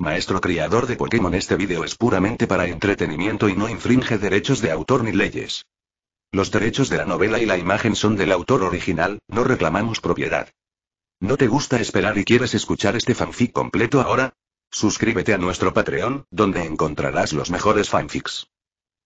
Maestro criador de Pokémon, este vídeo es puramente para entretenimiento y no infringe derechos de autor ni leyes. Los derechos de la novela y la imagen son del autor original, no reclamamos propiedad. ¿No te gusta esperar y quieres escuchar este fanfic completo ahora? Suscríbete a nuestro Patreon, donde encontrarás los mejores fanfics.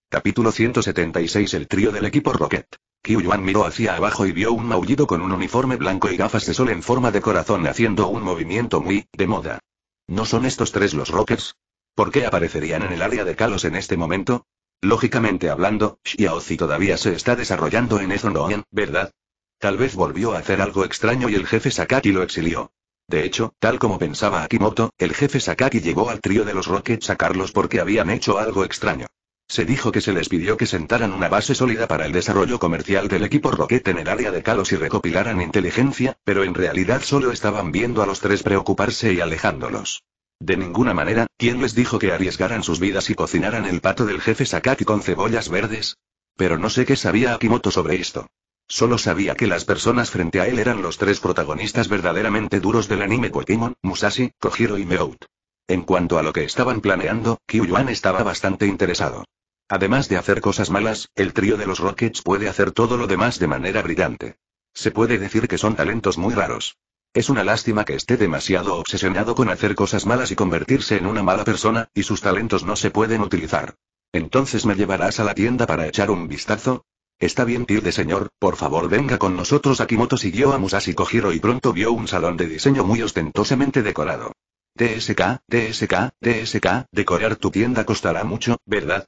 Capítulo 176 El trío del equipo Rocket. Kyu Yuan miró hacia abajo y vio un maullido con un uniforme blanco y gafas de sol en forma de corazón haciendo un movimiento muy, de moda. ¿No son estos tres los Rockets? ¿Por qué aparecerían en el área de Kalos en este momento? Lógicamente hablando, Xiaozi todavía se está desarrollando en Ezonoen, ¿verdad? Tal vez volvió a hacer algo extraño y el jefe Sakaki lo exilió. De hecho, tal como pensaba Akimoto, el jefe Sakaki llevó al trío de los Rockets a Carlos porque habían hecho algo extraño. Se dijo que se les pidió que sentaran una base sólida para el desarrollo comercial del equipo Rocket en el área de Kalos y recopilaran inteligencia, pero en realidad solo estaban viendo a los tres preocuparse y alejándolos. De ninguna manera, ¿quién les dijo que arriesgaran sus vidas y cocinaran el pato del jefe Sakaki con cebollas verdes? Pero no sé qué sabía Akimoto sobre esto. Solo sabía que las personas frente a él eran los tres protagonistas verdaderamente duros del anime Pokémon, Musashi, Kojiro y Meowth. En cuanto a lo que estaban planeando, Yuan estaba bastante interesado. Además de hacer cosas malas, el trío de los Rockets puede hacer todo lo demás de manera brillante. Se puede decir que son talentos muy raros. Es una lástima que esté demasiado obsesionado con hacer cosas malas y convertirse en una mala persona, y sus talentos no se pueden utilizar. Entonces me llevarás a la tienda para echar un vistazo, Está bien de señor, por favor venga con nosotros. Akimoto siguió a Musashi Kojiro y pronto vio un salón de diseño muy ostentosamente decorado. TSK, TSK, TSK, decorar tu tienda costará mucho, ¿verdad?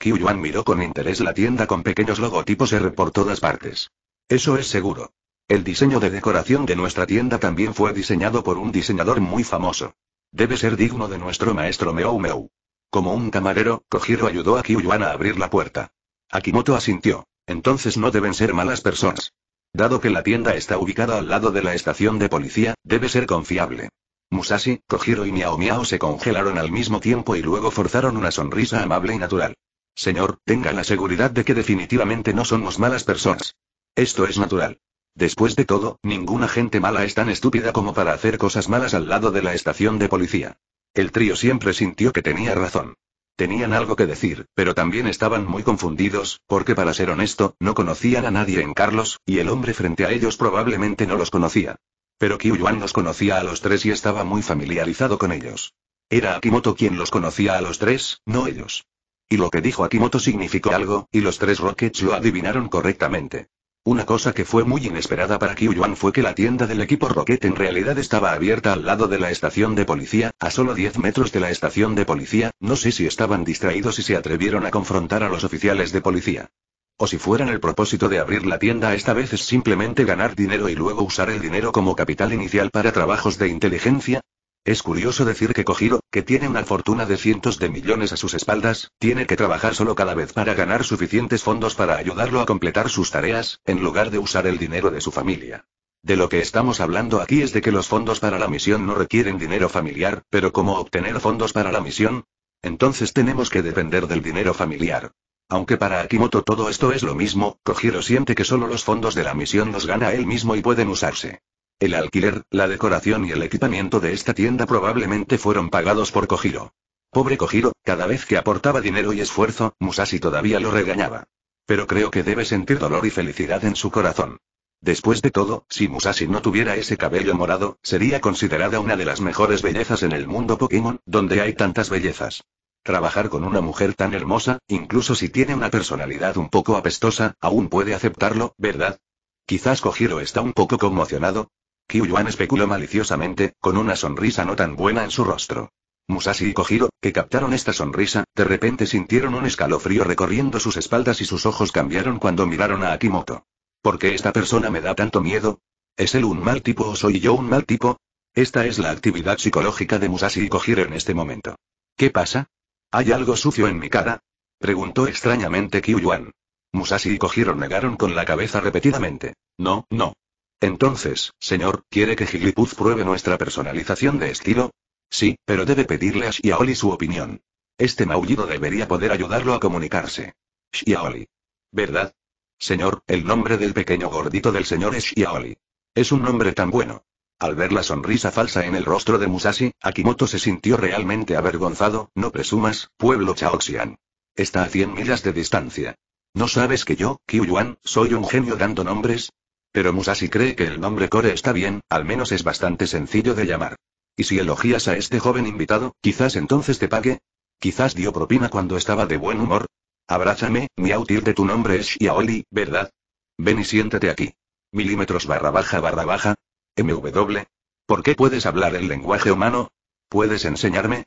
Qiu Yuan miró con interés la tienda con pequeños logotipos R por todas partes. Eso es seguro. El diseño de decoración de nuestra tienda también fue diseñado por un diseñador muy famoso. Debe ser digno de nuestro maestro Meou Meou. Como un camarero, Kojiro ayudó a Yuan a abrir la puerta. Akimoto asintió. Entonces no deben ser malas personas. Dado que la tienda está ubicada al lado de la estación de policía, debe ser confiable. Musashi, Kojiro y Miao Miao se congelaron al mismo tiempo y luego forzaron una sonrisa amable y natural. Señor, tenga la seguridad de que definitivamente no somos malas personas. Esto es natural. Después de todo, ninguna gente mala es tan estúpida como para hacer cosas malas al lado de la estación de policía. El trío siempre sintió que tenía razón. Tenían algo que decir, pero también estaban muy confundidos, porque para ser honesto, no conocían a nadie en Carlos, y el hombre frente a ellos probablemente no los conocía. Pero Kyu Yuan los conocía a los tres y estaba muy familiarizado con ellos. Era Akimoto quien los conocía a los tres, no ellos. Y lo que dijo Akimoto significó algo, y los tres Rockets lo adivinaron correctamente. Una cosa que fue muy inesperada para Yuan fue que la tienda del equipo Rocket en realidad estaba abierta al lado de la estación de policía, a solo 10 metros de la estación de policía, no sé si estaban distraídos y se atrevieron a confrontar a los oficiales de policía. O si fueran el propósito de abrir la tienda esta vez es simplemente ganar dinero y luego usar el dinero como capital inicial para trabajos de inteligencia, es curioso decir que Kojiro, que tiene una fortuna de cientos de millones a sus espaldas, tiene que trabajar solo cada vez para ganar suficientes fondos para ayudarlo a completar sus tareas, en lugar de usar el dinero de su familia. De lo que estamos hablando aquí es de que los fondos para la misión no requieren dinero familiar, pero ¿cómo obtener fondos para la misión? Entonces tenemos que depender del dinero familiar. Aunque para Akimoto todo esto es lo mismo, Kojiro siente que solo los fondos de la misión los gana él mismo y pueden usarse. El alquiler, la decoración y el equipamiento de esta tienda probablemente fueron pagados por Kojiro. Pobre Kojiro, cada vez que aportaba dinero y esfuerzo, Musashi todavía lo regañaba. Pero creo que debe sentir dolor y felicidad en su corazón. Después de todo, si Musashi no tuviera ese cabello morado, sería considerada una de las mejores bellezas en el mundo Pokémon, donde hay tantas bellezas. Trabajar con una mujer tan hermosa, incluso si tiene una personalidad un poco apestosa, aún puede aceptarlo, ¿verdad? Quizás Kojiro está un poco conmocionado, Qiu especuló maliciosamente, con una sonrisa no tan buena en su rostro. Musashi y Kojiro, que captaron esta sonrisa, de repente sintieron un escalofrío recorriendo sus espaldas y sus ojos cambiaron cuando miraron a Akimoto. ¿Por qué esta persona me da tanto miedo? ¿Es él un mal tipo o soy yo un mal tipo? Esta es la actividad psicológica de Musashi y Kojiro en este momento. ¿Qué pasa? ¿Hay algo sucio en mi cara? Preguntó extrañamente Kiyuan. Musashi y Kojiro negaron con la cabeza repetidamente. No, no. Entonces, señor, ¿quiere que Gilipuz pruebe nuestra personalización de estilo? Sí, pero debe pedirle a Xiaoli su opinión. Este maullido debería poder ayudarlo a comunicarse. Xiaoli. ¿Verdad? Señor, el nombre del pequeño gordito del señor es Xiaoli. Es un nombre tan bueno. Al ver la sonrisa falsa en el rostro de Musashi, Akimoto se sintió realmente avergonzado, no presumas, pueblo Chaoxian. Está a 100 millas de distancia. ¿No sabes que yo, Yuan, soy un genio dando nombres? Pero Musashi cree que el nombre Core está bien, al menos es bastante sencillo de llamar. ¿Y si elogías a este joven invitado, quizás entonces te pague? Quizás dio propina cuando estaba de buen humor. Abrázame, mi útil de tu nombre es Yaoli, ¿verdad? Ven y siéntate aquí. Milímetros barra baja barra baja. MW. ¿Por qué puedes hablar el lenguaje humano? ¿Puedes enseñarme?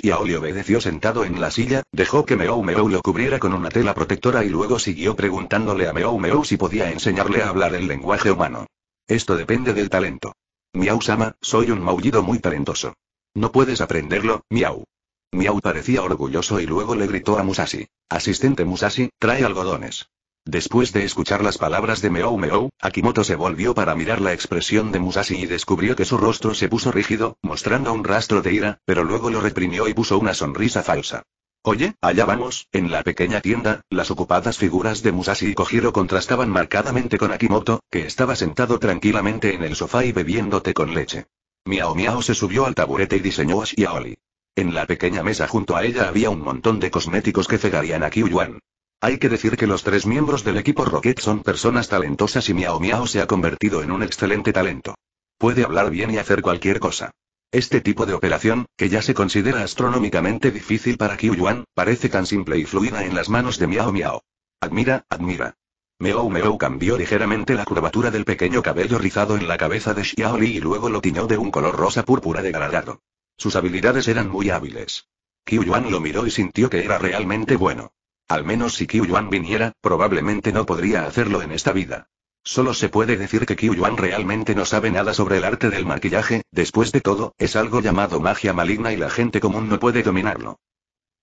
le obedeció sentado en la silla, dejó que Meow Meow lo cubriera con una tela protectora y luego siguió preguntándole a Meow Meow si podía enseñarle a hablar el lenguaje humano. Esto depende del talento. Miau-sama, soy un maullido muy talentoso. No puedes aprenderlo, Miau. Miau parecía orgulloso y luego le gritó a Musashi. Asistente Musashi, trae algodones. Después de escuchar las palabras de Meow Meow, Akimoto se volvió para mirar la expresión de Musashi y descubrió que su rostro se puso rígido, mostrando un rastro de ira, pero luego lo reprimió y puso una sonrisa falsa. Oye, allá vamos, en la pequeña tienda, las ocupadas figuras de Musashi y Kojiro contrastaban marcadamente con Akimoto, que estaba sentado tranquilamente en el sofá y bebiéndote con leche. Miao Miao se subió al taburete y diseñó a Shiaoli. En la pequeña mesa junto a ella había un montón de cosméticos que cegarían a Yuan. Hay que decir que los tres miembros del equipo Rocket son personas talentosas y Miao Miao se ha convertido en un excelente talento. Puede hablar bien y hacer cualquier cosa. Este tipo de operación, que ya se considera astronómicamente difícil para Yuan, parece tan simple y fluida en las manos de Miao Miao. Admira, admira. Meow Meow cambió ligeramente la curvatura del pequeño cabello rizado en la cabeza de Xiaoli y luego lo tiñó de un color rosa púrpura degradado. Sus habilidades eran muy hábiles. Yuan lo miró y sintió que era realmente bueno. Al menos si Qiu Yuan viniera, probablemente no podría hacerlo en esta vida. Solo se puede decir que Qiu Yuan realmente no sabe nada sobre el arte del maquillaje, después de todo, es algo llamado magia maligna y la gente común no puede dominarlo.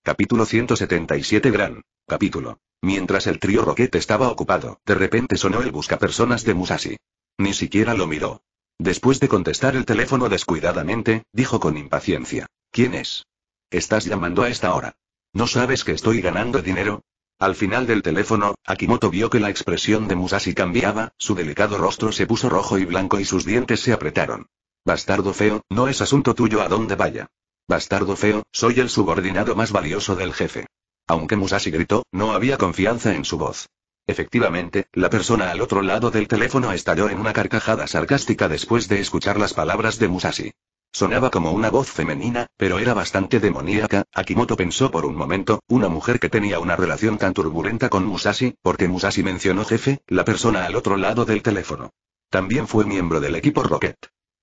Capítulo 177 Gran. Capítulo. Mientras el trío Roquette estaba ocupado, de repente sonó el personas de Musashi. Ni siquiera lo miró. Después de contestar el teléfono descuidadamente, dijo con impaciencia. ¿Quién es? ¿Estás llamando a esta hora? ¿No sabes que estoy ganando dinero? Al final del teléfono, Akimoto vio que la expresión de Musashi cambiaba, su delicado rostro se puso rojo y blanco y sus dientes se apretaron. Bastardo feo, no es asunto tuyo a dónde vaya. Bastardo feo, soy el subordinado más valioso del jefe. Aunque Musashi gritó, no había confianza en su voz. Efectivamente, la persona al otro lado del teléfono estalló en una carcajada sarcástica después de escuchar las palabras de Musashi. Sonaba como una voz femenina, pero era bastante demoníaca, Akimoto pensó por un momento, una mujer que tenía una relación tan turbulenta con Musashi, porque Musashi mencionó jefe, la persona al otro lado del teléfono. También fue miembro del equipo Rocket.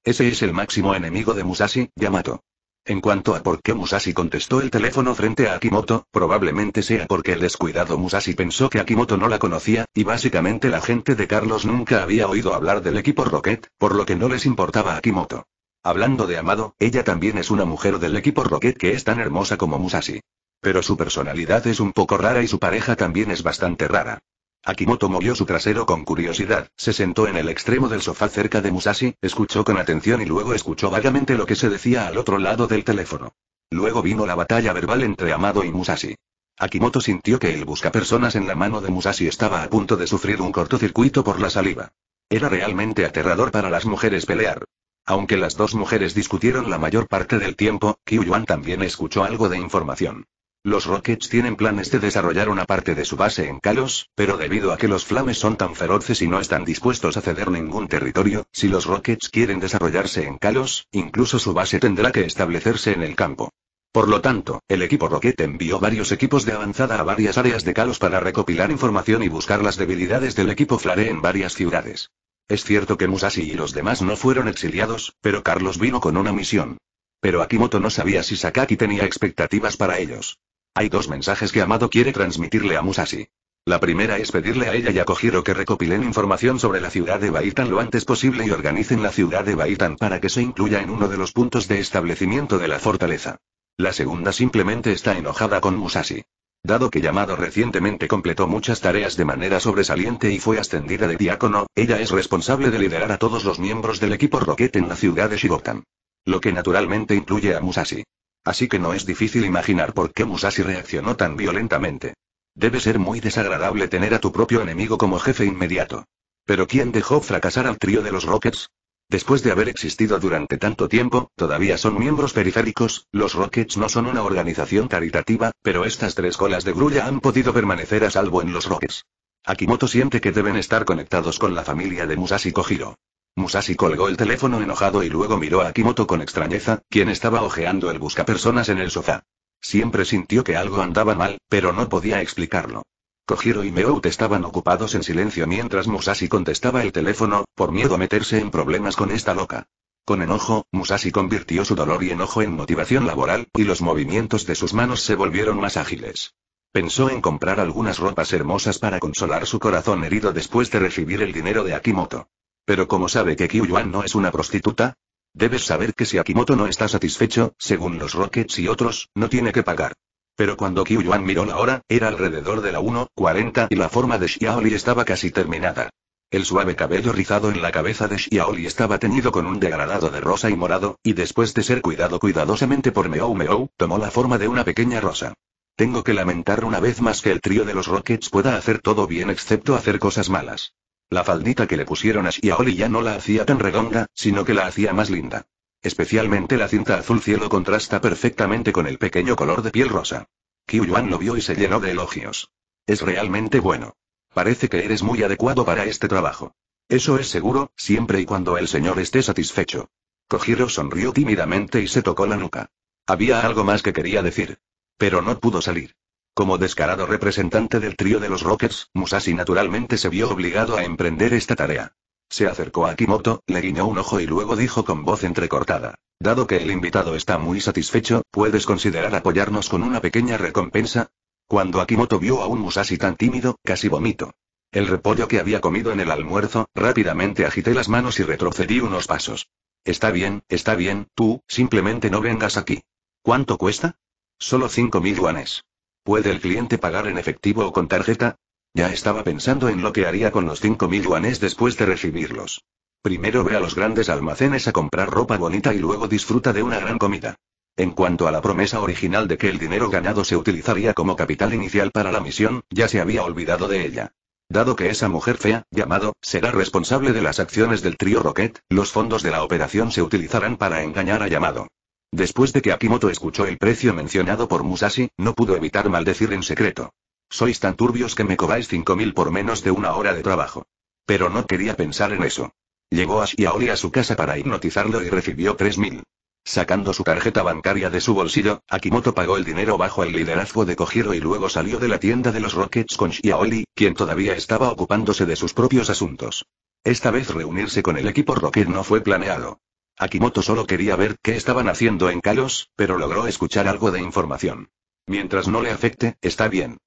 Ese es el máximo enemigo de Musashi, Yamato. En cuanto a por qué Musashi contestó el teléfono frente a Akimoto, probablemente sea porque el descuidado Musashi pensó que Akimoto no la conocía, y básicamente la gente de Carlos nunca había oído hablar del equipo Rocket, por lo que no les importaba a Akimoto. Hablando de Amado, ella también es una mujer del equipo Rocket que es tan hermosa como Musashi. Pero su personalidad es un poco rara y su pareja también es bastante rara. Akimoto movió su trasero con curiosidad, se sentó en el extremo del sofá cerca de Musashi, escuchó con atención y luego escuchó vagamente lo que se decía al otro lado del teléfono. Luego vino la batalla verbal entre Amado y Musashi. Akimoto sintió que el personas en la mano de Musashi estaba a punto de sufrir un cortocircuito por la saliva. Era realmente aterrador para las mujeres pelear. Aunque las dos mujeres discutieron la mayor parte del tiempo, Qiu Yuan también escuchó algo de información. Los Rockets tienen planes de desarrollar una parte de su base en Kalos, pero debido a que los Flames son tan feroces y no están dispuestos a ceder ningún territorio, si los Rockets quieren desarrollarse en Kalos, incluso su base tendrá que establecerse en el campo. Por lo tanto, el equipo Rocket envió varios equipos de avanzada a varias áreas de Kalos para recopilar información y buscar las debilidades del equipo Flare en varias ciudades. Es cierto que Musashi y los demás no fueron exiliados, pero Carlos vino con una misión. Pero Akimoto no sabía si Sakaki tenía expectativas para ellos. Hay dos mensajes que Amado quiere transmitirle a Musashi. La primera es pedirle a ella y a Kojiro que recopilen información sobre la ciudad de Baitan lo antes posible y organicen la ciudad de Baitan para que se incluya en uno de los puntos de establecimiento de la fortaleza. La segunda simplemente está enojada con Musashi. Dado que llamado recientemente completó muchas tareas de manera sobresaliente y fue ascendida de diácono, ella es responsable de liderar a todos los miembros del equipo Rocket en la ciudad de Shigotan. Lo que naturalmente incluye a Musashi. Así que no es difícil imaginar por qué Musashi reaccionó tan violentamente. Debe ser muy desagradable tener a tu propio enemigo como jefe inmediato. Pero ¿quién dejó fracasar al trío de los Rockets? Después de haber existido durante tanto tiempo, todavía son miembros periféricos, los Rockets no son una organización caritativa, pero estas tres colas de grulla han podido permanecer a salvo en los Rockets. Akimoto siente que deben estar conectados con la familia de Musashi Kojiro. Musashi colgó el teléfono enojado y luego miró a Akimoto con extrañeza, quien estaba ojeando el buscapersonas en el sofá. Siempre sintió que algo andaba mal, pero no podía explicarlo. Kojiro y Meout estaban ocupados en silencio mientras Musashi contestaba el teléfono, por miedo a meterse en problemas con esta loca. Con enojo, Musashi convirtió su dolor y enojo en motivación laboral, y los movimientos de sus manos se volvieron más ágiles. Pensó en comprar algunas ropas hermosas para consolar su corazón herido después de recibir el dinero de Akimoto. Pero como sabe que yuan no es una prostituta, debes saber que si Akimoto no está satisfecho, según los Rockets y otros, no tiene que pagar. Pero cuando Qiu Yuan miró la hora, era alrededor de la 1.40 y la forma de Xiaoli estaba casi terminada. El suave cabello rizado en la cabeza de Xiaoli estaba teñido con un degradado de rosa y morado, y después de ser cuidado cuidadosamente por Meou Meou, tomó la forma de una pequeña rosa. Tengo que lamentar una vez más que el trío de los Rockets pueda hacer todo bien excepto hacer cosas malas. La faldita que le pusieron a Xiaoli ya no la hacía tan redonda, sino que la hacía más linda. Especialmente la cinta azul cielo contrasta perfectamente con el pequeño color de piel rosa. Qiu Yuan lo vio y se llenó de elogios. Es realmente bueno. Parece que eres muy adecuado para este trabajo. Eso es seguro, siempre y cuando el señor esté satisfecho. Kojiro sonrió tímidamente y se tocó la nuca. Había algo más que quería decir. Pero no pudo salir. Como descarado representante del trío de los Rockets, Musashi naturalmente se vio obligado a emprender esta tarea. Se acercó a Akimoto, le guiñó un ojo y luego dijo con voz entrecortada. Dado que el invitado está muy satisfecho, ¿puedes considerar apoyarnos con una pequeña recompensa? Cuando Akimoto vio a un Musashi tan tímido, casi vomito. El repollo que había comido en el almuerzo, rápidamente agité las manos y retrocedí unos pasos. Está bien, está bien, tú, simplemente no vengas aquí. ¿Cuánto cuesta? Solo cinco mil yuanes. ¿Puede el cliente pagar en efectivo o con tarjeta? Ya estaba pensando en lo que haría con los 5.000 yuanes después de recibirlos. Primero ve a los grandes almacenes a comprar ropa bonita y luego disfruta de una gran comida. En cuanto a la promesa original de que el dinero ganado se utilizaría como capital inicial para la misión, ya se había olvidado de ella. Dado que esa mujer fea, llamado, será responsable de las acciones del trío Rocket, los fondos de la operación se utilizarán para engañar a llamado. Después de que Akimoto escuchó el precio mencionado por Musashi, no pudo evitar maldecir en secreto. Sois tan turbios que me cobáis 5.000 por menos de una hora de trabajo. Pero no quería pensar en eso. Llegó a Shiaoli a su casa para hipnotizarlo y recibió 3.000. Sacando su tarjeta bancaria de su bolsillo, Akimoto pagó el dinero bajo el liderazgo de Kojiro y luego salió de la tienda de los Rockets con Shiaoli, quien todavía estaba ocupándose de sus propios asuntos. Esta vez reunirse con el equipo Rocket no fue planeado. Akimoto solo quería ver qué estaban haciendo en Kalos, pero logró escuchar algo de información. Mientras no le afecte, está bien.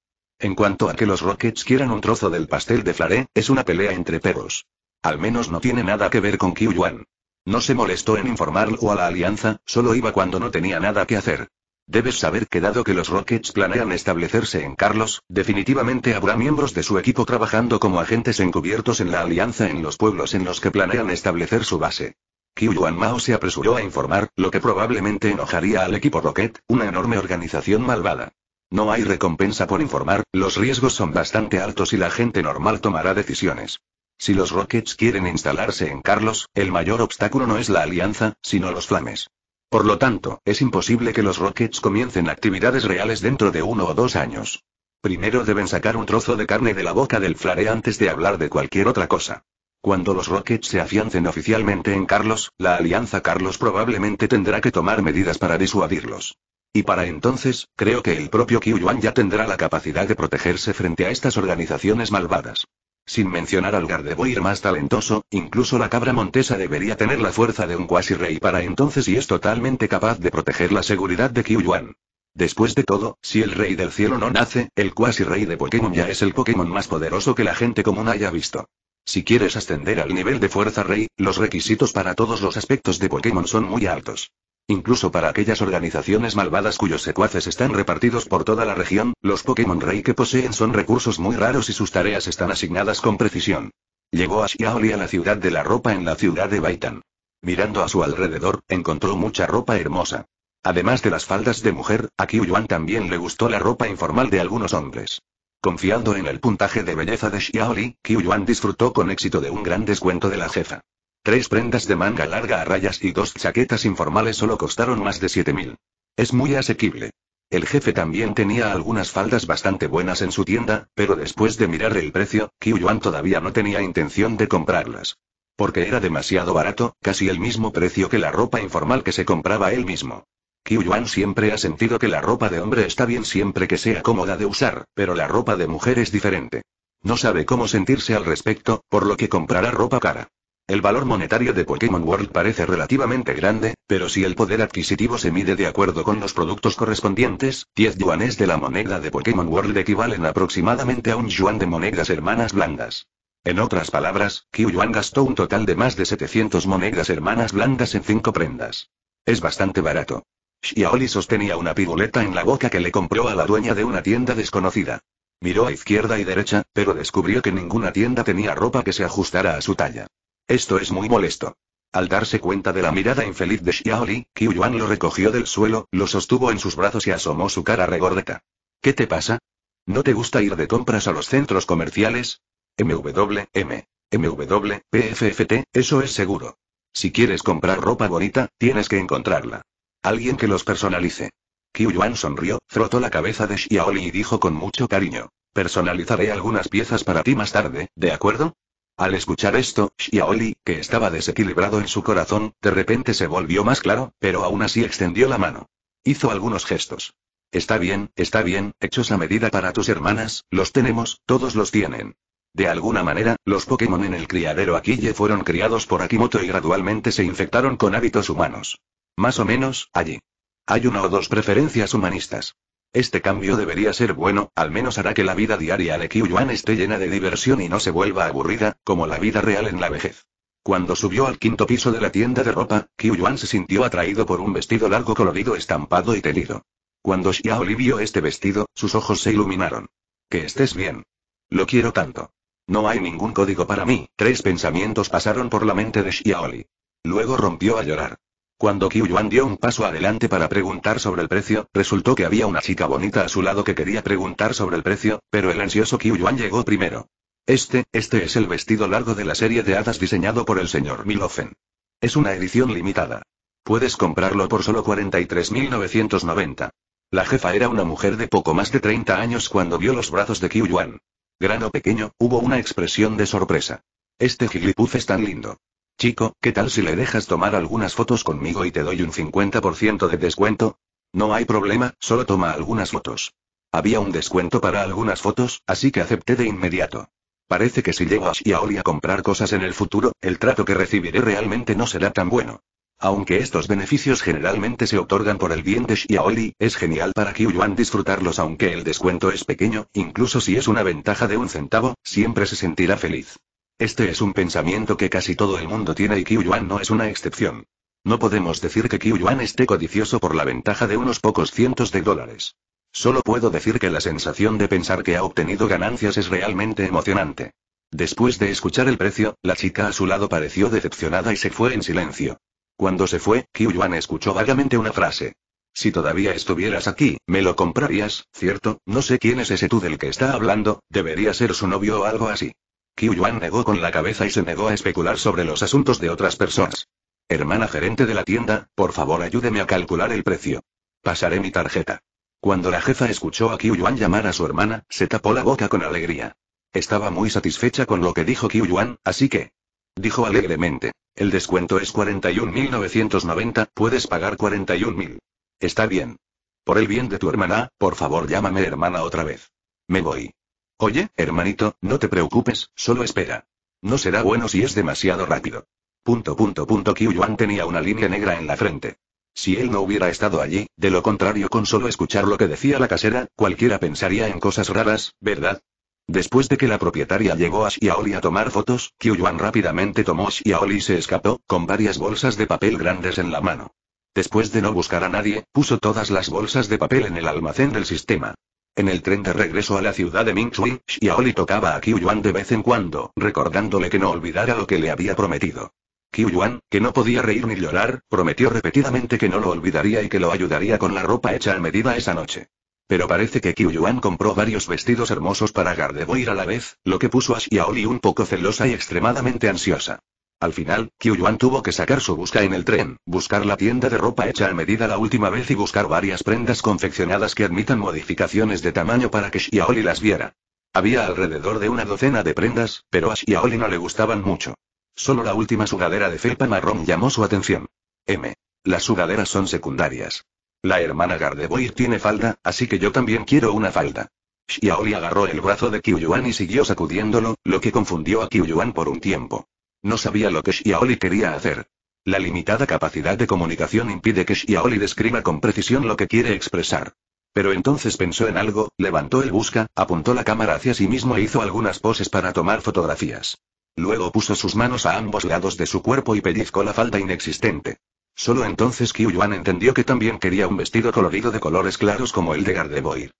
En cuanto a que los Rockets quieran un trozo del pastel de Flare, es una pelea entre perros. Al menos no tiene nada que ver con Qiu Yuan. No se molestó en informarlo a la alianza, solo iba cuando no tenía nada que hacer. Debes saber que dado que los Rockets planean establecerse en Carlos, definitivamente habrá miembros de su equipo trabajando como agentes encubiertos en la alianza en los pueblos en los que planean establecer su base. Qiu Yuan Mao se apresuró a informar, lo que probablemente enojaría al equipo Rocket, una enorme organización malvada. No hay recompensa por informar, los riesgos son bastante altos y la gente normal tomará decisiones. Si los Rockets quieren instalarse en Carlos, el mayor obstáculo no es la alianza, sino los flames. Por lo tanto, es imposible que los Rockets comiencen actividades reales dentro de uno o dos años. Primero deben sacar un trozo de carne de la boca del flare antes de hablar de cualquier otra cosa. Cuando los Rockets se afiancen oficialmente en Carlos, la Alianza Carlos probablemente tendrá que tomar medidas para disuadirlos. Y para entonces, creo que el propio Yuan ya tendrá la capacidad de protegerse frente a estas organizaciones malvadas. Sin mencionar al Gardevoir más talentoso, incluso la cabra montesa debería tener la fuerza de un quasi rey para entonces y es totalmente capaz de proteger la seguridad de Yuan. Después de todo, si el rey del cielo no nace, el cuasi rey de Pokémon ya es el Pokémon más poderoso que la gente común haya visto. Si quieres ascender al nivel de fuerza rey, los requisitos para todos los aspectos de Pokémon son muy altos. Incluso para aquellas organizaciones malvadas cuyos secuaces están repartidos por toda la región, los Pokémon Rey que poseen son recursos muy raros y sus tareas están asignadas con precisión. Llegó a Xiaoli a la ciudad de la ropa en la ciudad de Baitan. Mirando a su alrededor, encontró mucha ropa hermosa. Además de las faldas de mujer, a Qiu también le gustó la ropa informal de algunos hombres. Confiando en el puntaje de belleza de Xiaoli, Qiu disfrutó con éxito de un gran descuento de la jefa. Tres prendas de manga larga a rayas y dos chaquetas informales solo costaron más de 7.000. Es muy asequible. El jefe también tenía algunas faldas bastante buenas en su tienda, pero después de mirar el precio, Qiu Yuan todavía no tenía intención de comprarlas. Porque era demasiado barato, casi el mismo precio que la ropa informal que se compraba él mismo. Qiu Yuan siempre ha sentido que la ropa de hombre está bien siempre que sea cómoda de usar, pero la ropa de mujer es diferente. No sabe cómo sentirse al respecto, por lo que comprará ropa cara. El valor monetario de Pokémon World parece relativamente grande, pero si el poder adquisitivo se mide de acuerdo con los productos correspondientes, 10 yuanes de la moneda de Pokémon World equivalen aproximadamente a un yuan de monedas hermanas blandas. En otras palabras, Qiu Yuan gastó un total de más de 700 monedas hermanas blandas en cinco prendas. Es bastante barato. Xiaoli sostenía una piruleta en la boca que le compró a la dueña de una tienda desconocida. Miró a izquierda y derecha, pero descubrió que ninguna tienda tenía ropa que se ajustara a su talla. Esto es muy molesto. Al darse cuenta de la mirada infeliz de Xiaoli, Qiu Yuan lo recogió del suelo, lo sostuvo en sus brazos y asomó su cara regordeta. ¿Qué te pasa? ¿No te gusta ir de compras a los centros comerciales? MW, M. eso es seguro. Si quieres comprar ropa bonita, tienes que encontrarla. Alguien que los personalice. Qiu Yuan sonrió, frotó la cabeza de Xiaoli y dijo con mucho cariño. Personalizaré algunas piezas para ti más tarde, ¿de acuerdo? Al escuchar esto, Xiaoli, que estaba desequilibrado en su corazón, de repente se volvió más claro, pero aún así extendió la mano. Hizo algunos gestos. Está bien, está bien, hechos a medida para tus hermanas, los tenemos, todos los tienen. De alguna manera, los Pokémon en el criadero Aquille fueron criados por Akimoto y gradualmente se infectaron con hábitos humanos. Más o menos, allí. Hay una o dos preferencias humanistas. Este cambio debería ser bueno, al menos hará que la vida diaria de Yuan esté llena de diversión y no se vuelva aburrida, como la vida real en la vejez. Cuando subió al quinto piso de la tienda de ropa, Yuan se sintió atraído por un vestido largo colorido estampado y tenido. Cuando Xiaoli vio este vestido, sus ojos se iluminaron. Que estés bien. Lo quiero tanto. No hay ningún código para mí. Tres pensamientos pasaron por la mente de Xiaoli. Luego rompió a llorar. Cuando Qiu dio un paso adelante para preguntar sobre el precio, resultó que había una chica bonita a su lado que quería preguntar sobre el precio, pero el ansioso Qiu llegó primero. Este, este es el vestido largo de la serie de hadas diseñado por el señor Milofen. Es una edición limitada. Puedes comprarlo por solo 43.990. La jefa era una mujer de poco más de 30 años cuando vio los brazos de Qiu Gran o pequeño, hubo una expresión de sorpresa. Este gilipuz es tan lindo. Chico, ¿qué tal si le dejas tomar algunas fotos conmigo y te doy un 50% de descuento? No hay problema, solo toma algunas fotos. Había un descuento para algunas fotos, así que acepté de inmediato. Parece que si llego a Shiaoli a comprar cosas en el futuro, el trato que recibiré realmente no será tan bueno. Aunque estos beneficios generalmente se otorgan por el bien de Shiaoli, es genial para Yuan disfrutarlos aunque el descuento es pequeño, incluso si es una ventaja de un centavo, siempre se sentirá feliz. Este es un pensamiento que casi todo el mundo tiene y Qiu Yuan no es una excepción. No podemos decir que Qiu Yuan esté codicioso por la ventaja de unos pocos cientos de dólares. Solo puedo decir que la sensación de pensar que ha obtenido ganancias es realmente emocionante. Después de escuchar el precio, la chica a su lado pareció decepcionada y se fue en silencio. Cuando se fue, Qiu Yuan escuchó vagamente una frase. Si todavía estuvieras aquí, me lo comprarías, ¿cierto? No sé quién es ese tú del que está hablando, debería ser su novio o algo así. Qiu negó con la cabeza y se negó a especular sobre los asuntos de otras personas. Hermana gerente de la tienda, por favor ayúdeme a calcular el precio. Pasaré mi tarjeta. Cuando la jefa escuchó a Qiu Yuan llamar a su hermana, se tapó la boca con alegría. Estaba muy satisfecha con lo que dijo Qiu Yuan, así que. Dijo alegremente. El descuento es 41.990, puedes pagar 41.000. Está bien. Por el bien de tu hermana, por favor llámame hermana otra vez. Me voy. Oye, hermanito, no te preocupes, solo espera. No será bueno si es demasiado rápido. Punto punto punto Yuan tenía una línea negra en la frente. Si él no hubiera estado allí, de lo contrario con solo escuchar lo que decía la casera, cualquiera pensaría en cosas raras, ¿verdad? Después de que la propietaria llegó a Xiaoli a tomar fotos, Yuan rápidamente tomó Xiaoli y se escapó, con varias bolsas de papel grandes en la mano. Después de no buscar a nadie, puso todas las bolsas de papel en el almacén del sistema. En el tren de regreso a la ciudad de Mingshui, Xiaoli tocaba a Qiu Yuan de vez en cuando, recordándole que no olvidara lo que le había prometido. Qiu Yuan, que no podía reír ni llorar, prometió repetidamente que no lo olvidaría y que lo ayudaría con la ropa hecha a medida esa noche. Pero parece que Qiu Yuan compró varios vestidos hermosos para Gardevoir a la vez, lo que puso a Xiaoli un poco celosa y extremadamente ansiosa. Al final, Yuan tuvo que sacar su busca en el tren, buscar la tienda de ropa hecha a medida la última vez y buscar varias prendas confeccionadas que admitan modificaciones de tamaño para que Xiaoli las viera. Había alrededor de una docena de prendas, pero a Xiaoli no le gustaban mucho. Solo la última sudadera de felpa marrón llamó su atención. M. Las sudaderas son secundarias. La hermana Gardeboy tiene falda, así que yo también quiero una falda. Xiaoli agarró el brazo de Yuan y siguió sacudiéndolo, lo que confundió a Yuan por un tiempo. No sabía lo que Xiaoli quería hacer. La limitada capacidad de comunicación impide que Xiaoli describa con precisión lo que quiere expresar. Pero entonces pensó en algo, levantó el busca, apuntó la cámara hacia sí mismo e hizo algunas poses para tomar fotografías. Luego puso sus manos a ambos lados de su cuerpo y pellizcó la falda inexistente. Solo entonces Qiu Yuan entendió que también quería un vestido colorido de colores claros como el de Gardevoir.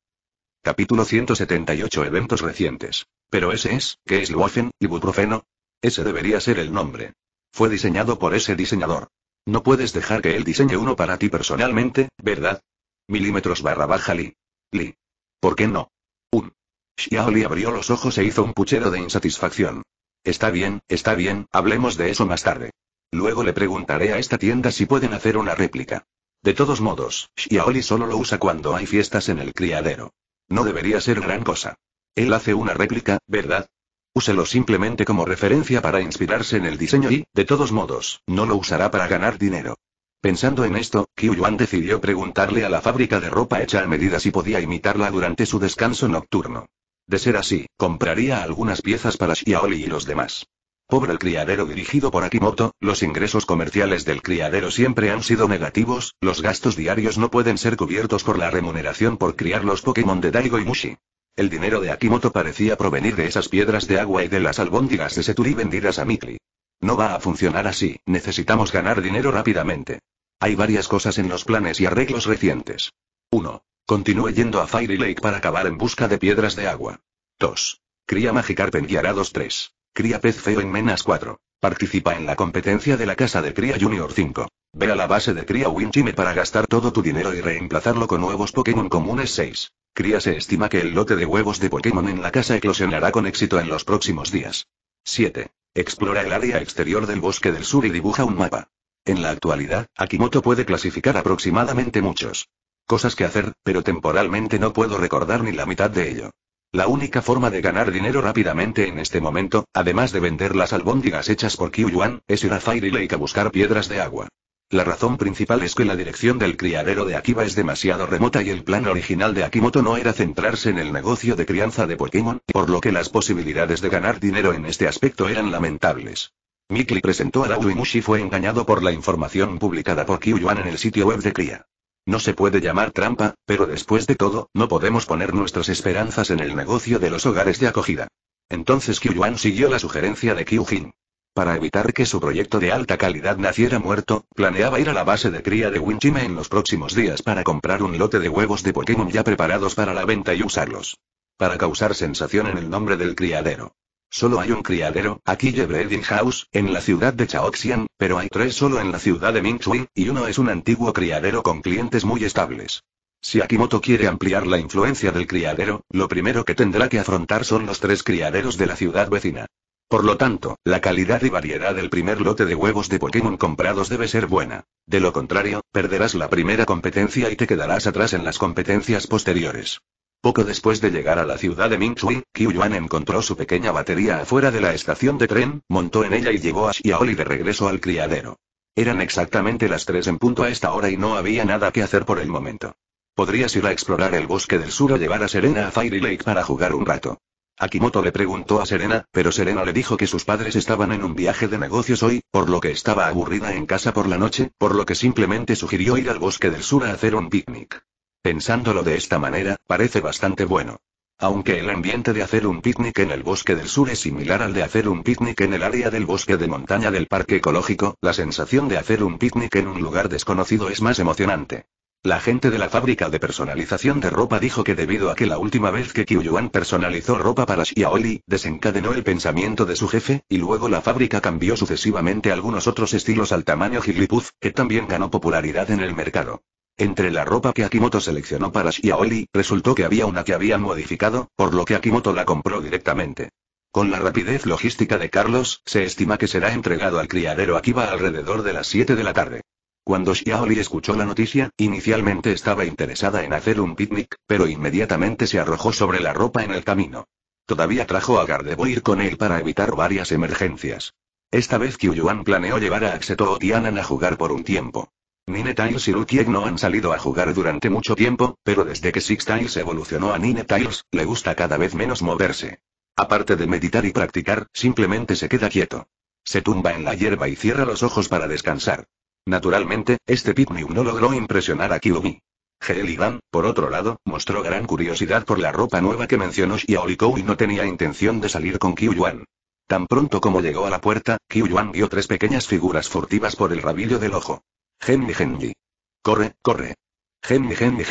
Capítulo 178 Eventos recientes. Pero ese es, ¿qué es Luofen, ibuprofeno? Ese debería ser el nombre. Fue diseñado por ese diseñador. No puedes dejar que él diseñe uno para ti personalmente, ¿verdad? Milímetros barra baja Li. Li. ¿Por qué no? Un. Xiaoli abrió los ojos e hizo un puchero de insatisfacción. Está bien, está bien, hablemos de eso más tarde. Luego le preguntaré a esta tienda si pueden hacer una réplica. De todos modos, Xiaoli solo lo usa cuando hay fiestas en el criadero. No debería ser gran cosa. Él hace una réplica, ¿verdad? Úselo simplemente como referencia para inspirarse en el diseño y, de todos modos, no lo usará para ganar dinero. Pensando en esto, Qiu Yuan decidió preguntarle a la fábrica de ropa hecha a medida si podía imitarla durante su descanso nocturno. De ser así, compraría algunas piezas para Xiaoli y los demás. Pobre el criadero dirigido por Akimoto, los ingresos comerciales del criadero siempre han sido negativos, los gastos diarios no pueden ser cubiertos por la remuneración por criar los Pokémon de Daigo y Mushi. El dinero de Akimoto parecía provenir de esas piedras de agua y de las albóndigas de Seturi vendidas a Mikli. No va a funcionar así, necesitamos ganar dinero rápidamente. Hay varias cosas en los planes y arreglos recientes. 1. Continúe yendo a Fiery Lake para acabar en busca de piedras de agua. 2. Cría Magikarp Guiarados 3. Cría Pez Feo en Menas 4. Participa en la competencia de la Casa de Cría Junior 5. Ve a la base de cría Winchime para gastar todo tu dinero y reemplazarlo con nuevos Pokémon comunes 6. Cría se estima que el lote de huevos de Pokémon en la casa eclosionará con éxito en los próximos días. 7. Explora el área exterior del bosque del sur y dibuja un mapa. En la actualidad, Akimoto puede clasificar aproximadamente muchos cosas que hacer, pero temporalmente no puedo recordar ni la mitad de ello. La única forma de ganar dinero rápidamente en este momento, además de vender las albóndigas hechas por yuan es ir a Fire Lake a buscar piedras de agua. La razón principal es que la dirección del criadero de Akiba es demasiado remota y el plan original de Akimoto no era centrarse en el negocio de crianza de Pokémon, por lo que las posibilidades de ganar dinero en este aspecto eran lamentables. Mikli presentó a Rau y fue engañado por la información publicada por Yuan en el sitio web de Cría. No se puede llamar trampa, pero después de todo, no podemos poner nuestras esperanzas en el negocio de los hogares de acogida. Entonces Yuan siguió la sugerencia de Kyujin. Para evitar que su proyecto de alta calidad naciera muerto, planeaba ir a la base de cría de Winchime en los próximos días para comprar un lote de huevos de Pokémon ya preparados para la venta y usarlos. Para causar sensación en el nombre del criadero. Solo hay un criadero, aquí Breeding House, en la ciudad de Chaoxian, pero hay tres solo en la ciudad de Minchui, y uno es un antiguo criadero con clientes muy estables. Si Akimoto quiere ampliar la influencia del criadero, lo primero que tendrá que afrontar son los tres criaderos de la ciudad vecina. Por lo tanto, la calidad y variedad del primer lote de huevos de Pokémon comprados debe ser buena. De lo contrario, perderás la primera competencia y te quedarás atrás en las competencias posteriores. Poco después de llegar a la ciudad de Qiu Yuan encontró su pequeña batería afuera de la estación de tren, montó en ella y llevó a Xiaoli de regreso al criadero. Eran exactamente las 3 en punto a esta hora y no había nada que hacer por el momento. Podrías ir a explorar el bosque del sur o llevar a Serena a Fairy Lake para jugar un rato. Akimoto le preguntó a Serena, pero Serena le dijo que sus padres estaban en un viaje de negocios hoy, por lo que estaba aburrida en casa por la noche, por lo que simplemente sugirió ir al bosque del sur a hacer un picnic. Pensándolo de esta manera, parece bastante bueno. Aunque el ambiente de hacer un picnic en el bosque del sur es similar al de hacer un picnic en el área del bosque de montaña del parque ecológico, la sensación de hacer un picnic en un lugar desconocido es más emocionante. La gente de la fábrica de personalización de ropa dijo que debido a que la última vez que Kyuyuan personalizó ropa para Xiaoli, desencadenó el pensamiento de su jefe, y luego la fábrica cambió sucesivamente algunos otros estilos al tamaño Jigglypuff, que también ganó popularidad en el mercado. Entre la ropa que Akimoto seleccionó para Xiaoli, resultó que había una que había modificado, por lo que Akimoto la compró directamente. Con la rapidez logística de Carlos, se estima que será entregado al criadero Akiba alrededor de las 7 de la tarde. Cuando Xiaoli escuchó la noticia, inicialmente estaba interesada en hacer un picnic, pero inmediatamente se arrojó sobre la ropa en el camino. Todavía trajo a Gardevoir con él para evitar varias emergencias. Esta vez yuan planeó llevar a Axeto o Tianan a jugar por un tiempo. Nine y Lukiek no han salido a jugar durante mucho tiempo, pero desde que Six evolucionó a Nine le gusta cada vez menos moverse. Aparte de meditar y practicar, simplemente se queda quieto. Se tumba en la hierba y cierra los ojos para descansar. Naturalmente, este New no logró impresionar a Kyuubi. Geligan, por otro lado, mostró gran curiosidad por la ropa nueva que mencionó Xiaolikou y no tenía intención de salir con Yuan. Tan pronto como llegó a la puerta, Yuan vio tres pequeñas figuras furtivas por el rabillo del ojo. Henry Genji. Corre, corre. Henry Henry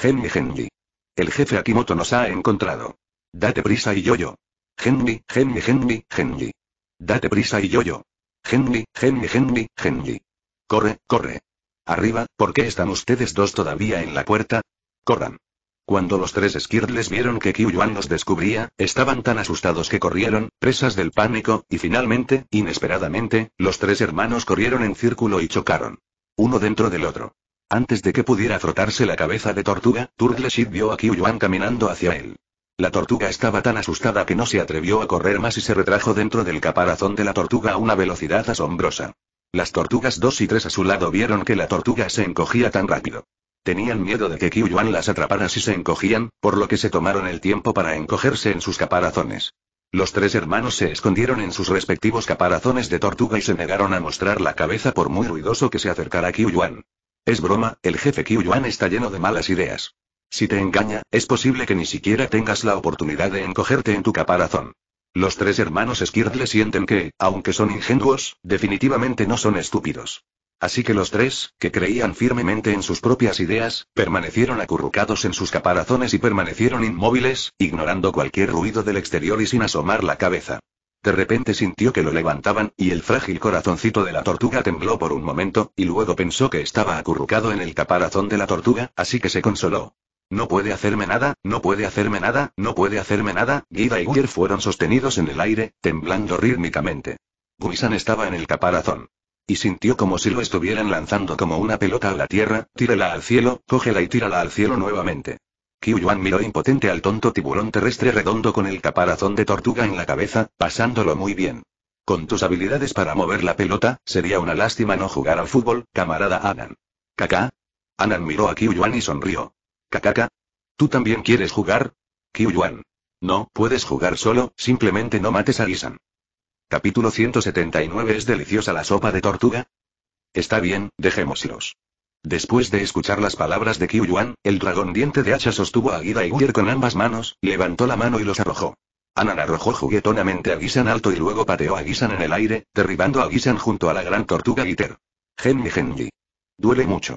Henry Henry. El jefe Akimoto nos ha encontrado. Date prisa y yo-yo. Henry Henry Henry Henry. Date prisa y yo-yo. Henry Henry Henry Genji. Corre, corre. Arriba, ¿por qué están ustedes dos todavía en la puerta? Corran. Cuando los tres Skirtles vieron que Qiu Yuan los descubría, estaban tan asustados que corrieron, presas del pánico, y finalmente, inesperadamente, los tres hermanos corrieron en círculo y chocaron. Uno dentro del otro. Antes de que pudiera frotarse la cabeza de tortuga, Turtleship vio a Qiu Yuan caminando hacia él. La tortuga estaba tan asustada que no se atrevió a correr más y se retrajo dentro del caparazón de la tortuga a una velocidad asombrosa. Las tortugas 2 y 3 a su lado vieron que la tortuga se encogía tan rápido. Tenían miedo de que Yuan las atrapara si se encogían, por lo que se tomaron el tiempo para encogerse en sus caparazones. Los tres hermanos se escondieron en sus respectivos caparazones de tortuga y se negaron a mostrar la cabeza por muy ruidoso que se acercara Yuan. Es broma, el jefe Yuan está lleno de malas ideas. Si te engaña, es posible que ni siquiera tengas la oportunidad de encogerte en tu caparazón. Los tres hermanos Skirtle sienten que, aunque son ingenuos, definitivamente no son estúpidos. Así que los tres, que creían firmemente en sus propias ideas, permanecieron acurrucados en sus caparazones y permanecieron inmóviles, ignorando cualquier ruido del exterior y sin asomar la cabeza. De repente sintió que lo levantaban, y el frágil corazoncito de la tortuga tembló por un momento, y luego pensó que estaba acurrucado en el caparazón de la tortuga, así que se consoló. No puede hacerme nada, no puede hacerme nada, no puede hacerme nada. Guida y Guyer fueron sostenidos en el aire, temblando rítmicamente. Guisan estaba en el caparazón. Y sintió como si lo estuvieran lanzando como una pelota a la tierra, tírela al cielo, cógela y tírala al cielo nuevamente. Qiu Yuan miró impotente al tonto tiburón terrestre redondo con el caparazón de tortuga en la cabeza, pasándolo muy bien. Con tus habilidades para mover la pelota, sería una lástima no jugar al fútbol, camarada Anan. ¿Kaká? Anan miró a Qiu Yuan y sonrió. Kakaka. ¿Tú también quieres jugar? Yuan. No puedes jugar solo, simplemente no mates a Guisan. Capítulo 179 ¿Es deliciosa la sopa de tortuga? Está bien, dejémoslos. Después de escuchar las palabras de Yuan, el dragón diente de hacha sostuvo a Guida y Guyer con ambas manos, levantó la mano y los arrojó. Anan arrojó juguetonamente a Gisan alto y luego pateó a Gisan en el aire, derribando a Gisan junto a la gran tortuga Giter. Genji Genji. Duele mucho.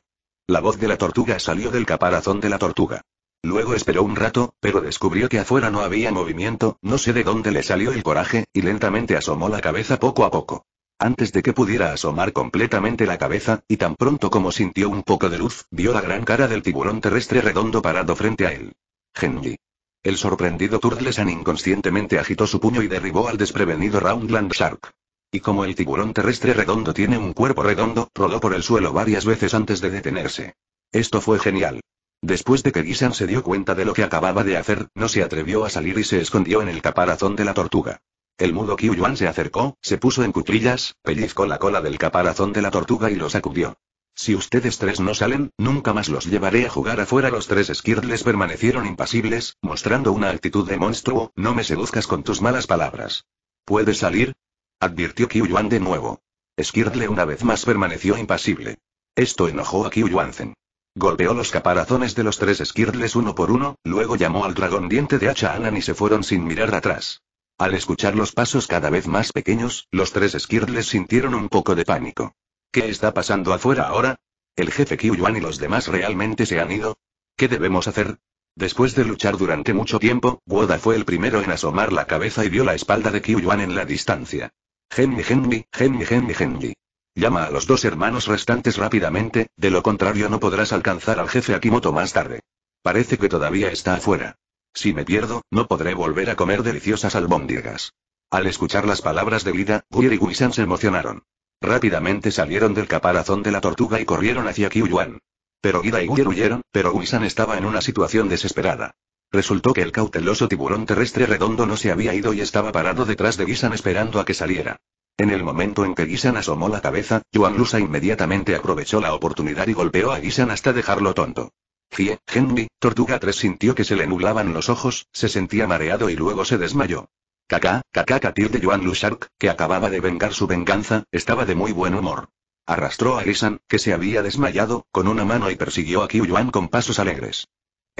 La voz de la tortuga salió del caparazón de la tortuga. Luego esperó un rato, pero descubrió que afuera no había movimiento, no sé de dónde le salió el coraje, y lentamente asomó la cabeza poco a poco. Antes de que pudiera asomar completamente la cabeza, y tan pronto como sintió un poco de luz, vio la gran cara del tiburón terrestre redondo parado frente a él. Genji. El sorprendido Turtlesan inconscientemente agitó su puño y derribó al desprevenido Roundland Shark. Y como el tiburón terrestre redondo tiene un cuerpo redondo, rodó por el suelo varias veces antes de detenerse. Esto fue genial. Después de que Gisan se dio cuenta de lo que acababa de hacer, no se atrevió a salir y se escondió en el caparazón de la tortuga. El mudo Yuan se acercó, se puso en cuclillas, pellizcó la cola del caparazón de la tortuga y lo sacudió. Si ustedes tres no salen, nunca más los llevaré a jugar afuera. Los tres les permanecieron impasibles, mostrando una actitud de monstruo, no me seduzcas con tus malas palabras. ¿Puedes salir? Advirtió Qiu Yuan de nuevo. Skirtle una vez más permaneció impasible. Esto enojó a Qiu Yuanzen. Golpeó los caparazones de los tres Skirtles uno por uno, luego llamó al dragón diente de hacha Anan y se fueron sin mirar atrás. Al escuchar los pasos cada vez más pequeños, los tres Skirtles sintieron un poco de pánico. ¿Qué está pasando afuera ahora? ¿El jefe Qiu Yuan y los demás realmente se han ido? ¿Qué debemos hacer? Después de luchar durante mucho tiempo, Woda fue el primero en asomar la cabeza y vio la espalda de Qiu Yuan en la distancia. Henry Henry, Henry Henry Henry. Llama a los dos hermanos restantes rápidamente, de lo contrario no podrás alcanzar al jefe Akimoto más tarde. Parece que todavía está afuera. Si me pierdo, no podré volver a comer deliciosas albóndigas. Al escuchar las palabras de Lida, Guir y Guisan se emocionaron. Rápidamente salieron del caparazón de la tortuga y corrieron hacia Kiyuan. Pero Guida y Guir huyeron, pero Guisan estaba en una situación desesperada. Resultó que el cauteloso tiburón terrestre redondo no se había ido y estaba parado detrás de Gisan esperando a que saliera. En el momento en que Gisan asomó la cabeza, Yuan Lusa inmediatamente aprovechó la oportunidad y golpeó a Gisan hasta dejarlo tonto. Fie, Henry, Tortuga 3 sintió que se le nublaban los ojos, se sentía mareado y luego se desmayó. Kaká, Kaká de Yuan Lushark, que acababa de vengar su venganza, estaba de muy buen humor. Arrastró a Gisan, que se había desmayado, con una mano y persiguió a Qiu Yuan con pasos alegres.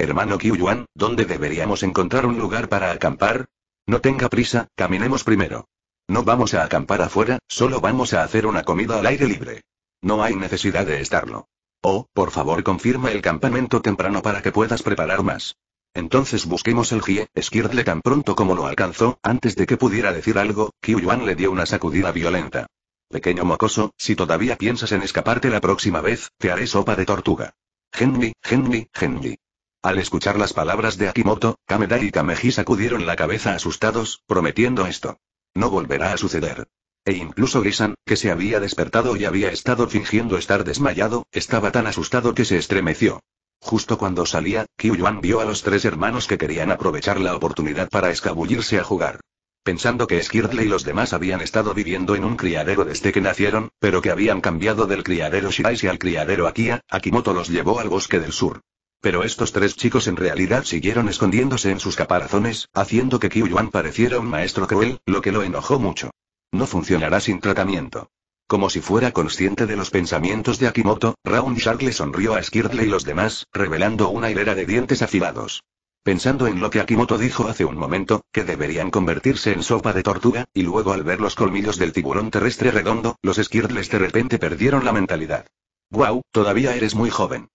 Hermano Yuan, ¿dónde deberíamos encontrar un lugar para acampar? No tenga prisa, caminemos primero. No vamos a acampar afuera, solo vamos a hacer una comida al aire libre. No hay necesidad de estarlo. Oh, por favor confirma el campamento temprano para que puedas preparar más. Entonces busquemos el GIE, Skirtle tan pronto como lo alcanzó, antes de que pudiera decir algo, Yuan le dio una sacudida violenta. Pequeño mocoso, si todavía piensas en escaparte la próxima vez, te haré sopa de tortuga. Henry, Henry, Henry. Al escuchar las palabras de Akimoto, Kameda y Kameji sacudieron la cabeza asustados, prometiendo esto. No volverá a suceder. E incluso Grisan, que se había despertado y había estado fingiendo estar desmayado, estaba tan asustado que se estremeció. Justo cuando salía, Yuan vio a los tres hermanos que querían aprovechar la oportunidad para escabullirse a jugar. Pensando que Skirtle y los demás habían estado viviendo en un criadero desde que nacieron, pero que habían cambiado del criadero Shiraishi al criadero Akia, Akimoto los llevó al bosque del sur. Pero estos tres chicos en realidad siguieron escondiéndose en sus caparazones, haciendo que Qiu pareciera un maestro cruel, lo que lo enojó mucho. No funcionará sin tratamiento. Como si fuera consciente de los pensamientos de Akimoto, Round Shark le sonrió a Skirtle y los demás, revelando una hilera de dientes afilados. Pensando en lo que Akimoto dijo hace un momento, que deberían convertirse en sopa de tortuga, y luego al ver los colmillos del tiburón terrestre redondo, los Skirtles de repente perdieron la mentalidad. ¡Guau! Wow, todavía eres muy joven.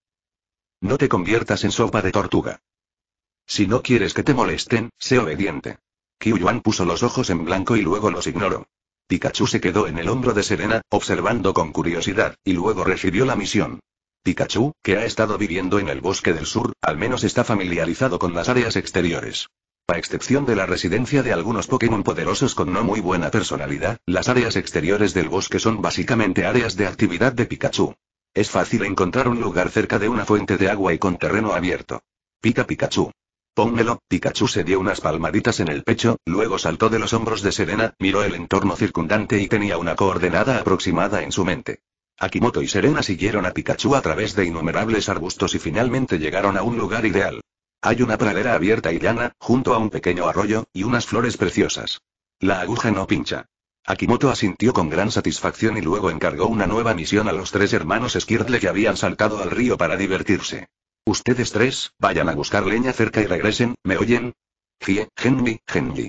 No te conviertas en sopa de tortuga. Si no quieres que te molesten, sé obediente. Yuan puso los ojos en blanco y luego los ignoró. Pikachu se quedó en el hombro de Serena, observando con curiosidad, y luego recibió la misión. Pikachu, que ha estado viviendo en el bosque del sur, al menos está familiarizado con las áreas exteriores. A excepción de la residencia de algunos Pokémon poderosos con no muy buena personalidad, las áreas exteriores del bosque son básicamente áreas de actividad de Pikachu. Es fácil encontrar un lugar cerca de una fuente de agua y con terreno abierto. Pica Pikachu. Pónmelo, Pikachu se dio unas palmaditas en el pecho, luego saltó de los hombros de Serena, miró el entorno circundante y tenía una coordenada aproximada en su mente. Akimoto y Serena siguieron a Pikachu a través de innumerables arbustos y finalmente llegaron a un lugar ideal. Hay una pradera abierta y llana, junto a un pequeño arroyo, y unas flores preciosas. La aguja no pincha. Akimoto asintió con gran satisfacción y luego encargó una nueva misión a los tres hermanos Skirtle que habían saltado al río para divertirse. Ustedes tres, vayan a buscar leña cerca y regresen, ¿me oyen? Fie, Henry, Henry.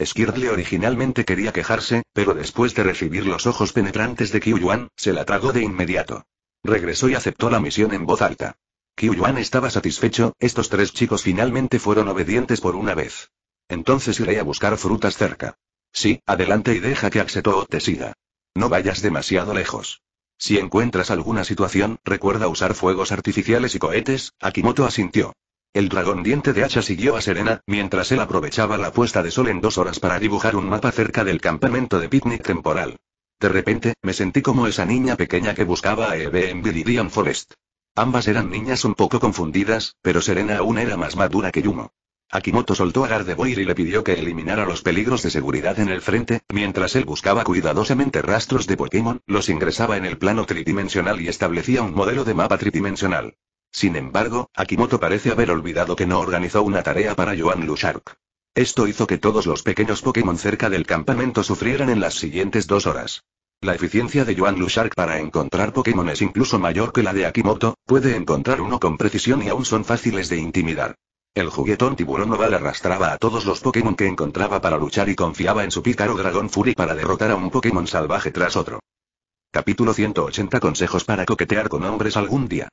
Skirtle originalmente quería quejarse, pero después de recibir los ojos penetrantes de Yuan, se la tragó de inmediato. Regresó y aceptó la misión en voz alta. Yuan estaba satisfecho, estos tres chicos finalmente fueron obedientes por una vez. Entonces iré a buscar frutas cerca. Sí, adelante y deja que Axeto te siga. No vayas demasiado lejos. Si encuentras alguna situación, recuerda usar fuegos artificiales y cohetes, Akimoto asintió. El dragón diente de hacha siguió a Serena, mientras él aprovechaba la puesta de sol en dos horas para dibujar un mapa cerca del campamento de picnic temporal. De repente, me sentí como esa niña pequeña que buscaba a Eve en Viridian Forest. Ambas eran niñas un poco confundidas, pero Serena aún era más madura que Yumo. Akimoto soltó a Gardevoir y le pidió que eliminara los peligros de seguridad en el frente, mientras él buscaba cuidadosamente rastros de Pokémon, los ingresaba en el plano tridimensional y establecía un modelo de mapa tridimensional. Sin embargo, Akimoto parece haber olvidado que no organizó una tarea para Joan Lushark. Esto hizo que todos los pequeños Pokémon cerca del campamento sufrieran en las siguientes dos horas. La eficiencia de Joan Lushark para encontrar Pokémon es incluso mayor que la de Akimoto, puede encontrar uno con precisión y aún son fáciles de intimidar. El juguetón tiburón oval arrastraba a todos los Pokémon que encontraba para luchar y confiaba en su pícaro dragón Fury para derrotar a un Pokémon salvaje tras otro. Capítulo 180 Consejos para coquetear con hombres algún día.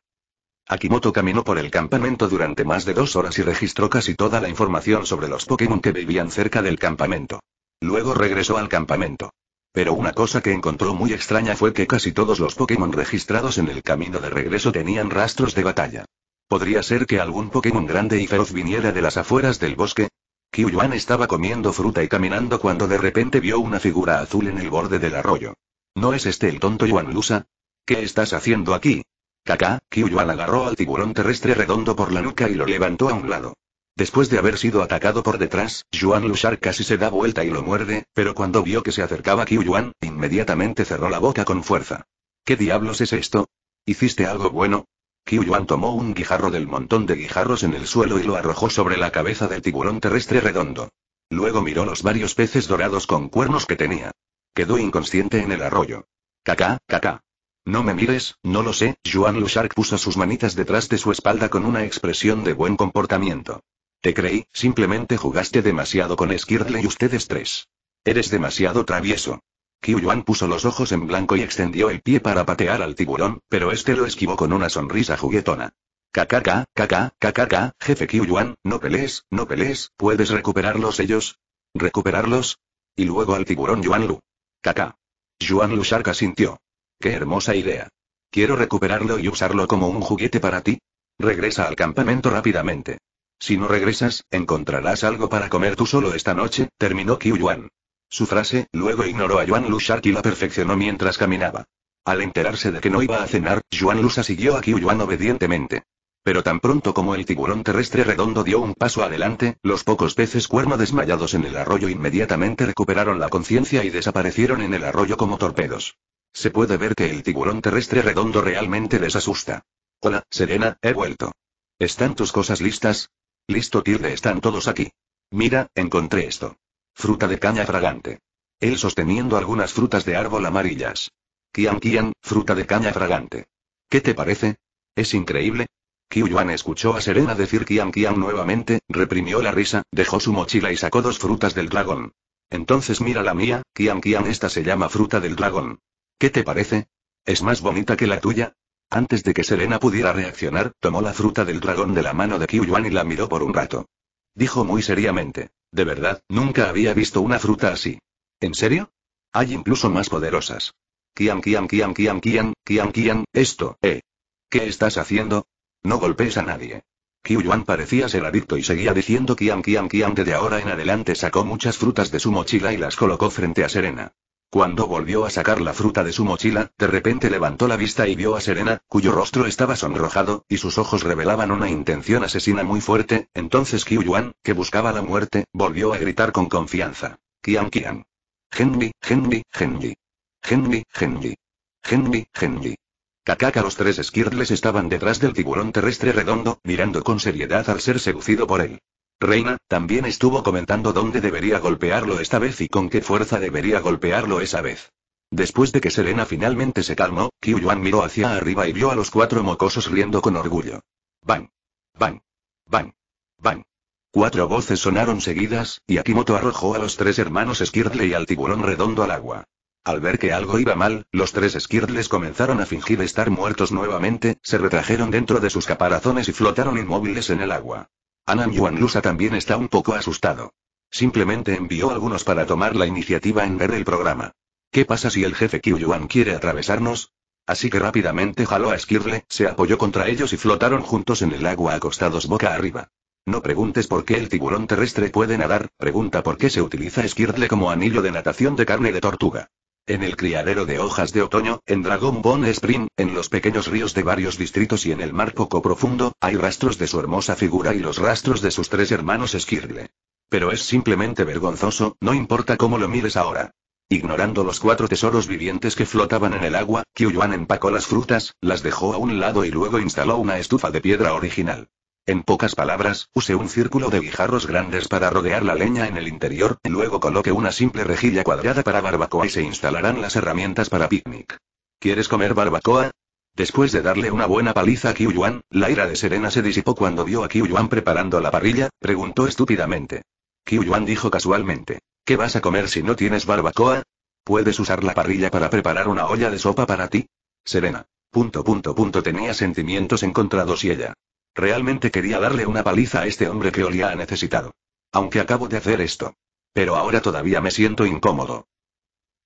Akimoto caminó por el campamento durante más de dos horas y registró casi toda la información sobre los Pokémon que vivían cerca del campamento. Luego regresó al campamento. Pero una cosa que encontró muy extraña fue que casi todos los Pokémon registrados en el camino de regreso tenían rastros de batalla. ¿Podría ser que algún Pokémon grande y feroz viniera de las afueras del bosque? Qiu estaba comiendo fruta y caminando cuando de repente vio una figura azul en el borde del arroyo. ¿No es este el tonto Yuan Lusa? ¿Qué estás haciendo aquí? Kaká, Qiu agarró al tiburón terrestre redondo por la nuca y lo levantó a un lado. Después de haber sido atacado por detrás, Yuan Lushar casi se da vuelta y lo muerde, pero cuando vio que se acercaba Qiu inmediatamente cerró la boca con fuerza. ¿Qué diablos es esto? ¿Hiciste algo bueno? Qiu Yuan tomó un guijarro del montón de guijarros en el suelo y lo arrojó sobre la cabeza del tiburón terrestre redondo. Luego miró los varios peces dorados con cuernos que tenía. Quedó inconsciente en el arroyo. Cacá, kaká. No me mires, no lo sé, Juan Lushark puso sus manitas detrás de su espalda con una expresión de buen comportamiento. Te creí, simplemente jugaste demasiado con Skirtle y ustedes tres. Eres demasiado travieso. Qiu Yuan puso los ojos en blanco y extendió el pie para patear al tiburón, pero este lo esquivó con una sonrisa juguetona. Kakaka, kaka, kakaka, jefe Qiu Yuan, no pelees, no pelees, ¿puedes recuperarlos ellos? ¿Recuperarlos? Y luego al tiburón Yuanlu. Lu. Yuanlu Yuan sintió. Shark ¡Qué hermosa idea! Quiero recuperarlo y usarlo como un juguete para ti. Regresa al campamento rápidamente. Si no regresas, encontrarás algo para comer tú solo esta noche, terminó Qiu Yuan. Su frase, luego ignoró a Yuan Lu y la perfeccionó mientras caminaba. Al enterarse de que no iba a cenar, Juan Lusa siguió a Yuan obedientemente. Pero tan pronto como el tiburón terrestre redondo dio un paso adelante, los pocos peces cuerno desmayados en el arroyo inmediatamente recuperaron la conciencia y desaparecieron en el arroyo como torpedos. Se puede ver que el tiburón terrestre redondo realmente les asusta. Hola, Serena, he vuelto. ¿Están tus cosas listas? Listo, Tilde, están todos aquí. Mira, encontré esto. Fruta de caña fragante. Él sosteniendo algunas frutas de árbol amarillas. Kian Kian, fruta de caña fragante. ¿Qué te parece? Es increíble. Yuan escuchó a Serena decir Qianqian nuevamente, reprimió la risa, dejó su mochila y sacó dos frutas del dragón. Entonces mira la mía, Kian Kian esta se llama fruta del dragón. ¿Qué te parece? ¿Es más bonita que la tuya? Antes de que Serena pudiera reaccionar, tomó la fruta del dragón de la mano de Yuan y la miró por un rato. Dijo muy seriamente. De verdad, nunca había visto una fruta así. ¿En serio? Hay incluso más poderosas. Kian, Kian, Kian, Kian, Kian, Kian, Kian, esto, eh. ¿Qué estás haciendo? No golpees a nadie. Qiu Yuan parecía ser adicto y seguía diciendo Kian Kian Kian de ahora en adelante sacó muchas frutas de su mochila y las colocó frente a Serena. Cuando volvió a sacar la fruta de su mochila, de repente levantó la vista y vio a Serena, cuyo rostro estaba sonrojado, y sus ojos revelaban una intención asesina muy fuerte, entonces Qiu Yuan, que buscaba la muerte, volvió a gritar con confianza. Qian Qian. Genji, Genji, Genji. Genji, Genji. Genji, Genji. Kakaka los tres Skirtles estaban detrás del tiburón terrestre redondo, mirando con seriedad al ser seducido por él. Reina, también estuvo comentando dónde debería golpearlo esta vez y con qué fuerza debería golpearlo esa vez. Después de que Serena finalmente se calmó, Qiu Yuan miró hacia arriba y vio a los cuatro mocosos riendo con orgullo. Bang. Bang. Bang. Bang. Cuatro voces sonaron seguidas, y Akimoto arrojó a los tres hermanos Skirtle y al tiburón redondo al agua. Al ver que algo iba mal, los tres Skirtles comenzaron a fingir estar muertos nuevamente, se retrajeron dentro de sus caparazones y flotaron inmóviles en el agua. Anam Lusa también está un poco asustado. Simplemente envió algunos para tomar la iniciativa en ver el programa. ¿Qué pasa si el jefe Qiu Yuan quiere atravesarnos? Así que rápidamente jaló a Skirle, se apoyó contra ellos y flotaron juntos en el agua acostados boca arriba. No preguntes por qué el tiburón terrestre puede nadar, pregunta por qué se utiliza Skirle como anillo de natación de carne de tortuga. En el criadero de hojas de otoño, en Dragon Bone Spring, en los pequeños ríos de varios distritos y en el mar poco profundo, hay rastros de su hermosa figura y los rastros de sus tres hermanos Skirgle. Pero es simplemente vergonzoso, no importa cómo lo mires ahora. Ignorando los cuatro tesoros vivientes que flotaban en el agua, Kyuyuan empacó las frutas, las dejó a un lado y luego instaló una estufa de piedra original. En pocas palabras, use un círculo de guijarros grandes para rodear la leña en el interior, y luego coloque una simple rejilla cuadrada para barbacoa y se instalarán las herramientas para picnic. ¿Quieres comer barbacoa? Después de darle una buena paliza a Qiu la ira de Serena se disipó cuando vio a Qiu preparando la parrilla, preguntó estúpidamente. Qiu dijo casualmente, ¿qué vas a comer si no tienes barbacoa? ¿Puedes usar la parrilla para preparar una olla de sopa para ti? Serena. Punto punto punto tenía sentimientos encontrados y ella. Realmente quería darle una paliza a este hombre que olía ha necesitado. Aunque acabo de hacer esto. Pero ahora todavía me siento incómodo.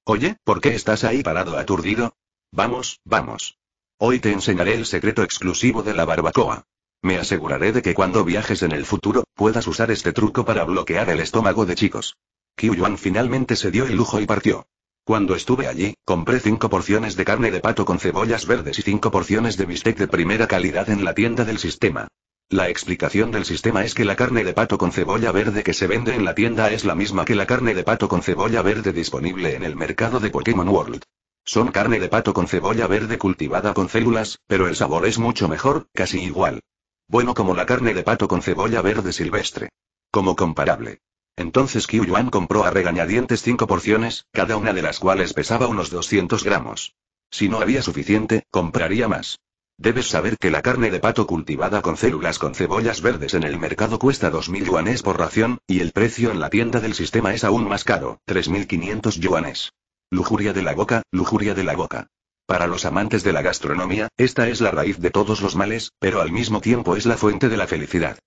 Oye, ¿por qué estás ahí parado aturdido? Vamos, vamos. Hoy te enseñaré el secreto exclusivo de la barbacoa. Me aseguraré de que cuando viajes en el futuro, puedas usar este truco para bloquear el estómago de chicos. Qiu Yuan finalmente se dio el lujo y partió. Cuando estuve allí, compré cinco porciones de carne de pato con cebollas verdes y 5 porciones de bistec de primera calidad en la tienda del sistema. La explicación del sistema es que la carne de pato con cebolla verde que se vende en la tienda es la misma que la carne de pato con cebolla verde disponible en el mercado de Pokémon World. Son carne de pato con cebolla verde cultivada con células, pero el sabor es mucho mejor, casi igual. Bueno como la carne de pato con cebolla verde silvestre. Como comparable. Entonces Qiu Yuan compró a regañadientes cinco porciones, cada una de las cuales pesaba unos 200 gramos. Si no había suficiente, compraría más. Debes saber que la carne de pato cultivada con células con cebollas verdes en el mercado cuesta 2.000 yuanes por ración, y el precio en la tienda del sistema es aún más caro, 3.500 yuanes. Lujuria de la boca, lujuria de la boca. Para los amantes de la gastronomía, esta es la raíz de todos los males, pero al mismo tiempo es la fuente de la felicidad.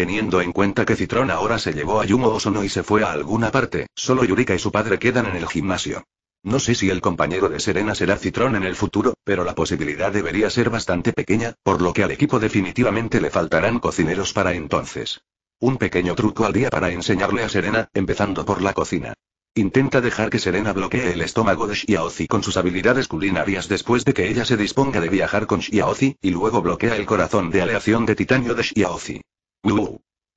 Teniendo en cuenta que Citron ahora se llevó a Yumo Osono y se fue a alguna parte, solo Yurika y su padre quedan en el gimnasio. No sé si el compañero de Serena será Citrón en el futuro, pero la posibilidad debería ser bastante pequeña, por lo que al equipo definitivamente le faltarán cocineros para entonces. Un pequeño truco al día para enseñarle a Serena, empezando por la cocina. Intenta dejar que Serena bloquee el estómago de Xiaozi con sus habilidades culinarias después de que ella se disponga de viajar con Xiaozi, y luego bloquea el corazón de aleación de titanio de Xiaozi.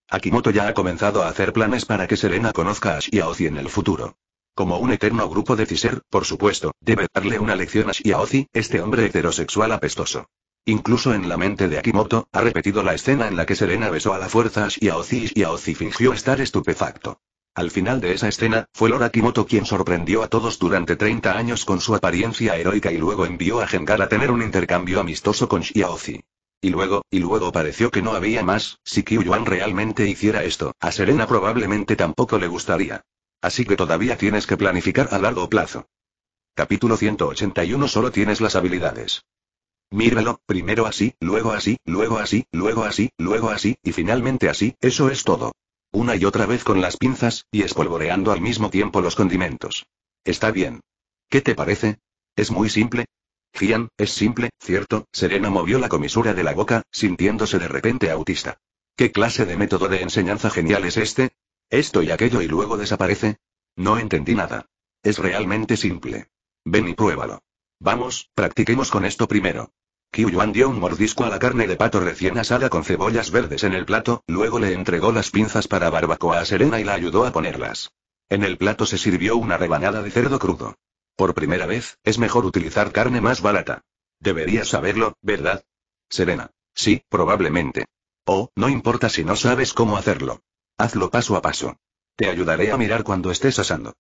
Akimoto ya ha comenzado a hacer planes para que Serena conozca a Shiaozi en el futuro. Como un eterno grupo de Ciser, por supuesto, debe darle una lección a Shiaozi, este hombre heterosexual apestoso. Incluso en la mente de Akimoto, ha repetido la escena en la que Serena besó a la fuerza a Shiaozi y Shiaozi fingió estar estupefacto. Al final de esa escena, fue Lord Akimoto quien sorprendió a todos durante 30 años con su apariencia heroica y luego envió a Gengar a tener un intercambio amistoso con Shiaozi. Y luego, y luego pareció que no había más, si Qiu Yuan realmente hiciera esto, a Serena probablemente tampoco le gustaría. Así que todavía tienes que planificar a largo plazo. Capítulo 181 Solo tienes las habilidades. Míralo, primero así, luego así, luego así, luego así, luego así, y finalmente así, eso es todo. Una y otra vez con las pinzas, y espolvoreando al mismo tiempo los condimentos. Está bien. ¿Qué te parece? Es muy simple, Gian, es simple, cierto, Serena movió la comisura de la boca, sintiéndose de repente autista. ¿Qué clase de método de enseñanza genial es este? Esto y aquello y luego desaparece. No entendí nada. Es realmente simple. Ven y pruébalo. Vamos, practiquemos con esto primero. Qiu Yuan dio un mordisco a la carne de pato recién asada con cebollas verdes en el plato, luego le entregó las pinzas para barbacoa a Serena y la ayudó a ponerlas. En el plato se sirvió una rebanada de cerdo crudo. Por primera vez, es mejor utilizar carne más barata. Deberías saberlo, ¿verdad? Serena. Sí, probablemente. Oh, no importa si no sabes cómo hacerlo. Hazlo paso a paso. Te ayudaré a mirar cuando estés asando.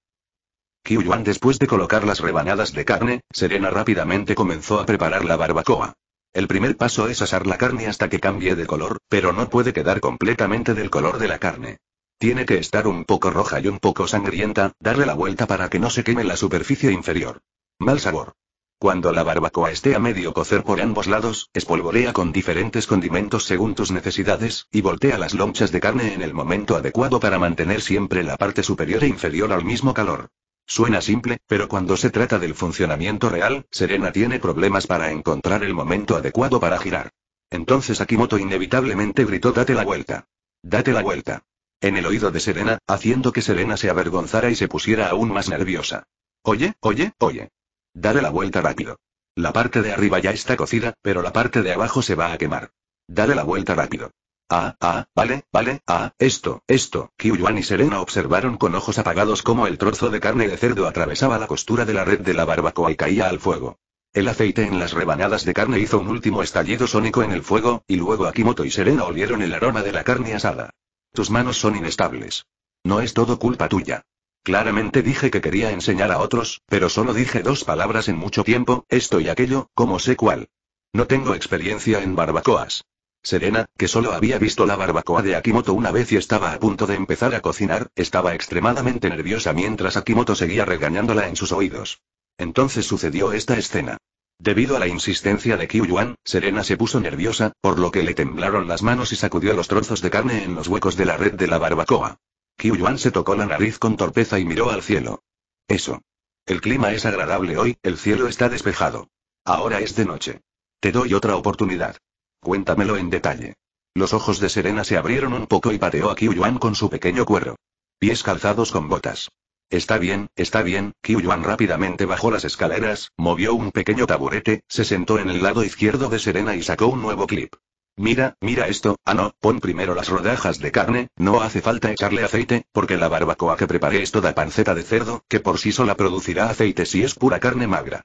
Yuan después de colocar las rebanadas de carne, Serena rápidamente comenzó a preparar la barbacoa. El primer paso es asar la carne hasta que cambie de color, pero no puede quedar completamente del color de la carne. Tiene que estar un poco roja y un poco sangrienta, darle la vuelta para que no se queme la superficie inferior. Mal sabor. Cuando la barbacoa esté a medio cocer por ambos lados, espolvorea con diferentes condimentos según tus necesidades, y voltea las lonchas de carne en el momento adecuado para mantener siempre la parte superior e inferior al mismo calor. Suena simple, pero cuando se trata del funcionamiento real, Serena tiene problemas para encontrar el momento adecuado para girar. Entonces Akimoto inevitablemente gritó date la vuelta. Date la vuelta en el oído de Serena, haciendo que Serena se avergonzara y se pusiera aún más nerviosa. Oye, oye, oye. Dale la vuelta rápido. La parte de arriba ya está cocida, pero la parte de abajo se va a quemar. Dale la vuelta rápido. Ah, ah, vale, vale, ah, esto, esto. Yuan y Serena observaron con ojos apagados cómo el trozo de carne de cerdo atravesaba la costura de la red de la barbacoa y caía al fuego. El aceite en las rebanadas de carne hizo un último estallido sónico en el fuego, y luego Akimoto y Serena olieron el aroma de la carne asada. Tus manos son inestables. No es todo culpa tuya. Claramente dije que quería enseñar a otros, pero solo dije dos palabras en mucho tiempo, esto y aquello, como sé cuál. No tengo experiencia en barbacoas. Serena, que solo había visto la barbacoa de Akimoto una vez y estaba a punto de empezar a cocinar, estaba extremadamente nerviosa mientras Akimoto seguía regañándola en sus oídos. Entonces sucedió esta escena. Debido a la insistencia de Qiu Yuan, Serena se puso nerviosa, por lo que le temblaron las manos y sacudió los trozos de carne en los huecos de la red de la barbacoa. Qiu Yuan se tocó la nariz con torpeza y miró al cielo. Eso. El clima es agradable hoy, el cielo está despejado. Ahora es de noche. Te doy otra oportunidad. Cuéntamelo en detalle. Los ojos de Serena se abrieron un poco y pateó a Qiu Yuan con su pequeño cuero. Pies calzados con botas. Está bien, está bien, Qiu Yuan rápidamente bajó las escaleras, movió un pequeño taburete, se sentó en el lado izquierdo de Serena y sacó un nuevo clip. Mira, mira esto, ah no, pon primero las rodajas de carne, no hace falta echarle aceite, porque la barbacoa que preparé es toda panceta de cerdo, que por sí sola producirá aceite si es pura carne magra.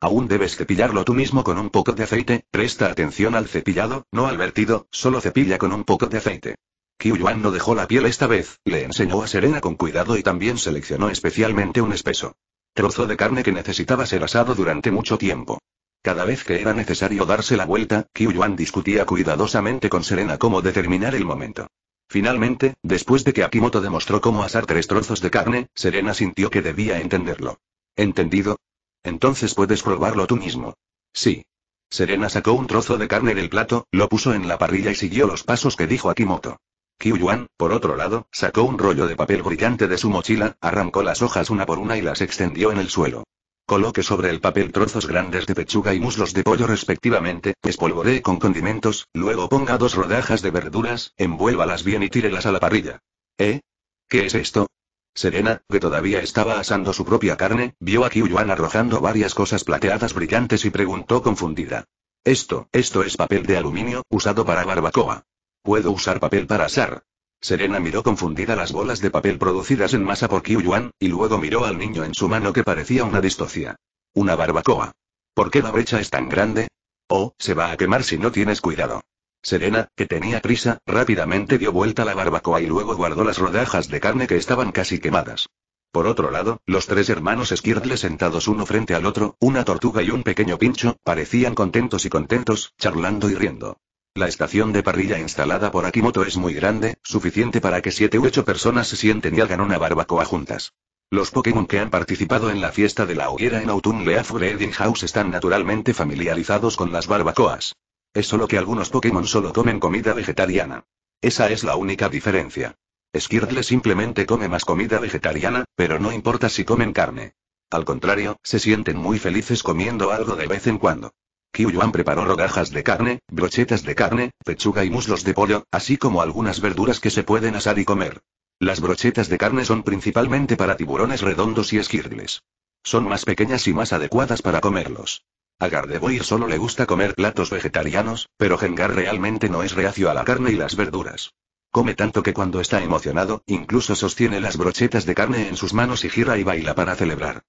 Aún debes cepillarlo tú mismo con un poco de aceite, presta atención al cepillado, no al vertido, solo cepilla con un poco de aceite. Qiu Yuan no dejó la piel esta vez, le enseñó a Serena con cuidado y también seleccionó especialmente un espeso trozo de carne que necesitaba ser asado durante mucho tiempo. Cada vez que era necesario darse la vuelta, Qiu Yuan discutía cuidadosamente con Serena cómo determinar el momento. Finalmente, después de que Akimoto demostró cómo asar tres trozos de carne, Serena sintió que debía entenderlo. ¿Entendido? Entonces puedes probarlo tú mismo. Sí. Serena sacó un trozo de carne del plato, lo puso en la parrilla y siguió los pasos que dijo Akimoto. Qiu por otro lado, sacó un rollo de papel brillante de su mochila, arrancó las hojas una por una y las extendió en el suelo. Coloque sobre el papel trozos grandes de pechuga y muslos de pollo respectivamente, espolvoree con condimentos, luego ponga dos rodajas de verduras, envuélvalas bien y tírelas a la parrilla. ¿Eh? ¿Qué es esto? Serena, que todavía estaba asando su propia carne, vio a Qiu arrojando varias cosas plateadas brillantes y preguntó confundida. Esto, esto es papel de aluminio, usado para barbacoa. ¿Puedo usar papel para asar? Serena miró confundida las bolas de papel producidas en masa por Qiu Yuan, y luego miró al niño en su mano que parecía una distocia. Una barbacoa. ¿Por qué la brecha es tan grande? Oh, se va a quemar si no tienes cuidado. Serena, que tenía prisa, rápidamente dio vuelta la barbacoa y luego guardó las rodajas de carne que estaban casi quemadas. Por otro lado, los tres hermanos Esquirtle sentados uno frente al otro, una tortuga y un pequeño pincho, parecían contentos y contentos, charlando y riendo. La estación de parrilla instalada por Akimoto es muy grande, suficiente para que 7 u 8 personas se sienten y hagan una barbacoa juntas. Los Pokémon que han participado en la fiesta de la hoguera en Autumn Leaf House están naturalmente familiarizados con las barbacoas. Es solo que algunos Pokémon solo comen comida vegetariana. Esa es la única diferencia. Skirtle simplemente come más comida vegetariana, pero no importa si comen carne. Al contrario, se sienten muy felices comiendo algo de vez en cuando. Qiu preparó rodajas de carne, brochetas de carne, pechuga y muslos de pollo, así como algunas verduras que se pueden asar y comer. Las brochetas de carne son principalmente para tiburones redondos y esquirles. Son más pequeñas y más adecuadas para comerlos. A Gardevoir solo le gusta comer platos vegetarianos, pero Gengar realmente no es reacio a la carne y las verduras. Come tanto que cuando está emocionado, incluso sostiene las brochetas de carne en sus manos y gira y baila para celebrar.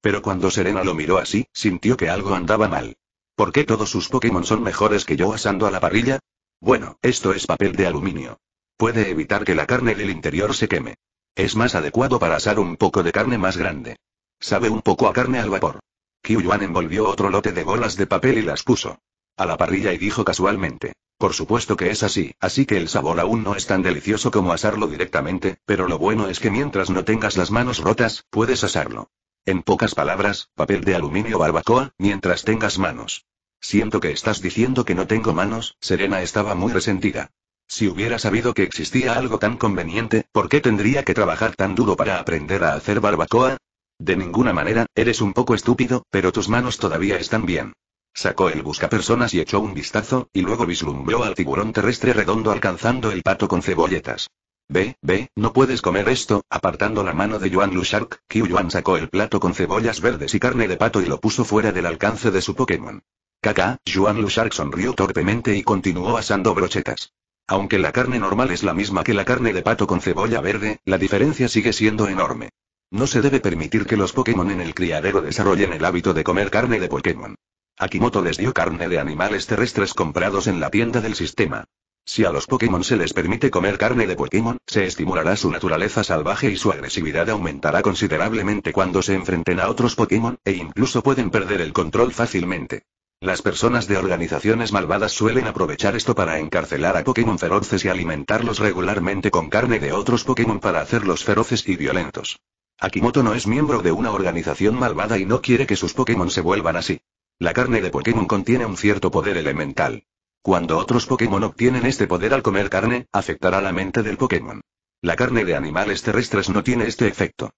Pero cuando Serena lo miró así, sintió que algo andaba mal. ¿Por qué todos sus Pokémon son mejores que yo asando a la parrilla? Bueno, esto es papel de aluminio. Puede evitar que la carne del interior se queme. Es más adecuado para asar un poco de carne más grande. Sabe un poco a carne al vapor. Yuan envolvió otro lote de bolas de papel y las puso a la parrilla y dijo casualmente. Por supuesto que es así, así que el sabor aún no es tan delicioso como asarlo directamente, pero lo bueno es que mientras no tengas las manos rotas, puedes asarlo. En pocas palabras, papel de aluminio barbacoa, mientras tengas manos. Siento que estás diciendo que no tengo manos, Serena estaba muy resentida. Si hubiera sabido que existía algo tan conveniente, ¿por qué tendría que trabajar tan duro para aprender a hacer barbacoa? De ninguna manera, eres un poco estúpido, pero tus manos todavía están bien. Sacó el buscapersonas y echó un vistazo, y luego vislumbró al tiburón terrestre redondo alcanzando el pato con cebolletas. Ve, ve, no puedes comer esto, apartando la mano de Yuan Lushark, Kyu Yuan sacó el plato con cebollas verdes y carne de pato y lo puso fuera del alcance de su Pokémon. Kaká, Yuan Lushark sonrió torpemente y continuó asando brochetas. Aunque la carne normal es la misma que la carne de pato con cebolla verde, la diferencia sigue siendo enorme. No se debe permitir que los Pokémon en el criadero desarrollen el hábito de comer carne de Pokémon. Akimoto les dio carne de animales terrestres comprados en la tienda del sistema. Si a los Pokémon se les permite comer carne de Pokémon, se estimulará su naturaleza salvaje y su agresividad aumentará considerablemente cuando se enfrenten a otros Pokémon, e incluso pueden perder el control fácilmente. Las personas de organizaciones malvadas suelen aprovechar esto para encarcelar a Pokémon feroces y alimentarlos regularmente con carne de otros Pokémon para hacerlos feroces y violentos. Akimoto no es miembro de una organización malvada y no quiere que sus Pokémon se vuelvan así. La carne de Pokémon contiene un cierto poder elemental. Cuando otros Pokémon obtienen este poder al comer carne, afectará la mente del Pokémon. La carne de animales terrestres no tiene este efecto.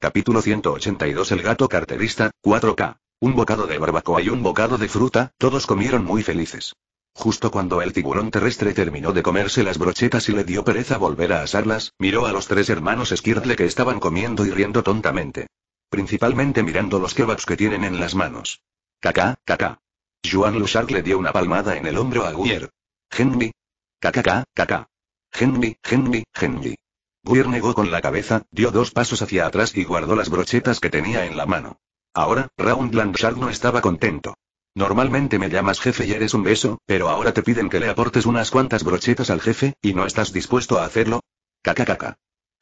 Capítulo 182 El gato carterista, 4K. Un bocado de barbacoa y un bocado de fruta, todos comieron muy felices. Justo cuando el tiburón terrestre terminó de comerse las brochetas y le dio pereza volver a asarlas, miró a los tres hermanos Skirtle que estaban comiendo y riendo tontamente. Principalmente mirando los kebabs que tienen en las manos. Cacá, cacá. Juan Lushark le dio una palmada en el hombro a Guier. Henry. Kaká, caca. Henry, Henry, Henry. Guier negó con la cabeza, dio dos pasos hacia atrás y guardó las brochetas que tenía en la mano. Ahora, Roundland Shark no estaba contento. Normalmente me llamas jefe y eres un beso, pero ahora te piden que le aportes unas cuantas brochetas al jefe, y no estás dispuesto a hacerlo. kaká.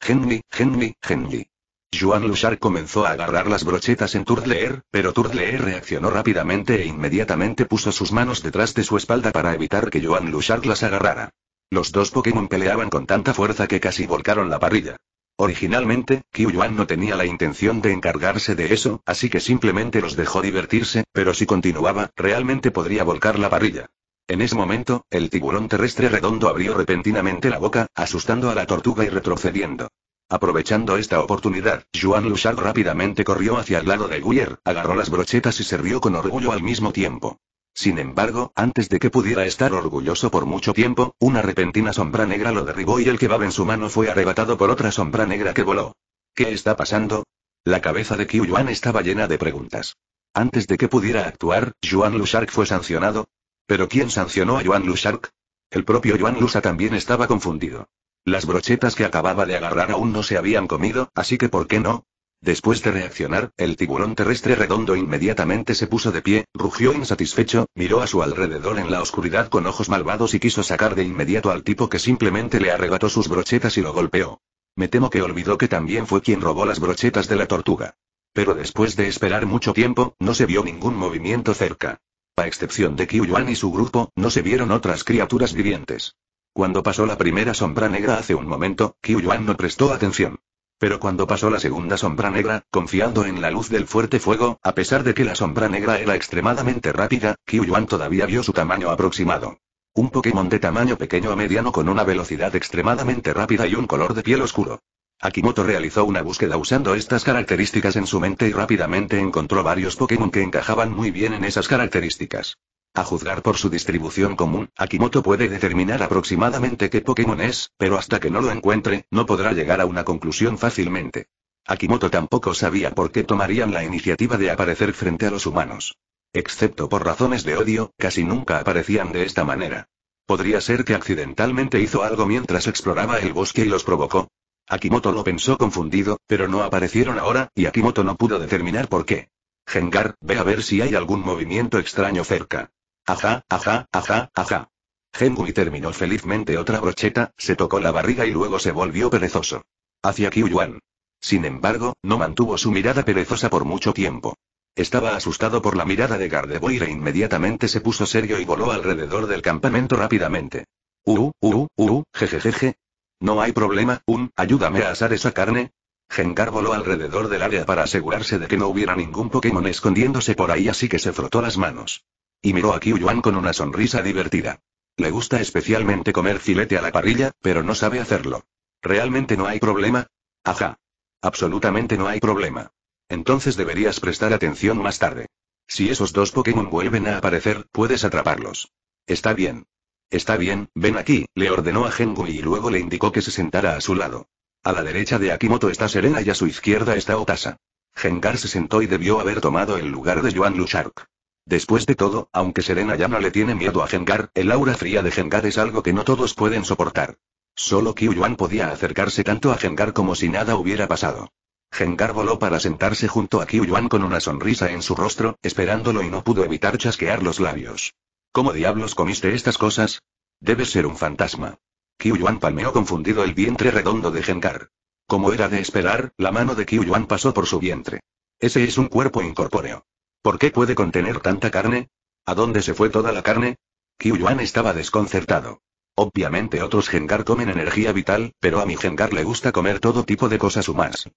Henry, Henry, Henry. Joan Lushar comenzó a agarrar las brochetas en Turtler, pero Turdleer reaccionó rápidamente e inmediatamente puso sus manos detrás de su espalda para evitar que Joan Lushar las agarrara. Los dos Pokémon peleaban con tanta fuerza que casi volcaron la parrilla. Originalmente, Kyu Yuan no tenía la intención de encargarse de eso, así que simplemente los dejó divertirse, pero si continuaba, realmente podría volcar la parrilla. En ese momento, el tiburón terrestre redondo abrió repentinamente la boca, asustando a la tortuga y retrocediendo. Aprovechando esta oportunidad, Juan Lushark rápidamente corrió hacia el lado de Guyer, agarró las brochetas y sirvió con orgullo al mismo tiempo. Sin embargo, antes de que pudiera estar orgulloso por mucho tiempo, una repentina sombra negra lo derribó y el kebab en su mano fue arrebatado por otra sombra negra que voló. ¿Qué está pasando? La cabeza de Qiu Yuan estaba llena de preguntas. Antes de que pudiera actuar, Yuan Lushark fue sancionado. ¿Pero quién sancionó a Yuan Lushark? El propio Yuan Lusa también estaba confundido. Las brochetas que acababa de agarrar aún no se habían comido, así que ¿por qué no? Después de reaccionar, el tiburón terrestre redondo inmediatamente se puso de pie, rugió insatisfecho, miró a su alrededor en la oscuridad con ojos malvados y quiso sacar de inmediato al tipo que simplemente le arrebató sus brochetas y lo golpeó. Me temo que olvidó que también fue quien robó las brochetas de la tortuga. Pero después de esperar mucho tiempo, no se vio ningún movimiento cerca. A excepción de kiyuan y su grupo, no se vieron otras criaturas vivientes. Cuando pasó la primera sombra negra hace un momento, Qiu Yuan no prestó atención. Pero cuando pasó la segunda sombra negra, confiando en la luz del fuerte fuego, a pesar de que la sombra negra era extremadamente rápida, Qiu Yuan todavía vio su tamaño aproximado. Un Pokémon de tamaño pequeño a mediano con una velocidad extremadamente rápida y un color de piel oscuro. Akimoto realizó una búsqueda usando estas características en su mente y rápidamente encontró varios Pokémon que encajaban muy bien en esas características. A juzgar por su distribución común, Akimoto puede determinar aproximadamente qué Pokémon es, pero hasta que no lo encuentre, no podrá llegar a una conclusión fácilmente. Akimoto tampoco sabía por qué tomarían la iniciativa de aparecer frente a los humanos. Excepto por razones de odio, casi nunca aparecían de esta manera. Podría ser que accidentalmente hizo algo mientras exploraba el bosque y los provocó. Akimoto lo pensó confundido, pero no aparecieron ahora, y Akimoto no pudo determinar por qué. Gengar, ve a ver si hay algún movimiento extraño cerca. Ajá, ajá, ajá, ajá. Hemingway terminó felizmente otra brocheta, se tocó la barriga y luego se volvió perezoso. Hacia Yuan. Sin embargo, no mantuvo su mirada perezosa por mucho tiempo. Estaba asustado por la mirada de Gardevoir e inmediatamente se puso serio y voló alrededor del campamento rápidamente. Uh, uh, uh, jejejeje. No hay problema, un, ayúdame a asar esa carne. Gengar voló alrededor del área para asegurarse de que no hubiera ningún Pokémon escondiéndose por ahí así que se frotó las manos. Y miró a Kyu Yuan con una sonrisa divertida. Le gusta especialmente comer filete a la parrilla, pero no sabe hacerlo. ¿Realmente no hay problema? Ajá. Absolutamente no hay problema. Entonces deberías prestar atención más tarde. Si esos dos Pokémon vuelven a aparecer, puedes atraparlos. Está bien. Está bien, ven aquí, le ordenó a Gengu y luego le indicó que se sentara a su lado. A la derecha de Akimoto está Serena y a su izquierda está Otasa. Gengar se sentó y debió haber tomado el lugar de Yuan Luchark. Después de todo, aunque Serena ya no le tiene miedo a Gengar, el aura fría de Gengar es algo que no todos pueden soportar. Solo Kyu Yuan podía acercarse tanto a Gengar como si nada hubiera pasado. Gengar voló para sentarse junto a Kyu Yuan con una sonrisa en su rostro, esperándolo y no pudo evitar chasquear los labios. ¿Cómo diablos comiste estas cosas? Debes ser un fantasma. Kyu Yuan palmeó confundido el vientre redondo de Gengar. Como era de esperar, la mano de Kyu Yuan pasó por su vientre. Ese es un cuerpo incorpóreo. ¿Por qué puede contener tanta carne? ¿A dónde se fue toda la carne? Yuan estaba desconcertado. Obviamente otros Gengar comen energía vital, pero a mi Gengar le gusta comer todo tipo de cosas humanas.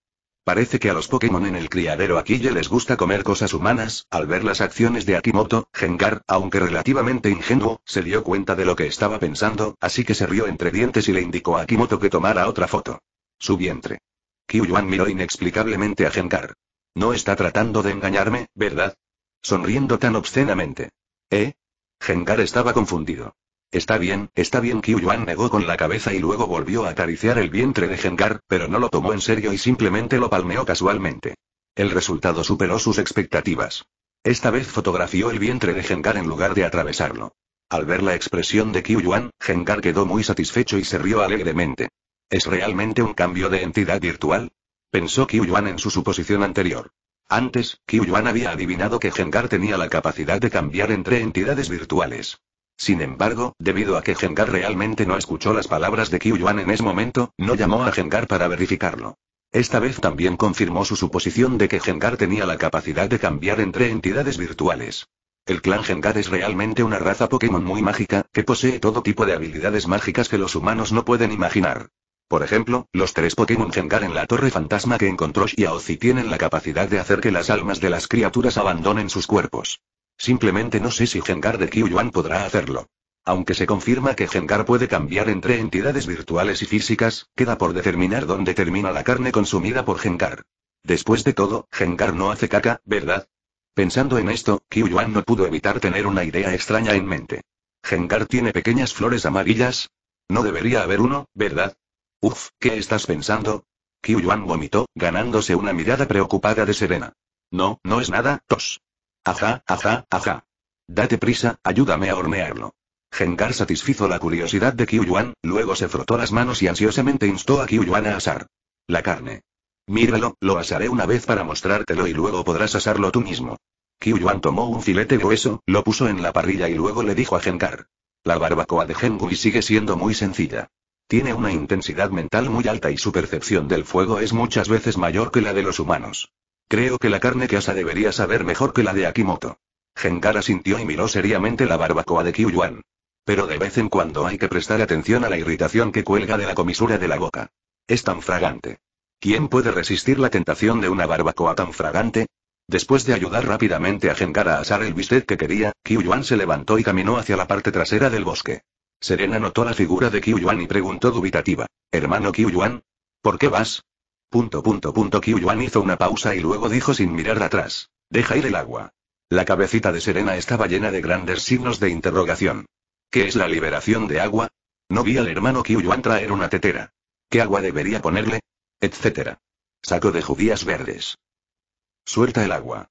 Parece que a los Pokémon en el criadero Aquille les gusta comer cosas humanas, al ver las acciones de Akimoto, Gengar, aunque relativamente ingenuo, se dio cuenta de lo que estaba pensando, así que se rió entre dientes y le indicó a Akimoto que tomara otra foto. Su vientre. Yuan miró inexplicablemente a Gengar. No está tratando de engañarme, ¿verdad? Sonriendo tan obscenamente. ¿Eh? Gengar estaba confundido. Está bien, está bien, Qiu Yuan negó con la cabeza y luego volvió a acariciar el vientre de Gengar, pero no lo tomó en serio y simplemente lo palmeó casualmente. El resultado superó sus expectativas. Esta vez fotografió el vientre de Gengar en lugar de atravesarlo. Al ver la expresión de Qiu Yuan, Gengar quedó muy satisfecho y se rió alegremente. ¿Es realmente un cambio de entidad virtual? pensó Yuan en su suposición anterior. Antes, Yuan había adivinado que Gengar tenía la capacidad de cambiar entre entidades virtuales. Sin embargo, debido a que Gengar realmente no escuchó las palabras de Yuan en ese momento, no llamó a Gengar para verificarlo. Esta vez también confirmó su suposición de que Gengar tenía la capacidad de cambiar entre entidades virtuales. El clan Gengar es realmente una raza Pokémon muy mágica, que posee todo tipo de habilidades mágicas que los humanos no pueden imaginar. Por ejemplo, los tres Pokémon Gengar en la torre fantasma que encontró Xiaozi tienen la capacidad de hacer que las almas de las criaturas abandonen sus cuerpos. Simplemente no sé si Gengar de Yuan podrá hacerlo. Aunque se confirma que Gengar puede cambiar entre entidades virtuales y físicas, queda por determinar dónde termina la carne consumida por Gengar. Después de todo, Gengar no hace caca, ¿verdad? Pensando en esto, Yuan no pudo evitar tener una idea extraña en mente. Gengar tiene pequeñas flores amarillas. No debería haber uno, ¿verdad? Uf, ¿qué estás pensando? Qiu Yuan vomitó, ganándose una mirada preocupada de Serena. No, no es nada, tos. Ajá, ajá, ajá. Date prisa, ayúdame a hornearlo. Gengar satisfizo la curiosidad de Qiu Yuan, luego se frotó las manos y ansiosamente instó a Qiu Yuan a asar. La carne. Míralo, lo asaré una vez para mostrártelo y luego podrás asarlo tú mismo. Qiu Yuan tomó un filete grueso, lo puso en la parrilla y luego le dijo a Gengar. La barbacoa de Gengui sigue siendo muy sencilla. Tiene una intensidad mental muy alta y su percepción del fuego es muchas veces mayor que la de los humanos. Creo que la carne que asa debería saber mejor que la de Akimoto. Gengara sintió y miró seriamente la barbacoa de Yuan, Pero de vez en cuando hay que prestar atención a la irritación que cuelga de la comisura de la boca. Es tan fragante. ¿Quién puede resistir la tentación de una barbacoa tan fragante? Después de ayudar rápidamente a Genkara a asar el bistec que quería, Yuan se levantó y caminó hacia la parte trasera del bosque. Serena notó la figura de Yuan y preguntó dubitativa. ¿Hermano Kiyuan? ¿Por qué vas? Punto punto punto hizo una pausa y luego dijo sin mirar atrás. Deja ir el agua. La cabecita de Serena estaba llena de grandes signos de interrogación. ¿Qué es la liberación de agua? No vi al hermano Qiu traer una tetera. ¿Qué agua debería ponerle? Etcétera. Saco de judías verdes. Suelta el agua.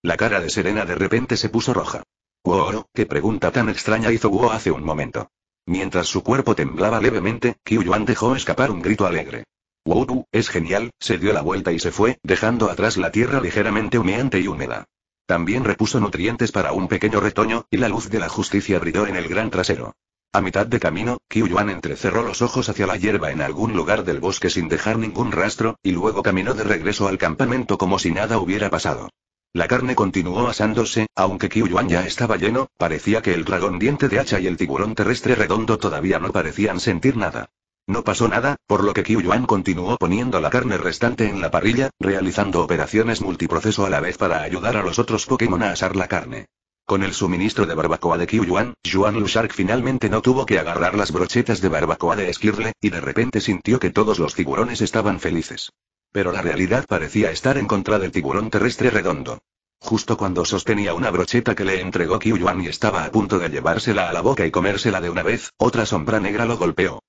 La cara de Serena de repente se puso roja. Wow, qué pregunta tan extraña hizo Guo hace un momento. Mientras su cuerpo temblaba levemente, Qiu Yuan dejó escapar un grito alegre. Wow, es genial, se dio la vuelta y se fue, dejando atrás la tierra ligeramente humeante y húmeda. También repuso nutrientes para un pequeño retoño, y la luz de la justicia brilló en el gran trasero. A mitad de camino, Qiu Yuan entrecerró los ojos hacia la hierba en algún lugar del bosque sin dejar ningún rastro, y luego caminó de regreso al campamento como si nada hubiera pasado. La carne continuó asándose, aunque Yuan ya estaba lleno, parecía que el dragón diente de hacha y el tiburón terrestre redondo todavía no parecían sentir nada. No pasó nada, por lo que Yuan continuó poniendo la carne restante en la parrilla, realizando operaciones multiproceso a la vez para ayudar a los otros Pokémon a asar la carne. Con el suministro de barbacoa de Kyu Yuan Lushark finalmente no tuvo que agarrar las brochetas de barbacoa de Esquirle, y de repente sintió que todos los tiburones estaban felices. Pero la realidad parecía estar en contra del tiburón terrestre redondo. Justo cuando sostenía una brocheta que le entregó Qiu Yuan y estaba a punto de llevársela a la boca y comérsela de una vez, otra sombra negra lo golpeó.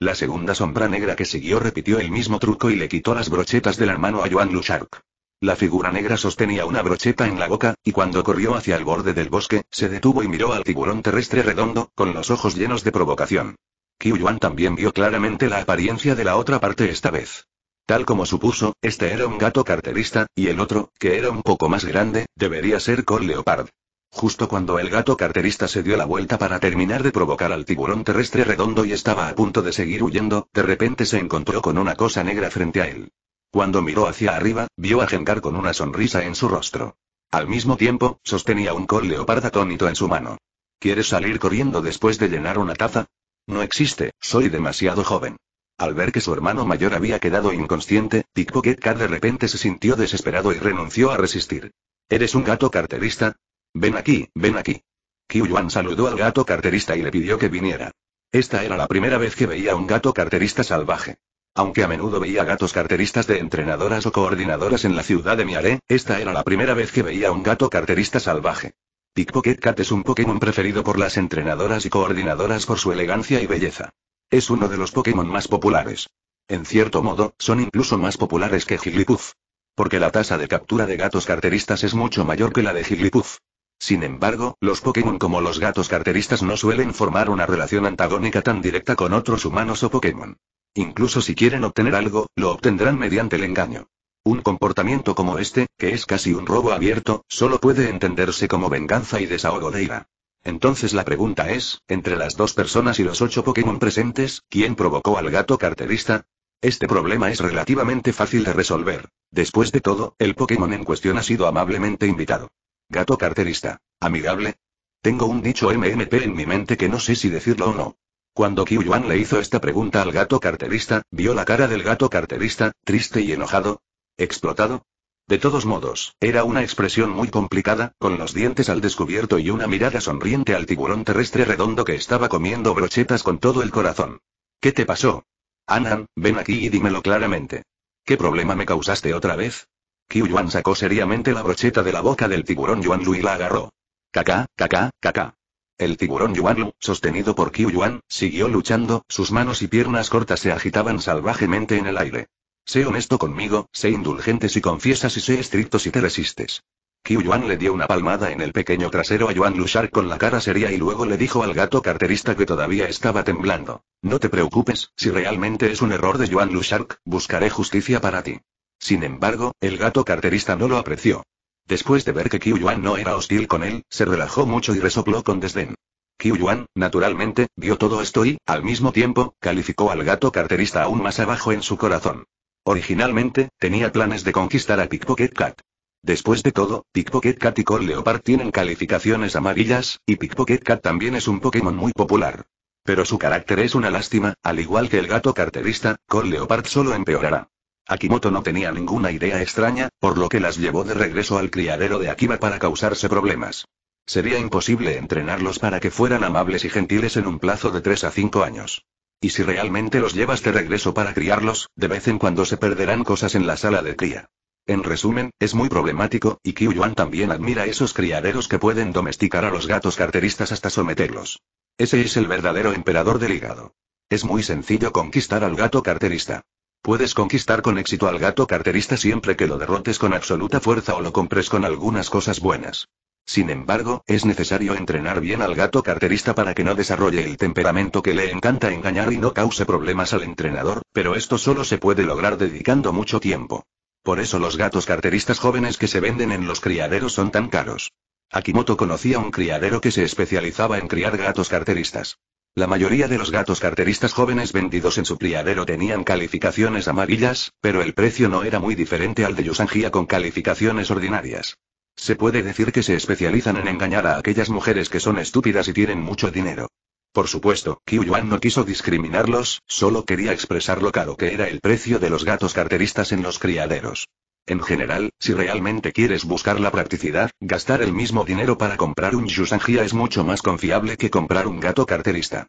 La segunda sombra negra que siguió repitió el mismo truco y le quitó las brochetas de la mano a Yuan Lushark. La figura negra sostenía una brocheta en la boca, y cuando corrió hacia el borde del bosque, se detuvo y miró al tiburón terrestre redondo, con los ojos llenos de provocación. Qiu Yuan también vio claramente la apariencia de la otra parte esta vez. Tal como supuso, este era un gato carterista, y el otro, que era un poco más grande, debería ser Cor Leopard. Justo cuando el gato carterista se dio la vuelta para terminar de provocar al tiburón terrestre redondo y estaba a punto de seguir huyendo, de repente se encontró con una cosa negra frente a él. Cuando miró hacia arriba, vio a Gengar con una sonrisa en su rostro. Al mismo tiempo, sostenía un Cor Leopard atónito en su mano. ¿Quieres salir corriendo después de llenar una taza? No existe, soy demasiado joven. Al ver que su hermano mayor había quedado inconsciente, Pickpocket Cat de repente se sintió desesperado y renunció a resistir. ¿Eres un gato carterista? Ven aquí, ven aquí. Qiu Yuan saludó al gato carterista y le pidió que viniera. Esta era la primera vez que veía un gato carterista salvaje. Aunque a menudo veía gatos carteristas de entrenadoras o coordinadoras en la ciudad de Miare, esta era la primera vez que veía un gato carterista salvaje. Pickpocket Cat es un Pokémon preferido por las entrenadoras y coordinadoras por su elegancia y belleza. Es uno de los Pokémon más populares. En cierto modo, son incluso más populares que Jigglypuff. Porque la tasa de captura de gatos carteristas es mucho mayor que la de Jigglypuff. Sin embargo, los Pokémon como los gatos carteristas no suelen formar una relación antagónica tan directa con otros humanos o Pokémon. Incluso si quieren obtener algo, lo obtendrán mediante el engaño. Un comportamiento como este, que es casi un robo abierto, solo puede entenderse como venganza y desahogo de ira. Entonces la pregunta es, entre las dos personas y los ocho Pokémon presentes, ¿quién provocó al gato carterista? Este problema es relativamente fácil de resolver. Después de todo, el Pokémon en cuestión ha sido amablemente invitado. Gato carterista. Amigable. Tengo un dicho MMP en mi mente que no sé si decirlo o no. Cuando Qiu Yuan le hizo esta pregunta al gato carterista, vio la cara del gato carterista, triste y enojado. ¿Explotado? De todos modos, era una expresión muy complicada, con los dientes al descubierto y una mirada sonriente al tiburón terrestre redondo que estaba comiendo brochetas con todo el corazón. ¿Qué te pasó? Anan, ven aquí y dímelo claramente. ¿Qué problema me causaste otra vez? Qiu Yuan sacó seriamente la brocheta de la boca del tiburón Yuan Lu y la agarró. Caca, caca, caca. El tiburón Yuan Lu, sostenido por Qiu Yuan, siguió luchando, sus manos y piernas cortas se agitaban salvajemente en el aire. Sé honesto conmigo, sé indulgente si confiesas y sé estricto si te resistes. Qiu Yuan le dio una palmada en el pequeño trasero a Yuan Lushark con la cara seria y luego le dijo al gato carterista que todavía estaba temblando. No te preocupes, si realmente es un error de Yuan Lushark, buscaré justicia para ti. Sin embargo, el gato carterista no lo apreció. Después de ver que Qiu Yuan no era hostil con él, se relajó mucho y resopló con desdén. Qiu Yuan, naturalmente, vio todo esto y, al mismo tiempo, calificó al gato carterista aún más abajo en su corazón. Originalmente, tenía planes de conquistar a Pickpocket Cat. Después de todo, Pickpocket Cat y Core Leopard tienen calificaciones amarillas, y Pickpocket Cat también es un Pokémon muy popular. Pero su carácter es una lástima, al igual que el gato carterista, Core Leopard solo empeorará. Akimoto no tenía ninguna idea extraña, por lo que las llevó de regreso al criadero de Akiba para causarse problemas. Sería imposible entrenarlos para que fueran amables y gentiles en un plazo de 3 a 5 años. Y si realmente los llevas de regreso para criarlos, de vez en cuando se perderán cosas en la sala de cría. En resumen, es muy problemático, y Qiu Yuan también admira esos criaderos que pueden domesticar a los gatos carteristas hasta someterlos. Ese es el verdadero emperador del hígado. Es muy sencillo conquistar al gato carterista. Puedes conquistar con éxito al gato carterista siempre que lo derrotes con absoluta fuerza o lo compres con algunas cosas buenas. Sin embargo, es necesario entrenar bien al gato carterista para que no desarrolle el temperamento que le encanta engañar y no cause problemas al entrenador, pero esto solo se puede lograr dedicando mucho tiempo. Por eso los gatos carteristas jóvenes que se venden en los criaderos son tan caros. Akimoto conocía un criadero que se especializaba en criar gatos carteristas. La mayoría de los gatos carteristas jóvenes vendidos en su criadero tenían calificaciones amarillas, pero el precio no era muy diferente al de Yusanjia con calificaciones ordinarias. Se puede decir que se especializan en engañar a aquellas mujeres que son estúpidas y tienen mucho dinero. Por supuesto, Qiu Yuan no quiso discriminarlos, solo quería expresar lo caro que era el precio de los gatos carteristas en los criaderos. En general, si realmente quieres buscar la practicidad, gastar el mismo dinero para comprar un Yusanjia es mucho más confiable que comprar un gato carterista.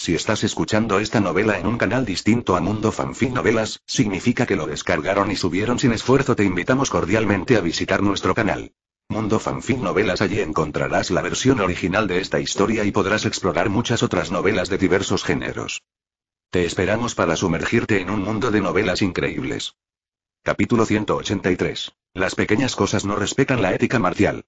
Si estás escuchando esta novela en un canal distinto a Mundo Fanfic Novelas, significa que lo descargaron y subieron sin esfuerzo. Te invitamos cordialmente a visitar nuestro canal. Mundo Fanfic Novelas allí encontrarás la versión original de esta historia y podrás explorar muchas otras novelas de diversos géneros. Te esperamos para sumergirte en un mundo de novelas increíbles. Capítulo 183. Las pequeñas cosas no respetan la ética marcial.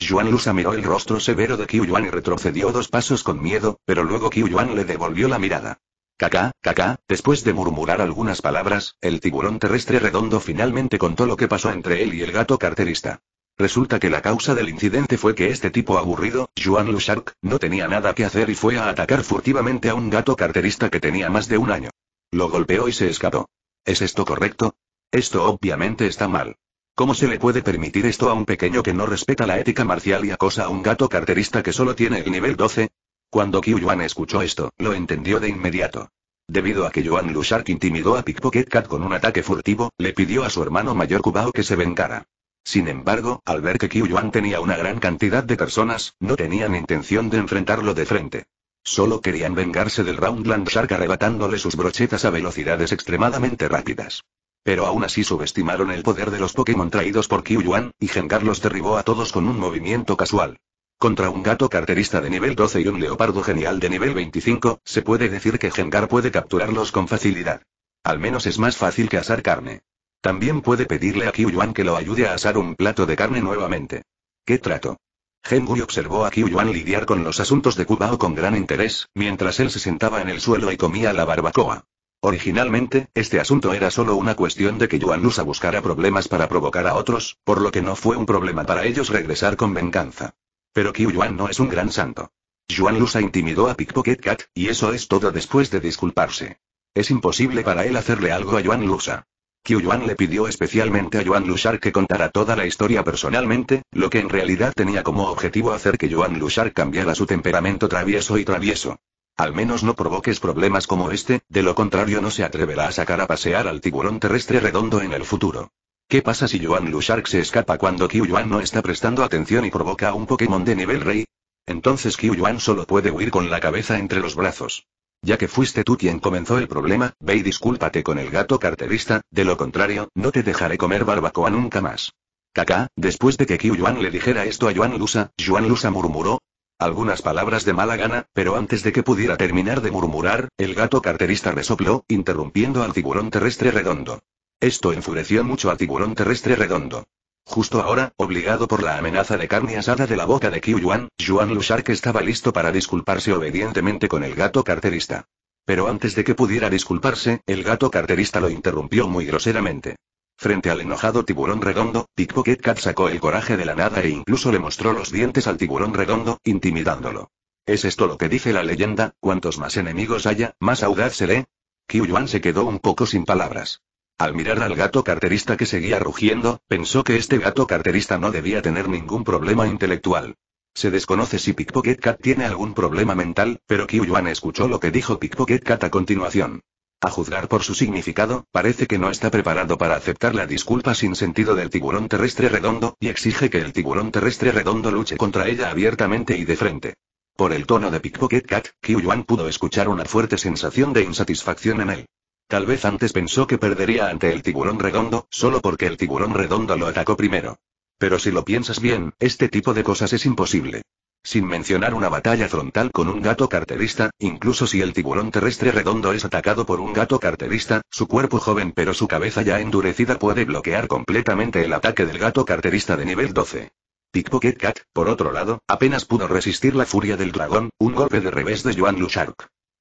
Yuan Lusa miró el rostro severo de Qiu Yuan y retrocedió dos pasos con miedo, pero luego Qiu Yuan le devolvió la mirada. Cacá, cacá, después de murmurar algunas palabras, el tiburón terrestre redondo finalmente contó lo que pasó entre él y el gato carterista. Resulta que la causa del incidente fue que este tipo aburrido, Yuan Lushark, no tenía nada que hacer y fue a atacar furtivamente a un gato carterista que tenía más de un año. Lo golpeó y se escapó. ¿Es esto correcto? Esto obviamente está mal. ¿Cómo se le puede permitir esto a un pequeño que no respeta la ética marcial y acosa a un gato carterista que solo tiene el nivel 12? Cuando Qiu Yuan escuchó esto, lo entendió de inmediato. Debido a que Yuan Shark intimidó a Pickpocket Cat con un ataque furtivo, le pidió a su hermano mayor Kubao que se vengara. Sin embargo, al ver que Qiu Yuan tenía una gran cantidad de personas, no tenían intención de enfrentarlo de frente. Solo querían vengarse del Roundland Shark arrebatándole sus brochetas a velocidades extremadamente rápidas. Pero aún así subestimaron el poder de los Pokémon traídos por Kyuyuan, y Gengar los derribó a todos con un movimiento casual. Contra un gato carterista de nivel 12 y un leopardo genial de nivel 25, se puede decir que Gengar puede capturarlos con facilidad. Al menos es más fácil que asar carne. También puede pedirle a Kyuyuan que lo ayude a asar un plato de carne nuevamente. ¿Qué trato? Gengui observó a Kyuyuan lidiar con los asuntos de Cubao con gran interés, mientras él se sentaba en el suelo y comía la barbacoa. Originalmente, este asunto era solo una cuestión de que Lusa buscara problemas para provocar a otros, por lo que no fue un problema para ellos regresar con venganza. Pero Qiu Yuan no es un gran santo. Yuan Lusa intimidó a Pickpocket Cat, y eso es todo después de disculparse. Es imposible para él hacerle algo a Yuan Lusa. Qiu Yuan le pidió especialmente a Yuan Lushar que contara toda la historia personalmente, lo que en realidad tenía como objetivo hacer que Yuan Lushar cambiara su temperamento travieso y travieso. Al menos no provoques problemas como este, de lo contrario no se atreverá a sacar a pasear al tiburón terrestre redondo en el futuro. ¿Qué pasa si Yuan Lushark se escapa cuando Qiu Yuan no está prestando atención y provoca a un Pokémon de nivel rey? Entonces Qiu Yuan solo puede huir con la cabeza entre los brazos. Ya que fuiste tú quien comenzó el problema, ve y discúlpate con el gato carterista, de lo contrario, no te dejaré comer barbacoa nunca más. Kaká, después de que Qiu Yuan le dijera esto a Yuan Lusa, Yuan Lusa murmuró, algunas palabras de mala gana, pero antes de que pudiera terminar de murmurar, el gato carterista resopló, interrumpiendo al tiburón terrestre redondo. Esto enfureció mucho al tiburón terrestre redondo. Justo ahora, obligado por la amenaza de carne asada de la boca de Qiu Yuan, Yuan Lushark estaba listo para disculparse obedientemente con el gato carterista. Pero antes de que pudiera disculparse, el gato carterista lo interrumpió muy groseramente. Frente al enojado tiburón redondo, Pickpocket Cat sacó el coraje de la nada e incluso le mostró los dientes al tiburón redondo, intimidándolo. ¿Es esto lo que dice la leyenda? Cuantos más enemigos haya, más audaz seré. Qiu Yuan se quedó un poco sin palabras. Al mirar al gato carterista que seguía rugiendo, pensó que este gato carterista no debía tener ningún problema intelectual. Se desconoce si Pickpocket Cat tiene algún problema mental, pero Qiu Yuan escuchó lo que dijo Pickpocket Cat a continuación. A juzgar por su significado, parece que no está preparado para aceptar la disculpa sin sentido del tiburón terrestre redondo, y exige que el tiburón terrestre redondo luche contra ella abiertamente y de frente. Por el tono de Pickpocket Cat, Qiu Yuan pudo escuchar una fuerte sensación de insatisfacción en él. Tal vez antes pensó que perdería ante el tiburón redondo, solo porque el tiburón redondo lo atacó primero. Pero si lo piensas bien, este tipo de cosas es imposible. Sin mencionar una batalla frontal con un gato carterista, incluso si el tiburón terrestre redondo es atacado por un gato carterista, su cuerpo joven pero su cabeza ya endurecida puede bloquear completamente el ataque del gato carterista de nivel 12. Pickpocket Cat, por otro lado, apenas pudo resistir la furia del dragón, un golpe de revés de Joan Lushark.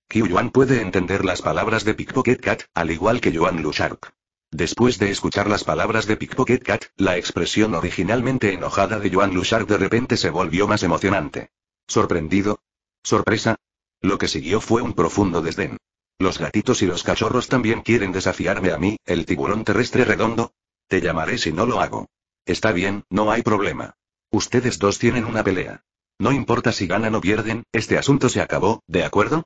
Q Yuan puede entender las palabras de Pickpocket Cat, al igual que Joan Lushark. Después de escuchar las palabras de Pickpocket Cat, la expresión originalmente enojada de Joan Luchard de repente se volvió más emocionante. ¿Sorprendido? ¿Sorpresa? Lo que siguió fue un profundo desdén. ¿Los gatitos y los cachorros también quieren desafiarme a mí, el tiburón terrestre redondo? Te llamaré si no lo hago. Está bien, no hay problema. Ustedes dos tienen una pelea. No importa si ganan o pierden, este asunto se acabó, ¿de acuerdo?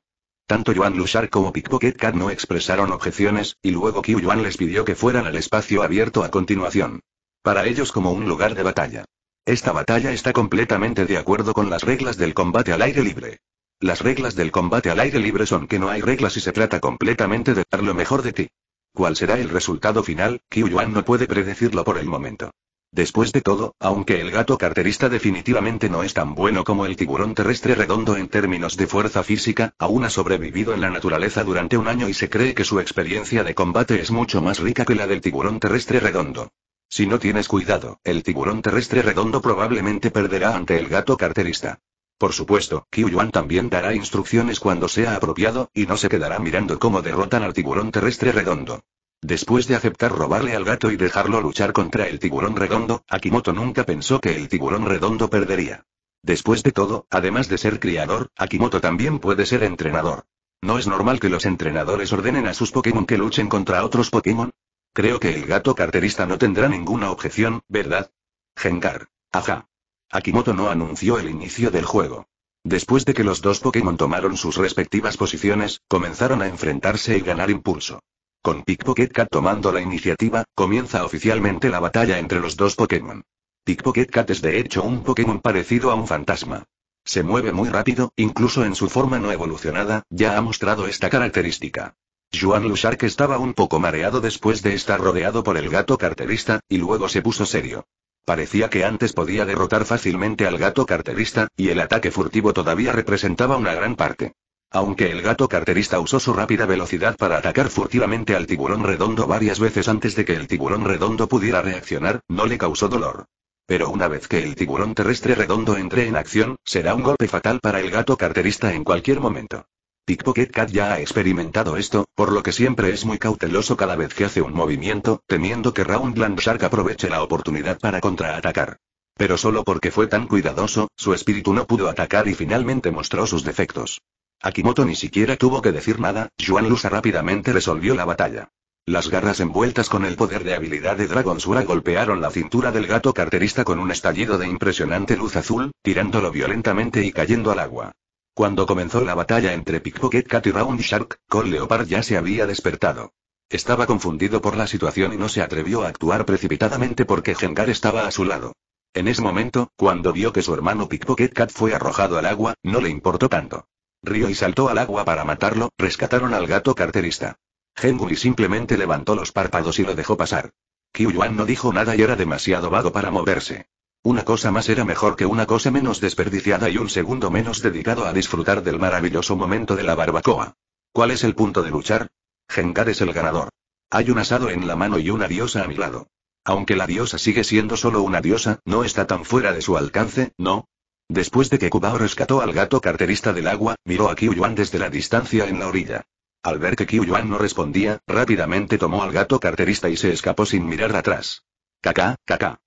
Tanto Yuan Lushar como Pickpocket Cat no expresaron objeciones, y luego Qiu Yuan les pidió que fueran al espacio abierto a continuación. Para ellos como un lugar de batalla. Esta batalla está completamente de acuerdo con las reglas del combate al aire libre. Las reglas del combate al aire libre son que no hay reglas y se trata completamente de dar lo mejor de ti. ¿Cuál será el resultado final? Qiu Yuan no puede predecirlo por el momento. Después de todo, aunque el gato carterista definitivamente no es tan bueno como el tiburón terrestre redondo en términos de fuerza física, aún ha sobrevivido en la naturaleza durante un año y se cree que su experiencia de combate es mucho más rica que la del tiburón terrestre redondo. Si no tienes cuidado, el tiburón terrestre redondo probablemente perderá ante el gato carterista. Por supuesto, Qiu Yuan también dará instrucciones cuando sea apropiado, y no se quedará mirando cómo derrotan al tiburón terrestre redondo. Después de aceptar robarle al gato y dejarlo luchar contra el tiburón redondo, Akimoto nunca pensó que el tiburón redondo perdería. Después de todo, además de ser criador, Akimoto también puede ser entrenador. ¿No es normal que los entrenadores ordenen a sus Pokémon que luchen contra otros Pokémon? Creo que el gato carterista no tendrá ninguna objeción, ¿verdad? Gengar. Ajá. Akimoto no anunció el inicio del juego. Después de que los dos Pokémon tomaron sus respectivas posiciones, comenzaron a enfrentarse y ganar impulso. Con Pickpocket Cat tomando la iniciativa, comienza oficialmente la batalla entre los dos Pokémon. Pickpocket Cat es de hecho un Pokémon parecido a un fantasma. Se mueve muy rápido, incluso en su forma no evolucionada, ya ha mostrado esta característica. Juan Lushark estaba un poco mareado después de estar rodeado por el gato carterista, y luego se puso serio. Parecía que antes podía derrotar fácilmente al gato carterista, y el ataque furtivo todavía representaba una gran parte. Aunque el gato carterista usó su rápida velocidad para atacar furtivamente al tiburón redondo varias veces antes de que el tiburón redondo pudiera reaccionar, no le causó dolor. Pero una vez que el tiburón terrestre redondo entre en acción, será un golpe fatal para el gato carterista en cualquier momento. Pickpocket Cat ya ha experimentado esto, por lo que siempre es muy cauteloso cada vez que hace un movimiento, temiendo que Roundland Shark aproveche la oportunidad para contraatacar. Pero solo porque fue tan cuidadoso, su espíritu no pudo atacar y finalmente mostró sus defectos. Akimoto ni siquiera tuvo que decir nada, Juan Lusa rápidamente resolvió la batalla. Las garras envueltas con el poder de habilidad de Dragon Sura golpearon la cintura del gato carterista con un estallido de impresionante luz azul, tirándolo violentamente y cayendo al agua. Cuando comenzó la batalla entre Pickpocket Cat y Round Shark, Cole Leopard ya se había despertado. Estaba confundido por la situación y no se atrevió a actuar precipitadamente porque Gengar estaba a su lado. En ese momento, cuando vio que su hermano Pickpocket Cat fue arrojado al agua, no le importó tanto. Río y saltó al agua para matarlo, rescataron al gato carterista. Hengui simplemente levantó los párpados y lo dejó pasar. Yuan no dijo nada y era demasiado vago para moverse. Una cosa más era mejor que una cosa menos desperdiciada y un segundo menos dedicado a disfrutar del maravilloso momento de la barbacoa. ¿Cuál es el punto de luchar? Gengar es el ganador. Hay un asado en la mano y una diosa a mi lado. Aunque la diosa sigue siendo solo una diosa, no está tan fuera de su alcance, ¿no? Después de que Kubao rescató al gato carterista del agua, miró a Yuan desde la distancia en la orilla. Al ver que Kiyuan no respondía, rápidamente tomó al gato carterista y se escapó sin mirar atrás. Kaká, kaká.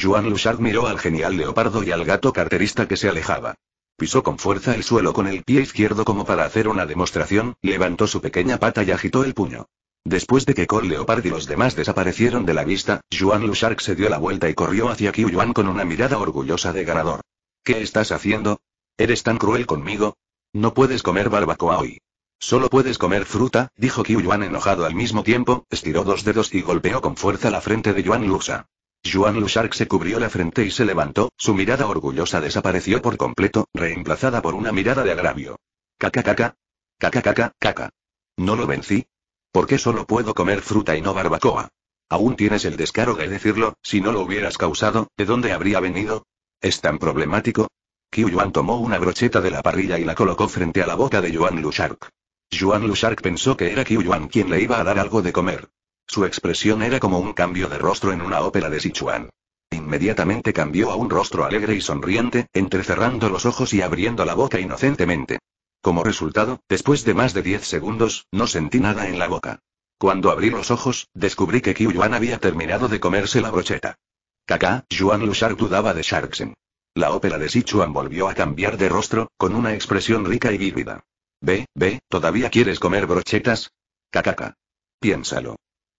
Juan Lushark miró al genial leopardo y al gato carterista que se alejaba. Pisó con fuerza el suelo con el pie izquierdo como para hacer una demostración, levantó su pequeña pata y agitó el puño. Después de que Cor Leopard y los demás desaparecieron de la vista, Juan Lushark se dio la vuelta y corrió hacia Yuan con una mirada orgullosa de ganador. ¿Qué estás haciendo? ¿Eres tan cruel conmigo? No puedes comer barbacoa hoy. Solo puedes comer fruta, dijo Qiu Yuan enojado al mismo tiempo, estiró dos dedos y golpeó con fuerza la frente de Yuan Lusa. Yuan Lushark se cubrió la frente y se levantó, su mirada orgullosa desapareció por completo, reemplazada por una mirada de agravio. Caca caca. Caca caca caca. ¿No lo vencí? ¿Por qué solo puedo comer fruta y no barbacoa? Aún tienes el descaro de decirlo, si no lo hubieras causado, ¿de dónde habría venido? ¿Es tan problemático? Qiu Yuan tomó una brocheta de la parrilla y la colocó frente a la boca de Yuan Lushark. Yuan Lushark pensó que era Qiu Yuan quien le iba a dar algo de comer. Su expresión era como un cambio de rostro en una ópera de Sichuan. Inmediatamente cambió a un rostro alegre y sonriente, entrecerrando los ojos y abriendo la boca inocentemente. Como resultado, después de más de 10 segundos, no sentí nada en la boca. Cuando abrí los ojos, descubrí que Qiu Yuan había terminado de comerse la brocheta. Kaká, Juan Lushar dudaba de Sharksen. La ópera de Sichuan volvió a cambiar de rostro, con una expresión rica y vívida. Ve, ve, ¿todavía quieres comer brochetas? Cacaca. Piénsalo.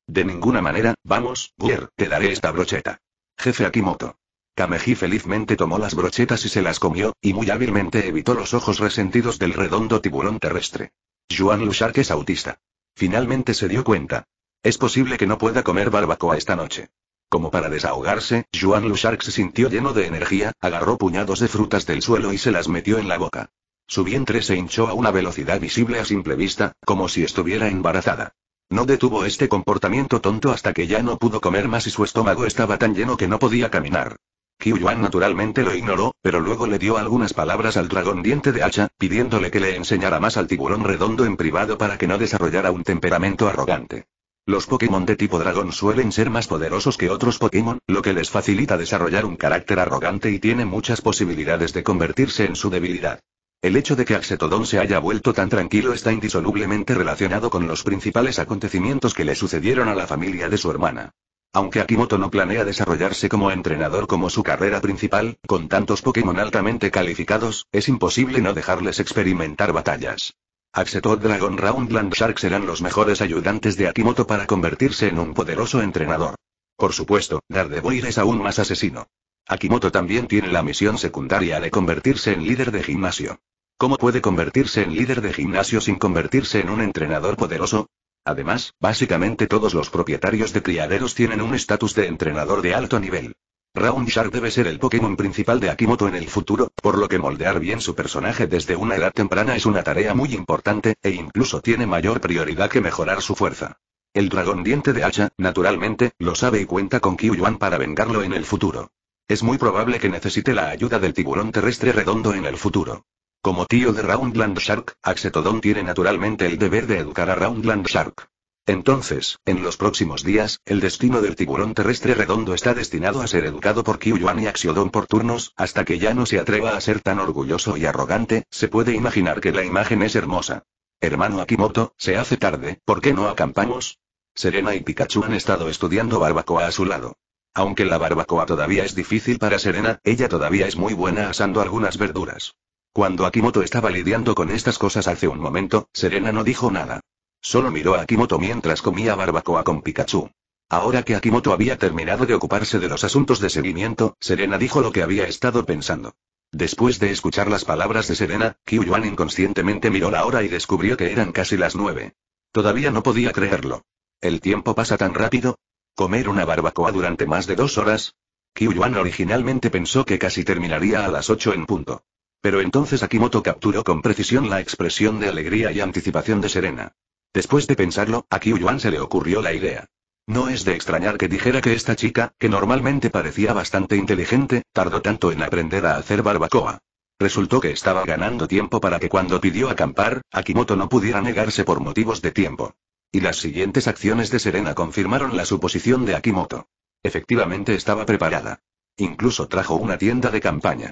De ninguna manera, vamos, Guer, te daré esta brocheta. Jefe Akimoto. Kameji felizmente tomó las brochetas y se las comió, y muy hábilmente evitó los ojos resentidos del redondo tiburón terrestre. Juan que es autista. Finalmente se dio cuenta. Es posible que no pueda comer barbacoa esta noche. Como para desahogarse, Yuan Lushark se sintió lleno de energía, agarró puñados de frutas del suelo y se las metió en la boca. Su vientre se hinchó a una velocidad visible a simple vista, como si estuviera embarazada. No detuvo este comportamiento tonto hasta que ya no pudo comer más y su estómago estaba tan lleno que no podía caminar. Qiu Yuan naturalmente lo ignoró, pero luego le dio algunas palabras al dragón diente de hacha, pidiéndole que le enseñara más al tiburón redondo en privado para que no desarrollara un temperamento arrogante. Los Pokémon de tipo dragón suelen ser más poderosos que otros Pokémon, lo que les facilita desarrollar un carácter arrogante y tiene muchas posibilidades de convertirse en su debilidad. El hecho de que Axetodon se haya vuelto tan tranquilo está indisolublemente relacionado con los principales acontecimientos que le sucedieron a la familia de su hermana. Aunque Akimoto no planea desarrollarse como entrenador como su carrera principal, con tantos Pokémon altamente calificados, es imposible no dejarles experimentar batallas. Axetod Dragon Roundland Shark serán los mejores ayudantes de Akimoto para convertirse en un poderoso entrenador. Por supuesto, Daredevil es aún más asesino. Akimoto también tiene la misión secundaria de convertirse en líder de gimnasio. ¿Cómo puede convertirse en líder de gimnasio sin convertirse en un entrenador poderoso? Además, básicamente todos los propietarios de criaderos tienen un estatus de entrenador de alto nivel. Round Shark debe ser el Pokémon principal de Akimoto en el futuro, por lo que moldear bien su personaje desde una edad temprana es una tarea muy importante, e incluso tiene mayor prioridad que mejorar su fuerza. El dragón diente de hacha, naturalmente, lo sabe y cuenta con yuan para vengarlo en el futuro. Es muy probable que necesite la ayuda del tiburón terrestre redondo en el futuro. Como tío de Roundland Shark, Axetodon tiene naturalmente el deber de educar a Roundland Shark. Entonces, en los próximos días, el destino del tiburón terrestre redondo está destinado a ser educado por Kyuan y Axiodon por turnos, hasta que ya no se atreva a ser tan orgulloso y arrogante, se puede imaginar que la imagen es hermosa. Hermano Akimoto, se hace tarde, ¿por qué no acampamos? Serena y Pikachu han estado estudiando barbacoa a su lado. Aunque la barbacoa todavía es difícil para Serena, ella todavía es muy buena asando algunas verduras. Cuando Akimoto estaba lidiando con estas cosas hace un momento, Serena no dijo nada. Solo miró a Akimoto mientras comía barbacoa con Pikachu. Ahora que Akimoto había terminado de ocuparse de los asuntos de seguimiento, Serena dijo lo que había estado pensando. Después de escuchar las palabras de Serena, kiyuan inconscientemente miró la hora y descubrió que eran casi las nueve. Todavía no podía creerlo. ¿El tiempo pasa tan rápido? ¿Comer una barbacoa durante más de dos horas? Kiyuan originalmente pensó que casi terminaría a las ocho en punto. Pero entonces Akimoto capturó con precisión la expresión de alegría y anticipación de Serena. Después de pensarlo, a Qiu se le ocurrió la idea. No es de extrañar que dijera que esta chica, que normalmente parecía bastante inteligente, tardó tanto en aprender a hacer barbacoa. Resultó que estaba ganando tiempo para que cuando pidió acampar, Akimoto no pudiera negarse por motivos de tiempo. Y las siguientes acciones de Serena confirmaron la suposición de Akimoto. Efectivamente estaba preparada. Incluso trajo una tienda de campaña.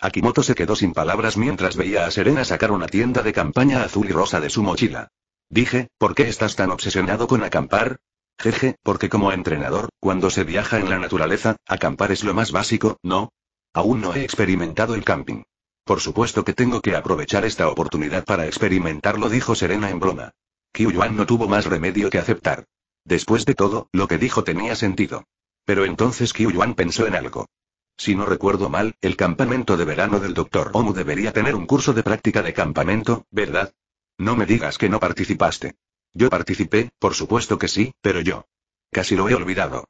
Akimoto se quedó sin palabras mientras veía a Serena sacar una tienda de campaña azul y rosa de su mochila. Dije, ¿por qué estás tan obsesionado con acampar? Jeje, porque como entrenador, cuando se viaja en la naturaleza, acampar es lo más básico, ¿no? Aún no he experimentado el camping. Por supuesto que tengo que aprovechar esta oportunidad para experimentarlo, dijo Serena en broma. Qiu Yuan no tuvo más remedio que aceptar. Después de todo, lo que dijo tenía sentido. Pero entonces Qiu Yuan pensó en algo. Si no recuerdo mal, el campamento de verano del Dr. Omu debería tener un curso de práctica de campamento, ¿verdad? No me digas que no participaste. Yo participé, por supuesto que sí, pero yo. Casi lo he olvidado.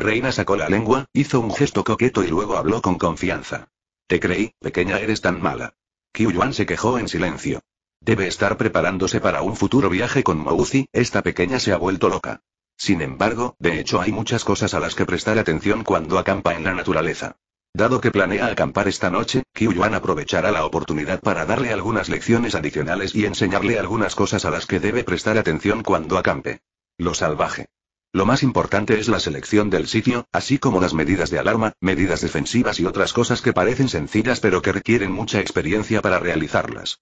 Reina sacó la lengua, hizo un gesto coqueto y luego habló con confianza. Te creí, pequeña eres tan mala. Yuan se quejó en silencio. Debe estar preparándose para un futuro viaje con Mouzi, esta pequeña se ha vuelto loca. Sin embargo, de hecho hay muchas cosas a las que prestar atención cuando acampa en la naturaleza. Dado que planea acampar esta noche, Yuan aprovechará la oportunidad para darle algunas lecciones adicionales y enseñarle algunas cosas a las que debe prestar atención cuando acampe. Lo salvaje. Lo más importante es la selección del sitio, así como las medidas de alarma, medidas defensivas y otras cosas que parecen sencillas pero que requieren mucha experiencia para realizarlas.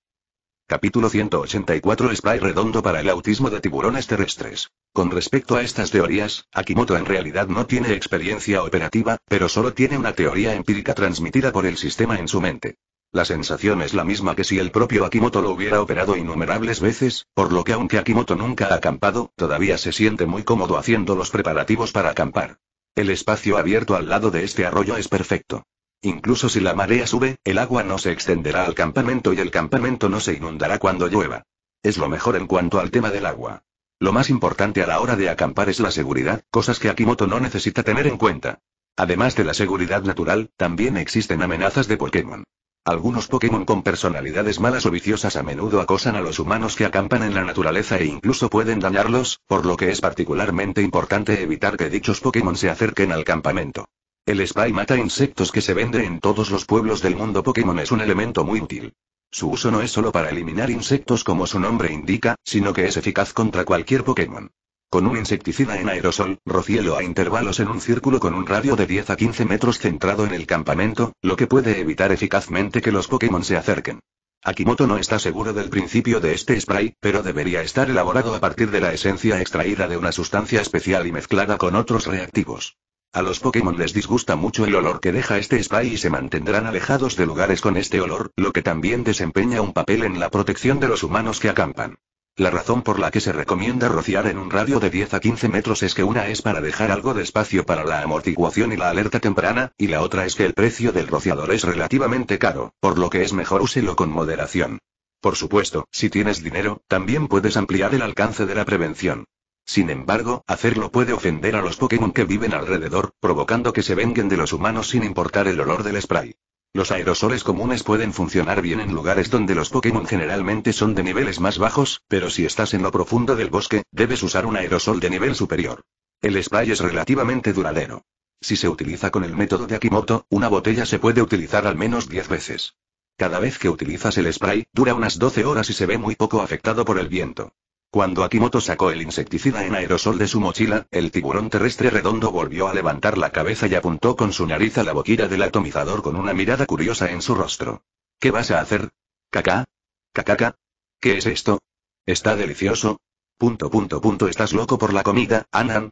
Capítulo 184 Spray redondo para el autismo de tiburones terrestres. Con respecto a estas teorías, Akimoto en realidad no tiene experiencia operativa, pero solo tiene una teoría empírica transmitida por el sistema en su mente. La sensación es la misma que si el propio Akimoto lo hubiera operado innumerables veces, por lo que aunque Akimoto nunca ha acampado, todavía se siente muy cómodo haciendo los preparativos para acampar. El espacio abierto al lado de este arroyo es perfecto. Incluso si la marea sube, el agua no se extenderá al campamento y el campamento no se inundará cuando llueva. Es lo mejor en cuanto al tema del agua. Lo más importante a la hora de acampar es la seguridad, cosas que Akimoto no necesita tener en cuenta. Además de la seguridad natural, también existen amenazas de Pokémon. Algunos Pokémon con personalidades malas o viciosas a menudo acosan a los humanos que acampan en la naturaleza e incluso pueden dañarlos, por lo que es particularmente importante evitar que dichos Pokémon se acerquen al campamento. El spray mata insectos que se vende en todos los pueblos del mundo Pokémon es un elemento muy útil. Su uso no es solo para eliminar insectos como su nombre indica, sino que es eficaz contra cualquier Pokémon. Con un insecticida en aerosol, rocielo a intervalos en un círculo con un radio de 10 a 15 metros centrado en el campamento, lo que puede evitar eficazmente que los Pokémon se acerquen. Akimoto no está seguro del principio de este spray, pero debería estar elaborado a partir de la esencia extraída de una sustancia especial y mezclada con otros reactivos. A los Pokémon les disgusta mucho el olor que deja este spray y se mantendrán alejados de lugares con este olor, lo que también desempeña un papel en la protección de los humanos que acampan. La razón por la que se recomienda rociar en un radio de 10 a 15 metros es que una es para dejar algo de espacio para la amortiguación y la alerta temprana, y la otra es que el precio del rociador es relativamente caro, por lo que es mejor úselo con moderación. Por supuesto, si tienes dinero, también puedes ampliar el alcance de la prevención. Sin embargo, hacerlo puede ofender a los Pokémon que viven alrededor, provocando que se venguen de los humanos sin importar el olor del spray. Los aerosoles comunes pueden funcionar bien en lugares donde los Pokémon generalmente son de niveles más bajos, pero si estás en lo profundo del bosque, debes usar un aerosol de nivel superior. El spray es relativamente duradero. Si se utiliza con el método de Akimoto, una botella se puede utilizar al menos 10 veces. Cada vez que utilizas el spray, dura unas 12 horas y se ve muy poco afectado por el viento. Cuando Akimoto sacó el insecticida en aerosol de su mochila, el tiburón terrestre redondo volvió a levantar la cabeza y apuntó con su nariz a la boquilla del atomizador con una mirada curiosa en su rostro. ¿Qué vas a hacer? ¿Caca? ¿Cacaca? ¿Qué es esto? ¿Está delicioso? Punto punto punto estás loco por la comida, Anan.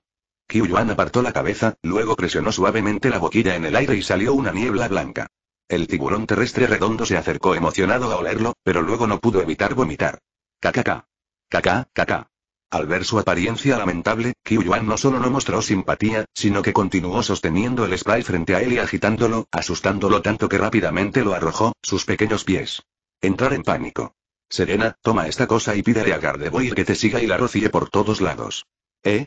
Kyuyuan apartó la cabeza, luego presionó suavemente la boquilla en el aire y salió una niebla blanca. El tiburón terrestre redondo se acercó emocionado a olerlo, pero luego no pudo evitar vomitar. Cacaca. Caca, caca. Al ver su apariencia lamentable, Qiu Yuan no solo no mostró simpatía, sino que continuó sosteniendo el spray frente a él y agitándolo, asustándolo tanto que rápidamente lo arrojó, sus pequeños pies. Entrar en pánico. Serena, toma esta cosa y pídele a Gardevoir que te siga y la rocíe por todos lados. ¿Eh?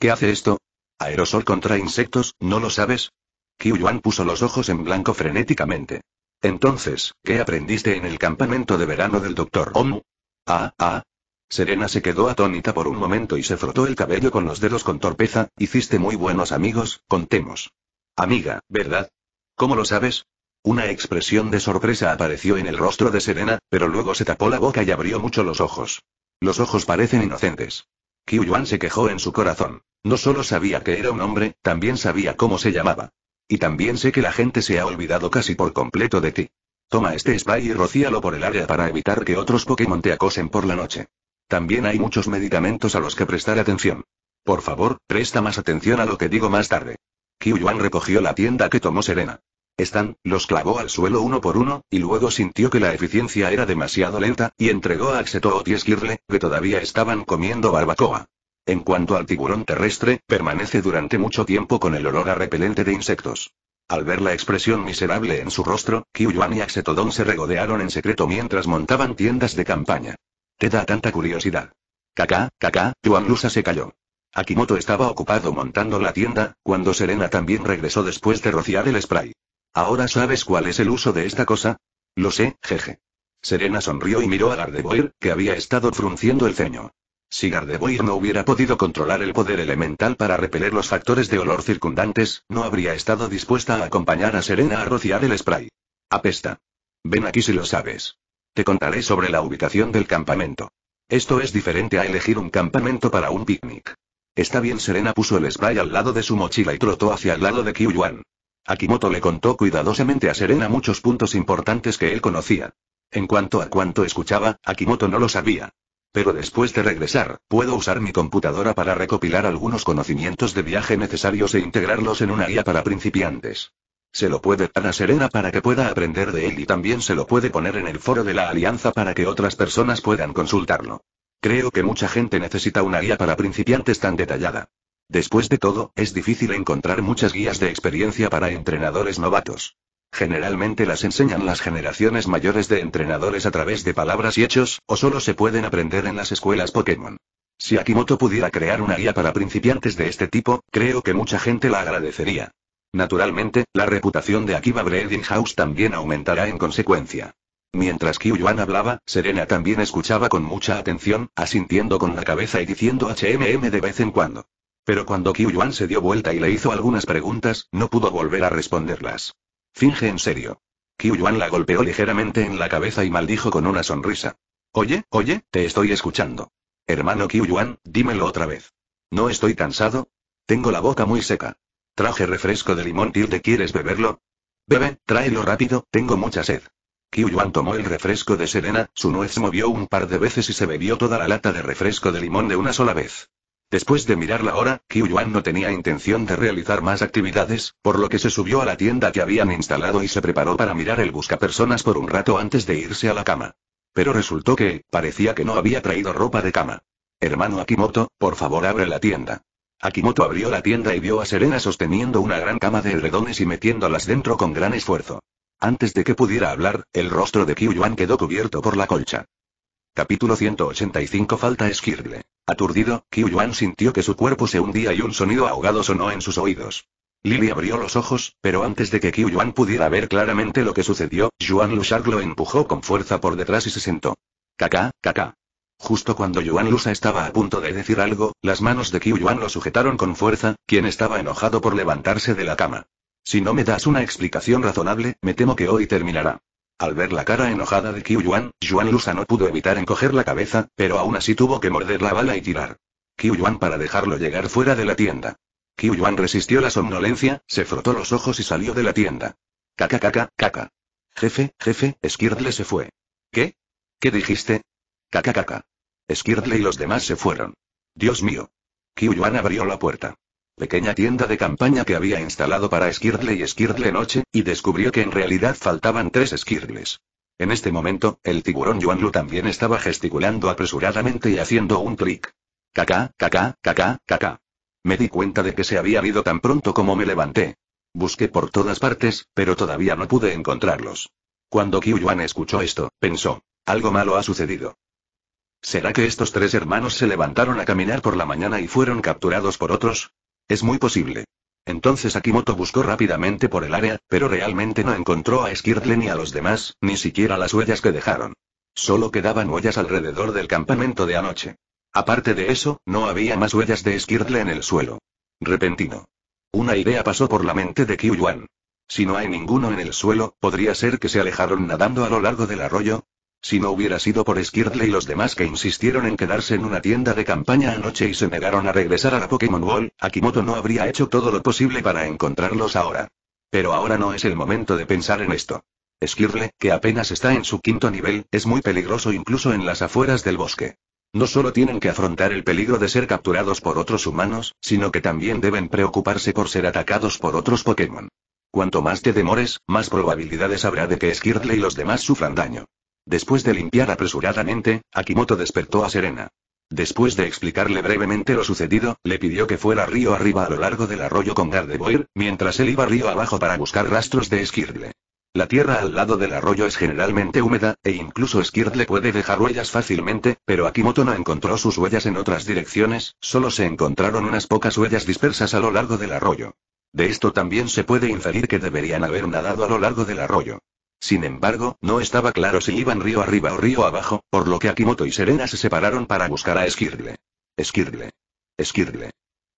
¿Qué hace esto? ¿Aerosol contra insectos, no lo sabes? Kyu Yuan puso los ojos en blanco frenéticamente. Entonces, ¿qué aprendiste en el campamento de verano del Dr. Omu? Ah, ah, Serena se quedó atónita por un momento y se frotó el cabello con los dedos con torpeza, hiciste muy buenos amigos, contemos. Amiga, ¿verdad? ¿Cómo lo sabes? Una expresión de sorpresa apareció en el rostro de Serena, pero luego se tapó la boca y abrió mucho los ojos. Los ojos parecen inocentes. Qiu Yuan se quejó en su corazón. No solo sabía que era un hombre, también sabía cómo se llamaba. Y también sé que la gente se ha olvidado casi por completo de ti. Toma este spray y rocíalo por el área para evitar que otros Pokémon te acosen por la noche. También hay muchos medicamentos a los que prestar atención. Por favor, presta más atención a lo que digo más tarde. Qiu Yuan recogió la tienda que tomó Serena. Stan, los clavó al suelo uno por uno, y luego sintió que la eficiencia era demasiado lenta, y entregó a Axeto y Esquirle, que todavía estaban comiendo barbacoa. En cuanto al tiburón terrestre, permanece durante mucho tiempo con el olor a repelente de insectos. Al ver la expresión miserable en su rostro, Qiu Yuan y Axetodon se regodearon en secreto mientras montaban tiendas de campaña. Te da tanta curiosidad. Kaká, kaká, Lusa se calló. Akimoto estaba ocupado montando la tienda, cuando Serena también regresó después de rociar el spray. ¿Ahora sabes cuál es el uso de esta cosa? Lo sé, jeje. Serena sonrió y miró a Gardevoir, que había estado frunciendo el ceño. Si Gardevoir no hubiera podido controlar el poder elemental para repeler los factores de olor circundantes, no habría estado dispuesta a acompañar a Serena a rociar el spray. Apesta. Ven aquí si lo sabes. Te contaré sobre la ubicación del campamento. Esto es diferente a elegir un campamento para un picnic. Está bien, Serena puso el spray al lado de su mochila y trotó hacia el lado de Yuan. Akimoto le contó cuidadosamente a Serena muchos puntos importantes que él conocía. En cuanto a cuánto escuchaba, Akimoto no lo sabía. Pero después de regresar, puedo usar mi computadora para recopilar algunos conocimientos de viaje necesarios e integrarlos en una guía para principiantes. Se lo puede dar a Serena para que pueda aprender de él y también se lo puede poner en el foro de la alianza para que otras personas puedan consultarlo. Creo que mucha gente necesita una guía para principiantes tan detallada. Después de todo, es difícil encontrar muchas guías de experiencia para entrenadores novatos. Generalmente las enseñan las generaciones mayores de entrenadores a través de palabras y hechos, o solo se pueden aprender en las escuelas Pokémon. Si Akimoto pudiera crear una guía para principiantes de este tipo, creo que mucha gente la agradecería. Naturalmente, la reputación de Akiba House también aumentará en consecuencia. Mientras Qiu Yuan hablaba, Serena también escuchaba con mucha atención, asintiendo con la cabeza y diciendo HMM de vez en cuando. Pero cuando Qiu Yuan se dio vuelta y le hizo algunas preguntas, no pudo volver a responderlas. Finge en serio. Qiu Yuan la golpeó ligeramente en la cabeza y maldijo con una sonrisa. Oye, oye, te estoy escuchando. Hermano Qiu Yuan, dímelo otra vez. ¿No estoy cansado? Tengo la boca muy seca. Traje refresco de limón ¿te ¿quieres beberlo? Bebe, tráelo rápido, tengo mucha sed. Yuan tomó el refresco de Serena, su nuez movió un par de veces y se bebió toda la lata de refresco de limón de una sola vez. Después de mirar la hora, Yuan no tenía intención de realizar más actividades, por lo que se subió a la tienda que habían instalado y se preparó para mirar el buscapersonas por un rato antes de irse a la cama. Pero resultó que, parecía que no había traído ropa de cama. Hermano Akimoto, por favor abre la tienda. Akimoto abrió la tienda y vio a Serena sosteniendo una gran cama de redones y metiéndolas dentro con gran esfuerzo. Antes de que pudiera hablar, el rostro de Yuan quedó cubierto por la colcha. Capítulo 185 Falta Esquirle. Aturdido, Yuan sintió que su cuerpo se hundía y un sonido ahogado sonó en sus oídos. Lily abrió los ojos, pero antes de que Yuan pudiera ver claramente lo que sucedió, Yuan Lushar lo empujó con fuerza por detrás y se sentó. Kaká, kaká. Justo cuando Yuan Lusa estaba a punto de decir algo, las manos de Qiu Yuan lo sujetaron con fuerza, quien estaba enojado por levantarse de la cama. Si no me das una explicación razonable, me temo que hoy terminará. Al ver la cara enojada de Qiu Yuan, Yuan Lusa no pudo evitar encoger la cabeza, pero aún así tuvo que morder la bala y tirar. Qiu Yuan para dejarlo llegar fuera de la tienda. Qiu Yuan resistió la somnolencia, se frotó los ojos y salió de la tienda. Caca caca, caca. Jefe, jefe, Skirdle se fue. ¿Qué? ¿Qué dijiste? Caca caca. Skirtle y los demás se fueron. Dios mío. Yuan abrió la puerta. Pequeña tienda de campaña que había instalado para Skirtle y Skirdle Noche, y descubrió que en realidad faltaban tres Skirdles. En este momento, el tiburón Yuanlu también estaba gesticulando apresuradamente y haciendo un trick. Kaká, kaká, kaká, kaká. Me di cuenta de que se había ido tan pronto como me levanté. Busqué por todas partes, pero todavía no pude encontrarlos. Cuando Qiu Yuan escuchó esto, pensó. Algo malo ha sucedido. ¿Será que estos tres hermanos se levantaron a caminar por la mañana y fueron capturados por otros? Es muy posible. Entonces Akimoto buscó rápidamente por el área, pero realmente no encontró a Skirtle ni a los demás, ni siquiera las huellas que dejaron. Solo quedaban huellas alrededor del campamento de anoche. Aparte de eso, no había más huellas de Skirtle en el suelo. Repentino. Una idea pasó por la mente de Yuan. Si no hay ninguno en el suelo, ¿podría ser que se alejaron nadando a lo largo del arroyo? Si no hubiera sido por Skirtle y los demás que insistieron en quedarse en una tienda de campaña anoche y se negaron a regresar a la Pokémon World, Akimoto no habría hecho todo lo posible para encontrarlos ahora. Pero ahora no es el momento de pensar en esto. Skirtle, que apenas está en su quinto nivel, es muy peligroso incluso en las afueras del bosque. No solo tienen que afrontar el peligro de ser capturados por otros humanos, sino que también deben preocuparse por ser atacados por otros Pokémon. Cuanto más te demores, más probabilidades habrá de que Skirtle y los demás sufran daño. Después de limpiar apresuradamente, Akimoto despertó a Serena. Después de explicarle brevemente lo sucedido, le pidió que fuera río arriba a lo largo del arroyo con Gardevoir, mientras él iba río abajo para buscar rastros de Skirdle. La tierra al lado del arroyo es generalmente húmeda, e incluso Skirtle puede dejar huellas fácilmente, pero Akimoto no encontró sus huellas en otras direcciones, solo se encontraron unas pocas huellas dispersas a lo largo del arroyo. De esto también se puede inferir que deberían haber nadado a lo largo del arroyo. Sin embargo, no estaba claro si iban río arriba o río abajo, por lo que Akimoto y Serena se separaron para buscar a Esquirle. Esquirle. Esquirle.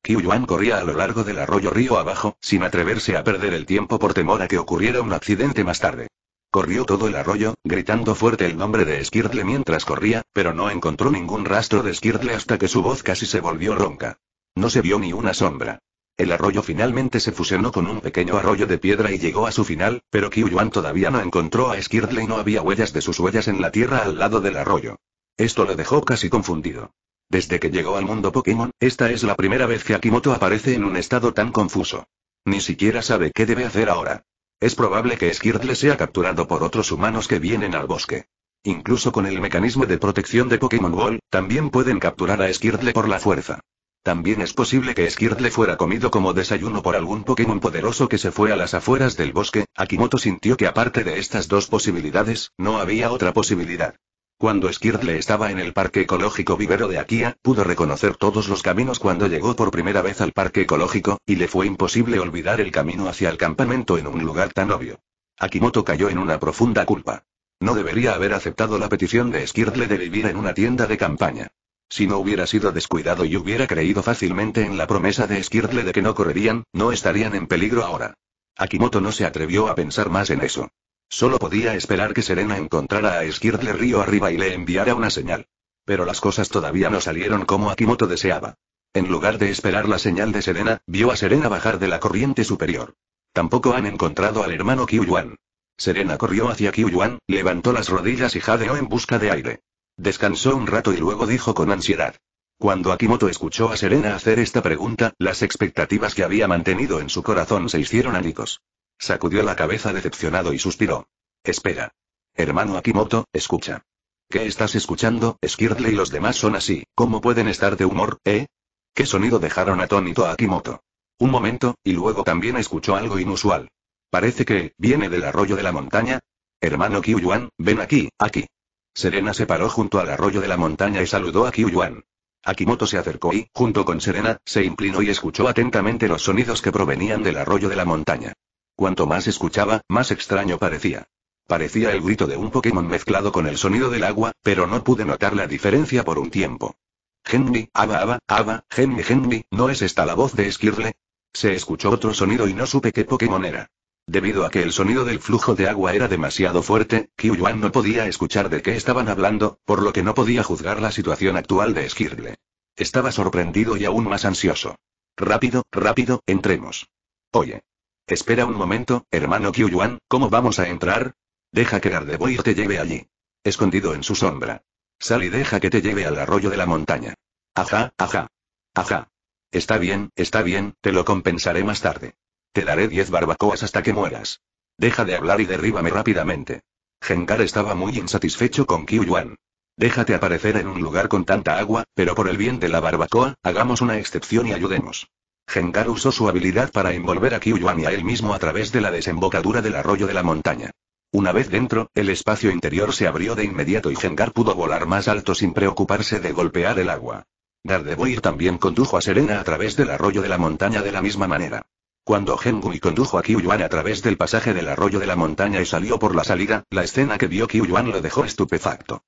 Yuan corría a lo largo del arroyo río abajo, sin atreverse a perder el tiempo por temor a que ocurriera un accidente más tarde. Corrió todo el arroyo, gritando fuerte el nombre de Skirtle mientras corría, pero no encontró ningún rastro de Esquirle hasta que su voz casi se volvió ronca. No se vio ni una sombra. El arroyo finalmente se fusionó con un pequeño arroyo de piedra y llegó a su final, pero Qiu todavía no encontró a Skirtle y no había huellas de sus huellas en la tierra al lado del arroyo. Esto lo dejó casi confundido. Desde que llegó al mundo Pokémon, esta es la primera vez que Akimoto aparece en un estado tan confuso. Ni siquiera sabe qué debe hacer ahora. Es probable que Skirtle sea capturado por otros humanos que vienen al bosque. Incluso con el mecanismo de protección de Pokémon Ball, también pueden capturar a Skirtle por la fuerza. También es posible que Skirtle fuera comido como desayuno por algún Pokémon poderoso que se fue a las afueras del bosque, Akimoto sintió que aparte de estas dos posibilidades, no había otra posibilidad. Cuando Skirtle estaba en el Parque Ecológico Vivero de Akia, pudo reconocer todos los caminos cuando llegó por primera vez al Parque Ecológico, y le fue imposible olvidar el camino hacia el campamento en un lugar tan obvio. Akimoto cayó en una profunda culpa. No debería haber aceptado la petición de Skirtle de vivir en una tienda de campaña. Si no hubiera sido descuidado y hubiera creído fácilmente en la promesa de Skirtle de que no correrían, no estarían en peligro ahora. Akimoto no se atrevió a pensar más en eso. Solo podía esperar que Serena encontrara a Skirtle río arriba y le enviara una señal. Pero las cosas todavía no salieron como Akimoto deseaba. En lugar de esperar la señal de Serena, vio a Serena bajar de la corriente superior. Tampoco han encontrado al hermano Yuan. Serena corrió hacia Yuan, levantó las rodillas y jadeó en busca de aire. Descansó un rato y luego dijo con ansiedad. Cuando Akimoto escuchó a Serena hacer esta pregunta, las expectativas que había mantenido en su corazón se hicieron anicos. Sacudió la cabeza decepcionado y suspiró. Espera. Hermano Akimoto, escucha. ¿Qué estás escuchando? Skirtle y los demás son así. ¿Cómo pueden estar de humor, eh? ¿Qué sonido dejaron atónito a Akimoto? Un momento, y luego también escuchó algo inusual. Parece que, viene del arroyo de la montaña. Hermano kiyuan ven aquí, aquí. Serena se paró junto al arroyo de la montaña y saludó a Kyuan. Akimoto se acercó y, junto con Serena, se inclinó y escuchó atentamente los sonidos que provenían del arroyo de la montaña. Cuanto más escuchaba, más extraño parecía. Parecía el grito de un Pokémon mezclado con el sonido del agua, pero no pude notar la diferencia por un tiempo. Henry, Aba Aba, Aba, Henry Henry, ¿no es esta la voz de Skirle? Se escuchó otro sonido y no supe qué Pokémon era. Debido a que el sonido del flujo de agua era demasiado fuerte, Qiu Yuan no podía escuchar de qué estaban hablando, por lo que no podía juzgar la situación actual de Skirle. Estaba sorprendido y aún más ansioso. Rápido, rápido, entremos. Oye. Espera un momento, hermano Qiu Yuan, ¿cómo vamos a entrar? Deja que Gardevoir te lleve allí. Escondido en su sombra. Sal y deja que te lleve al arroyo de la montaña. Ajá, ajá. Ajá. Está bien, está bien, te lo compensaré más tarde. Te daré diez barbacoas hasta que mueras. Deja de hablar y derríbame rápidamente. Gengar estaba muy insatisfecho con Kyuyuan. Déjate aparecer en un lugar con tanta agua, pero por el bien de la barbacoa, hagamos una excepción y ayudemos. Gengar usó su habilidad para envolver a Qiu y a él mismo a través de la desembocadura del arroyo de la montaña. Una vez dentro, el espacio interior se abrió de inmediato y Gengar pudo volar más alto sin preocuparse de golpear el agua. Gardevoir también condujo a Serena a través del arroyo de la montaña de la misma manera. Cuando Gengui condujo a yuan a través del pasaje del arroyo de la montaña y salió por la salida, la escena que vio yuan lo dejó estupefacto.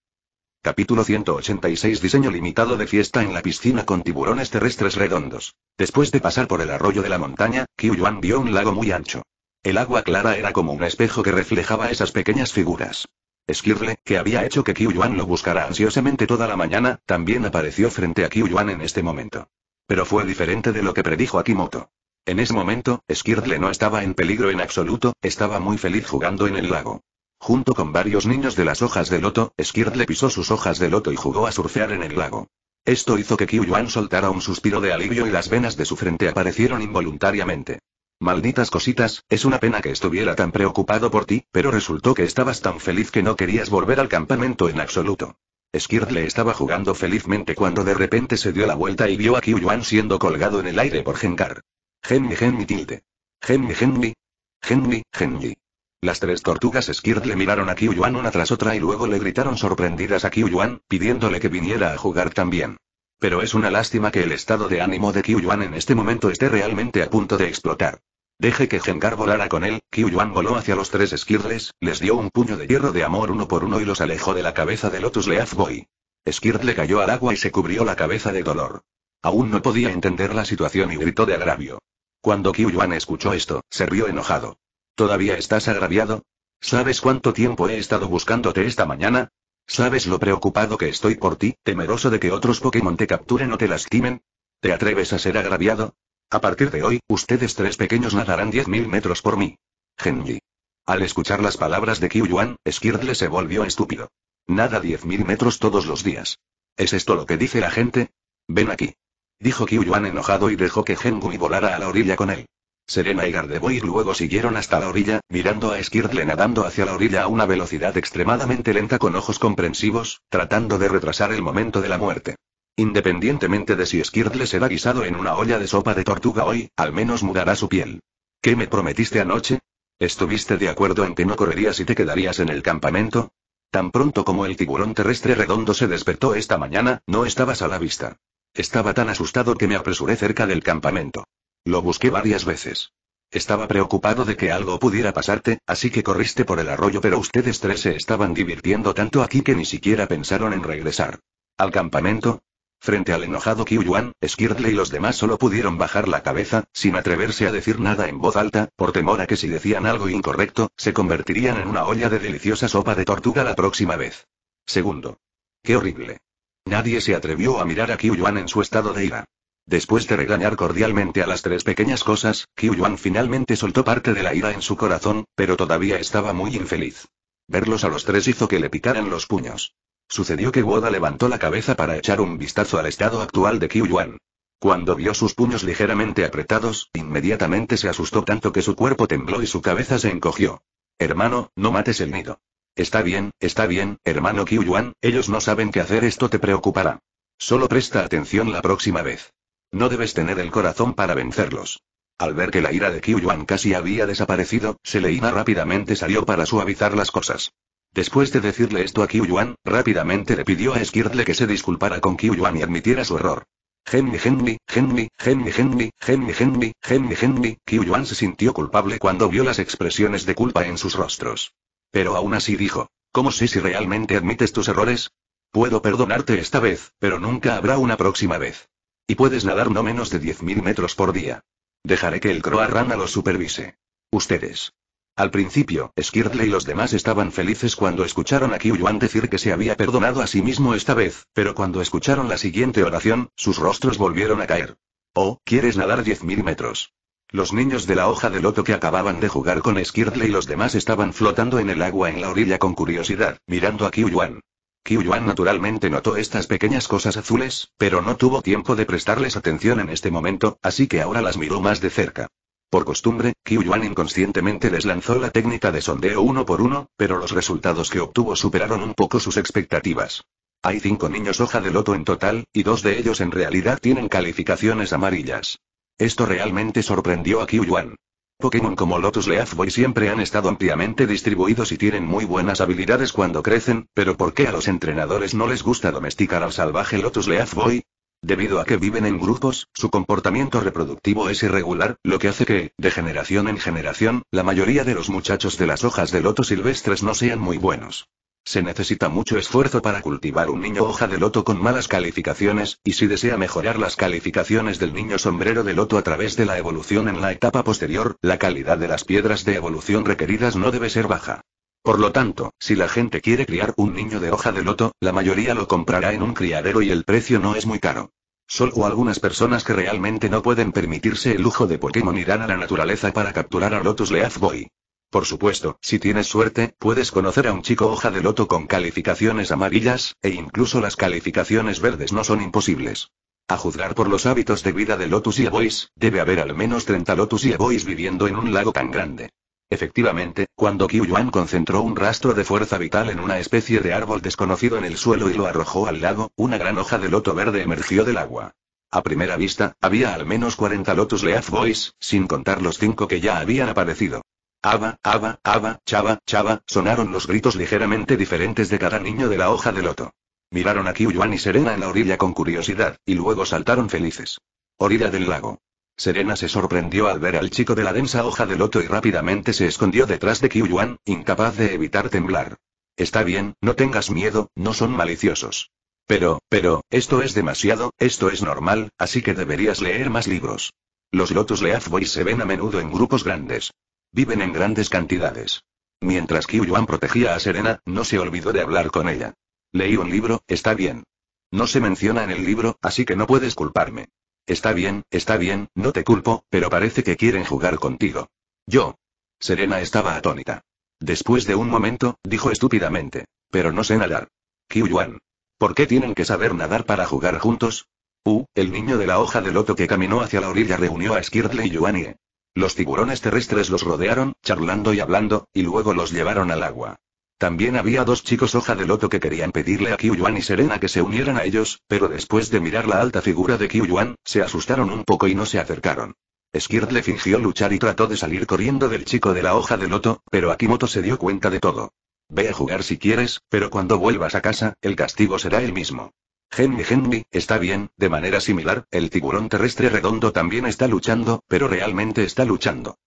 Capítulo 186 Diseño limitado de fiesta en la piscina con tiburones terrestres redondos. Después de pasar por el arroyo de la montaña, yuan vio un lago muy ancho. El agua clara era como un espejo que reflejaba esas pequeñas figuras. Skirle, que había hecho que yuan lo buscara ansiosamente toda la mañana, también apareció frente a yuan en este momento. Pero fue diferente de lo que predijo Akimoto. En ese momento, Skirtle no estaba en peligro en absoluto, estaba muy feliz jugando en el lago. Junto con varios niños de las hojas de loto, Skirtle pisó sus hojas de loto y jugó a surfear en el lago. Esto hizo que Kyuan soltara un suspiro de alivio y las venas de su frente aparecieron involuntariamente. Malditas cositas, es una pena que estuviera tan preocupado por ti, pero resultó que estabas tan feliz que no querías volver al campamento en absoluto. Skirtle estaba jugando felizmente cuando de repente se dio la vuelta y vio a Kyuan siendo colgado en el aire por Genkar. Henry Henry tilde. Henry Henry. Henry Henry. Las tres tortugas Skirtle le miraron a Qiu Yuan una tras otra y luego le gritaron sorprendidas a Qiu Yuan, pidiéndole que viniera a jugar también. Pero es una lástima que el estado de ánimo de Qiu Yuan en este momento esté realmente a punto de explotar. Deje que Gengar volara con él, Qiu Yuan voló hacia los tres Skirtles, les dio un puño de hierro de amor uno por uno y los alejó de la cabeza de Lotus Leaf Boy. Skirt le cayó al agua y se cubrió la cabeza de dolor. Aún no podía entender la situación y gritó de agravio. Cuando Yuan escuchó esto, se rió enojado. ¿Todavía estás agraviado? ¿Sabes cuánto tiempo he estado buscándote esta mañana? ¿Sabes lo preocupado que estoy por ti, temeroso de que otros Pokémon te capturen o te lastimen? ¿Te atreves a ser agraviado? A partir de hoy, ustedes tres pequeños nadarán 10.000 metros por mí. Genji. Al escuchar las palabras de Yuan, Skirtle se volvió estúpido. Nada 10.000 metros todos los días. ¿Es esto lo que dice la gente? Ven aquí. Dijo Yuan enojado y dejó que Gengui volara a la orilla con él. Serena y Gardevoir luego siguieron hasta la orilla, mirando a Skirtle nadando hacia la orilla a una velocidad extremadamente lenta con ojos comprensivos, tratando de retrasar el momento de la muerte. Independientemente de si Skirtle será guisado en una olla de sopa de tortuga hoy, al menos mudará su piel. ¿Qué me prometiste anoche? ¿Estuviste de acuerdo en que no correrías y te quedarías en el campamento? Tan pronto como el tiburón terrestre redondo se despertó esta mañana, no estabas a la vista. Estaba tan asustado que me apresuré cerca del campamento. Lo busqué varias veces. Estaba preocupado de que algo pudiera pasarte, así que corriste por el arroyo, pero ustedes tres se estaban divirtiendo tanto aquí que ni siquiera pensaron en regresar. ¿Al campamento? Frente al enojado Yuan, Skirtle y los demás solo pudieron bajar la cabeza, sin atreverse a decir nada en voz alta, por temor a que si decían algo incorrecto, se convertirían en una olla de deliciosa sopa de tortuga la próxima vez. Segundo. Qué horrible. Nadie se atrevió a mirar a Yuan en su estado de ira. Después de regañar cordialmente a las tres pequeñas cosas, Yuan finalmente soltó parte de la ira en su corazón, pero todavía estaba muy infeliz. Verlos a los tres hizo que le picaran los puños. Sucedió que Woda levantó la cabeza para echar un vistazo al estado actual de Yuan. Cuando vio sus puños ligeramente apretados, inmediatamente se asustó tanto que su cuerpo tembló y su cabeza se encogió. Hermano, no mates el nido. Está bien, está bien, hermano Qiuyuan, ellos no saben qué hacer, esto te preocupará. Solo presta atención la próxima vez. No debes tener el corazón para vencerlos. Al ver que la ira de Qiuyuan casi había desaparecido, Seleina rápidamente salió para suavizar las cosas. Después de decirle esto a Qiuyuan, rápidamente le pidió a Skirtle que se disculpara con Qiuyuan y admitiera su error. Henry Henry, Henry, Henry Henry, Henry Henry, Henry Qiuyuan se sintió culpable cuando vio las expresiones de culpa en sus rostros. Pero aún así dijo, ¿cómo sé si realmente admites tus errores? Puedo perdonarte esta vez, pero nunca habrá una próxima vez. Y puedes nadar no menos de 10.000 metros por día. Dejaré que el Croa Rana lo supervise. Ustedes. Al principio, Skirtle y los demás estaban felices cuando escucharon a Yuan decir que se había perdonado a sí mismo esta vez, pero cuando escucharon la siguiente oración, sus rostros volvieron a caer. Oh, ¿quieres nadar 10.000 metros? Los niños de la hoja de loto que acababan de jugar con Skirtle y los demás estaban flotando en el agua en la orilla con curiosidad, mirando a Kyuan. Yuan naturalmente notó estas pequeñas cosas azules, pero no tuvo tiempo de prestarles atención en este momento, así que ahora las miró más de cerca. Por costumbre, Yuan inconscientemente les lanzó la técnica de sondeo uno por uno, pero los resultados que obtuvo superaron un poco sus expectativas. Hay cinco niños hoja de loto en total, y dos de ellos en realidad tienen calificaciones amarillas. Esto realmente sorprendió a yuan. Pokémon como Lotus Leaf Boy siempre han estado ampliamente distribuidos y tienen muy buenas habilidades cuando crecen, pero ¿por qué a los entrenadores no les gusta domesticar al salvaje Lotus Leaf Boy? Debido a que viven en grupos, su comportamiento reproductivo es irregular, lo que hace que, de generación en generación, la mayoría de los muchachos de las hojas de loto silvestres no sean muy buenos. Se necesita mucho esfuerzo para cultivar un niño hoja de loto con malas calificaciones, y si desea mejorar las calificaciones del niño sombrero de loto a través de la evolución en la etapa posterior, la calidad de las piedras de evolución requeridas no debe ser baja. Por lo tanto, si la gente quiere criar un niño de hoja de loto, la mayoría lo comprará en un criadero y el precio no es muy caro. Solo algunas personas que realmente no pueden permitirse el lujo de Pokémon irán a la naturaleza para capturar a Lotus Leaf Boy. Por supuesto, si tienes suerte, puedes conocer a un chico hoja de loto con calificaciones amarillas, e incluso las calificaciones verdes no son imposibles. A juzgar por los hábitos de vida de Lotus y Boys, debe haber al menos 30 Lotus y boys viviendo en un lago tan grande. Efectivamente, cuando Qiu Yuan concentró un rastro de fuerza vital en una especie de árbol desconocido en el suelo y lo arrojó al lago, una gran hoja de loto verde emergió del agua. A primera vista, había al menos 40 Lotus Leaf Boys, sin contar los 5 que ya habían aparecido. Aba, aba, aba, chava, chava, sonaron los gritos ligeramente diferentes de cada niño de la hoja de loto. Miraron a kiyuan y Serena en la orilla con curiosidad, y luego saltaron felices. Orilla del lago. Serena se sorprendió al ver al chico de la densa hoja de loto y rápidamente se escondió detrás de Kiyuan, incapaz de evitar temblar. Está bien, no tengas miedo, no son maliciosos. Pero, pero, esto es demasiado, esto es normal, así que deberías leer más libros. Los Lotus Leaf Boys se ven a menudo en grupos grandes. Viven en grandes cantidades. Mientras Qiu Yuan protegía a Serena, no se olvidó de hablar con ella. Leí un libro, está bien. No se menciona en el libro, así que no puedes culparme. Está bien, está bien, no te culpo, pero parece que quieren jugar contigo. Yo. Serena estaba atónita. Después de un momento, dijo estúpidamente. Pero no sé nadar. Qiu Yuan. ¿Por qué tienen que saber nadar para jugar juntos? Uh, el niño de la hoja de loto que caminó hacia la orilla reunió a Skirtle y Yuanie. Los tiburones terrestres los rodearon, charlando y hablando, y luego los llevaron al agua. También había dos chicos hoja de loto que querían pedirle a Yuan y Serena que se unieran a ellos, pero después de mirar la alta figura de Yuan, se asustaron un poco y no se acercaron. Skirt le fingió luchar y trató de salir corriendo del chico de la hoja de loto, pero Akimoto se dio cuenta de todo. Ve a jugar si quieres, pero cuando vuelvas a casa, el castigo será el mismo. Henry Henry, está bien, de manera similar, el tiburón terrestre redondo también está luchando, pero realmente está luchando.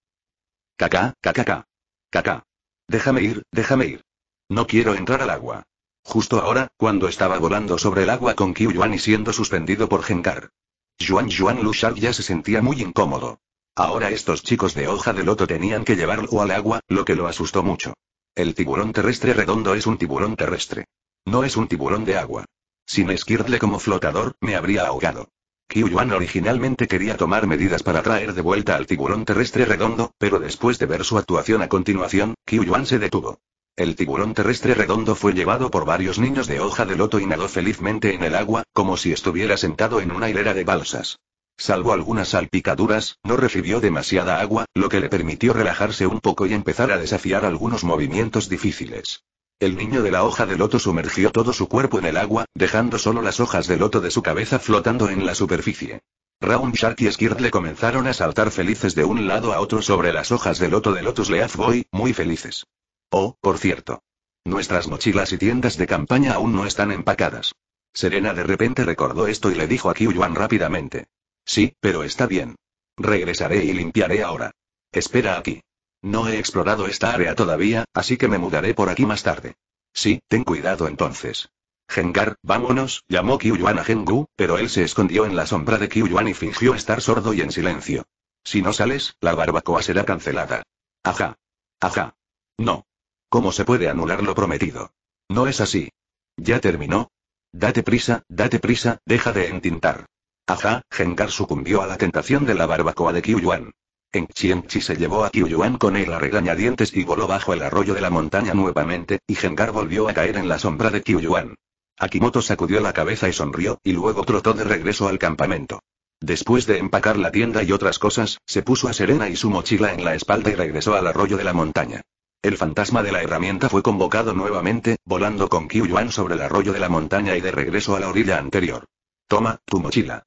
Caca, caca, caca. Déjame ir, déjame ir. No quiero entrar al agua. Justo ahora, cuando estaba volando sobre el agua con Qiu Yuan y siendo suspendido por Genkar, Yuan Yuan Lushar ya se sentía muy incómodo. Ahora estos chicos de hoja de loto tenían que llevarlo al agua, lo que lo asustó mucho. El tiburón terrestre redondo es un tiburón terrestre. No es un tiburón de agua. Sin Esquirle como flotador, me habría ahogado. Yuan originalmente quería tomar medidas para traer de vuelta al tiburón terrestre redondo, pero después de ver su actuación a continuación, Yuan se detuvo. El tiburón terrestre redondo fue llevado por varios niños de hoja de loto y nadó felizmente en el agua, como si estuviera sentado en una hilera de balsas. Salvo algunas salpicaduras, no recibió demasiada agua, lo que le permitió relajarse un poco y empezar a desafiar algunos movimientos difíciles. El niño de la hoja de loto sumergió todo su cuerpo en el agua, dejando solo las hojas de loto de su cabeza flotando en la superficie. Round Shark y le comenzaron a saltar felices de un lado a otro sobre las hojas de loto de Lotus Leaf Boy, muy felices. Oh, por cierto. Nuestras mochilas y tiendas de campaña aún no están empacadas. Serena de repente recordó esto y le dijo a Kyuan rápidamente. Sí, pero está bien. Regresaré y limpiaré ahora. Espera aquí. No he explorado esta área todavía, así que me mudaré por aquí más tarde. Sí, ten cuidado entonces. Gengar, vámonos, llamó Yuan a Gengu, pero él se escondió en la sombra de kiyuan y fingió estar sordo y en silencio. Si no sales, la barbacoa será cancelada. Ajá. Ajá. No. ¿Cómo se puede anular lo prometido? No es así. ¿Ya terminó? Date prisa, date prisa, deja de entintar. Ajá, Gengar sucumbió a la tentación de la barbacoa de Yuan. En Chienchi se llevó a Yuan con él a regañadientes y voló bajo el arroyo de la montaña nuevamente, y Gengar volvió a caer en la sombra de Yuan. Akimoto sacudió la cabeza y sonrió, y luego trotó de regreso al campamento. Después de empacar la tienda y otras cosas, se puso a Serena y su mochila en la espalda y regresó al arroyo de la montaña. El fantasma de la herramienta fue convocado nuevamente, volando con Yuan sobre el arroyo de la montaña y de regreso a la orilla anterior. Toma, tu mochila.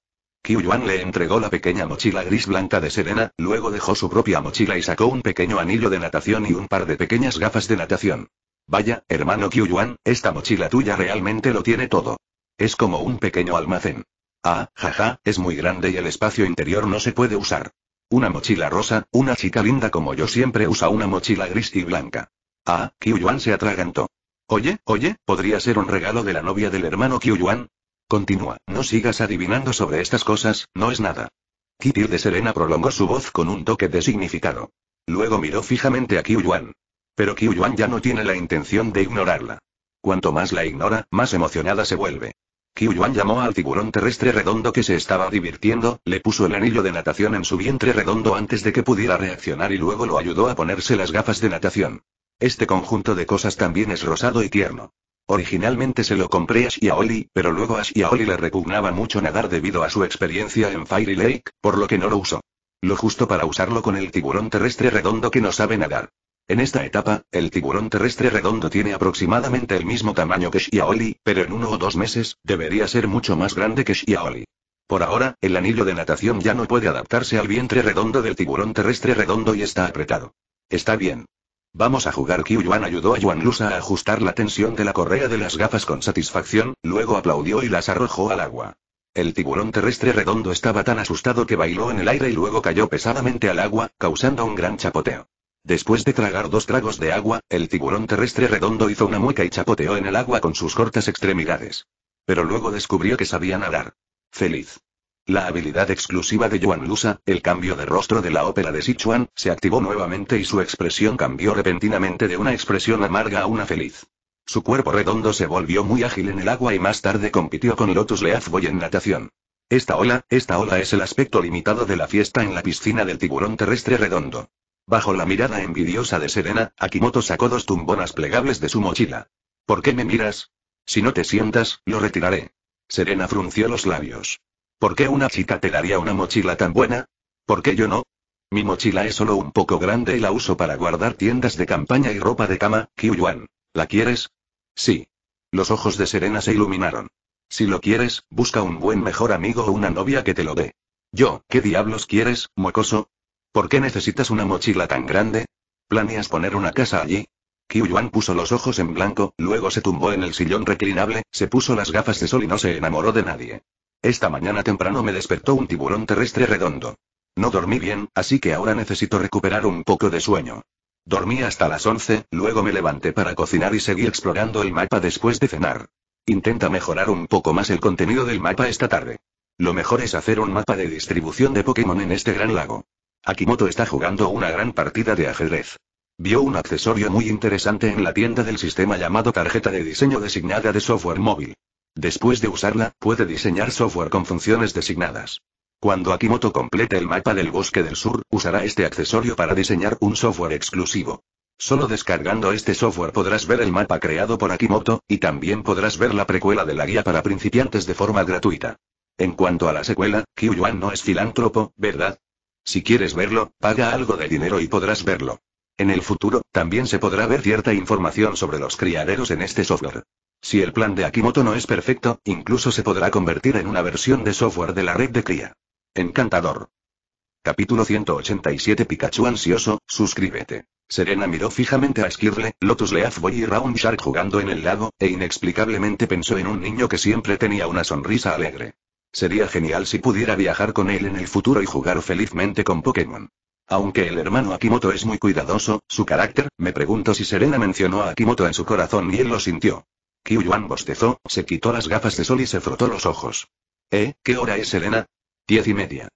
Qiu Yuan le entregó la pequeña mochila gris blanca de Serena, luego dejó su propia mochila y sacó un pequeño anillo de natación y un par de pequeñas gafas de natación. Vaya, hermano Qiu Yuan, esta mochila tuya realmente lo tiene todo. Es como un pequeño almacén. Ah, jaja, es muy grande y el espacio interior no se puede usar. Una mochila rosa, una chica linda como yo siempre usa una mochila gris y blanca. Ah, Qiu Yuan se atragantó. Oye, oye, ¿podría ser un regalo de la novia del hermano Qiu Yuan? Continúa, no sigas adivinando sobre estas cosas, no es nada. Kitty de Serena prolongó su voz con un toque de significado. Luego miró fijamente a Kyu Yuan. Pero Qiu Yuan ya no tiene la intención de ignorarla. Cuanto más la ignora, más emocionada se vuelve. Qiu Yuan llamó al tiburón terrestre redondo que se estaba divirtiendo, le puso el anillo de natación en su vientre redondo antes de que pudiera reaccionar y luego lo ayudó a ponerse las gafas de natación. Este conjunto de cosas también es rosado y tierno. Originalmente se lo compré a Shiaoli, pero luego a Shiaoli le repugnaba mucho nadar debido a su experiencia en Fairy Lake, por lo que no lo usó. Lo justo para usarlo con el tiburón terrestre redondo que no sabe nadar. En esta etapa, el tiburón terrestre redondo tiene aproximadamente el mismo tamaño que Shiaoli, pero en uno o dos meses, debería ser mucho más grande que Shiaoli. Por ahora, el anillo de natación ya no puede adaptarse al vientre redondo del tiburón terrestre redondo y está apretado. Está bien. Vamos a jugar. Qiu Yuan ayudó a Yuan Lusa a ajustar la tensión de la correa de las gafas con satisfacción, luego aplaudió y las arrojó al agua. El tiburón terrestre redondo estaba tan asustado que bailó en el aire y luego cayó pesadamente al agua, causando un gran chapoteo. Después de tragar dos tragos de agua, el tiburón terrestre redondo hizo una mueca y chapoteó en el agua con sus cortas extremidades. Pero luego descubrió que sabía nadar. Feliz. La habilidad exclusiva de Yuan Lusa, el cambio de rostro de la ópera de Sichuan, se activó nuevamente y su expresión cambió repentinamente de una expresión amarga a una feliz. Su cuerpo redondo se volvió muy ágil en el agua y más tarde compitió con Lotus Boy en natación. Esta ola, esta ola es el aspecto limitado de la fiesta en la piscina del tiburón terrestre redondo. Bajo la mirada envidiosa de Serena, Akimoto sacó dos tumbonas plegables de su mochila. ¿Por qué me miras? Si no te sientas, lo retiraré. Serena frunció los labios. ¿Por qué una chica te daría una mochila tan buena? ¿Por qué yo no? Mi mochila es solo un poco grande y la uso para guardar tiendas de campaña y ropa de cama, Yuan, ¿La quieres? Sí. Los ojos de Serena se iluminaron. Si lo quieres, busca un buen mejor amigo o una novia que te lo dé. Yo, ¿qué diablos quieres, mocoso? ¿Por qué necesitas una mochila tan grande? ¿Planeas poner una casa allí? Yuan puso los ojos en blanco, luego se tumbó en el sillón reclinable, se puso las gafas de sol y no se enamoró de nadie. Esta mañana temprano me despertó un tiburón terrestre redondo. No dormí bien, así que ahora necesito recuperar un poco de sueño. Dormí hasta las 11, luego me levanté para cocinar y seguí explorando el mapa después de cenar. Intenta mejorar un poco más el contenido del mapa esta tarde. Lo mejor es hacer un mapa de distribución de Pokémon en este gran lago. Akimoto está jugando una gran partida de ajedrez. Vio un accesorio muy interesante en la tienda del sistema llamado tarjeta de diseño designada de software móvil. Después de usarla, puede diseñar software con funciones designadas. Cuando Akimoto complete el mapa del bosque del sur, usará este accesorio para diseñar un software exclusivo. Solo descargando este software podrás ver el mapa creado por Akimoto, y también podrás ver la precuela de la guía para principiantes de forma gratuita. En cuanto a la secuela, Kyu Yuan no es filántropo, ¿verdad? Si quieres verlo, paga algo de dinero y podrás verlo. En el futuro, también se podrá ver cierta información sobre los criaderos en este software. Si el plan de Akimoto no es perfecto, incluso se podrá convertir en una versión de software de la red de cría. Encantador. Capítulo 187 Pikachu ansioso, suscríbete. Serena miró fijamente a Skirle, Lotus Boy y Round Shark jugando en el lago, e inexplicablemente pensó en un niño que siempre tenía una sonrisa alegre. Sería genial si pudiera viajar con él en el futuro y jugar felizmente con Pokémon. Aunque el hermano Akimoto es muy cuidadoso, su carácter, me pregunto si Serena mencionó a Akimoto en su corazón y él lo sintió. Qiu Yuan bostezó, se quitó las gafas de sol y se frotó los ojos. ¿Eh, qué hora es, Elena? Diez y media.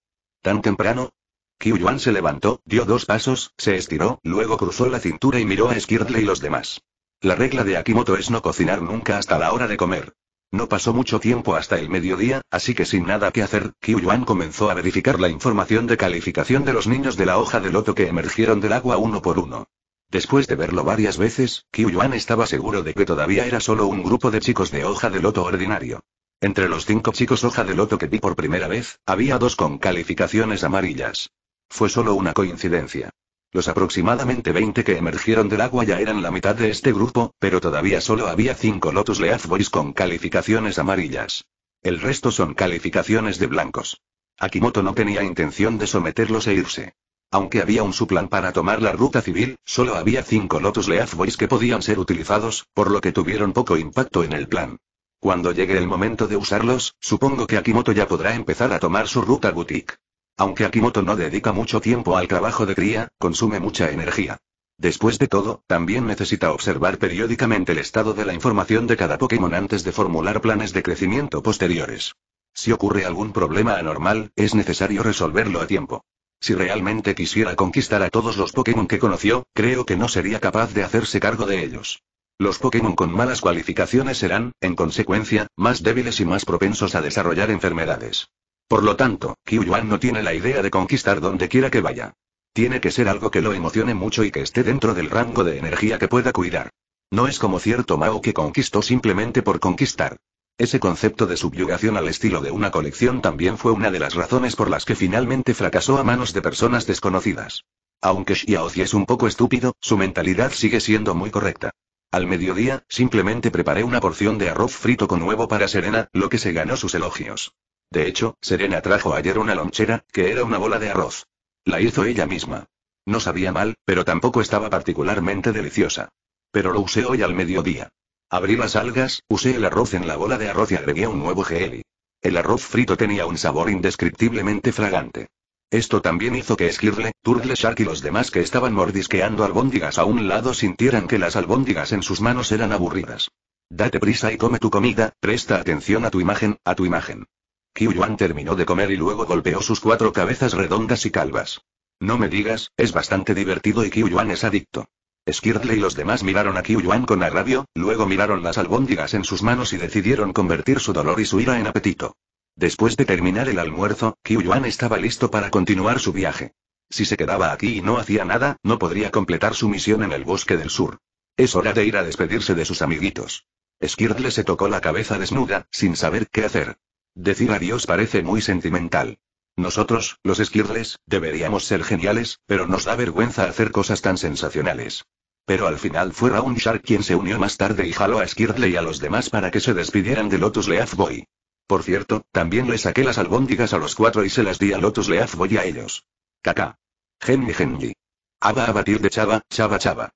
¿Tan temprano? Qiu Yuan se levantó, dio dos pasos, se estiró, luego cruzó la cintura y miró a Skirtle y los demás. La regla de Akimoto es no cocinar nunca hasta la hora de comer. No pasó mucho tiempo hasta el mediodía, así que sin nada que hacer, Qiu Yuan comenzó a verificar la información de calificación de los niños de la hoja de loto que emergieron del agua uno por uno. Después de verlo varias veces, Qiu estaba seguro de que todavía era solo un grupo de chicos de hoja de loto ordinario. Entre los cinco chicos hoja de loto que vi por primera vez, había dos con calificaciones amarillas. Fue solo una coincidencia. Los aproximadamente 20 que emergieron del agua ya eran la mitad de este grupo, pero todavía solo había cinco Lotus Leaf Boys con calificaciones amarillas. El resto son calificaciones de blancos. Akimoto no tenía intención de someterlos e irse. Aunque había un suplan para tomar la ruta civil, solo había cinco Lotus Boys que podían ser utilizados, por lo que tuvieron poco impacto en el plan. Cuando llegue el momento de usarlos, supongo que Akimoto ya podrá empezar a tomar su ruta boutique. Aunque Akimoto no dedica mucho tiempo al trabajo de cría, consume mucha energía. Después de todo, también necesita observar periódicamente el estado de la información de cada Pokémon antes de formular planes de crecimiento posteriores. Si ocurre algún problema anormal, es necesario resolverlo a tiempo. Si realmente quisiera conquistar a todos los Pokémon que conoció, creo que no sería capaz de hacerse cargo de ellos. Los Pokémon con malas cualificaciones serán, en consecuencia, más débiles y más propensos a desarrollar enfermedades. Por lo tanto, Yuan no tiene la idea de conquistar donde quiera que vaya. Tiene que ser algo que lo emocione mucho y que esté dentro del rango de energía que pueda cuidar. No es como cierto Mao que conquistó simplemente por conquistar. Ese concepto de subyugación al estilo de una colección también fue una de las razones por las que finalmente fracasó a manos de personas desconocidas. Aunque Xiaozi es un poco estúpido, su mentalidad sigue siendo muy correcta. Al mediodía, simplemente preparé una porción de arroz frito con huevo para Serena, lo que se ganó sus elogios. De hecho, Serena trajo ayer una lonchera, que era una bola de arroz. La hizo ella misma. No sabía mal, pero tampoco estaba particularmente deliciosa. Pero lo usé hoy al mediodía. Abrí las algas, usé el arroz en la bola de arroz y agregué un nuevo jelly. El arroz frito tenía un sabor indescriptiblemente fragante. Esto también hizo que Skirle, Turtle Shark y los demás que estaban mordisqueando albóndigas a un lado sintieran que las albóndigas en sus manos eran aburridas. Date prisa y come tu comida, presta atención a tu imagen, a tu imagen. Qiu Yuan terminó de comer y luego golpeó sus cuatro cabezas redondas y calvas. No me digas, es bastante divertido y Qiu Yuan es adicto. Skirtle y los demás miraron a Yuan con agravio, luego miraron las albóndigas en sus manos y decidieron convertir su dolor y su ira en apetito. Después de terminar el almuerzo, Yuan estaba listo para continuar su viaje. Si se quedaba aquí y no hacía nada, no podría completar su misión en el bosque del sur. Es hora de ir a despedirse de sus amiguitos. Skirtle se tocó la cabeza desnuda, sin saber qué hacer. Decir adiós parece muy sentimental. Nosotros, los Skirles, deberíamos ser geniales, pero nos da vergüenza hacer cosas tan sensacionales. Pero al final fue Un Shark quien se unió más tarde y jaló a Skirtle y a los demás para que se despidieran de Lotus Leaf Boy. Por cierto, también le saqué las albóndigas a los cuatro y se las di a Lotus Leaf Boy a ellos. Caca. Genji Genji. Aba a batir de chava, chava chava.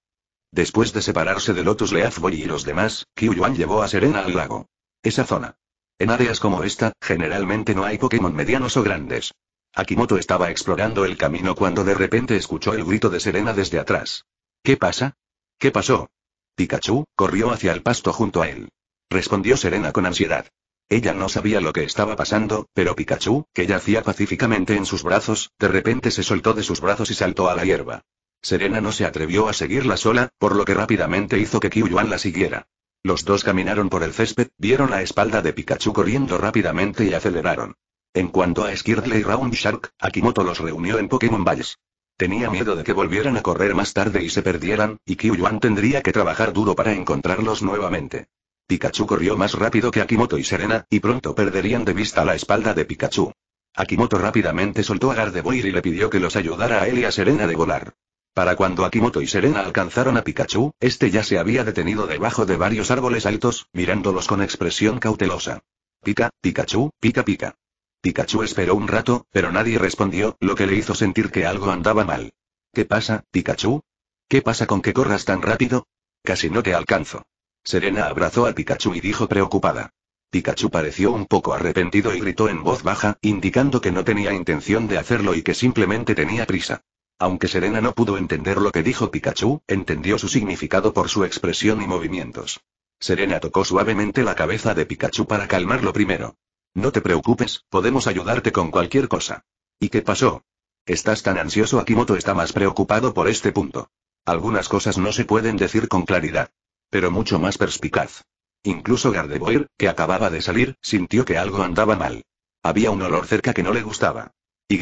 Después de separarse de Lotus Leaf Boy y los demás, Yuan llevó a Serena al lago. Esa zona. En áreas como esta, generalmente no hay Pokémon medianos o grandes. Akimoto estaba explorando el camino cuando de repente escuchó el grito de Serena desde atrás. ¿Qué pasa? ¿Qué pasó? Pikachu, corrió hacia el pasto junto a él. Respondió Serena con ansiedad. Ella no sabía lo que estaba pasando, pero Pikachu, que yacía pacíficamente en sus brazos, de repente se soltó de sus brazos y saltó a la hierba. Serena no se atrevió a seguirla sola, por lo que rápidamente hizo que Kyuyuan la siguiera. Los dos caminaron por el césped, vieron la espalda de Pikachu corriendo rápidamente y aceleraron. En cuanto a Skirtle y Round Shark, Akimoto los reunió en Pokémon Balls. Tenía miedo de que volvieran a correr más tarde y se perdieran, y Yuan tendría que trabajar duro para encontrarlos nuevamente. Pikachu corrió más rápido que Akimoto y Serena, y pronto perderían de vista la espalda de Pikachu. Akimoto rápidamente soltó a Gardevoir y le pidió que los ayudara a él y a Serena de volar. Para cuando Akimoto y Serena alcanzaron a Pikachu, este ya se había detenido debajo de varios árboles altos, mirándolos con expresión cautelosa. Pica, Pikachu, pica pica. Pikachu esperó un rato, pero nadie respondió, lo que le hizo sentir que algo andaba mal. ¿Qué pasa, Pikachu? ¿Qué pasa con que corras tan rápido? Casi no te alcanzo. Serena abrazó a Pikachu y dijo preocupada. Pikachu pareció un poco arrepentido y gritó en voz baja, indicando que no tenía intención de hacerlo y que simplemente tenía prisa. Aunque Serena no pudo entender lo que dijo Pikachu, entendió su significado por su expresión y movimientos. Serena tocó suavemente la cabeza de Pikachu para calmarlo primero. No te preocupes, podemos ayudarte con cualquier cosa. ¿Y qué pasó? Estás tan ansioso, Akimoto está más preocupado por este punto. Algunas cosas no se pueden decir con claridad. Pero mucho más perspicaz. Incluso Gardevoir, que acababa de salir, sintió que algo andaba mal. Había un olor cerca que no le gustaba. Y.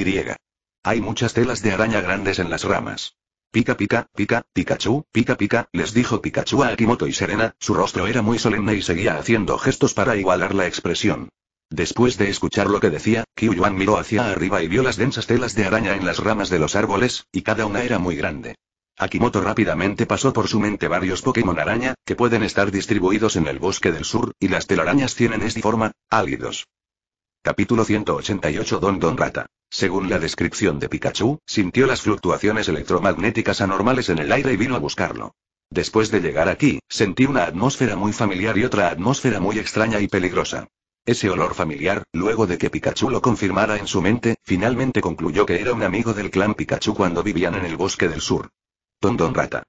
Hay muchas telas de araña grandes en las ramas. Pica pica, pica, Pikachu, pica pica, les dijo Pikachu a Akimoto y Serena, su rostro era muy solemne y seguía haciendo gestos para igualar la expresión. Después de escuchar lo que decía, yuan miró hacia arriba y vio las densas telas de araña en las ramas de los árboles, y cada una era muy grande. Akimoto rápidamente pasó por su mente varios Pokémon araña, que pueden estar distribuidos en el bosque del sur, y las telarañas tienen esta forma, álidos. Capítulo 188 Don Don Rata. Según la descripción de Pikachu, sintió las fluctuaciones electromagnéticas anormales en el aire y vino a buscarlo. Después de llegar aquí, sentí una atmósfera muy familiar y otra atmósfera muy extraña y peligrosa. Ese olor familiar, luego de que Pikachu lo confirmara en su mente, finalmente concluyó que era un amigo del clan Pikachu cuando vivían en el bosque del sur. Don Don Rata.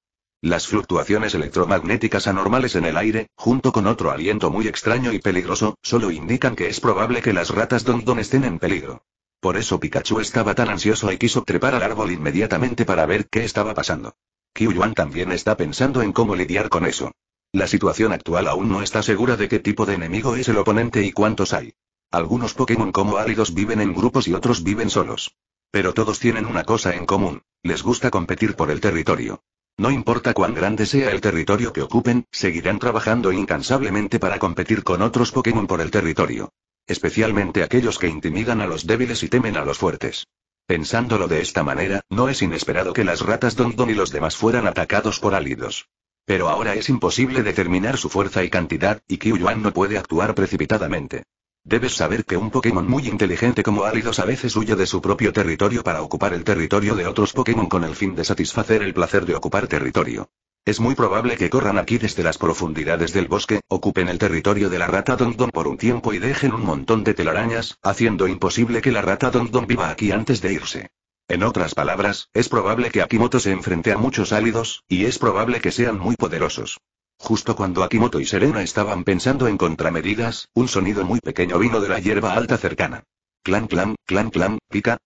Las fluctuaciones electromagnéticas anormales en el aire, junto con otro aliento muy extraño y peligroso, solo indican que es probable que las ratas Don estén en peligro. Por eso Pikachu estaba tan ansioso y quiso trepar al árbol inmediatamente para ver qué estaba pasando. Kyuan también está pensando en cómo lidiar con eso. La situación actual aún no está segura de qué tipo de enemigo es el oponente y cuántos hay. Algunos Pokémon como áridos viven en grupos y otros viven solos. Pero todos tienen una cosa en común, les gusta competir por el territorio. No importa cuán grande sea el territorio que ocupen, seguirán trabajando incansablemente para competir con otros Pokémon por el territorio. Especialmente aquellos que intimidan a los débiles y temen a los fuertes. Pensándolo de esta manera, no es inesperado que las ratas Don y los demás fueran atacados por Alidos. Pero ahora es imposible determinar su fuerza y cantidad, y Yuan no puede actuar precipitadamente. Debes saber que un Pokémon muy inteligente como álidos a veces huye de su propio territorio para ocupar el territorio de otros Pokémon con el fin de satisfacer el placer de ocupar territorio. Es muy probable que corran aquí desde las profundidades del bosque, ocupen el territorio de la rata Dondon por un tiempo y dejen un montón de telarañas, haciendo imposible que la rata Dondon viva aquí antes de irse. En otras palabras, es probable que Akimoto se enfrente a muchos álidos, y es probable que sean muy poderosos. Justo cuando Akimoto y Serena estaban pensando en contramedidas, un sonido muy pequeño vino de la hierba alta cercana. Clan clan, clan clan, pica.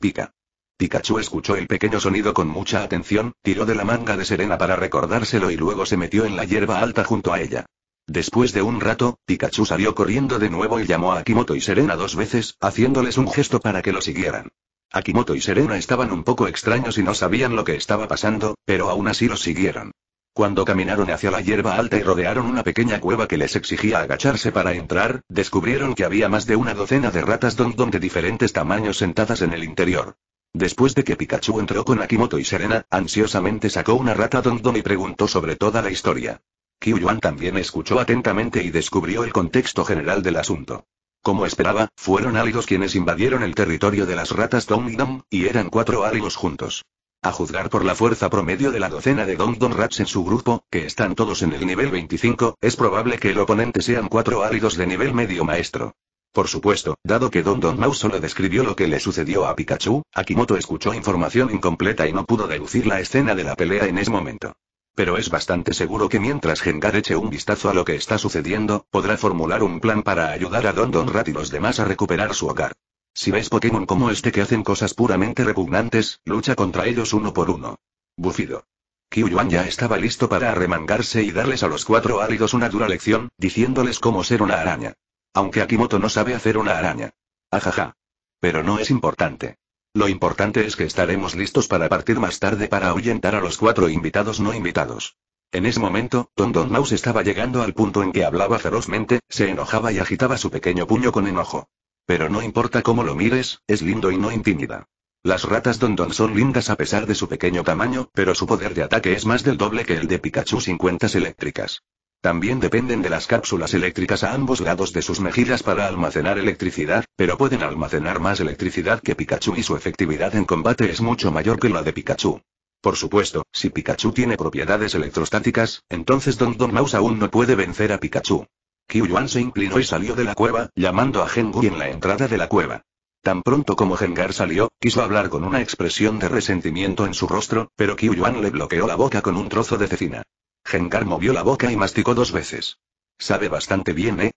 Pica. Pikachu escuchó el pequeño sonido con mucha atención, tiró de la manga de Serena para recordárselo y luego se metió en la hierba alta junto a ella. Después de un rato, Pikachu salió corriendo de nuevo y llamó a Akimoto y Serena dos veces, haciéndoles un gesto para que lo siguieran. Akimoto y Serena estaban un poco extraños y no sabían lo que estaba pasando, pero aún así lo siguieron. Cuando caminaron hacia la hierba alta y rodearon una pequeña cueva que les exigía agacharse para entrar, descubrieron que había más de una docena de ratas don don de diferentes tamaños sentadas en el interior. Después de que Pikachu entró con Akimoto y Serena, ansiosamente sacó una rata don don y preguntó sobre toda la historia. Yuan también escuchó atentamente y descubrió el contexto general del asunto. Como esperaba, fueron álidos quienes invadieron el territorio de las ratas Dom y y eran cuatro áridos juntos. A juzgar por la fuerza promedio de la docena de Don Don Rats en su grupo, que están todos en el nivel 25, es probable que el oponente sean cuatro áridos de nivel medio maestro. Por supuesto, dado que Don Don Mouse solo describió lo que le sucedió a Pikachu, Akimoto escuchó información incompleta y no pudo deducir la escena de la pelea en ese momento. Pero es bastante seguro que mientras Gengar eche un vistazo a lo que está sucediendo, podrá formular un plan para ayudar a Don Don Rat y los demás a recuperar su hogar. Si ves Pokémon como este que hacen cosas puramente repugnantes, lucha contra ellos uno por uno. Bufido. Yuan ya estaba listo para arremangarse y darles a los cuatro áridos una dura lección, diciéndoles cómo ser una araña. Aunque Akimoto no sabe hacer una araña. Ajaja. Pero no es importante. Lo importante es que estaremos listos para partir más tarde para ahuyentar a los cuatro invitados no invitados. En ese momento, Don Don Mouse estaba llegando al punto en que hablaba ferozmente, se enojaba y agitaba su pequeño puño con enojo. Pero no importa cómo lo mires, es lindo y no intimida. Las ratas Dondon son lindas a pesar de su pequeño tamaño, pero su poder de ataque es más del doble que el de Pikachu sin eléctricas. También dependen de las cápsulas eléctricas a ambos lados de sus mejillas para almacenar electricidad, pero pueden almacenar más electricidad que Pikachu y su efectividad en combate es mucho mayor que la de Pikachu. Por supuesto, si Pikachu tiene propiedades electrostáticas, entonces Don Don Mouse aún no puede vencer a Pikachu. Qiu se inclinó y salió de la cueva, llamando a Gengu en la entrada de la cueva. Tan pronto como Gengar salió, quiso hablar con una expresión de resentimiento en su rostro, pero Qiu le bloqueó la boca con un trozo de cecina. Gengar movió la boca y masticó dos veces. Sabe bastante bien, ¿eh?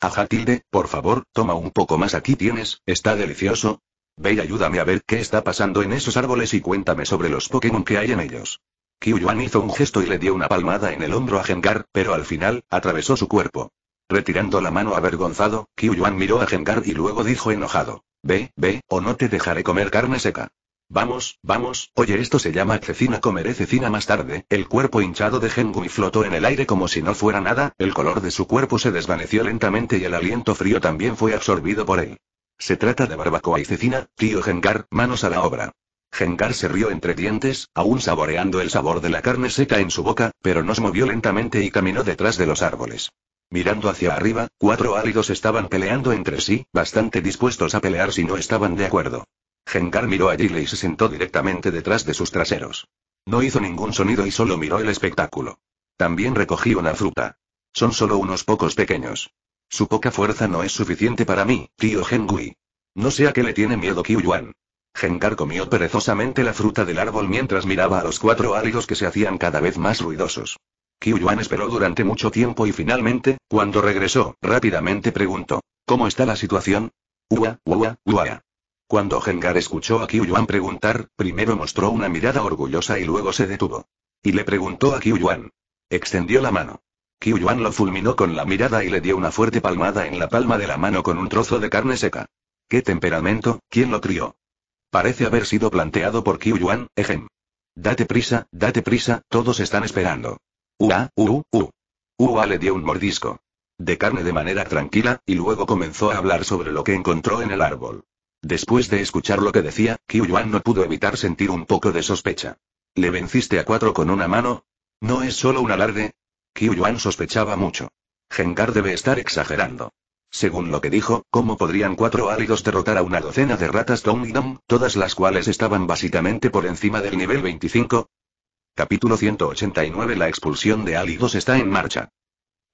Ajá tilde, por favor, toma un poco más aquí tienes, está delicioso. Ve y ayúdame a ver qué está pasando en esos árboles y cuéntame sobre los Pokémon que hay en ellos. Qiu Yuan hizo un gesto y le dio una palmada en el hombro a Gengar, pero al final, atravesó su cuerpo. Retirando la mano avergonzado, Qiu Yuan miró a Gengar y luego dijo enojado. Ve, ve, o no te dejaré comer carne seca. Vamos, vamos, oye esto se llama cecina comeré cecina más tarde, el cuerpo hinchado de Gengui flotó en el aire como si no fuera nada, el color de su cuerpo se desvaneció lentamente y el aliento frío también fue absorbido por él. Se trata de barbacoa y cecina, tío Gengar, manos a la obra. Gengar se rió entre dientes, aún saboreando el sabor de la carne seca en su boca, pero nos movió lentamente y caminó detrás de los árboles. Mirando hacia arriba, cuatro áridos estaban peleando entre sí, bastante dispuestos a pelear si no estaban de acuerdo. Gengar miró a Gile y se sentó directamente detrás de sus traseros. No hizo ningún sonido y solo miró el espectáculo. También recogió una fruta. Son solo unos pocos pequeños. Su poca fuerza no es suficiente para mí, tío Gengui. No sé a qué le tiene miedo Yuan. Gengar comió perezosamente la fruta del árbol mientras miraba a los cuatro áridos que se hacían cada vez más ruidosos. Yuan esperó durante mucho tiempo y finalmente, cuando regresó, rápidamente preguntó: ¿Cómo está la situación? Ua, ua, ua. Cuando Gengar escuchó a Yuan preguntar, primero mostró una mirada orgullosa y luego se detuvo. Y le preguntó a Yuan. Extendió la mano. Yuan lo fulminó con la mirada y le dio una fuerte palmada en la palma de la mano con un trozo de carne seca. ¡Qué temperamento! ¿Quién lo crió? Parece haber sido planteado por Qiu Yuan, ejem. Date prisa, date prisa, todos están esperando. Ua, uu, u. Ua le dio un mordisco. De carne de manera tranquila, y luego comenzó a hablar sobre lo que encontró en el árbol. Después de escuchar lo que decía, Qiu Yuan no pudo evitar sentir un poco de sospecha. ¿Le venciste a cuatro con una mano? ¿No es solo un alarde? Qiu Yuan sospechaba mucho. Gengar debe estar exagerando. Según lo que dijo, ¿cómo podrían cuatro álidos derrotar a una docena de ratas Tom y todas las cuales estaban básicamente por encima del nivel 25? Capítulo 189 La expulsión de álidos está en marcha.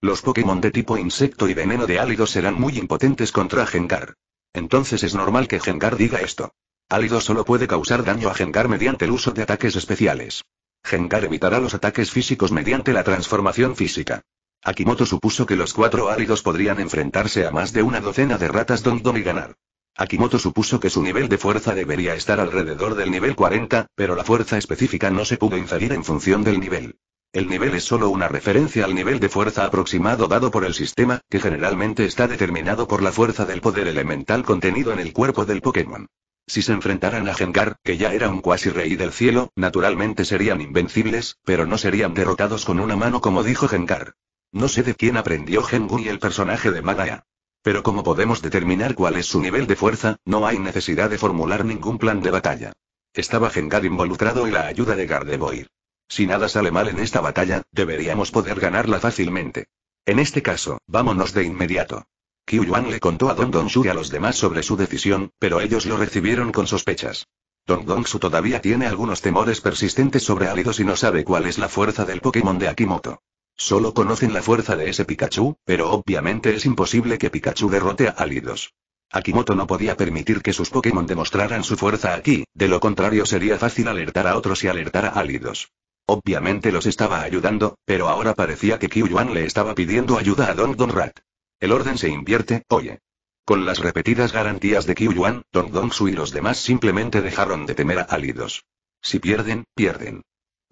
Los Pokémon de tipo insecto y veneno de álidos serán muy impotentes contra Gengar. Entonces es normal que Gengar diga esto. Álido solo puede causar daño a Gengar mediante el uso de ataques especiales. Gengar evitará los ataques físicos mediante la transformación física. Akimoto supuso que los cuatro áridos podrían enfrentarse a más de una docena de ratas don y ganar. Akimoto supuso que su nivel de fuerza debería estar alrededor del nivel 40, pero la fuerza específica no se pudo inferir en función del nivel. El nivel es solo una referencia al nivel de fuerza aproximado dado por el sistema, que generalmente está determinado por la fuerza del poder elemental contenido en el cuerpo del Pokémon. Si se enfrentaran a Gengar, que ya era un cuasi rey del cielo, naturalmente serían invencibles, pero no serían derrotados con una mano como dijo Gengar. No sé de quién aprendió y el personaje de Magaya. Pero como podemos determinar cuál es su nivel de fuerza, no hay necesidad de formular ningún plan de batalla. Estaba Gengar involucrado y la ayuda de Gardevoir. Si nada sale mal en esta batalla, deberíamos poder ganarla fácilmente. En este caso, vámonos de inmediato. Yuan le contó a Don Dongshu y a los demás sobre su decisión, pero ellos lo recibieron con sospechas. Don Dongshu todavía tiene algunos temores persistentes sobre Alidos y no sabe cuál es la fuerza del Pokémon de Akimoto. Solo conocen la fuerza de ese Pikachu, pero obviamente es imposible que Pikachu derrote a Alidos. Akimoto no podía permitir que sus Pokémon demostraran su fuerza aquí, de lo contrario sería fácil alertar a otros y alertar a Alidos. Obviamente los estaba ayudando, pero ahora parecía que Yuan le estaba pidiendo ayuda a Don Don Rat. El orden se invierte, oye. Con las repetidas garantías de Yuan, Don Su y los demás simplemente dejaron de temer a Alidos. Si pierden, pierden.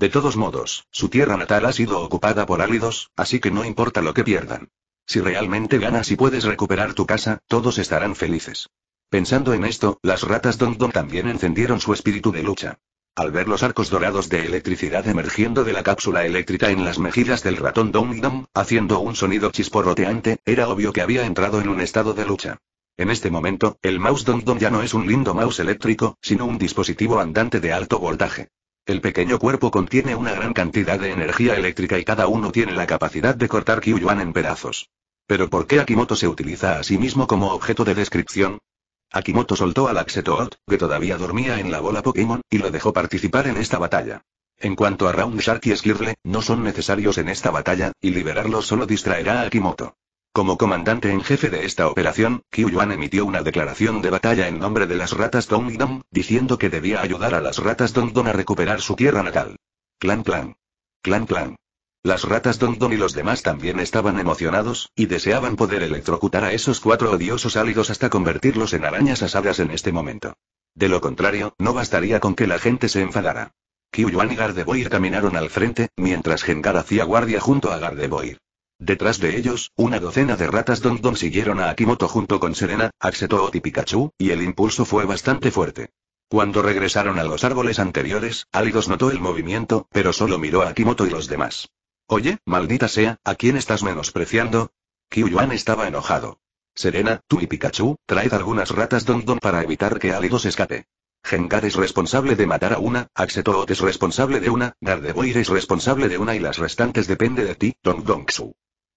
De todos modos, su tierra natal ha sido ocupada por álidos, así que no importa lo que pierdan. Si realmente ganas y puedes recuperar tu casa, todos estarán felices. Pensando en esto, las ratas Don Don también encendieron su espíritu de lucha. Al ver los arcos dorados de electricidad emergiendo de la cápsula eléctrica en las mejillas del ratón Don Don, haciendo un sonido chisporroteante, era obvio que había entrado en un estado de lucha. En este momento, el mouse Dong Don ya no es un lindo mouse eléctrico, sino un dispositivo andante de alto voltaje. El pequeño cuerpo contiene una gran cantidad de energía eléctrica y cada uno tiene la capacidad de cortar Kyuyuan en pedazos. Pero ¿por qué Akimoto se utiliza a sí mismo como objeto de descripción? Akimoto soltó al Axetoot, que todavía dormía en la bola Pokémon, y lo dejó participar en esta batalla. En cuanto a Round Shark y Skirle, no son necesarios en esta batalla, y liberarlos solo distraerá a Akimoto. Como comandante en jefe de esta operación, Qiu Yuan emitió una declaración de batalla en nombre de las ratas Dong y Dong, diciendo que debía ayudar a las ratas Dong Dong a recuperar su tierra natal. Clan clan. Clan clan. Las ratas Dong Dong y los demás también estaban emocionados, y deseaban poder electrocutar a esos cuatro odiosos álidos hasta convertirlos en arañas asadas en este momento. De lo contrario, no bastaría con que la gente se enfadara. Qiu Yuan y Gardevoir caminaron al frente, mientras Gengar hacía guardia junto a Gardevoir. Detrás de ellos, una docena de ratas Don siguieron a Akimoto junto con Serena, Axetoot y Pikachu, y el impulso fue bastante fuerte. Cuando regresaron a los árboles anteriores, Alidos notó el movimiento, pero solo miró a Akimoto y los demás. Oye, maldita sea, ¿a quién estás menospreciando? Yuan estaba enojado. Serena, tú y Pikachu, traed algunas ratas Don para evitar que Alidos escape. Gengar es responsable de matar a una, Axetoot es responsable de una, Gardevoir es responsable de una y las restantes depende de ti, Don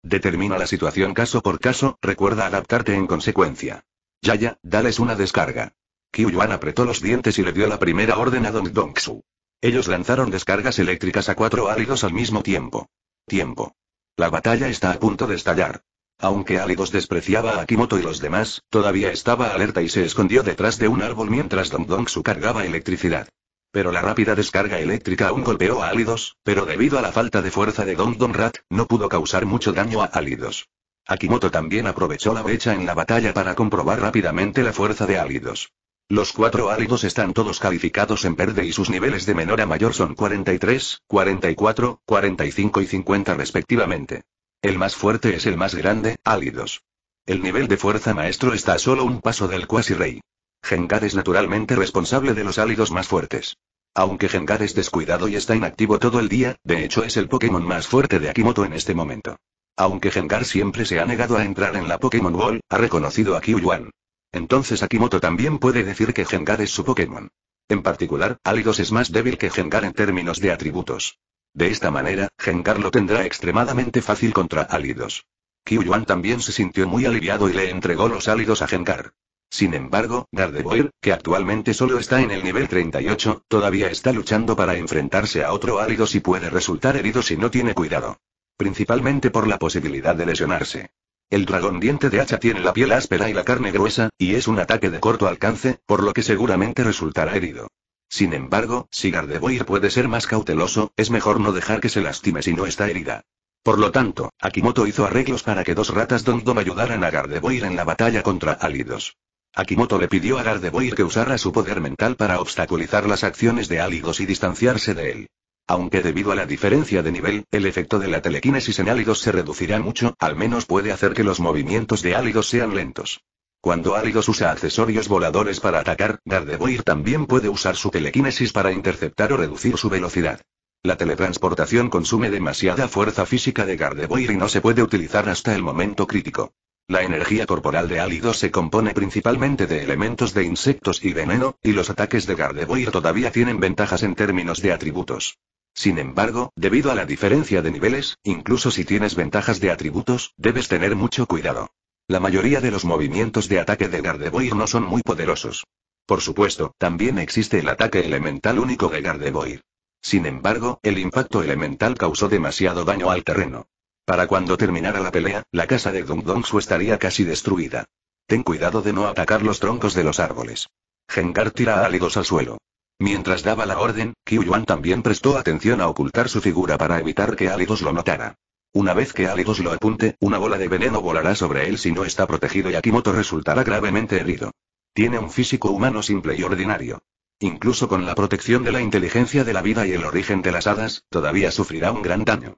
Determina la situación caso por caso, recuerda adaptarte en consecuencia. Yaya, dales una descarga. Yuan apretó los dientes y le dio la primera orden a Dong Su. Ellos lanzaron descargas eléctricas a cuatro áridos al mismo tiempo. Tiempo. La batalla está a punto de estallar. Aunque Álidos despreciaba a Kimoto y los demás, todavía estaba alerta y se escondió detrás de un árbol mientras Dong Su cargaba electricidad pero la rápida descarga eléctrica aún golpeó a Álidos, pero debido a la falta de fuerza de Don Don Rat, no pudo causar mucho daño a Álidos. Akimoto también aprovechó la brecha en la batalla para comprobar rápidamente la fuerza de Álidos. Los cuatro álidos están todos calificados en verde y sus niveles de menor a mayor son 43, 44, 45 y 50 respectivamente. El más fuerte es el más grande, álidos. El nivel de fuerza maestro está a solo un paso del cuasi rey. Gengar es naturalmente responsable de los álidos más fuertes. Aunque Gengar es descuidado y está inactivo todo el día, de hecho es el Pokémon más fuerte de Akimoto en este momento. Aunque Gengar siempre se ha negado a entrar en la Pokémon Ball, ha reconocido a Kyuan. Entonces Akimoto también puede decir que Gengar es su Pokémon. En particular, Alidos es más débil que Gengar en términos de atributos. De esta manera, Gengar lo tendrá extremadamente fácil contra Alidos. Yuan también se sintió muy aliviado y le entregó los álidos a Gengar. Sin embargo, Gardevoir, que actualmente solo está en el nivel 38, todavía está luchando para enfrentarse a otro árido y puede resultar herido si no tiene cuidado. Principalmente por la posibilidad de lesionarse. El dragón diente de hacha tiene la piel áspera y la carne gruesa, y es un ataque de corto alcance, por lo que seguramente resultará herido. Sin embargo, si Gardevoir puede ser más cauteloso, es mejor no dejar que se lastime si no está herida. Por lo tanto, Akimoto hizo arreglos para que dos ratas Dondom ayudaran a Gardevoir en la batalla contra Álidos. Akimoto le pidió a Gardevoir que usara su poder mental para obstaculizar las acciones de Álidos y distanciarse de él. Aunque debido a la diferencia de nivel, el efecto de la telequinesis en Álidos se reducirá mucho, al menos puede hacer que los movimientos de Álidos sean lentos. Cuando Álidos usa accesorios voladores para atacar, Gardevoir también puede usar su telequinesis para interceptar o reducir su velocidad. La teletransportación consume demasiada fuerza física de Gardevoir y no se puede utilizar hasta el momento crítico. La energía corporal de Alido se compone principalmente de elementos de insectos y veneno, y los ataques de Gardevoir todavía tienen ventajas en términos de atributos. Sin embargo, debido a la diferencia de niveles, incluso si tienes ventajas de atributos, debes tener mucho cuidado. La mayoría de los movimientos de ataque de Gardevoir no son muy poderosos. Por supuesto, también existe el ataque elemental único de Gardevoir. Sin embargo, el impacto elemental causó demasiado daño al terreno. Para cuando terminara la pelea, la casa de Su estaría casi destruida. Ten cuidado de no atacar los troncos de los árboles. Gengar tira Alidos al suelo. Mientras daba la orden, Qiu Yuan también prestó atención a ocultar su figura para evitar que Alidos lo notara. Una vez que Alidos lo apunte, una bola de veneno volará sobre él si no está protegido y Akimoto resultará gravemente herido. Tiene un físico humano simple y ordinario. Incluso con la protección de la inteligencia de la vida y el origen de las hadas, todavía sufrirá un gran daño.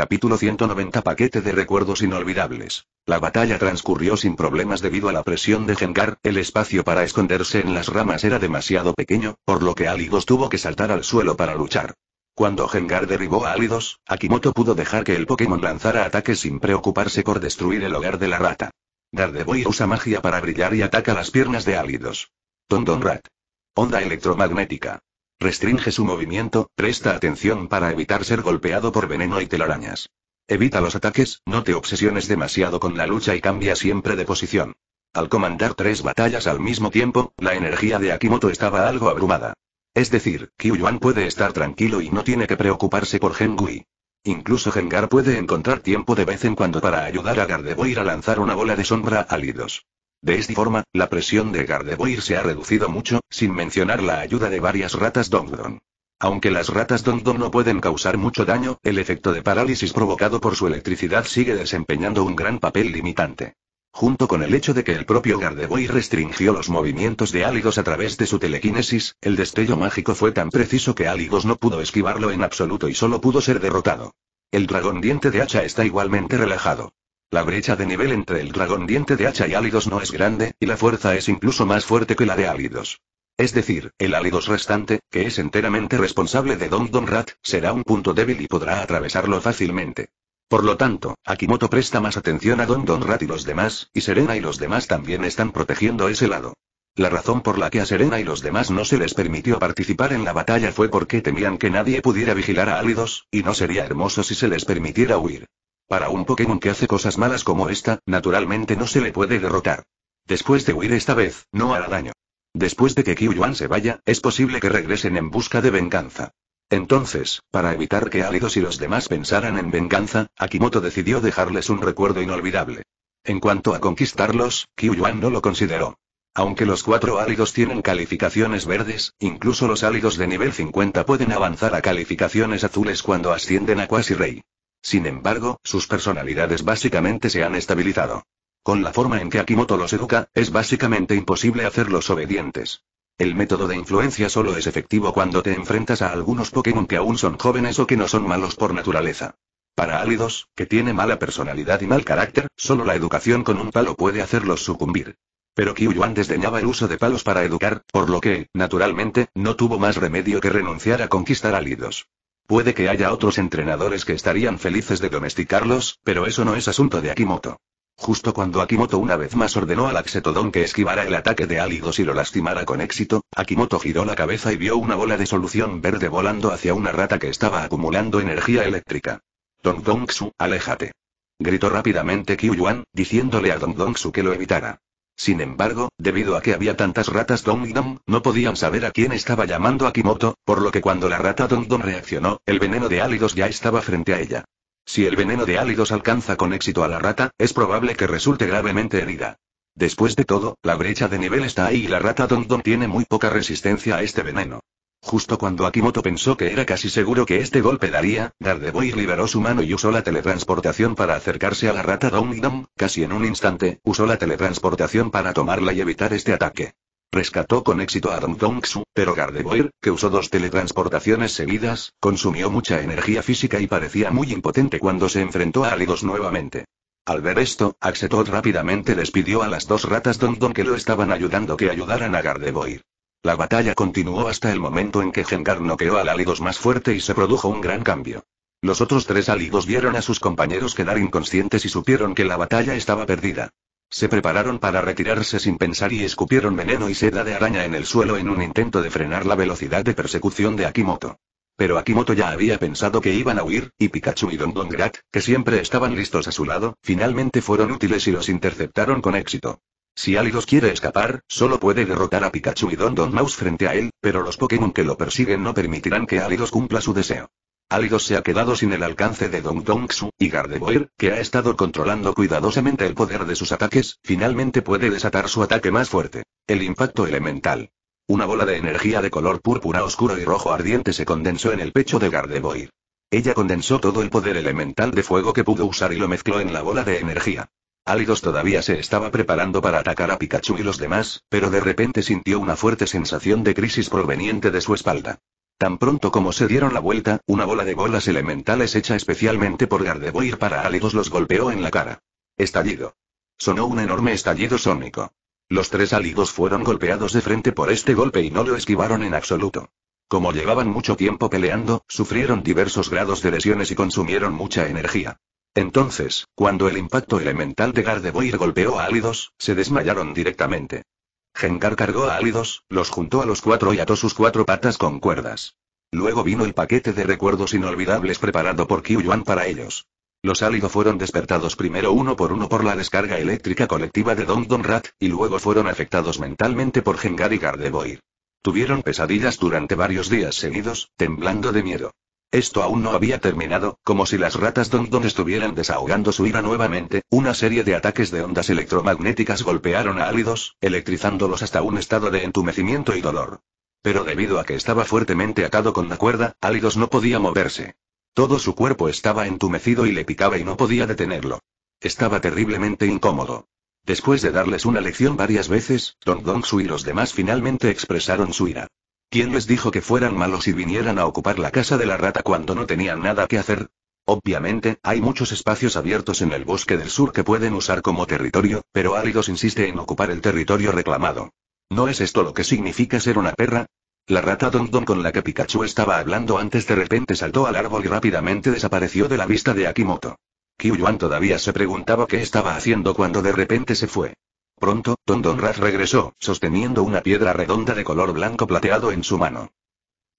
Capítulo 190 Paquete de recuerdos inolvidables. La batalla transcurrió sin problemas debido a la presión de Gengar, el espacio para esconderse en las ramas era demasiado pequeño, por lo que Alidos tuvo que saltar al suelo para luchar. Cuando Gengar derribó a Alidos, Akimoto pudo dejar que el Pokémon lanzara ataques sin preocuparse por destruir el hogar de la rata. Dardevoy usa magia para brillar y ataca las piernas de Alidos. Tondonrat. Onda electromagnética. Restringe su movimiento, presta atención para evitar ser golpeado por veneno y telarañas. Evita los ataques, no te obsesiones demasiado con la lucha y cambia siempre de posición. Al comandar tres batallas al mismo tiempo, la energía de Akimoto estaba algo abrumada. Es decir, Kyuyuan puede estar tranquilo y no tiene que preocuparse por Gengui. Incluso Gengar puede encontrar tiempo de vez en cuando para ayudar a Gardevoir a lanzar una bola de sombra a Lidos. De esta forma, la presión de Gardevoir se ha reducido mucho, sin mencionar la ayuda de varias ratas Dongdon. Aunque las ratas don no pueden causar mucho daño, el efecto de parálisis provocado por su electricidad sigue desempeñando un gran papel limitante. Junto con el hecho de que el propio Gardevoir restringió los movimientos de Álidos a través de su telequinesis, el destello mágico fue tan preciso que Aligos no pudo esquivarlo en absoluto y solo pudo ser derrotado. El dragón diente de hacha está igualmente relajado. La brecha de nivel entre el dragón diente de hacha y Álidos no es grande, y la fuerza es incluso más fuerte que la de Álidos. Es decir, el Álidos restante, que es enteramente responsable de Don Don Rat, será un punto débil y podrá atravesarlo fácilmente. Por lo tanto, Akimoto presta más atención a Don Don Rat y los demás, y Serena y los demás también están protegiendo ese lado. La razón por la que a Serena y los demás no se les permitió participar en la batalla fue porque temían que nadie pudiera vigilar a Álidos, y no sería hermoso si se les permitiera huir. Para un Pokémon que hace cosas malas como esta, naturalmente no se le puede derrotar. Después de huir esta vez, no hará daño. Después de que Yuan se vaya, es posible que regresen en busca de venganza. Entonces, para evitar que Álidos y los demás pensaran en venganza, Akimoto decidió dejarles un recuerdo inolvidable. En cuanto a conquistarlos, Yuan no lo consideró. Aunque los cuatro Áridos tienen calificaciones verdes, incluso los álidos de nivel 50 pueden avanzar a calificaciones azules cuando ascienden a Quasi Rey. Sin embargo, sus personalidades básicamente se han estabilizado. Con la forma en que Akimoto los educa, es básicamente imposible hacerlos obedientes. El método de influencia solo es efectivo cuando te enfrentas a algunos Pokémon que aún son jóvenes o que no son malos por naturaleza. Para Alidos, que tiene mala personalidad y mal carácter, solo la educación con un palo puede hacerlos sucumbir. Pero Kyuyuan desdeñaba el uso de palos para educar, por lo que, naturalmente, no tuvo más remedio que renunciar a conquistar Alidos. Puede que haya otros entrenadores que estarían felices de domesticarlos, pero eso no es asunto de Akimoto. Justo cuando Akimoto una vez más ordenó al Axetodon que esquivara el ataque de Alidos y lo lastimara con éxito, Akimoto giró la cabeza y vio una bola de solución verde volando hacia una rata que estaba acumulando energía eléctrica. Don su aléjate. Gritó rápidamente Kyu Yuan, diciéndole a Don su que lo evitara. Sin embargo, debido a que había tantas ratas Dong Dong, no podían saber a quién estaba llamando Akimoto, por lo que cuando la rata Dong Dong reaccionó, el veneno de álidos ya estaba frente a ella. Si el veneno de Alidos alcanza con éxito a la rata, es probable que resulte gravemente herida. Después de todo, la brecha de nivel está ahí y la rata Dong Dong tiene muy poca resistencia a este veneno. Justo cuando Akimoto pensó que era casi seguro que este golpe daría, Gardevoir liberó su mano y usó la teletransportación para acercarse a la rata Dong, casi en un instante, usó la teletransportación para tomarla y evitar este ataque. Rescató con éxito a Dongsu, pero Gardevoir, que usó dos teletransportaciones seguidas, consumió mucha energía física y parecía muy impotente cuando se enfrentó a Alidos nuevamente. Al ver esto, Axetot rápidamente despidió a las dos ratas Dong que lo estaban ayudando que ayudaran a Gardevoir. La batalla continuó hasta el momento en que Gengar noqueó al Alidos más fuerte y se produjo un gran cambio. Los otros tres Alidos vieron a sus compañeros quedar inconscientes y supieron que la batalla estaba perdida. Se prepararon para retirarse sin pensar y escupieron veneno y seda de araña en el suelo en un intento de frenar la velocidad de persecución de Akimoto. Pero Akimoto ya había pensado que iban a huir, y Pikachu y Don Dongrat, que siempre estaban listos a su lado, finalmente fueron útiles y los interceptaron con éxito. Si Alidos quiere escapar, solo puede derrotar a Pikachu y Don Don Mouse frente a él, pero los Pokémon que lo persiguen no permitirán que Alidos cumpla su deseo. Alidos se ha quedado sin el alcance de Don Dongsu, y Gardevoir, que ha estado controlando cuidadosamente el poder de sus ataques, finalmente puede desatar su ataque más fuerte. El impacto elemental. Una bola de energía de color púrpura oscuro y rojo ardiente se condensó en el pecho de Gardevoir. Ella condensó todo el poder elemental de fuego que pudo usar y lo mezcló en la bola de energía. Alidos todavía se estaba preparando para atacar a Pikachu y los demás, pero de repente sintió una fuerte sensación de crisis proveniente de su espalda. Tan pronto como se dieron la vuelta, una bola de bolas elementales hecha especialmente por Gardevoir para Alidos los golpeó en la cara. Estallido. Sonó un enorme estallido sónico. Los tres alidos fueron golpeados de frente por este golpe y no lo esquivaron en absoluto. Como llevaban mucho tiempo peleando, sufrieron diversos grados de lesiones y consumieron mucha energía. Entonces, cuando el impacto elemental de Gardevoir golpeó a Álidos, se desmayaron directamente. Gengar cargó a Álidos, los juntó a los cuatro y ató sus cuatro patas con cuerdas. Luego vino el paquete de recuerdos inolvidables preparado por yuan para ellos. Los Alidos fueron despertados primero uno por uno por la descarga eléctrica colectiva de Don Don Rat, y luego fueron afectados mentalmente por Gengar y Gardevoir. Tuvieron pesadillas durante varios días seguidos, temblando de miedo. Esto aún no había terminado, como si las ratas Don Don estuvieran desahogando su ira nuevamente, una serie de ataques de ondas electromagnéticas golpearon a Álidos, electrizándolos hasta un estado de entumecimiento y dolor. Pero debido a que estaba fuertemente atado con la cuerda, Álidos no podía moverse. Todo su cuerpo estaba entumecido y le picaba y no podía detenerlo. Estaba terriblemente incómodo. Después de darles una lección varias veces, Don y los demás finalmente expresaron su ira. ¿Quién les dijo que fueran malos y vinieran a ocupar la casa de la rata cuando no tenían nada que hacer? Obviamente, hay muchos espacios abiertos en el bosque del sur que pueden usar como territorio, pero Áridos insiste en ocupar el territorio reclamado. ¿No es esto lo que significa ser una perra? La rata Don Don con la que Pikachu estaba hablando antes de repente saltó al árbol y rápidamente desapareció de la vista de Akimoto. Yuan todavía se preguntaba qué estaba haciendo cuando de repente se fue. Pronto, Rath regresó, sosteniendo una piedra redonda de color blanco plateado en su mano.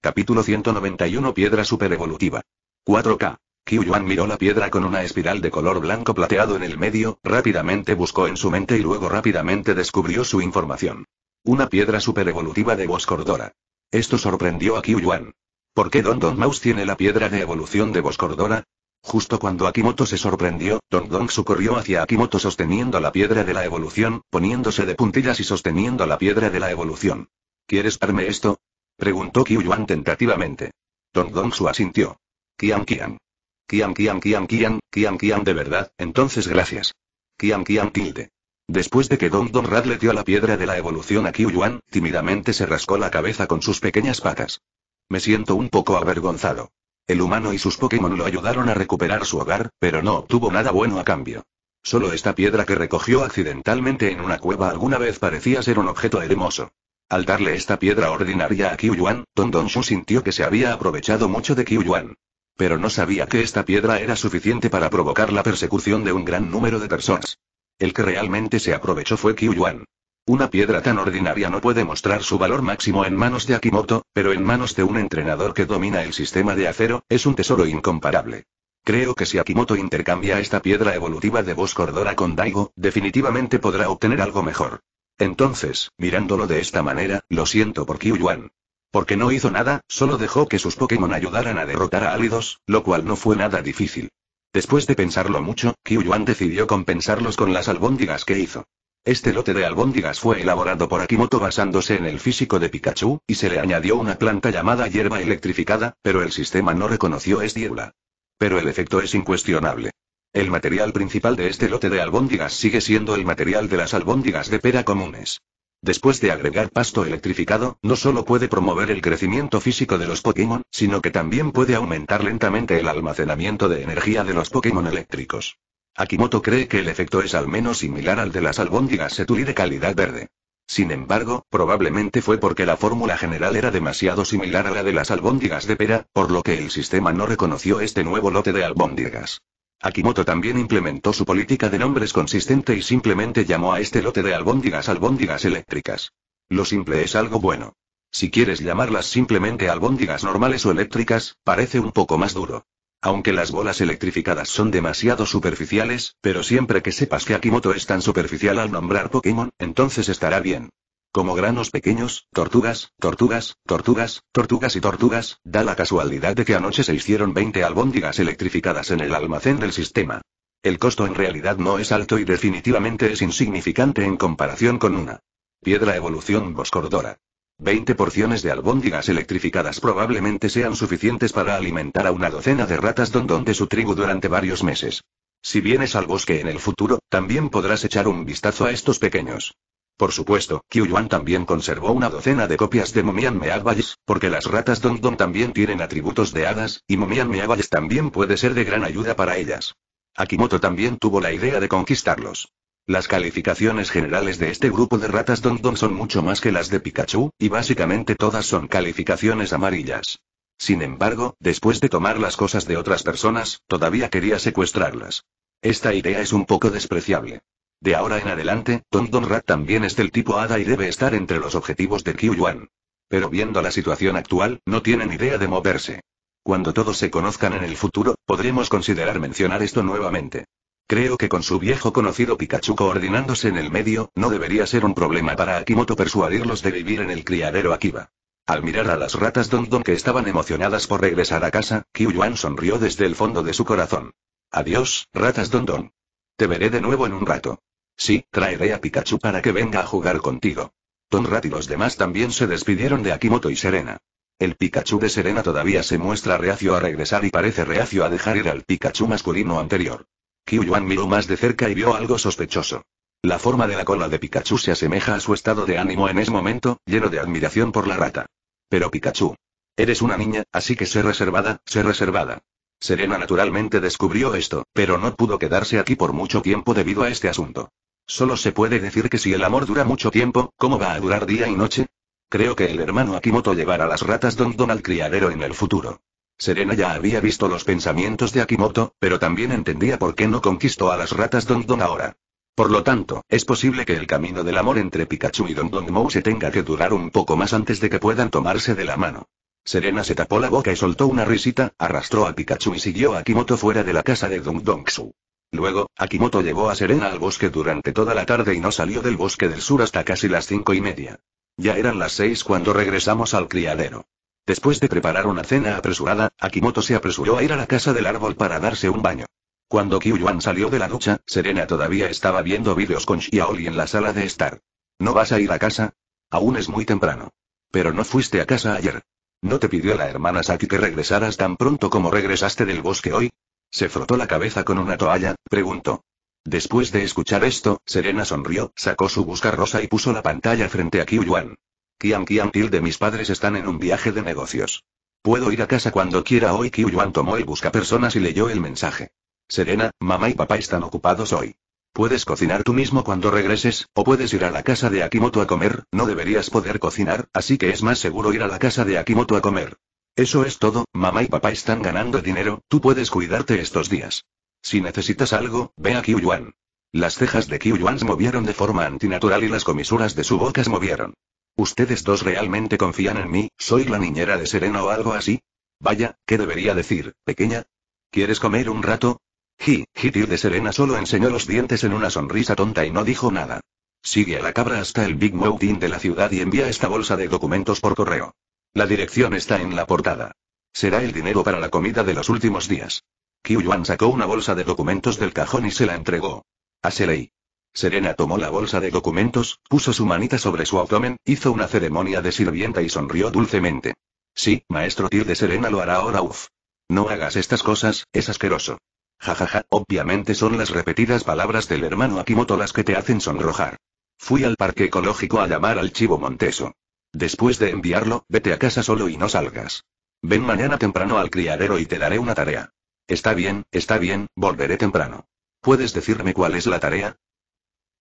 Capítulo 191 Piedra superevolutiva. 4K. Yuan miró la piedra con una espiral de color blanco plateado en el medio, rápidamente buscó en su mente y luego rápidamente descubrió su información. Una piedra superevolutiva de Boscordora. Esto sorprendió a Yuan. ¿Por qué Don Don Mouse tiene la piedra de evolución de Boscordora? Justo cuando Akimoto se sorprendió, Don Gongsu corrió hacia Akimoto sosteniendo la piedra de la evolución, poniéndose de puntillas y sosteniendo la piedra de la evolución. ¿Quieres darme esto? Preguntó Yuan tentativamente. Don Su asintió. Kian Kian. Kian Kian Kian Kian, Kian Kian de verdad, entonces gracias. Kian Kian tilde. Después de que Don Dong Rad le dio la piedra de la evolución a Yuan, tímidamente se rascó la cabeza con sus pequeñas patas. Me siento un poco avergonzado. El humano y sus Pokémon lo ayudaron a recuperar su hogar, pero no obtuvo nada bueno a cambio. Solo esta piedra que recogió accidentalmente en una cueva alguna vez parecía ser un objeto hermoso. Al darle esta piedra ordinaria a Kyuyuan, Don sintió que se había aprovechado mucho de Kyuyuan. Pero no sabía que esta piedra era suficiente para provocar la persecución de un gran número de personas. El que realmente se aprovechó fue Kyuyuan. Una piedra tan ordinaria no puede mostrar su valor máximo en manos de Akimoto, pero en manos de un entrenador que domina el sistema de acero, es un tesoro incomparable. Creo que si Akimoto intercambia esta piedra evolutiva de Voz Cordora con Daigo, definitivamente podrá obtener algo mejor. Entonces, mirándolo de esta manera, lo siento por Yuan, Porque no hizo nada, solo dejó que sus Pokémon ayudaran a derrotar a Alidos, lo cual no fue nada difícil. Después de pensarlo mucho, Yuan decidió compensarlos con las albóndigas que hizo. Este lote de albóndigas fue elaborado por Akimoto basándose en el físico de Pikachu, y se le añadió una planta llamada hierba electrificada, pero el sistema no reconoció es diebla. Pero el efecto es incuestionable. El material principal de este lote de albóndigas sigue siendo el material de las albóndigas de pera comunes. Después de agregar pasto electrificado, no solo puede promover el crecimiento físico de los Pokémon, sino que también puede aumentar lentamente el almacenamiento de energía de los Pokémon eléctricos. Akimoto cree que el efecto es al menos similar al de las albóndigas Seturi de calidad verde. Sin embargo, probablemente fue porque la fórmula general era demasiado similar a la de las albóndigas de pera, por lo que el sistema no reconoció este nuevo lote de albóndigas. Akimoto también implementó su política de nombres consistente y simplemente llamó a este lote de albóndigas albóndigas eléctricas. Lo simple es algo bueno. Si quieres llamarlas simplemente albóndigas normales o eléctricas, parece un poco más duro. Aunque las bolas electrificadas son demasiado superficiales, pero siempre que sepas que Akimoto es tan superficial al nombrar Pokémon, entonces estará bien. Como granos pequeños, tortugas, tortugas, tortugas, tortugas y tortugas, da la casualidad de que anoche se hicieron 20 albóndigas electrificadas en el almacén del sistema. El costo en realidad no es alto y definitivamente es insignificante en comparación con una. Piedra Evolución Boscordora. Veinte porciones de albóndigas electrificadas probablemente sean suficientes para alimentar a una docena de ratas don de su tribu durante varios meses. Si vienes al bosque en el futuro, también podrás echar un vistazo a estos pequeños. Por supuesto, Kyuyuan también conservó una docena de copias de Momian Meaballes, porque las ratas Don también tienen atributos de hadas, y Momian Meaballes también puede ser de gran ayuda para ellas. Akimoto también tuvo la idea de conquistarlos. Las calificaciones generales de este grupo de ratas Don Don son mucho más que las de Pikachu, y básicamente todas son calificaciones amarillas. Sin embargo, después de tomar las cosas de otras personas, todavía quería secuestrarlas. Esta idea es un poco despreciable. De ahora en adelante, Don Don Rat también es del tipo hada y debe estar entre los objetivos de Kyu yuan Pero viendo la situación actual, no tienen idea de moverse. Cuando todos se conozcan en el futuro, podremos considerar mencionar esto nuevamente. Creo que con su viejo conocido Pikachu coordinándose en el medio, no debería ser un problema para Akimoto persuadirlos de vivir en el criadero Akiba. Al mirar a las ratas Don que estaban emocionadas por regresar a casa, Yuan sonrió desde el fondo de su corazón. Adiós, ratas Dondon. Te veré de nuevo en un rato. Sí, traeré a Pikachu para que venga a jugar contigo. Don Rat y los demás también se despidieron de Akimoto y Serena. El Pikachu de Serena todavía se muestra reacio a regresar y parece reacio a dejar ir al Pikachu masculino anterior. Qiu miró más de cerca y vio algo sospechoso. La forma de la cola de Pikachu se asemeja a su estado de ánimo en ese momento, lleno de admiración por la rata. Pero Pikachu. Eres una niña, así que sé reservada, sé reservada. Serena naturalmente descubrió esto, pero no pudo quedarse aquí por mucho tiempo debido a este asunto. Solo se puede decir que si el amor dura mucho tiempo, ¿cómo va a durar día y noche? Creo que el hermano Akimoto llevará las ratas Don Don al criadero en el futuro. Serena ya había visto los pensamientos de Akimoto, pero también entendía por qué no conquistó a las ratas Don Dong ahora. Por lo tanto, es posible que el camino del amor entre Pikachu y Don Dong Mou se tenga que durar un poco más antes de que puedan tomarse de la mano. Serena se tapó la boca y soltó una risita, arrastró a Pikachu y siguió a Akimoto fuera de la casa de Don Dongsu. Luego, Akimoto llevó a Serena al bosque durante toda la tarde y no salió del bosque del sur hasta casi las cinco y media. Ya eran las seis cuando regresamos al criadero. Después de preparar una cena apresurada, Akimoto se apresuró a ir a la casa del árbol para darse un baño. Cuando kiyuan salió de la ducha, Serena todavía estaba viendo vídeos con Xiaoli en la sala de estar. ¿No vas a ir a casa? Aún es muy temprano. Pero no fuiste a casa ayer. ¿No te pidió la hermana Saki que regresaras tan pronto como regresaste del bosque hoy? Se frotó la cabeza con una toalla, preguntó. Después de escuchar esto, Serena sonrió, sacó su busca rosa y puso la pantalla frente a kiyuan Qian Qian de mis padres están en un viaje de negocios. Puedo ir a casa cuando quiera hoy Qiu Yuan tomó el personas y leyó el mensaje. Serena, mamá y papá están ocupados hoy. Puedes cocinar tú mismo cuando regreses, o puedes ir a la casa de Akimoto a comer, no deberías poder cocinar, así que es más seguro ir a la casa de Akimoto a comer. Eso es todo, mamá y papá están ganando dinero, tú puedes cuidarte estos días. Si necesitas algo, ve a Yuan. Las cejas de Yuan se movieron de forma antinatural y las comisuras de su boca se movieron. ¿Ustedes dos realmente confían en mí? ¿Soy la niñera de Serena o algo así? Vaya, ¿qué debería decir, pequeña? ¿Quieres comer un rato? ji Tío de Serena solo enseñó los dientes en una sonrisa tonta y no dijo nada. Sigue a la cabra hasta el Big Mountain de la ciudad y envía esta bolsa de documentos por correo. La dirección está en la portada. Será el dinero para la comida de los últimos días. Yuan sacó una bolsa de documentos del cajón y se la entregó. A Selei. Serena tomó la bolsa de documentos, puso su manita sobre su abdomen, hizo una ceremonia de sirvienta y sonrió dulcemente. Sí, maestro tío de Serena lo hará ahora, uf. No hagas estas cosas, es asqueroso. Jajaja, ja, ja. obviamente son las repetidas palabras del hermano Akimoto las que te hacen sonrojar. Fui al parque ecológico a llamar al chivo Monteso. Después de enviarlo, vete a casa solo y no salgas. Ven mañana temprano al criadero y te daré una tarea. Está bien, está bien, volveré temprano. ¿Puedes decirme cuál es la tarea?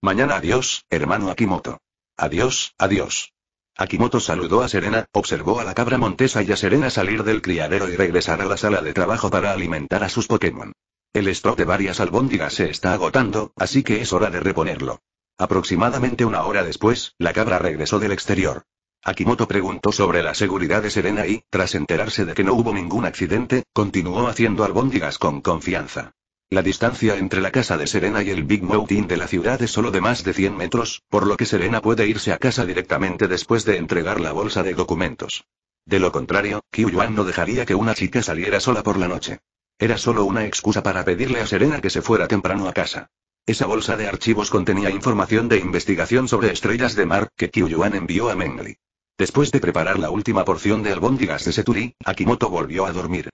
Mañana adiós, hermano Akimoto. Adiós, adiós. Akimoto saludó a Serena, observó a la cabra montesa y a Serena salir del criadero y regresar a la sala de trabajo para alimentar a sus Pokémon. El stock de varias albóndigas se está agotando, así que es hora de reponerlo. Aproximadamente una hora después, la cabra regresó del exterior. Akimoto preguntó sobre la seguridad de Serena y, tras enterarse de que no hubo ningún accidente, continuó haciendo albóndigas con confianza. La distancia entre la casa de Serena y el Big Mountain de la ciudad es solo de más de 100 metros, por lo que Serena puede irse a casa directamente después de entregar la bolsa de documentos. De lo contrario, Qiu Yuan no dejaría que una chica saliera sola por la noche. Era solo una excusa para pedirle a Serena que se fuera temprano a casa. Esa bolsa de archivos contenía información de investigación sobre estrellas de mar, que Qiu Yuan envió a Mengli. Después de preparar la última porción de albóndigas de Seturi, Akimoto volvió a dormir.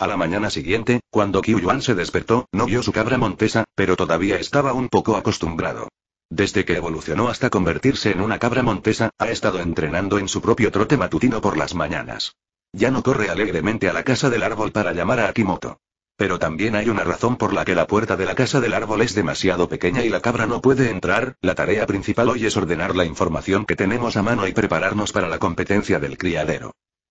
A la mañana siguiente, cuando Qiu se despertó, no vio su cabra montesa, pero todavía estaba un poco acostumbrado. Desde que evolucionó hasta convertirse en una cabra montesa, ha estado entrenando en su propio trote matutino por las mañanas. Ya no corre alegremente a la casa del árbol para llamar a Akimoto. Pero también hay una razón por la que la puerta de la casa del árbol es demasiado pequeña y la cabra no puede entrar, la tarea principal hoy es ordenar la información que tenemos a mano y prepararnos para la competencia del criadero.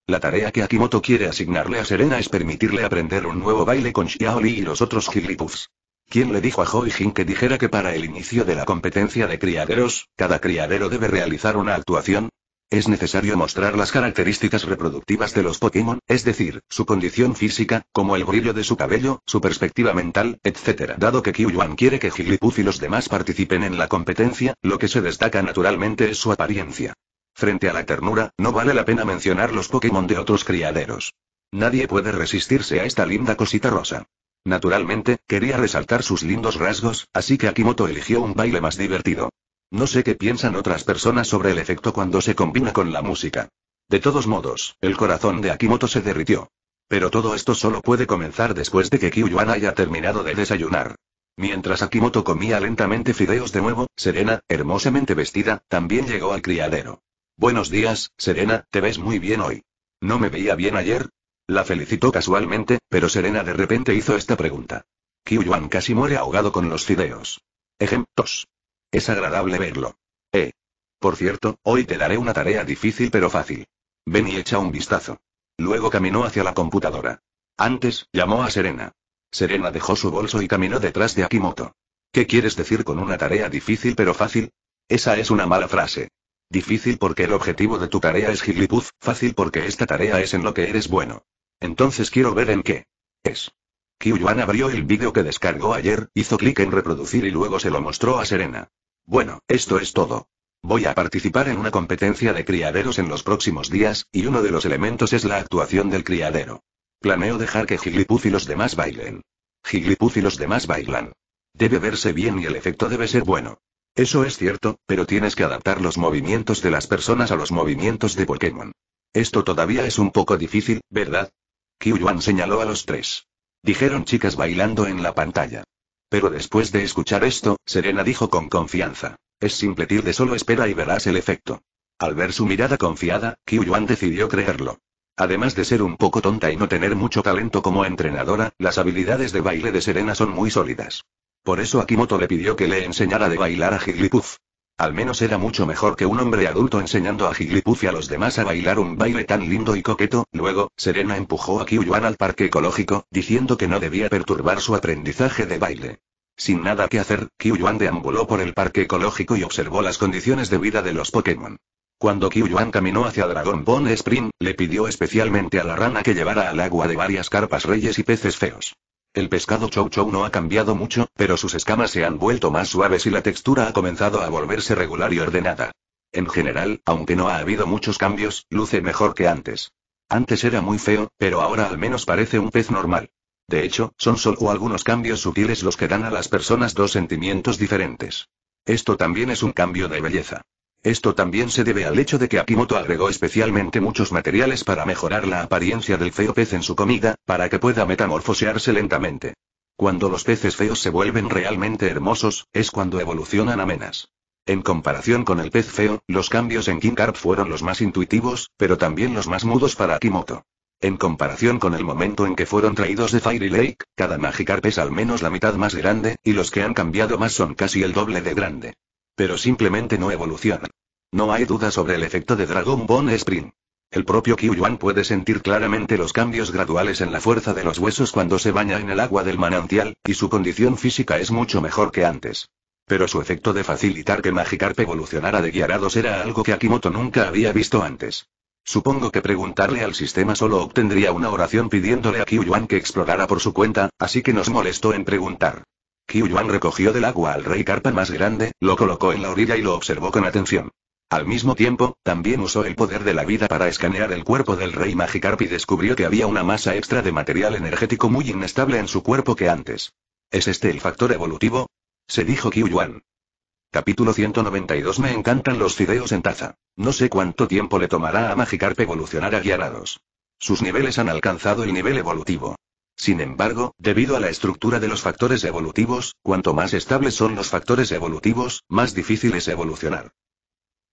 La tarea que Akimoto quiere asignarle a Serena es permitirle aprender un nuevo baile con Xiaoli y los otros Jigglypuffs. ¿Quién le dijo a Hoijin que dijera que para el inicio de la competencia de criaderos, cada criadero debe realizar una actuación? Es necesario mostrar las características reproductivas de los Pokémon, es decir, su condición física, como el brillo de su cabello, su perspectiva mental, etc. Dado que Yuan quiere que Jigglypuff y los demás participen en la competencia, lo que se destaca naturalmente es su apariencia. Frente a la ternura, no vale la pena mencionar los Pokémon de otros criaderos. Nadie puede resistirse a esta linda cosita rosa. Naturalmente, quería resaltar sus lindos rasgos, así que Akimoto eligió un baile más divertido. No sé qué piensan otras personas sobre el efecto cuando se combina con la música. De todos modos, el corazón de Akimoto se derritió. Pero todo esto solo puede comenzar después de que Kyuyuan haya terminado de desayunar. Mientras Akimoto comía lentamente fideos de nuevo, Serena, hermosamente vestida, también llegó al criadero. Buenos días, Serena, te ves muy bien hoy. ¿No me veía bien ayer? La felicitó casualmente, pero Serena de repente hizo esta pregunta. Qiu casi muere ahogado con los fideos. Ejemplos. Es agradable verlo. Eh. Por cierto, hoy te daré una tarea difícil pero fácil. Ven y echa un vistazo. Luego caminó hacia la computadora. Antes, llamó a Serena. Serena dejó su bolso y caminó detrás de Akimoto. ¿Qué quieres decir con una tarea difícil pero fácil? Esa es una mala frase. Difícil porque el objetivo de tu tarea es gilipuz, fácil porque esta tarea es en lo que eres bueno. Entonces quiero ver en qué. Es. Yuan abrió el vídeo que descargó ayer, hizo clic en reproducir y luego se lo mostró a Serena. Bueno, esto es todo. Voy a participar en una competencia de criaderos en los próximos días, y uno de los elementos es la actuación del criadero. Planeo dejar que Jigglypuff y los demás bailen. Jigglypuff y los demás bailan. Debe verse bien y el efecto debe ser bueno. Eso es cierto, pero tienes que adaptar los movimientos de las personas a los movimientos de Pokémon. Esto todavía es un poco difícil, ¿verdad? Kyuan señaló a los tres. Dijeron chicas bailando en la pantalla. Pero después de escuchar esto, Serena dijo con confianza. Es simple de solo espera y verás el efecto. Al ver su mirada confiada, Yuan decidió creerlo. Además de ser un poco tonta y no tener mucho talento como entrenadora, las habilidades de baile de Serena son muy sólidas. Por eso Akimoto le pidió que le enseñara de bailar a Jigglypuff. Al menos era mucho mejor que un hombre adulto enseñando a Jigglypuff y a los demás a bailar un baile tan lindo y coqueto. Luego, Serena empujó a Kyuyuan al parque ecológico, diciendo que no debía perturbar su aprendizaje de baile. Sin nada que hacer, Kyuan deambuló por el parque ecológico y observó las condiciones de vida de los Pokémon. Cuando Kyuyuan caminó hacia Dragon Ball Spring, le pidió especialmente a la rana que llevara al agua de varias carpas reyes y peces feos. El pescado chow chow no ha cambiado mucho, pero sus escamas se han vuelto más suaves y la textura ha comenzado a volverse regular y ordenada. En general, aunque no ha habido muchos cambios, luce mejor que antes. Antes era muy feo, pero ahora al menos parece un pez normal. De hecho, son solo algunos cambios sutiles los que dan a las personas dos sentimientos diferentes. Esto también es un cambio de belleza. Esto también se debe al hecho de que Akimoto agregó especialmente muchos materiales para mejorar la apariencia del feo pez en su comida, para que pueda metamorfosearse lentamente. Cuando los peces feos se vuelven realmente hermosos, es cuando evolucionan amenas. En comparación con el pez feo, los cambios en King Carp fueron los más intuitivos, pero también los más mudos para Akimoto. En comparación con el momento en que fueron traídos de Fairy Lake, cada Magikarp es al menos la mitad más grande, y los que han cambiado más son casi el doble de grande. Pero simplemente no evoluciona. No hay duda sobre el efecto de Dragon Bone Spring. El propio Kiyuan puede sentir claramente los cambios graduales en la fuerza de los huesos cuando se baña en el agua del manantial, y su condición física es mucho mejor que antes. Pero su efecto de facilitar que Magikarp evolucionara de guiarados era algo que Akimoto nunca había visto antes. Supongo que preguntarle al sistema solo obtendría una oración pidiéndole a Kiyuan que explorara por su cuenta, así que nos molestó en preguntar. Qiu recogió del agua al rey carpa más grande, lo colocó en la orilla y lo observó con atención. Al mismo tiempo, también usó el poder de la vida para escanear el cuerpo del rey Magikarp y descubrió que había una masa extra de material energético muy inestable en su cuerpo que antes. ¿Es este el factor evolutivo? Se dijo Qiu Yuan. Capítulo 192 Me encantan los fideos en taza. No sé cuánto tiempo le tomará a Magikarp evolucionar a guiarados. Sus niveles han alcanzado el nivel evolutivo. Sin embargo, debido a la estructura de los factores evolutivos, cuanto más estables son los factores evolutivos, más difícil es evolucionar.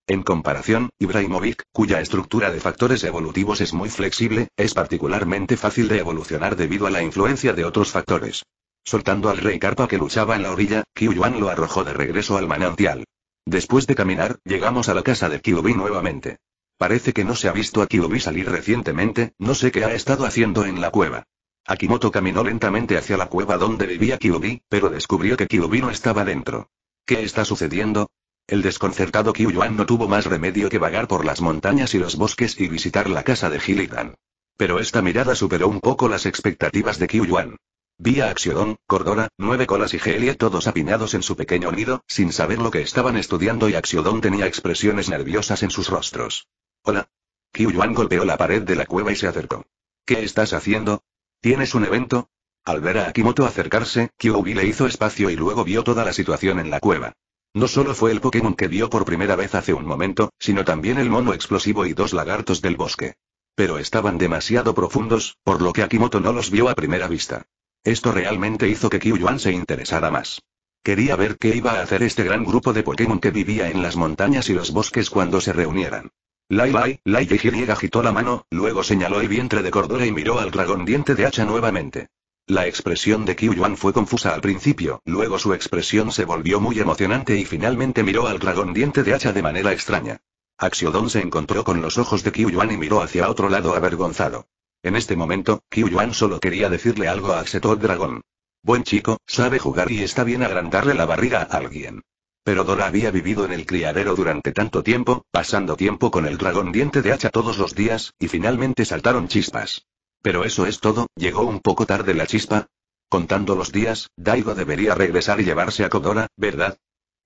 En comparación, Ibrahimovic, cuya estructura de factores evolutivos es muy flexible, es particularmente fácil de evolucionar debido a la influencia de otros factores. Soltando al rey Carpa que luchaba en la orilla, Qiu Yuan lo arrojó de regreso al manantial. Después de caminar, llegamos a la casa de Qiu nuevamente. Parece que no se ha visto a Qiu salir recientemente, no sé qué ha estado haciendo en la cueva. Akimoto caminó lentamente hacia la cueva donde vivía Kyuubi, pero descubrió que Kyuubi no estaba dentro. ¿Qué está sucediendo? El desconcertado Kyuyuan no tuvo más remedio que vagar por las montañas y los bosques y visitar la casa de Gilligan. Pero esta mirada superó un poco las expectativas de Kyuyuan. Vía a Axiodon, Cordora, Nueve Colas y Gelia todos apiñados en su pequeño nido, sin saber lo que estaban estudiando y Axiodon tenía expresiones nerviosas en sus rostros. Hola. Kyuyuan golpeó la pared de la cueva y se acercó. ¿Qué estás haciendo? ¿Tienes un evento? Al ver a Akimoto acercarse, Kyoubi le hizo espacio y luego vio toda la situación en la cueva. No solo fue el Pokémon que vio por primera vez hace un momento, sino también el mono explosivo y dos lagartos del bosque. Pero estaban demasiado profundos, por lo que Akimoto no los vio a primera vista. Esto realmente hizo que Kyuyuan se interesara más. Quería ver qué iba a hacer este gran grupo de Pokémon que vivía en las montañas y los bosques cuando se reunieran. Lai Lai, Lai Yejirieg agitó la mano, luego señaló el vientre de Cordura y miró al dragón diente de hacha nuevamente. La expresión de Qiu Yuan fue confusa al principio, luego su expresión se volvió muy emocionante y finalmente miró al dragón diente de hacha de manera extraña. Axiodon se encontró con los ojos de Qiu Yuan y miró hacia otro lado avergonzado. En este momento, Qiu Yuan solo quería decirle algo a Axetot Dragón. Buen chico, sabe jugar y está bien agrandarle la barriga a alguien. Pero Dora había vivido en el criadero durante tanto tiempo, pasando tiempo con el dragón diente de hacha todos los días, y finalmente saltaron chispas. Pero eso es todo, llegó un poco tarde la chispa. Contando los días, Daigo debería regresar y llevarse a Kodora, ¿verdad?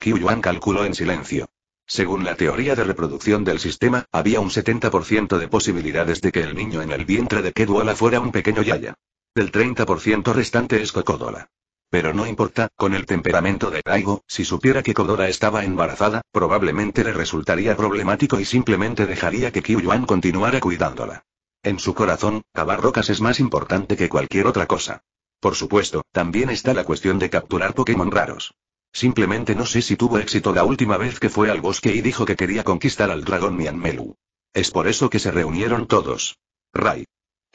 Yuan calculó en silencio. Según la teoría de reproducción del sistema, había un 70% de posibilidades de que el niño en el vientre de Kedwala fuera un pequeño Yaya. El 30% restante es Kokodola. Pero no importa, con el temperamento de Daigo, si supiera que Kodora estaba embarazada, probablemente le resultaría problemático y simplemente dejaría que Kyuan continuara cuidándola. En su corazón, cavar rocas es más importante que cualquier otra cosa. Por supuesto, también está la cuestión de capturar Pokémon raros. Simplemente no sé si tuvo éxito la última vez que fue al bosque y dijo que quería conquistar al dragón Mianmelu. Es por eso que se reunieron todos. Rai.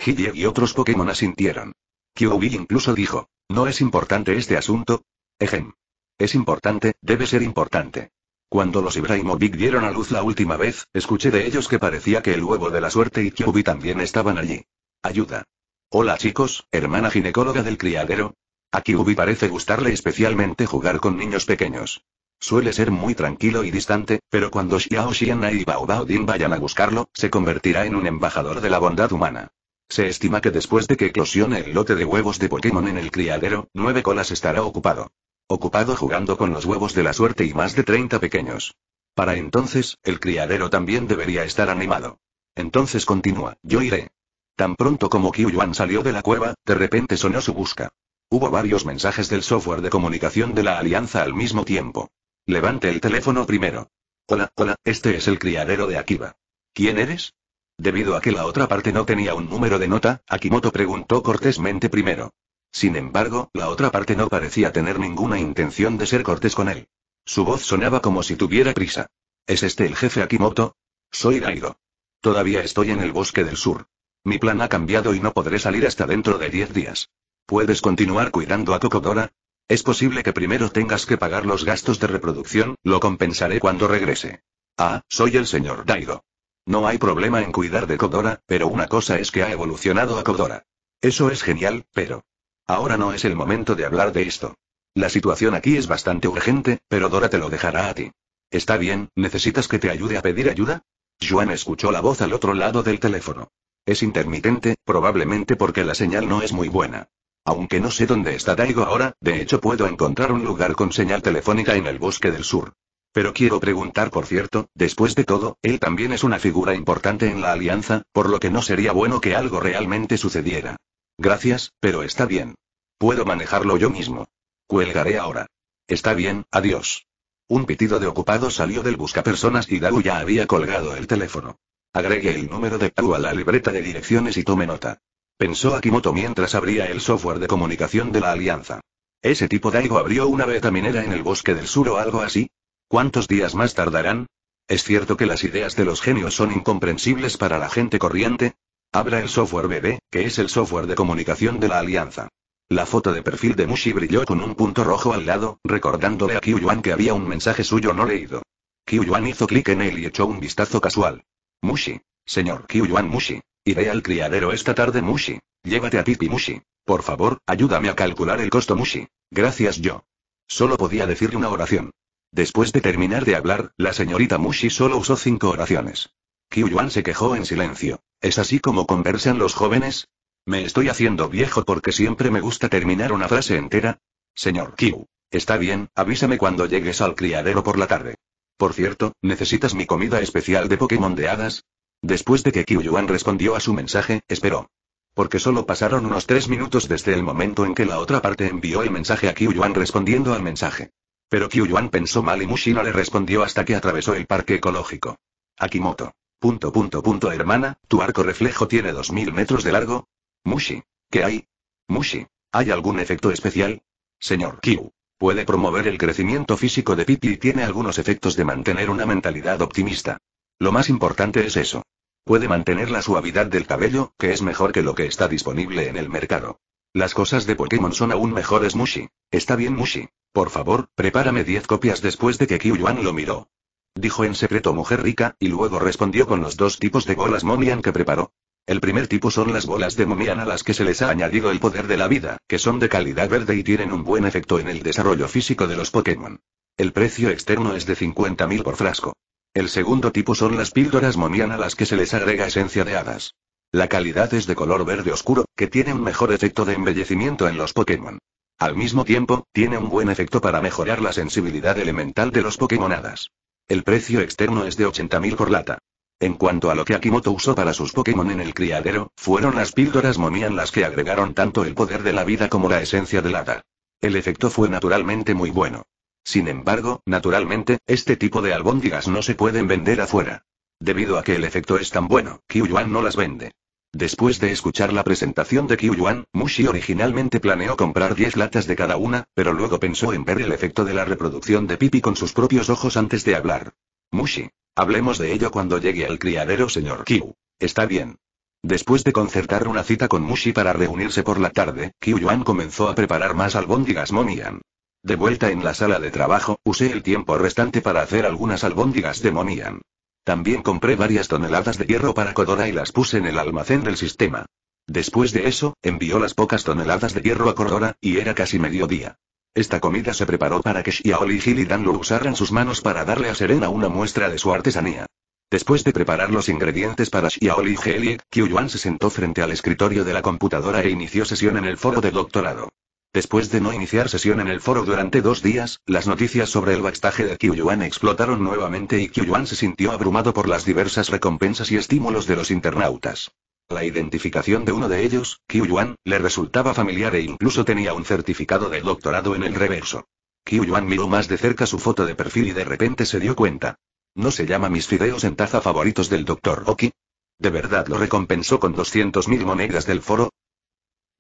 Hiye y otros Pokémon asintieron. Kyuubi incluso dijo, no es importante este asunto. Ejem. Es importante, debe ser importante. Cuando los Ibrahimovic dieron a luz la última vez, escuché de ellos que parecía que el huevo de la suerte y Kyubi también estaban allí. Ayuda. Hola chicos, hermana ginecóloga del criadero. A Kyubi parece gustarle especialmente jugar con niños pequeños. Suele ser muy tranquilo y distante, pero cuando Xiao Xianna y Bao Bao Din vayan a buscarlo, se convertirá en un embajador de la bondad humana. Se estima que después de que eclosione el lote de huevos de Pokémon en el criadero, nueve colas estará ocupado. Ocupado jugando con los huevos de la suerte y más de 30 pequeños. Para entonces, el criadero también debería estar animado. Entonces continúa, yo iré. Tan pronto como Yuan salió de la cueva, de repente sonó su busca. Hubo varios mensajes del software de comunicación de la alianza al mismo tiempo. Levante el teléfono primero. Hola, hola, este es el criadero de Akiba. ¿Quién eres? Debido a que la otra parte no tenía un número de nota, Akimoto preguntó cortésmente primero. Sin embargo, la otra parte no parecía tener ninguna intención de ser cortés con él. Su voz sonaba como si tuviera prisa. ¿Es este el jefe Akimoto? Soy Daido. Todavía estoy en el bosque del sur. Mi plan ha cambiado y no podré salir hasta dentro de 10 días. ¿Puedes continuar cuidando a Kokodora? Es posible que primero tengas que pagar los gastos de reproducción, lo compensaré cuando regrese. Ah, soy el señor Daido. No hay problema en cuidar de Codora, pero una cosa es que ha evolucionado a Codora. Eso es genial, pero... Ahora no es el momento de hablar de esto. La situación aquí es bastante urgente, pero Dora te lo dejará a ti. Está bien, ¿necesitas que te ayude a pedir ayuda? Joan escuchó la voz al otro lado del teléfono. Es intermitente, probablemente porque la señal no es muy buena. Aunque no sé dónde está Daigo ahora, de hecho puedo encontrar un lugar con señal telefónica en el bosque del sur. Pero quiero preguntar por cierto, después de todo, él también es una figura importante en la alianza, por lo que no sería bueno que algo realmente sucediera. Gracias, pero está bien. Puedo manejarlo yo mismo. Cuelgaré ahora. Está bien, adiós. Un pitido de ocupado salió del personas y Dau ya había colgado el teléfono. Agregue el número de Dau a la libreta de direcciones y tome nota. Pensó Akimoto mientras abría el software de comunicación de la alianza. Ese tipo de abrió una beta minera en el bosque del sur o algo así, ¿Cuántos días más tardarán? ¿Es cierto que las ideas de los genios son incomprensibles para la gente corriente? Abra el software BB, que es el software de comunicación de la Alianza. La foto de perfil de Mushi brilló con un punto rojo al lado, recordándole a Yuan que había un mensaje suyo no leído. Yuan hizo clic en él y echó un vistazo casual. Mushi. Señor Yuan, Mushi. Iré al criadero esta tarde Mushi. Llévate a Pipi Mushi. Por favor, ayúdame a calcular el costo Mushi. Gracias yo. Solo podía decir una oración. Después de terminar de hablar, la señorita Mushi solo usó cinco oraciones. Yuan se quejó en silencio. ¿Es así como conversan los jóvenes? Me estoy haciendo viejo porque siempre me gusta terminar una frase entera. Señor Kyu. Está bien, avísame cuando llegues al criadero por la tarde. Por cierto, ¿necesitas mi comida especial de Pokémon de hadas? Después de que Yuan respondió a su mensaje, esperó. Porque solo pasaron unos tres minutos desde el momento en que la otra parte envió el mensaje a Yuan respondiendo al mensaje. Pero Kyuyuan pensó mal y Mushi no le respondió hasta que atravesó el parque ecológico. Akimoto. Punto punto punto hermana, ¿tu arco reflejo tiene 2000 metros de largo? Mushi. ¿Qué hay? Mushi. ¿Hay algún efecto especial? Señor Kyu. Puede promover el crecimiento físico de Pipi y tiene algunos efectos de mantener una mentalidad optimista. Lo más importante es eso. Puede mantener la suavidad del cabello, que es mejor que lo que está disponible en el mercado. Las cosas de Pokémon son aún mejores, Mushi. Está bien, Mushi. Por favor, prepárame diez copias después de que Yuan lo miró. Dijo en secreto mujer rica, y luego respondió con los dos tipos de bolas momian que preparó. El primer tipo son las bolas de momian a las que se les ha añadido el poder de la vida, que son de calidad verde y tienen un buen efecto en el desarrollo físico de los Pokémon. El precio externo es de 50.000 por frasco. El segundo tipo son las píldoras momian a las que se les agrega esencia de hadas. La calidad es de color verde oscuro, que tiene un mejor efecto de embellecimiento en los Pokémon. Al mismo tiempo, tiene un buen efecto para mejorar la sensibilidad elemental de los Pokémonadas. El precio externo es de 80.000 por lata. En cuanto a lo que Akimoto usó para sus Pokémon en el criadero, fueron las píldoras Monian las que agregaron tanto el poder de la vida como la esencia de hada. El efecto fue naturalmente muy bueno. Sin embargo, naturalmente, este tipo de albóndigas no se pueden vender afuera. Debido a que el efecto es tan bueno, Kyuyuan no las vende. Después de escuchar la presentación de Qiu Yuan, Mushi originalmente planeó comprar 10 latas de cada una, pero luego pensó en ver el efecto de la reproducción de Pipi con sus propios ojos antes de hablar. Mushi. Hablemos de ello cuando llegue al criadero, señor Qiu. Está bien. Después de concertar una cita con Mushi para reunirse por la tarde, Qiu Yuan comenzó a preparar más albóndigas Monian. De vuelta en la sala de trabajo, usé el tiempo restante para hacer algunas albóndigas de Monian. También compré varias toneladas de hierro para Codora y las puse en el almacén del sistema. Después de eso, envió las pocas toneladas de hierro a Codora, y era casi mediodía. Esta comida se preparó para que Xiaoli, y Dan lo usaran sus manos para darle a Serena una muestra de su artesanía. Después de preparar los ingredientes para Xiaoli y Heli, Qiu Yuan se sentó frente al escritorio de la computadora e inició sesión en el foro de doctorado. Después de no iniciar sesión en el foro durante dos días, las noticias sobre el backstage de Yuan explotaron nuevamente y Yuan se sintió abrumado por las diversas recompensas y estímulos de los internautas. La identificación de uno de ellos, Yuan, le resultaba familiar e incluso tenía un certificado de doctorado en el reverso. Yuan miró más de cerca su foto de perfil y de repente se dio cuenta. ¿No se llama mis fideos en taza favoritos del doctor Oki? ¿De verdad lo recompensó con 200.000 monedas del foro?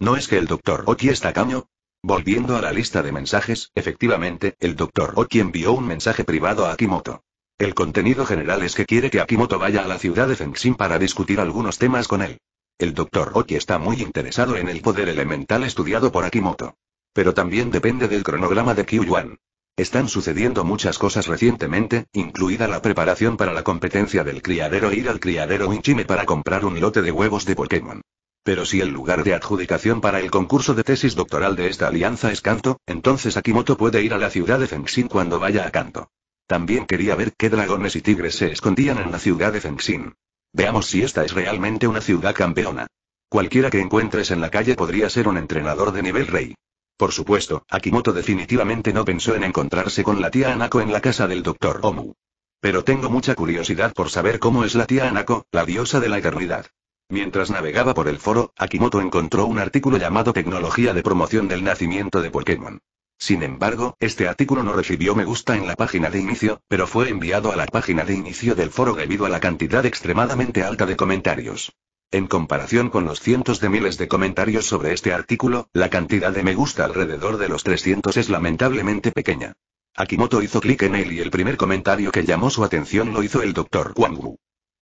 ¿No es que el doctor Oki está caño. Volviendo a la lista de mensajes, efectivamente, el Dr. Oki envió un mensaje privado a Akimoto. El contenido general es que quiere que Akimoto vaya a la ciudad de Fengxin para discutir algunos temas con él. El Dr. Oki está muy interesado en el poder elemental estudiado por Akimoto. Pero también depende del cronograma de yuan Están sucediendo muchas cosas recientemente, incluida la preparación para la competencia del criadero e ir al criadero Inchime para comprar un lote de huevos de Pokémon. Pero si el lugar de adjudicación para el concurso de tesis doctoral de esta alianza es Kanto, entonces Akimoto puede ir a la ciudad de Fengxin cuando vaya a Kanto. También quería ver qué dragones y tigres se escondían en la ciudad de Fengxin. Veamos si esta es realmente una ciudad campeona. Cualquiera que encuentres en la calle podría ser un entrenador de nivel rey. Por supuesto, Akimoto definitivamente no pensó en encontrarse con la tía Anako en la casa del doctor Omu. Pero tengo mucha curiosidad por saber cómo es la tía Anako, la diosa de la eternidad. Mientras navegaba por el foro, Akimoto encontró un artículo llamado Tecnología de promoción del nacimiento de Pokémon. Sin embargo, este artículo no recibió me gusta en la página de inicio, pero fue enviado a la página de inicio del foro debido a la cantidad extremadamente alta de comentarios. En comparación con los cientos de miles de comentarios sobre este artículo, la cantidad de me gusta alrededor de los 300 es lamentablemente pequeña. Akimoto hizo clic en él y el primer comentario que llamó su atención lo hizo el Dr. Wu.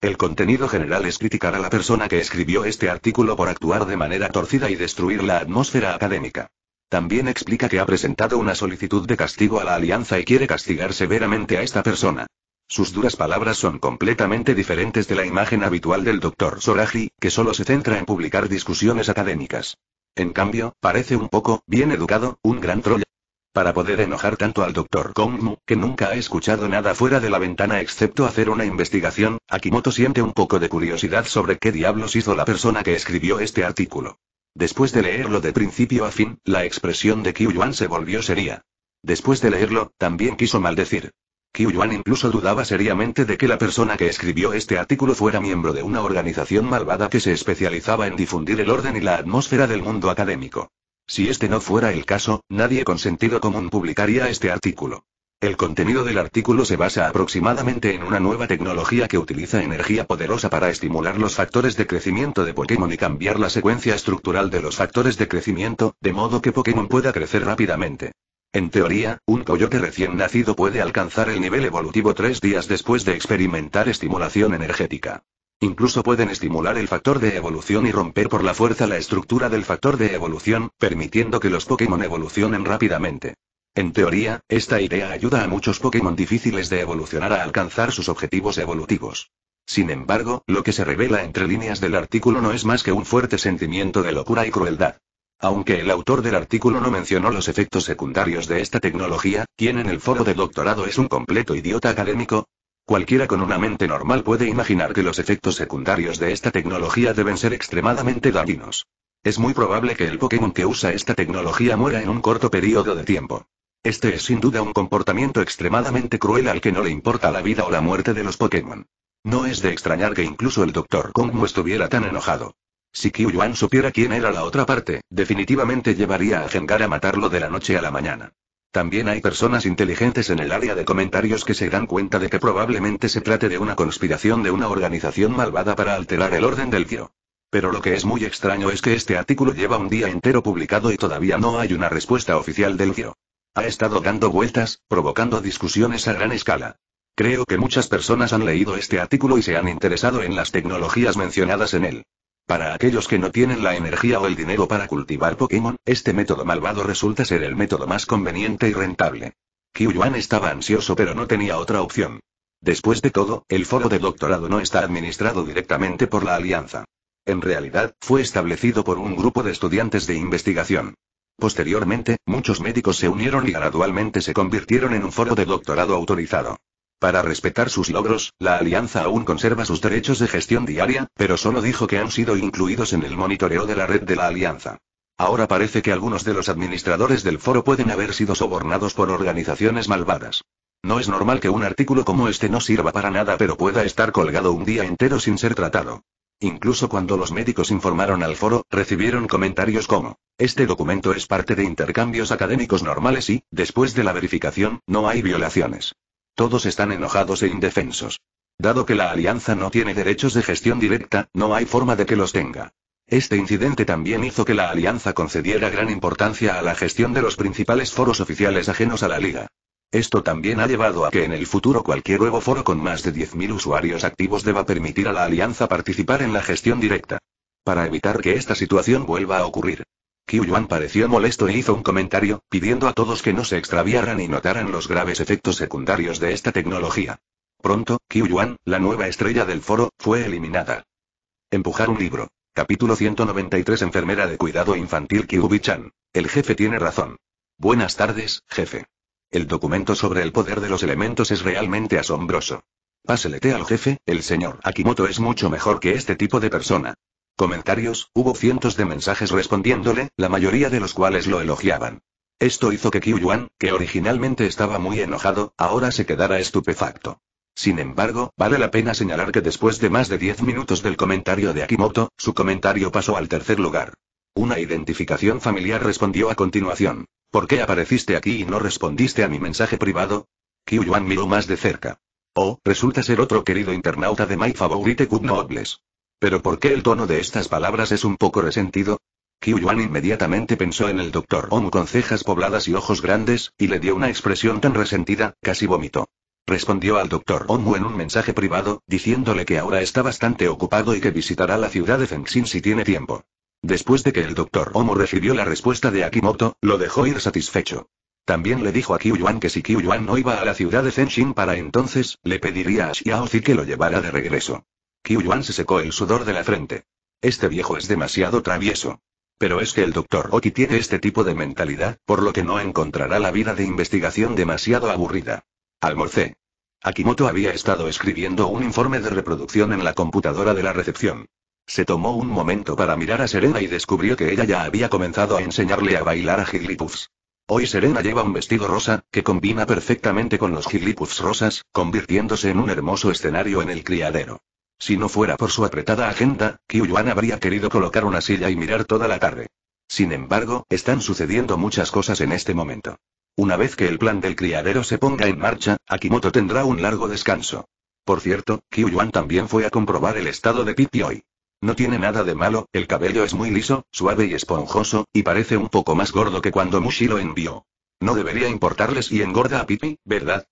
El contenido general es criticar a la persona que escribió este artículo por actuar de manera torcida y destruir la atmósfera académica. También explica que ha presentado una solicitud de castigo a la alianza y quiere castigar severamente a esta persona. Sus duras palabras son completamente diferentes de la imagen habitual del doctor Soraji, que solo se centra en publicar discusiones académicas. En cambio, parece un poco, bien educado, un gran troll para poder enojar tanto al Dr. Kongmu, que nunca ha escuchado nada fuera de la ventana excepto hacer una investigación, Akimoto siente un poco de curiosidad sobre qué diablos hizo la persona que escribió este artículo. Después de leerlo de principio a fin, la expresión de Yuan se volvió seria. Después de leerlo, también quiso maldecir. Yuan incluso dudaba seriamente de que la persona que escribió este artículo fuera miembro de una organización malvada que se especializaba en difundir el orden y la atmósfera del mundo académico. Si este no fuera el caso, nadie con sentido común publicaría este artículo. El contenido del artículo se basa aproximadamente en una nueva tecnología que utiliza energía poderosa para estimular los factores de crecimiento de Pokémon y cambiar la secuencia estructural de los factores de crecimiento, de modo que Pokémon pueda crecer rápidamente. En teoría, un coyote recién nacido puede alcanzar el nivel evolutivo tres días después de experimentar estimulación energética. Incluso pueden estimular el factor de evolución y romper por la fuerza la estructura del factor de evolución, permitiendo que los Pokémon evolucionen rápidamente. En teoría, esta idea ayuda a muchos Pokémon difíciles de evolucionar a alcanzar sus objetivos evolutivos. Sin embargo, lo que se revela entre líneas del artículo no es más que un fuerte sentimiento de locura y crueldad. Aunque el autor del artículo no mencionó los efectos secundarios de esta tecnología, quien en el foro de doctorado es un completo idiota académico? Cualquiera con una mente normal puede imaginar que los efectos secundarios de esta tecnología deben ser extremadamente dañinos. Es muy probable que el Pokémon que usa esta tecnología muera en un corto periodo de tiempo. Este es sin duda un comportamiento extremadamente cruel al que no le importa la vida o la muerte de los Pokémon. No es de extrañar que incluso el Dr. Kong estuviera tan enojado. Si Yuan supiera quién era la otra parte, definitivamente llevaría a Gengar a matarlo de la noche a la mañana. También hay personas inteligentes en el área de comentarios que se dan cuenta de que probablemente se trate de una conspiración de una organización malvada para alterar el orden del tío. Pero lo que es muy extraño es que este artículo lleva un día entero publicado y todavía no hay una respuesta oficial del tío. Ha estado dando vueltas, provocando discusiones a gran escala. Creo que muchas personas han leído este artículo y se han interesado en las tecnologías mencionadas en él. Para aquellos que no tienen la energía o el dinero para cultivar Pokémon, este método malvado resulta ser el método más conveniente y rentable. Yuan estaba ansioso pero no tenía otra opción. Después de todo, el foro de doctorado no está administrado directamente por la Alianza. En realidad, fue establecido por un grupo de estudiantes de investigación. Posteriormente, muchos médicos se unieron y gradualmente se convirtieron en un foro de doctorado autorizado. Para respetar sus logros, la alianza aún conserva sus derechos de gestión diaria, pero solo dijo que han sido incluidos en el monitoreo de la red de la alianza. Ahora parece que algunos de los administradores del foro pueden haber sido sobornados por organizaciones malvadas. No es normal que un artículo como este no sirva para nada pero pueda estar colgado un día entero sin ser tratado. Incluso cuando los médicos informaron al foro, recibieron comentarios como, este documento es parte de intercambios académicos normales y, después de la verificación, no hay violaciones. Todos están enojados e indefensos. Dado que la alianza no tiene derechos de gestión directa, no hay forma de que los tenga. Este incidente también hizo que la alianza concediera gran importancia a la gestión de los principales foros oficiales ajenos a la liga. Esto también ha llevado a que en el futuro cualquier nuevo foro con más de 10.000 usuarios activos deba permitir a la alianza participar en la gestión directa. Para evitar que esta situación vuelva a ocurrir, Qiu Yuan pareció molesto e hizo un comentario, pidiendo a todos que no se extraviaran y notaran los graves efectos secundarios de esta tecnología. Pronto, Qiu Yuan, la nueva estrella del foro, fue eliminada. Empujar un libro. Capítulo 193 Enfermera de Cuidado Infantil Qiu chan El jefe tiene razón. Buenas tardes, jefe. El documento sobre el poder de los elementos es realmente asombroso. Pásele al jefe, el señor Akimoto es mucho mejor que este tipo de persona. Comentarios, hubo cientos de mensajes respondiéndole, la mayoría de los cuales lo elogiaban. Esto hizo que Qiu Yuan, que originalmente estaba muy enojado, ahora se quedara estupefacto. Sin embargo, vale la pena señalar que después de más de 10 minutos del comentario de Akimoto, su comentario pasó al tercer lugar. Una identificación familiar respondió a continuación. ¿Por qué apareciste aquí y no respondiste a mi mensaje privado? Qiu Yuan miró más de cerca. Oh, resulta ser otro querido internauta de My Favorite Good Nobles. ¿Pero por qué el tono de estas palabras es un poco resentido? Qiu Yuan inmediatamente pensó en el doctor Omu con cejas pobladas y ojos grandes, y le dio una expresión tan resentida, casi vomitó. Respondió al doctor Omu en un mensaje privado, diciéndole que ahora está bastante ocupado y que visitará la ciudad de Fengxin si tiene tiempo. Después de que el doctor Omu recibió la respuesta de Akimoto, lo dejó ir satisfecho. También le dijo a Qiu Yuan que si Qiu Yuan no iba a la ciudad de Fengxin para entonces, le pediría a Xiaozi que lo llevara de regreso. Yuan se secó el sudor de la frente. Este viejo es demasiado travieso. Pero es que el doctor Oki tiene este tipo de mentalidad, por lo que no encontrará la vida de investigación demasiado aburrida. Almorcé. Akimoto había estado escribiendo un informe de reproducción en la computadora de la recepción. Se tomó un momento para mirar a Serena y descubrió que ella ya había comenzado a enseñarle a bailar a Jigglypuffs. Hoy Serena lleva un vestido rosa, que combina perfectamente con los Jigglypuffs rosas, convirtiéndose en un hermoso escenario en el criadero. Si no fuera por su apretada agenda, Yuan habría querido colocar una silla y mirar toda la tarde. Sin embargo, están sucediendo muchas cosas en este momento. Una vez que el plan del criadero se ponga en marcha, Akimoto tendrá un largo descanso. Por cierto, Yuan también fue a comprobar el estado de Pipi hoy. No tiene nada de malo, el cabello es muy liso, suave y esponjoso, y parece un poco más gordo que cuando Mushi lo envió. No debería importarles y engorda a Pipi, ¿verdad?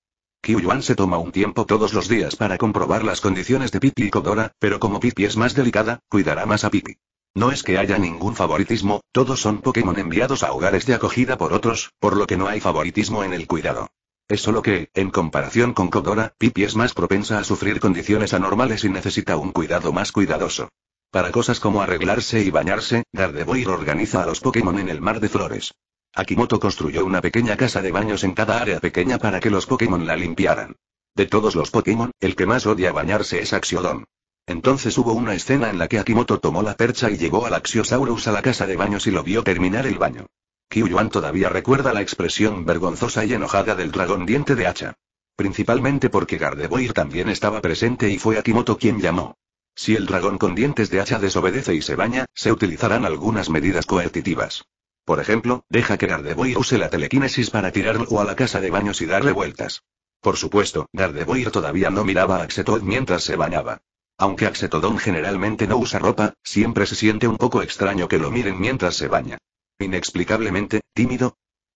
yuan se toma un tiempo todos los días para comprobar las condiciones de Pipi y Kodora, pero como Pipi es más delicada, cuidará más a Pipi. No es que haya ningún favoritismo, todos son Pokémon enviados a hogares de acogida por otros, por lo que no hay favoritismo en el cuidado. Es solo que, en comparación con Codora, Pipi es más propensa a sufrir condiciones anormales y necesita un cuidado más cuidadoso. Para cosas como arreglarse y bañarse, Gardevoir organiza a los Pokémon en el mar de flores. Akimoto construyó una pequeña casa de baños en cada área pequeña para que los Pokémon la limpiaran. De todos los Pokémon, el que más odia bañarse es Axiodon. Entonces hubo una escena en la que Akimoto tomó la percha y llevó al Axiosaurus a la casa de baños y lo vio terminar el baño. Kyuyuan todavía recuerda la expresión vergonzosa y enojada del dragón diente de hacha. Principalmente porque Gardevoir también estaba presente y fue Akimoto quien llamó. Si el dragón con dientes de hacha desobedece y se baña, se utilizarán algunas medidas coercitivas. Por ejemplo, deja que Gardevoir use la telequinesis para tirarlo a la casa de baños y darle vueltas. Por supuesto, Gardevoir todavía no miraba a Axetod mientras se bañaba. Aunque Axetodon generalmente no usa ropa, siempre se siente un poco extraño que lo miren mientras se baña. Inexplicablemente, tímido.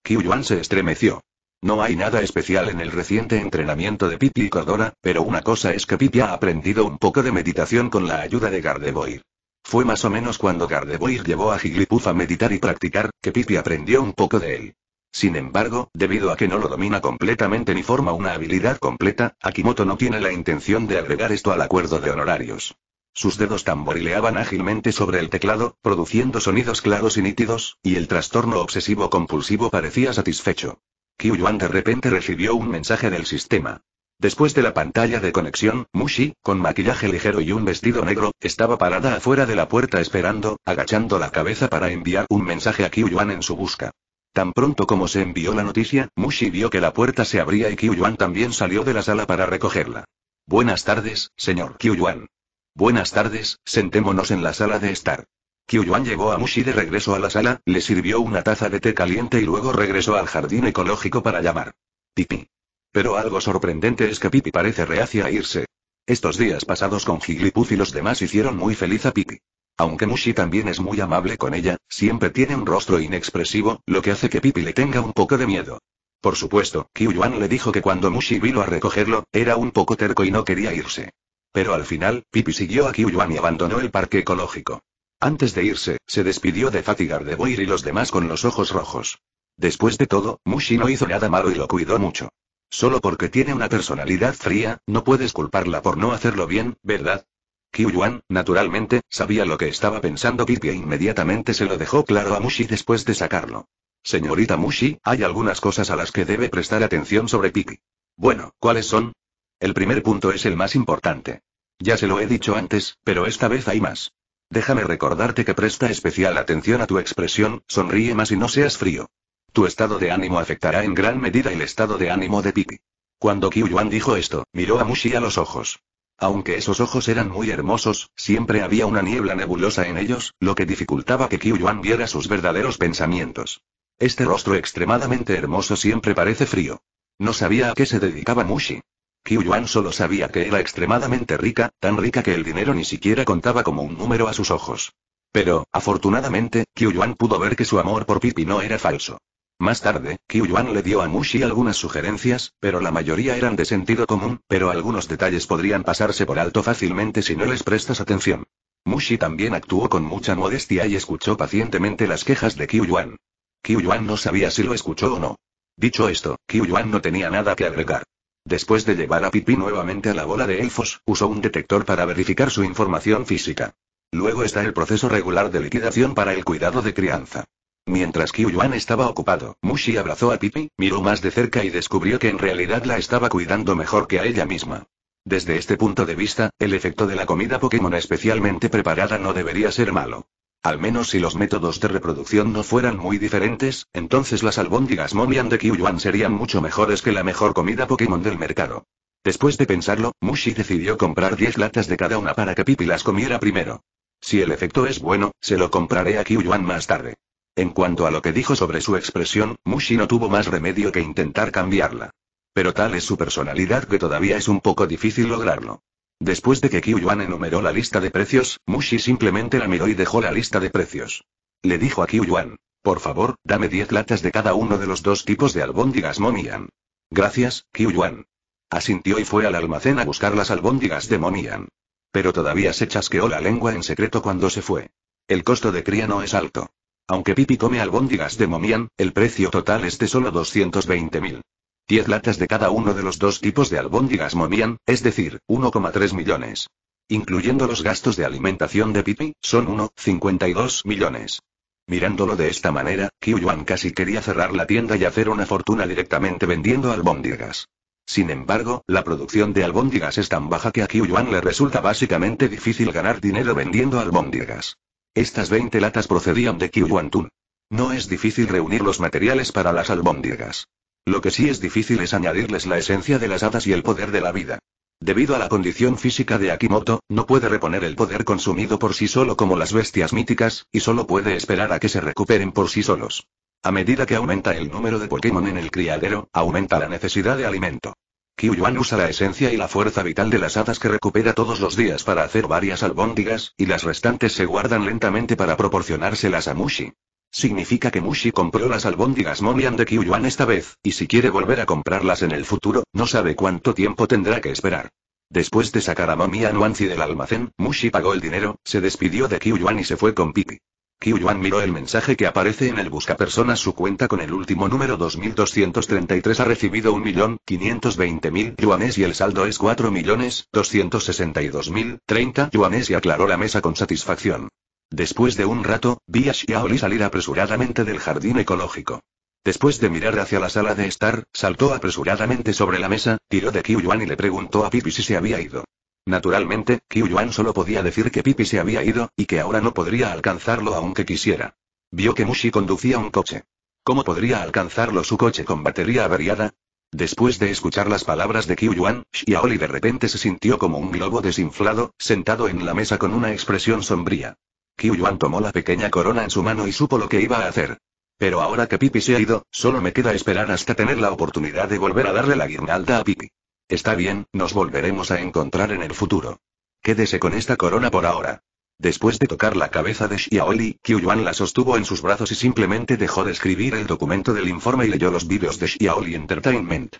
Yuan se estremeció. No hay nada especial en el reciente entrenamiento de Pipi y Cordora, pero una cosa es que Pipi ha aprendido un poco de meditación con la ayuda de Gardevoir. Fue más o menos cuando Gardevoir llevó a Jigglypuff a meditar y practicar, que Pipi aprendió un poco de él. Sin embargo, debido a que no lo domina completamente ni forma una habilidad completa, Akimoto no tiene la intención de agregar esto al acuerdo de honorarios. Sus dedos tamborileaban ágilmente sobre el teclado, produciendo sonidos claros y nítidos, y el trastorno obsesivo compulsivo parecía satisfecho. Kyuyuan de repente recibió un mensaje del sistema. Después de la pantalla de conexión, Mushi, con maquillaje ligero y un vestido negro, estaba parada afuera de la puerta esperando, agachando la cabeza para enviar un mensaje a Yuan en su busca. Tan pronto como se envió la noticia, Mushi vio que la puerta se abría y Yuan también salió de la sala para recogerla. Buenas tardes, señor Yuan. Buenas tardes, sentémonos en la sala de estar. Yuan llevó a Mushi de regreso a la sala, le sirvió una taza de té caliente y luego regresó al jardín ecológico para llamar. Tipi. Pero algo sorprendente es que Pipi parece reacia a irse. Estos días pasados con Jigglypuff y los demás hicieron muy feliz a Pipi. Aunque Mushi también es muy amable con ella, siempre tiene un rostro inexpresivo, lo que hace que Pipi le tenga un poco de miedo. Por supuesto, Yuan le dijo que cuando Mushi vino a recogerlo, era un poco terco y no quería irse. Pero al final, Pipi siguió a Kiyuan y abandonó el parque ecológico. Antes de irse, se despidió de Fatigar de Boir y los demás con los ojos rojos. Después de todo, Mushi no hizo nada malo y lo cuidó mucho. Solo porque tiene una personalidad fría, no puedes culparla por no hacerlo bien, ¿verdad? Qiu Yuan, naturalmente, sabía lo que estaba pensando pipi e inmediatamente se lo dejó claro a Mushi después de sacarlo. Señorita Mushi, hay algunas cosas a las que debe prestar atención sobre Pipi. Bueno, ¿cuáles son? El primer punto es el más importante. Ya se lo he dicho antes, pero esta vez hay más. Déjame recordarte que presta especial atención a tu expresión, sonríe más y no seas frío. Tu estado de ánimo afectará en gran medida el estado de ánimo de Pipi. Cuando Qiu Yuan dijo esto, miró a Mushi a los ojos. Aunque esos ojos eran muy hermosos, siempre había una niebla nebulosa en ellos, lo que dificultaba que Qiu Yuan viera sus verdaderos pensamientos. Este rostro extremadamente hermoso siempre parece frío. No sabía a qué se dedicaba Mushi. Qiu Yuan solo sabía que era extremadamente rica, tan rica que el dinero ni siquiera contaba como un número a sus ojos. Pero, afortunadamente, Qiu Yuan pudo ver que su amor por Pipi no era falso. Más tarde, Qiu Yuan le dio a Mushi algunas sugerencias, pero la mayoría eran de sentido común, pero algunos detalles podrían pasarse por alto fácilmente si no les prestas atención. Mushi también actuó con mucha modestia y escuchó pacientemente las quejas de Qiu Yuan. Qiu Yuan no sabía si lo escuchó o no. Dicho esto, Qiu Yuan no tenía nada que agregar. Después de llevar a Pipi nuevamente a la bola de elfos, usó un detector para verificar su información física. Luego está el proceso regular de liquidación para el cuidado de crianza. Mientras Qiu Yuan estaba ocupado, Mushi abrazó a Pipi, miró más de cerca y descubrió que en realidad la estaba cuidando mejor que a ella misma. Desde este punto de vista, el efecto de la comida Pokémon especialmente preparada no debería ser malo. Al menos si los métodos de reproducción no fueran muy diferentes, entonces las albóndigas Momian de Yuan serían mucho mejores que la mejor comida Pokémon del mercado. Después de pensarlo, Mushi decidió comprar 10 latas de cada una para que Pipi las comiera primero. Si el efecto es bueno, se lo compraré a Yuan más tarde. En cuanto a lo que dijo sobre su expresión, Mushi no tuvo más remedio que intentar cambiarla. Pero tal es su personalidad que todavía es un poco difícil lograrlo. Después de que Yuan enumeró la lista de precios, Mushi simplemente la miró y dejó la lista de precios. Le dijo a Yuan, por favor, dame 10 latas de cada uno de los dos tipos de albóndigas Monian. Gracias, Yuan. Asintió y fue al almacén a buscar las albóndigas de Monian. Pero todavía se chasqueó la lengua en secreto cuando se fue. El costo de cría no es alto. Aunque Pipi come albóndigas de Momian, el precio total es de solo 220.000. 10 latas de cada uno de los dos tipos de albóndigas Momian, es decir, 1,3 millones. Incluyendo los gastos de alimentación de Pipi, son 1,52 millones. Mirándolo de esta manera, Qiu Yuan casi quería cerrar la tienda y hacer una fortuna directamente vendiendo albóndigas. Sin embargo, la producción de albóndigas es tan baja que a Qiu Yuan le resulta básicamente difícil ganar dinero vendiendo albóndigas. Estas 20 latas procedían de Kiwantun. No es difícil reunir los materiales para las albóndigas. Lo que sí es difícil es añadirles la esencia de las hadas y el poder de la vida. Debido a la condición física de Akimoto, no puede reponer el poder consumido por sí solo como las bestias míticas, y solo puede esperar a que se recuperen por sí solos. A medida que aumenta el número de Pokémon en el criadero, aumenta la necesidad de alimento. Yuan usa la esencia y la fuerza vital de las hadas que recupera todos los días para hacer varias albóndigas, y las restantes se guardan lentamente para proporcionárselas a Mushi. Significa que Mushi compró las albóndigas Momian de Yuan esta vez, y si quiere volver a comprarlas en el futuro, no sabe cuánto tiempo tendrá que esperar. Después de sacar a Momian del almacén, Mushi pagó el dinero, se despidió de Yuan y se fue con Pipi. Qiu miró el mensaje que aparece en el busca personas Su cuenta con el último número 2233 ha recibido 1.520.000 yuanes y el saldo es 4.262.030 yuanes y aclaró la mesa con satisfacción. Después de un rato, vi a Xiaoli salir apresuradamente del jardín ecológico. Después de mirar hacia la sala de estar, saltó apresuradamente sobre la mesa, tiró de Qiu y le preguntó a Pipi si se había ido. Naturalmente, Qiu Yuan solo podía decir que Pipi se había ido, y que ahora no podría alcanzarlo aunque quisiera. Vio que Mushi conducía un coche. ¿Cómo podría alcanzarlo su coche con batería averiada? Después de escuchar las palabras de Qiu Yuan, Xiaoli de repente se sintió como un globo desinflado, sentado en la mesa con una expresión sombría. Qiu Yuan tomó la pequeña corona en su mano y supo lo que iba a hacer. Pero ahora que Pipi se ha ido, solo me queda esperar hasta tener la oportunidad de volver a darle la guirnalda a Pipi. Está bien, nos volveremos a encontrar en el futuro. Quédese con esta corona por ahora. Después de tocar la cabeza de Xiaoli, Yuan la sostuvo en sus brazos y simplemente dejó de escribir el documento del informe y leyó los vídeos de Xiaoli Entertainment.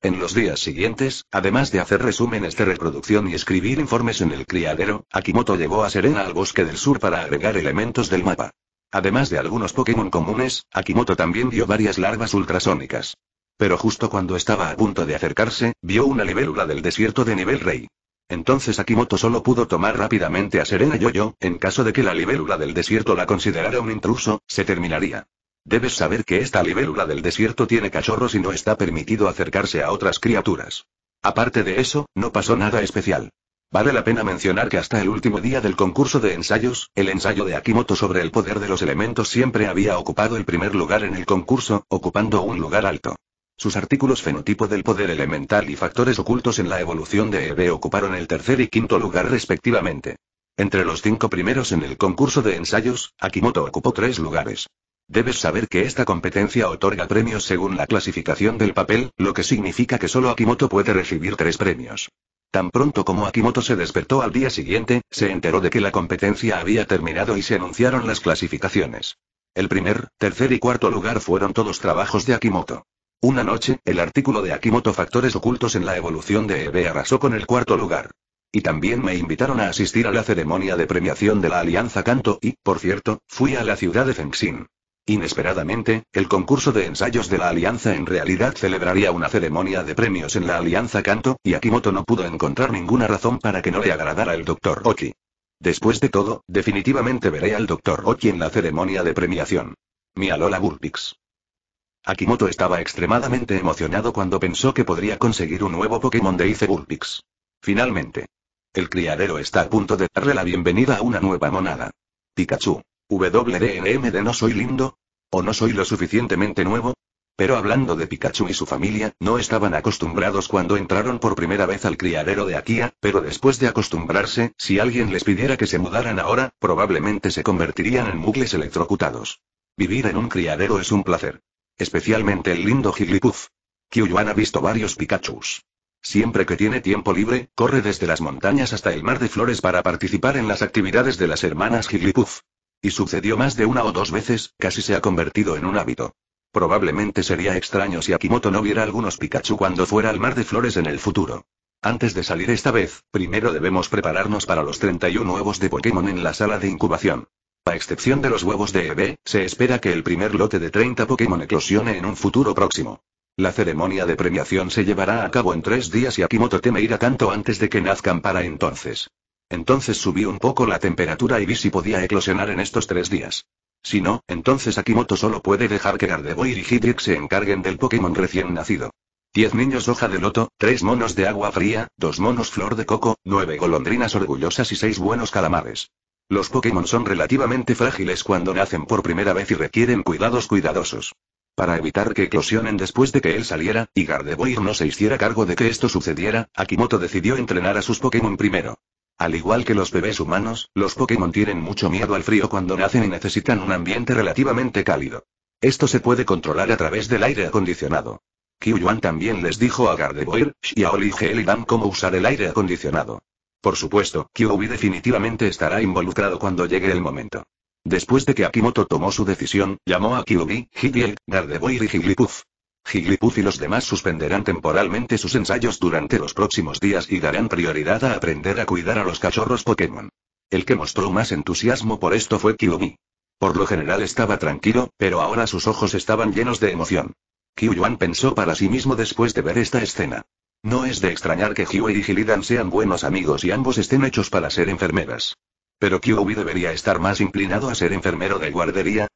En los días siguientes, además de hacer resúmenes de reproducción y escribir informes en el criadero, Akimoto llevó a Serena al bosque del sur para agregar elementos del mapa. Además de algunos Pokémon comunes, Akimoto también vio varias larvas ultrasónicas. Pero justo cuando estaba a punto de acercarse, vio una libélula del desierto de nivel rey. Entonces Akimoto solo pudo tomar rápidamente a Serena Yoyo, en caso de que la libélula del desierto la considerara un intruso, se terminaría. Debes saber que esta libélula del desierto tiene cachorros y no está permitido acercarse a otras criaturas. Aparte de eso, no pasó nada especial. Vale la pena mencionar que hasta el último día del concurso de ensayos, el ensayo de Akimoto sobre el poder de los elementos siempre había ocupado el primer lugar en el concurso, ocupando un lugar alto. Sus artículos Fenotipo del poder elemental y Factores ocultos en la evolución de EB ocuparon el tercer y quinto lugar respectivamente. Entre los cinco primeros en el concurso de ensayos, Akimoto ocupó tres lugares. Debes saber que esta competencia otorga premios según la clasificación del papel, lo que significa que solo Akimoto puede recibir tres premios. Tan pronto como Akimoto se despertó al día siguiente, se enteró de que la competencia había terminado y se anunciaron las clasificaciones. El primer, tercer y cuarto lugar fueron todos trabajos de Akimoto. Una noche, el artículo de Akimoto Factores ocultos en la evolución de EB arrasó con el cuarto lugar. Y también me invitaron a asistir a la ceremonia de premiación de la Alianza Canto y, por cierto, fui a la ciudad de Fengxin. Inesperadamente, el concurso de ensayos de la Alianza en realidad celebraría una ceremonia de premios en la Alianza Canto, y Akimoto no pudo encontrar ninguna razón para que no le agradara el Dr. Oki. Después de todo, definitivamente veré al Dr. Oki en la ceremonia de premiación. Mi Alola Burpix. Akimoto estaba extremadamente emocionado cuando pensó que podría conseguir un nuevo Pokémon de Ice Finalmente. El criadero está a punto de darle la bienvenida a una nueva monada. Pikachu. WDM de no soy lindo? ¿O no soy lo suficientemente nuevo? Pero hablando de Pikachu y su familia, no estaban acostumbrados cuando entraron por primera vez al criadero de Akia, pero después de acostumbrarse, si alguien les pidiera que se mudaran ahora, probablemente se convertirían en mugles electrocutados. Vivir en un criadero es un placer. Especialmente el lindo Jigglypuff. Kyuyuan ha visto varios Pikachus. Siempre que tiene tiempo libre, corre desde las montañas hasta el mar de flores para participar en las actividades de las hermanas Jigglypuff. Y sucedió más de una o dos veces, casi se ha convertido en un hábito. Probablemente sería extraño si Akimoto no viera algunos Pikachu cuando fuera al mar de flores en el futuro. Antes de salir esta vez, primero debemos prepararnos para los 31 nuevos de Pokémon en la sala de incubación. A excepción de los huevos de E.B., se espera que el primer lote de 30 Pokémon eclosione en un futuro próximo. La ceremonia de premiación se llevará a cabo en tres días y Akimoto teme ir a tanto antes de que nazcan para entonces. Entonces subí un poco la temperatura y vi si podía eclosionar en estos tres días. Si no, entonces Akimoto solo puede dejar que Gardevoir y Hidrick se encarguen del Pokémon recién nacido. 10 niños hoja de loto, 3 monos de agua fría, 2 monos flor de coco, 9 golondrinas orgullosas y 6 buenos calamares. Los Pokémon son relativamente frágiles cuando nacen por primera vez y requieren cuidados cuidadosos. Para evitar que eclosionen después de que él saliera, y Gardevoir no se hiciera cargo de que esto sucediera, Akimoto decidió entrenar a sus Pokémon primero. Al igual que los bebés humanos, los Pokémon tienen mucho miedo al frío cuando nacen y necesitan un ambiente relativamente cálido. Esto se puede controlar a través del aire acondicionado. Kyuyuan también les dijo a Gardevoir, Xiaoli y Gelidan cómo usar el aire acondicionado. Por supuesto, Kyuubi definitivamente estará involucrado cuando llegue el momento. Después de que Akimoto tomó su decisión, llamó a Kyuubi, Hidiel, Gardevoir y Jigglypuff. Jigglypuff y los demás suspenderán temporalmente sus ensayos durante los próximos días y darán prioridad a aprender a cuidar a los cachorros Pokémon. El que mostró más entusiasmo por esto fue Kyubi. Por lo general estaba tranquilo, pero ahora sus ojos estaban llenos de emoción. Yuan pensó para sí mismo después de ver esta escena. No es de extrañar que Huey y Gilidan sean buenos amigos y ambos estén hechos para ser enfermeras. Pero Huey debería estar más inclinado a ser enfermero de guardería.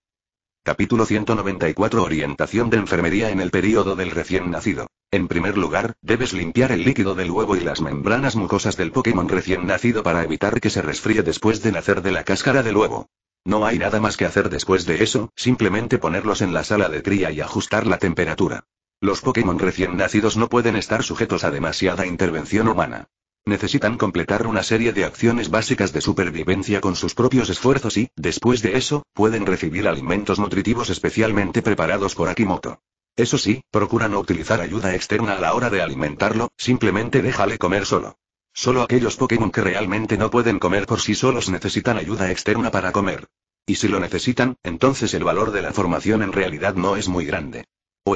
Capítulo 194 Orientación de enfermería en el período del recién nacido. En primer lugar, debes limpiar el líquido del huevo y las membranas mucosas del Pokémon recién nacido para evitar que se resfríe después de nacer de la cáscara del huevo. No hay nada más que hacer después de eso, simplemente ponerlos en la sala de cría y ajustar la temperatura. Los Pokémon recién nacidos no pueden estar sujetos a demasiada intervención humana. Necesitan completar una serie de acciones básicas de supervivencia con sus propios esfuerzos y, después de eso, pueden recibir alimentos nutritivos especialmente preparados por Akimoto. Eso sí, procura no utilizar ayuda externa a la hora de alimentarlo, simplemente déjale comer solo. Solo aquellos Pokémon que realmente no pueden comer por sí solos necesitan ayuda externa para comer. Y si lo necesitan, entonces el valor de la formación en realidad no es muy grande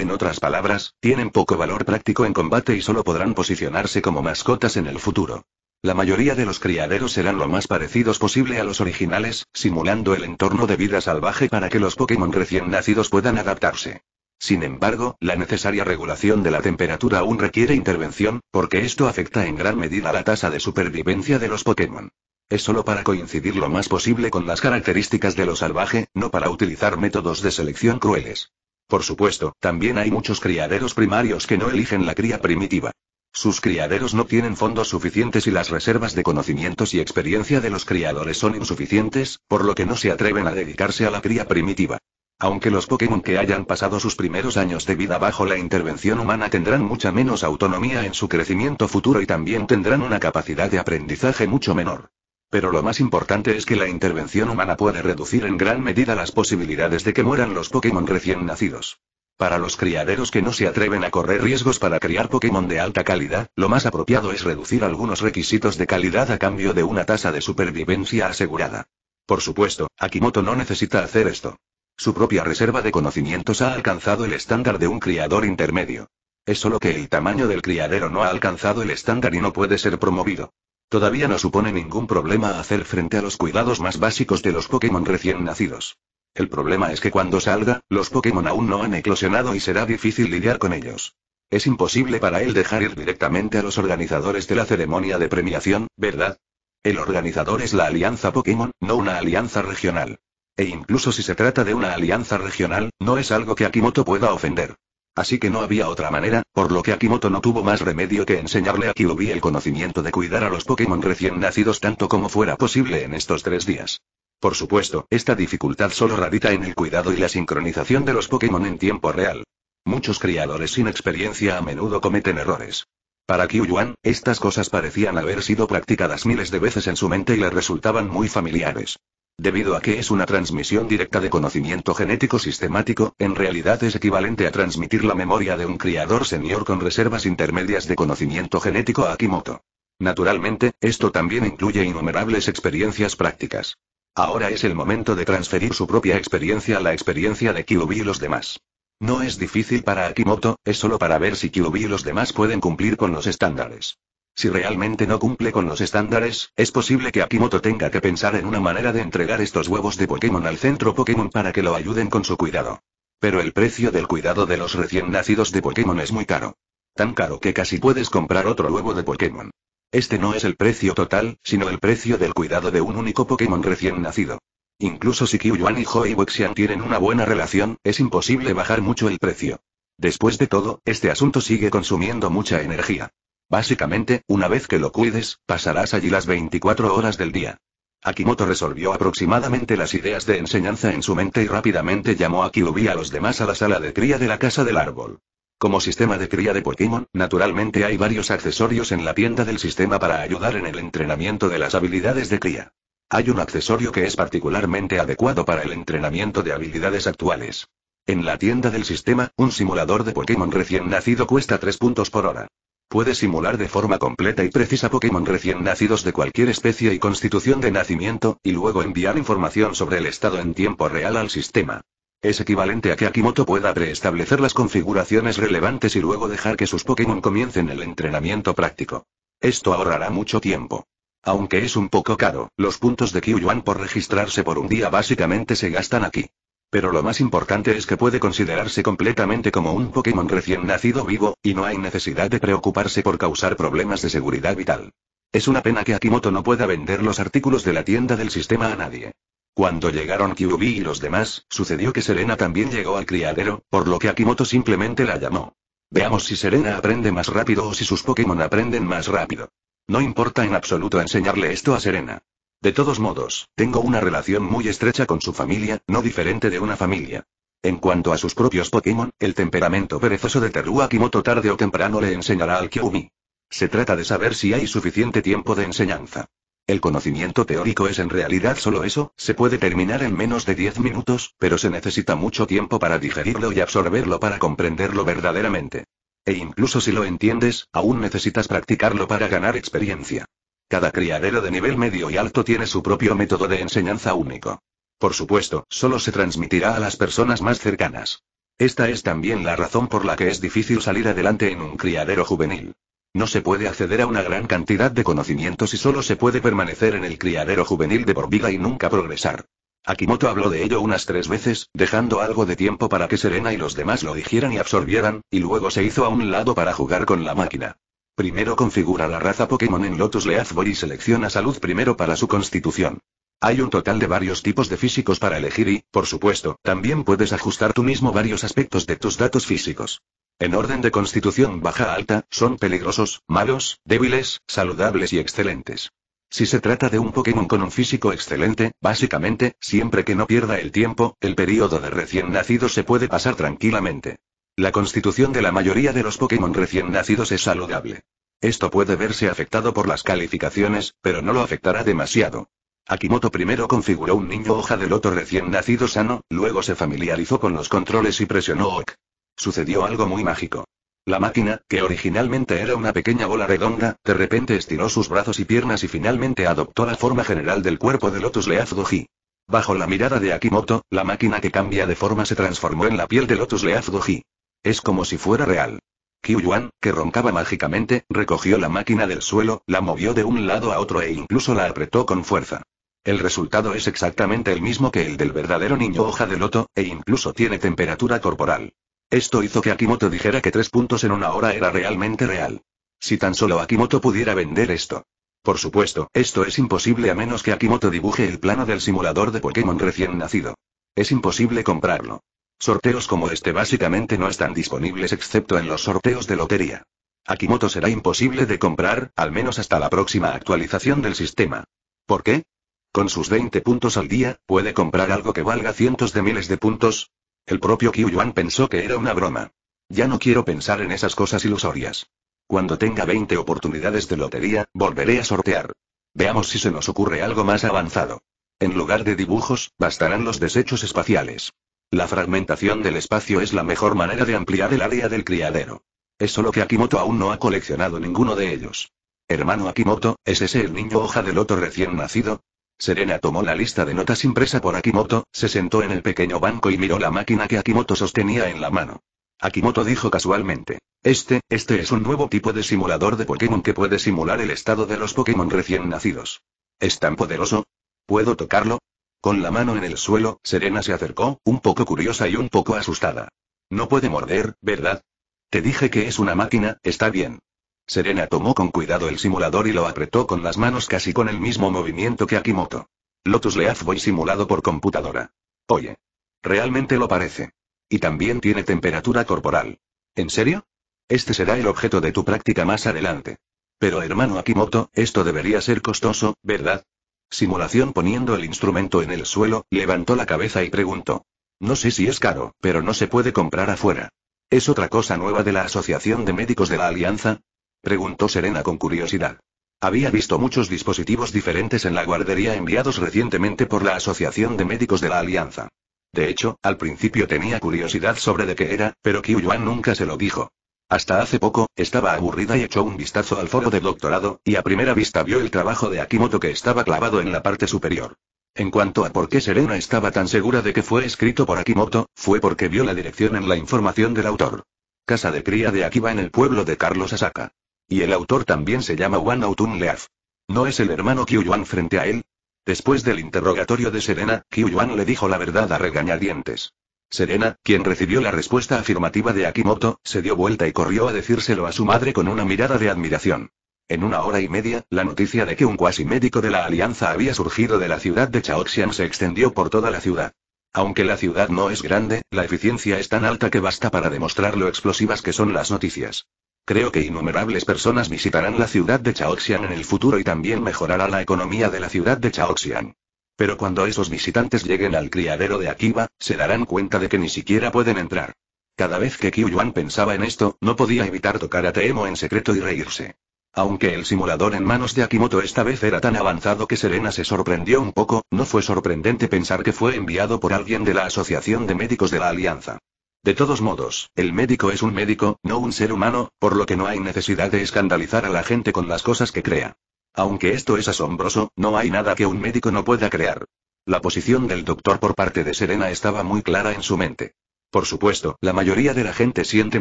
en otras palabras, tienen poco valor práctico en combate y solo podrán posicionarse como mascotas en el futuro. La mayoría de los criaderos serán lo más parecidos posible a los originales, simulando el entorno de vida salvaje para que los Pokémon recién nacidos puedan adaptarse. Sin embargo, la necesaria regulación de la temperatura aún requiere intervención, porque esto afecta en gran medida la tasa de supervivencia de los Pokémon. Es solo para coincidir lo más posible con las características de lo salvaje, no para utilizar métodos de selección crueles. Por supuesto, también hay muchos criaderos primarios que no eligen la cría primitiva. Sus criaderos no tienen fondos suficientes y las reservas de conocimientos y experiencia de los criadores son insuficientes, por lo que no se atreven a dedicarse a la cría primitiva. Aunque los Pokémon que hayan pasado sus primeros años de vida bajo la intervención humana tendrán mucha menos autonomía en su crecimiento futuro y también tendrán una capacidad de aprendizaje mucho menor. Pero lo más importante es que la intervención humana puede reducir en gran medida las posibilidades de que mueran los Pokémon recién nacidos. Para los criaderos que no se atreven a correr riesgos para criar Pokémon de alta calidad, lo más apropiado es reducir algunos requisitos de calidad a cambio de una tasa de supervivencia asegurada. Por supuesto, Akimoto no necesita hacer esto. Su propia reserva de conocimientos ha alcanzado el estándar de un criador intermedio. Es solo que el tamaño del criadero no ha alcanzado el estándar y no puede ser promovido. Todavía no supone ningún problema hacer frente a los cuidados más básicos de los Pokémon recién nacidos. El problema es que cuando salga, los Pokémon aún no han eclosionado y será difícil lidiar con ellos. Es imposible para él dejar ir directamente a los organizadores de la ceremonia de premiación, ¿verdad? El organizador es la Alianza Pokémon, no una alianza regional. E incluso si se trata de una alianza regional, no es algo que Akimoto pueda ofender. Así que no había otra manera, por lo que Akimoto no tuvo más remedio que enseñarle a Kyuubi el conocimiento de cuidar a los Pokémon recién nacidos tanto como fuera posible en estos tres días. Por supuesto, esta dificultad solo radica en el cuidado y la sincronización de los Pokémon en tiempo real. Muchos criadores sin experiencia a menudo cometen errores. Para Qiu Yuan, estas cosas parecían haber sido practicadas miles de veces en su mente y le resultaban muy familiares. Debido a que es una transmisión directa de conocimiento genético sistemático, en realidad es equivalente a transmitir la memoria de un criador senior con reservas intermedias de conocimiento genético a Kimoto. Naturalmente, esto también incluye innumerables experiencias prácticas. Ahora es el momento de transferir su propia experiencia a la experiencia de Kyubi y los demás. No es difícil para Akimoto, es solo para ver si Kyubi y los demás pueden cumplir con los estándares. Si realmente no cumple con los estándares, es posible que Akimoto tenga que pensar en una manera de entregar estos huevos de Pokémon al centro Pokémon para que lo ayuden con su cuidado. Pero el precio del cuidado de los recién nacidos de Pokémon es muy caro. Tan caro que casi puedes comprar otro huevo de Pokémon. Este no es el precio total, sino el precio del cuidado de un único Pokémon recién nacido. Incluso si Yuan y Joey tienen una buena relación, es imposible bajar mucho el precio. Después de todo, este asunto sigue consumiendo mucha energía. Básicamente, una vez que lo cuides, pasarás allí las 24 horas del día. Akimoto resolvió aproximadamente las ideas de enseñanza en su mente y rápidamente llamó a Kyubi a los demás a la sala de cría de la casa del árbol. Como sistema de cría de Pokémon, naturalmente hay varios accesorios en la tienda del sistema para ayudar en el entrenamiento de las habilidades de cría. Hay un accesorio que es particularmente adecuado para el entrenamiento de habilidades actuales. En la tienda del sistema, un simulador de Pokémon recién nacido cuesta 3 puntos por hora. Puede simular de forma completa y precisa Pokémon recién nacidos de cualquier especie y constitución de nacimiento, y luego enviar información sobre el estado en tiempo real al sistema. Es equivalente a que Akimoto pueda preestablecer las configuraciones relevantes y luego dejar que sus Pokémon comiencen el entrenamiento práctico. Esto ahorrará mucho tiempo. Aunque es un poco caro, los puntos de Yuan por registrarse por un día básicamente se gastan aquí. Pero lo más importante es que puede considerarse completamente como un Pokémon recién nacido vivo, y no hay necesidad de preocuparse por causar problemas de seguridad vital. Es una pena que Akimoto no pueda vender los artículos de la tienda del sistema a nadie. Cuando llegaron Kyubi y los demás, sucedió que Serena también llegó al criadero, por lo que Akimoto simplemente la llamó. Veamos si Serena aprende más rápido o si sus Pokémon aprenden más rápido. No importa en absoluto enseñarle esto a Serena. De todos modos, tengo una relación muy estrecha con su familia, no diferente de una familia. En cuanto a sus propios Pokémon, el temperamento perezoso de Teru Akimoto tarde o temprano le enseñará al Kyumi. Se trata de saber si hay suficiente tiempo de enseñanza. El conocimiento teórico es en realidad solo eso, se puede terminar en menos de 10 minutos, pero se necesita mucho tiempo para digerirlo y absorberlo para comprenderlo verdaderamente. E incluso si lo entiendes, aún necesitas practicarlo para ganar experiencia. Cada criadero de nivel medio y alto tiene su propio método de enseñanza único. Por supuesto, solo se transmitirá a las personas más cercanas. Esta es también la razón por la que es difícil salir adelante en un criadero juvenil. No se puede acceder a una gran cantidad de conocimientos y solo se puede permanecer en el criadero juvenil de por vida y nunca progresar. Akimoto habló de ello unas tres veces, dejando algo de tiempo para que Serena y los demás lo dijeran y absorbieran, y luego se hizo a un lado para jugar con la máquina. Primero configura la raza Pokémon en Lotus Boy y selecciona salud primero para su constitución. Hay un total de varios tipos de físicos para elegir y, por supuesto, también puedes ajustar tú mismo varios aspectos de tus datos físicos. En orden de constitución baja-alta, son peligrosos, malos, débiles, saludables y excelentes. Si se trata de un Pokémon con un físico excelente, básicamente, siempre que no pierda el tiempo, el periodo de recién nacido se puede pasar tranquilamente. La constitución de la mayoría de los Pokémon recién nacidos es saludable. Esto puede verse afectado por las calificaciones, pero no lo afectará demasiado. Akimoto primero configuró un niño hoja de loto recién nacido sano, luego se familiarizó con los controles y presionó OK. Sucedió algo muy mágico. La máquina, que originalmente era una pequeña bola redonda, de repente estiró sus brazos y piernas y finalmente adoptó la forma general del cuerpo de Lotus Leaf Doji. Bajo la mirada de Akimoto, la máquina que cambia de forma se transformó en la piel de Lotus Leaf Doji. Es como si fuera real. Qiu Yuan, que roncaba mágicamente, recogió la máquina del suelo, la movió de un lado a otro e incluso la apretó con fuerza. El resultado es exactamente el mismo que el del verdadero niño hoja de loto, e incluso tiene temperatura corporal. Esto hizo que Akimoto dijera que tres puntos en una hora era realmente real. Si tan solo Akimoto pudiera vender esto. Por supuesto, esto es imposible a menos que Akimoto dibuje el plano del simulador de Pokémon recién nacido. Es imposible comprarlo. Sorteos como este básicamente no están disponibles excepto en los sorteos de lotería. Akimoto será imposible de comprar, al menos hasta la próxima actualización del sistema. ¿Por qué? Con sus 20 puntos al día, ¿puede comprar algo que valga cientos de miles de puntos? El propio Qiu Yuan pensó que era una broma. Ya no quiero pensar en esas cosas ilusorias. Cuando tenga 20 oportunidades de lotería, volveré a sortear. Veamos si se nos ocurre algo más avanzado. En lugar de dibujos, bastarán los desechos espaciales. La fragmentación del espacio es la mejor manera de ampliar el área del criadero. Es solo que Akimoto aún no ha coleccionado ninguno de ellos. Hermano Akimoto, ¿es ese el niño hoja de loto recién nacido? Serena tomó la lista de notas impresa por Akimoto, se sentó en el pequeño banco y miró la máquina que Akimoto sostenía en la mano. Akimoto dijo casualmente. Este, este es un nuevo tipo de simulador de Pokémon que puede simular el estado de los Pokémon recién nacidos. ¿Es tan poderoso? ¿Puedo tocarlo? Con la mano en el suelo, Serena se acercó, un poco curiosa y un poco asustada. No puede morder, ¿verdad? Te dije que es una máquina, está bien. Serena tomó con cuidado el simulador y lo apretó con las manos casi con el mismo movimiento que Akimoto. Lotus Leaf Boy simulado por computadora. Oye. Realmente lo parece. Y también tiene temperatura corporal. ¿En serio? Este será el objeto de tu práctica más adelante. Pero hermano Akimoto, esto debería ser costoso, ¿verdad? Simulación poniendo el instrumento en el suelo, levantó la cabeza y preguntó. No sé si es caro, pero no se puede comprar afuera. ¿Es otra cosa nueva de la Asociación de Médicos de la Alianza? Preguntó Serena con curiosidad. Había visto muchos dispositivos diferentes en la guardería enviados recientemente por la Asociación de Médicos de la Alianza. De hecho, al principio tenía curiosidad sobre de qué era, pero Qiu nunca se lo dijo. Hasta hace poco, estaba aburrida y echó un vistazo al foro de doctorado, y a primera vista vio el trabajo de Akimoto que estaba clavado en la parte superior. En cuanto a por qué Serena estaba tan segura de que fue escrito por Akimoto, fue porque vio la dirección en la información del autor. Casa de cría de Akiba en el pueblo de Carlos Asaka. Y el autor también se llama Wan Autun Leaf. ¿No es el hermano Yuan frente a él? Después del interrogatorio de Serena, Yuan le dijo la verdad a regañadientes. Serena, quien recibió la respuesta afirmativa de Akimoto, se dio vuelta y corrió a decírselo a su madre con una mirada de admiración. En una hora y media, la noticia de que un cuasi médico de la alianza había surgido de la ciudad de Chaoxian se extendió por toda la ciudad. Aunque la ciudad no es grande, la eficiencia es tan alta que basta para demostrar lo explosivas que son las noticias. Creo que innumerables personas visitarán la ciudad de Chaoxian en el futuro y también mejorará la economía de la ciudad de Chaoxian. Pero cuando esos visitantes lleguen al criadero de Akiba, se darán cuenta de que ni siquiera pueden entrar. Cada vez que Yuan pensaba en esto, no podía evitar tocar a Teemo en secreto y reírse. Aunque el simulador en manos de Akimoto esta vez era tan avanzado que Serena se sorprendió un poco, no fue sorprendente pensar que fue enviado por alguien de la Asociación de Médicos de la Alianza. De todos modos, el médico es un médico, no un ser humano, por lo que no hay necesidad de escandalizar a la gente con las cosas que crea. Aunque esto es asombroso, no hay nada que un médico no pueda crear. La posición del doctor por parte de Serena estaba muy clara en su mente. Por supuesto, la mayoría de la gente siente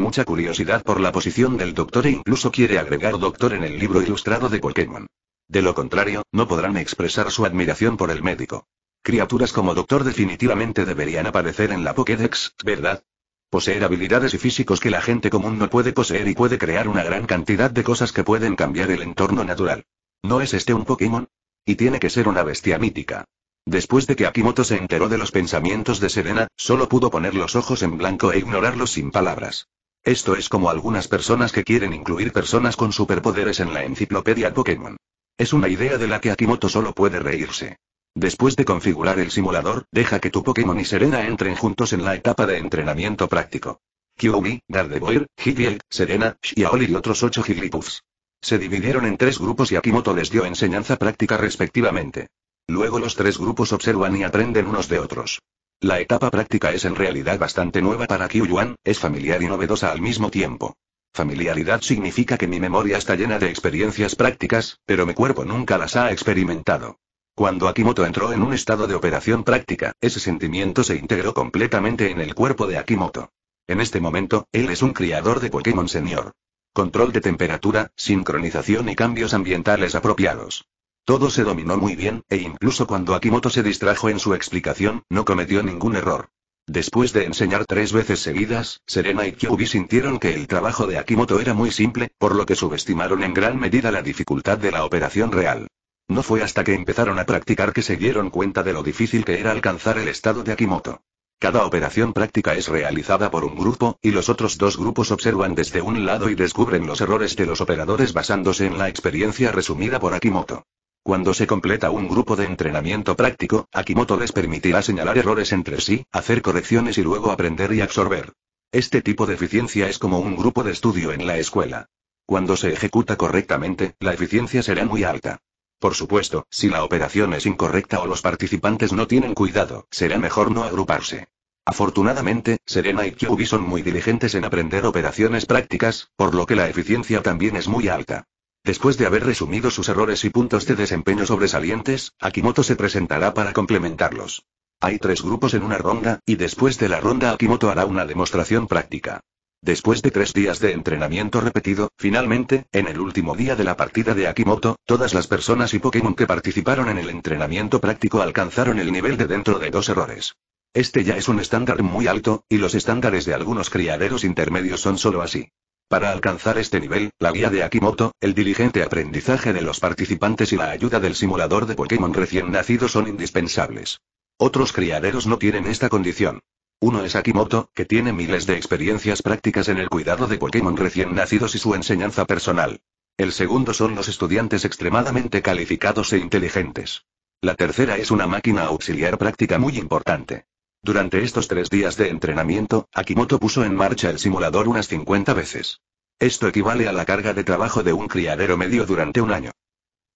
mucha curiosidad por la posición del doctor e incluso quiere agregar doctor en el libro ilustrado de Pokémon. De lo contrario, no podrán expresar su admiración por el médico. Criaturas como doctor definitivamente deberían aparecer en la Pokédex, ¿verdad? Poseer habilidades y físicos que la gente común no puede poseer y puede crear una gran cantidad de cosas que pueden cambiar el entorno natural. ¿No es este un Pokémon? Y tiene que ser una bestia mítica. Después de que Akimoto se enteró de los pensamientos de Serena, solo pudo poner los ojos en blanco e ignorarlos sin palabras. Esto es como algunas personas que quieren incluir personas con superpoderes en la enciclopedia Pokémon. Es una idea de la que Akimoto solo puede reírse. Después de configurar el simulador, deja que tu Pokémon y Serena entren juntos en la etapa de entrenamiento práctico. Kyuubi, Gardevoir, Higgyeld, Serena, Shiaoli y otros ocho Jigglypuffs. Se dividieron en tres grupos y Akimoto les dio enseñanza práctica respectivamente. Luego los tres grupos observan y aprenden unos de otros. La etapa práctica es en realidad bastante nueva para Kyuyuan, es familiar y novedosa al mismo tiempo. Familiaridad significa que mi memoria está llena de experiencias prácticas, pero mi cuerpo nunca las ha experimentado. Cuando Akimoto entró en un estado de operación práctica, ese sentimiento se integró completamente en el cuerpo de Akimoto. En este momento, él es un criador de Pokémon senior. Control de temperatura, sincronización y cambios ambientales apropiados. Todo se dominó muy bien, e incluso cuando Akimoto se distrajo en su explicación, no cometió ningún error. Después de enseñar tres veces seguidas, Serena y Kyubi sintieron que el trabajo de Akimoto era muy simple, por lo que subestimaron en gran medida la dificultad de la operación real. No fue hasta que empezaron a practicar que se dieron cuenta de lo difícil que era alcanzar el estado de Akimoto. Cada operación práctica es realizada por un grupo, y los otros dos grupos observan desde un lado y descubren los errores de los operadores basándose en la experiencia resumida por Akimoto. Cuando se completa un grupo de entrenamiento práctico, Akimoto les permitirá señalar errores entre sí, hacer correcciones y luego aprender y absorber. Este tipo de eficiencia es como un grupo de estudio en la escuela. Cuando se ejecuta correctamente, la eficiencia será muy alta. Por supuesto, si la operación es incorrecta o los participantes no tienen cuidado, será mejor no agruparse. Afortunadamente, Serena y Kyubi son muy diligentes en aprender operaciones prácticas, por lo que la eficiencia también es muy alta. Después de haber resumido sus errores y puntos de desempeño sobresalientes, Akimoto se presentará para complementarlos. Hay tres grupos en una ronda, y después de la ronda Akimoto hará una demostración práctica. Después de tres días de entrenamiento repetido, finalmente, en el último día de la partida de Akimoto, todas las personas y Pokémon que participaron en el entrenamiento práctico alcanzaron el nivel de dentro de dos errores. Este ya es un estándar muy alto, y los estándares de algunos criaderos intermedios son solo así. Para alcanzar este nivel, la guía de Akimoto, el diligente aprendizaje de los participantes y la ayuda del simulador de Pokémon recién nacido son indispensables. Otros criaderos no tienen esta condición. Uno es Akimoto, que tiene miles de experiencias prácticas en el cuidado de Pokémon recién nacidos y su enseñanza personal. El segundo son los estudiantes extremadamente calificados e inteligentes. La tercera es una máquina auxiliar práctica muy importante. Durante estos tres días de entrenamiento, Akimoto puso en marcha el simulador unas 50 veces. Esto equivale a la carga de trabajo de un criadero medio durante un año.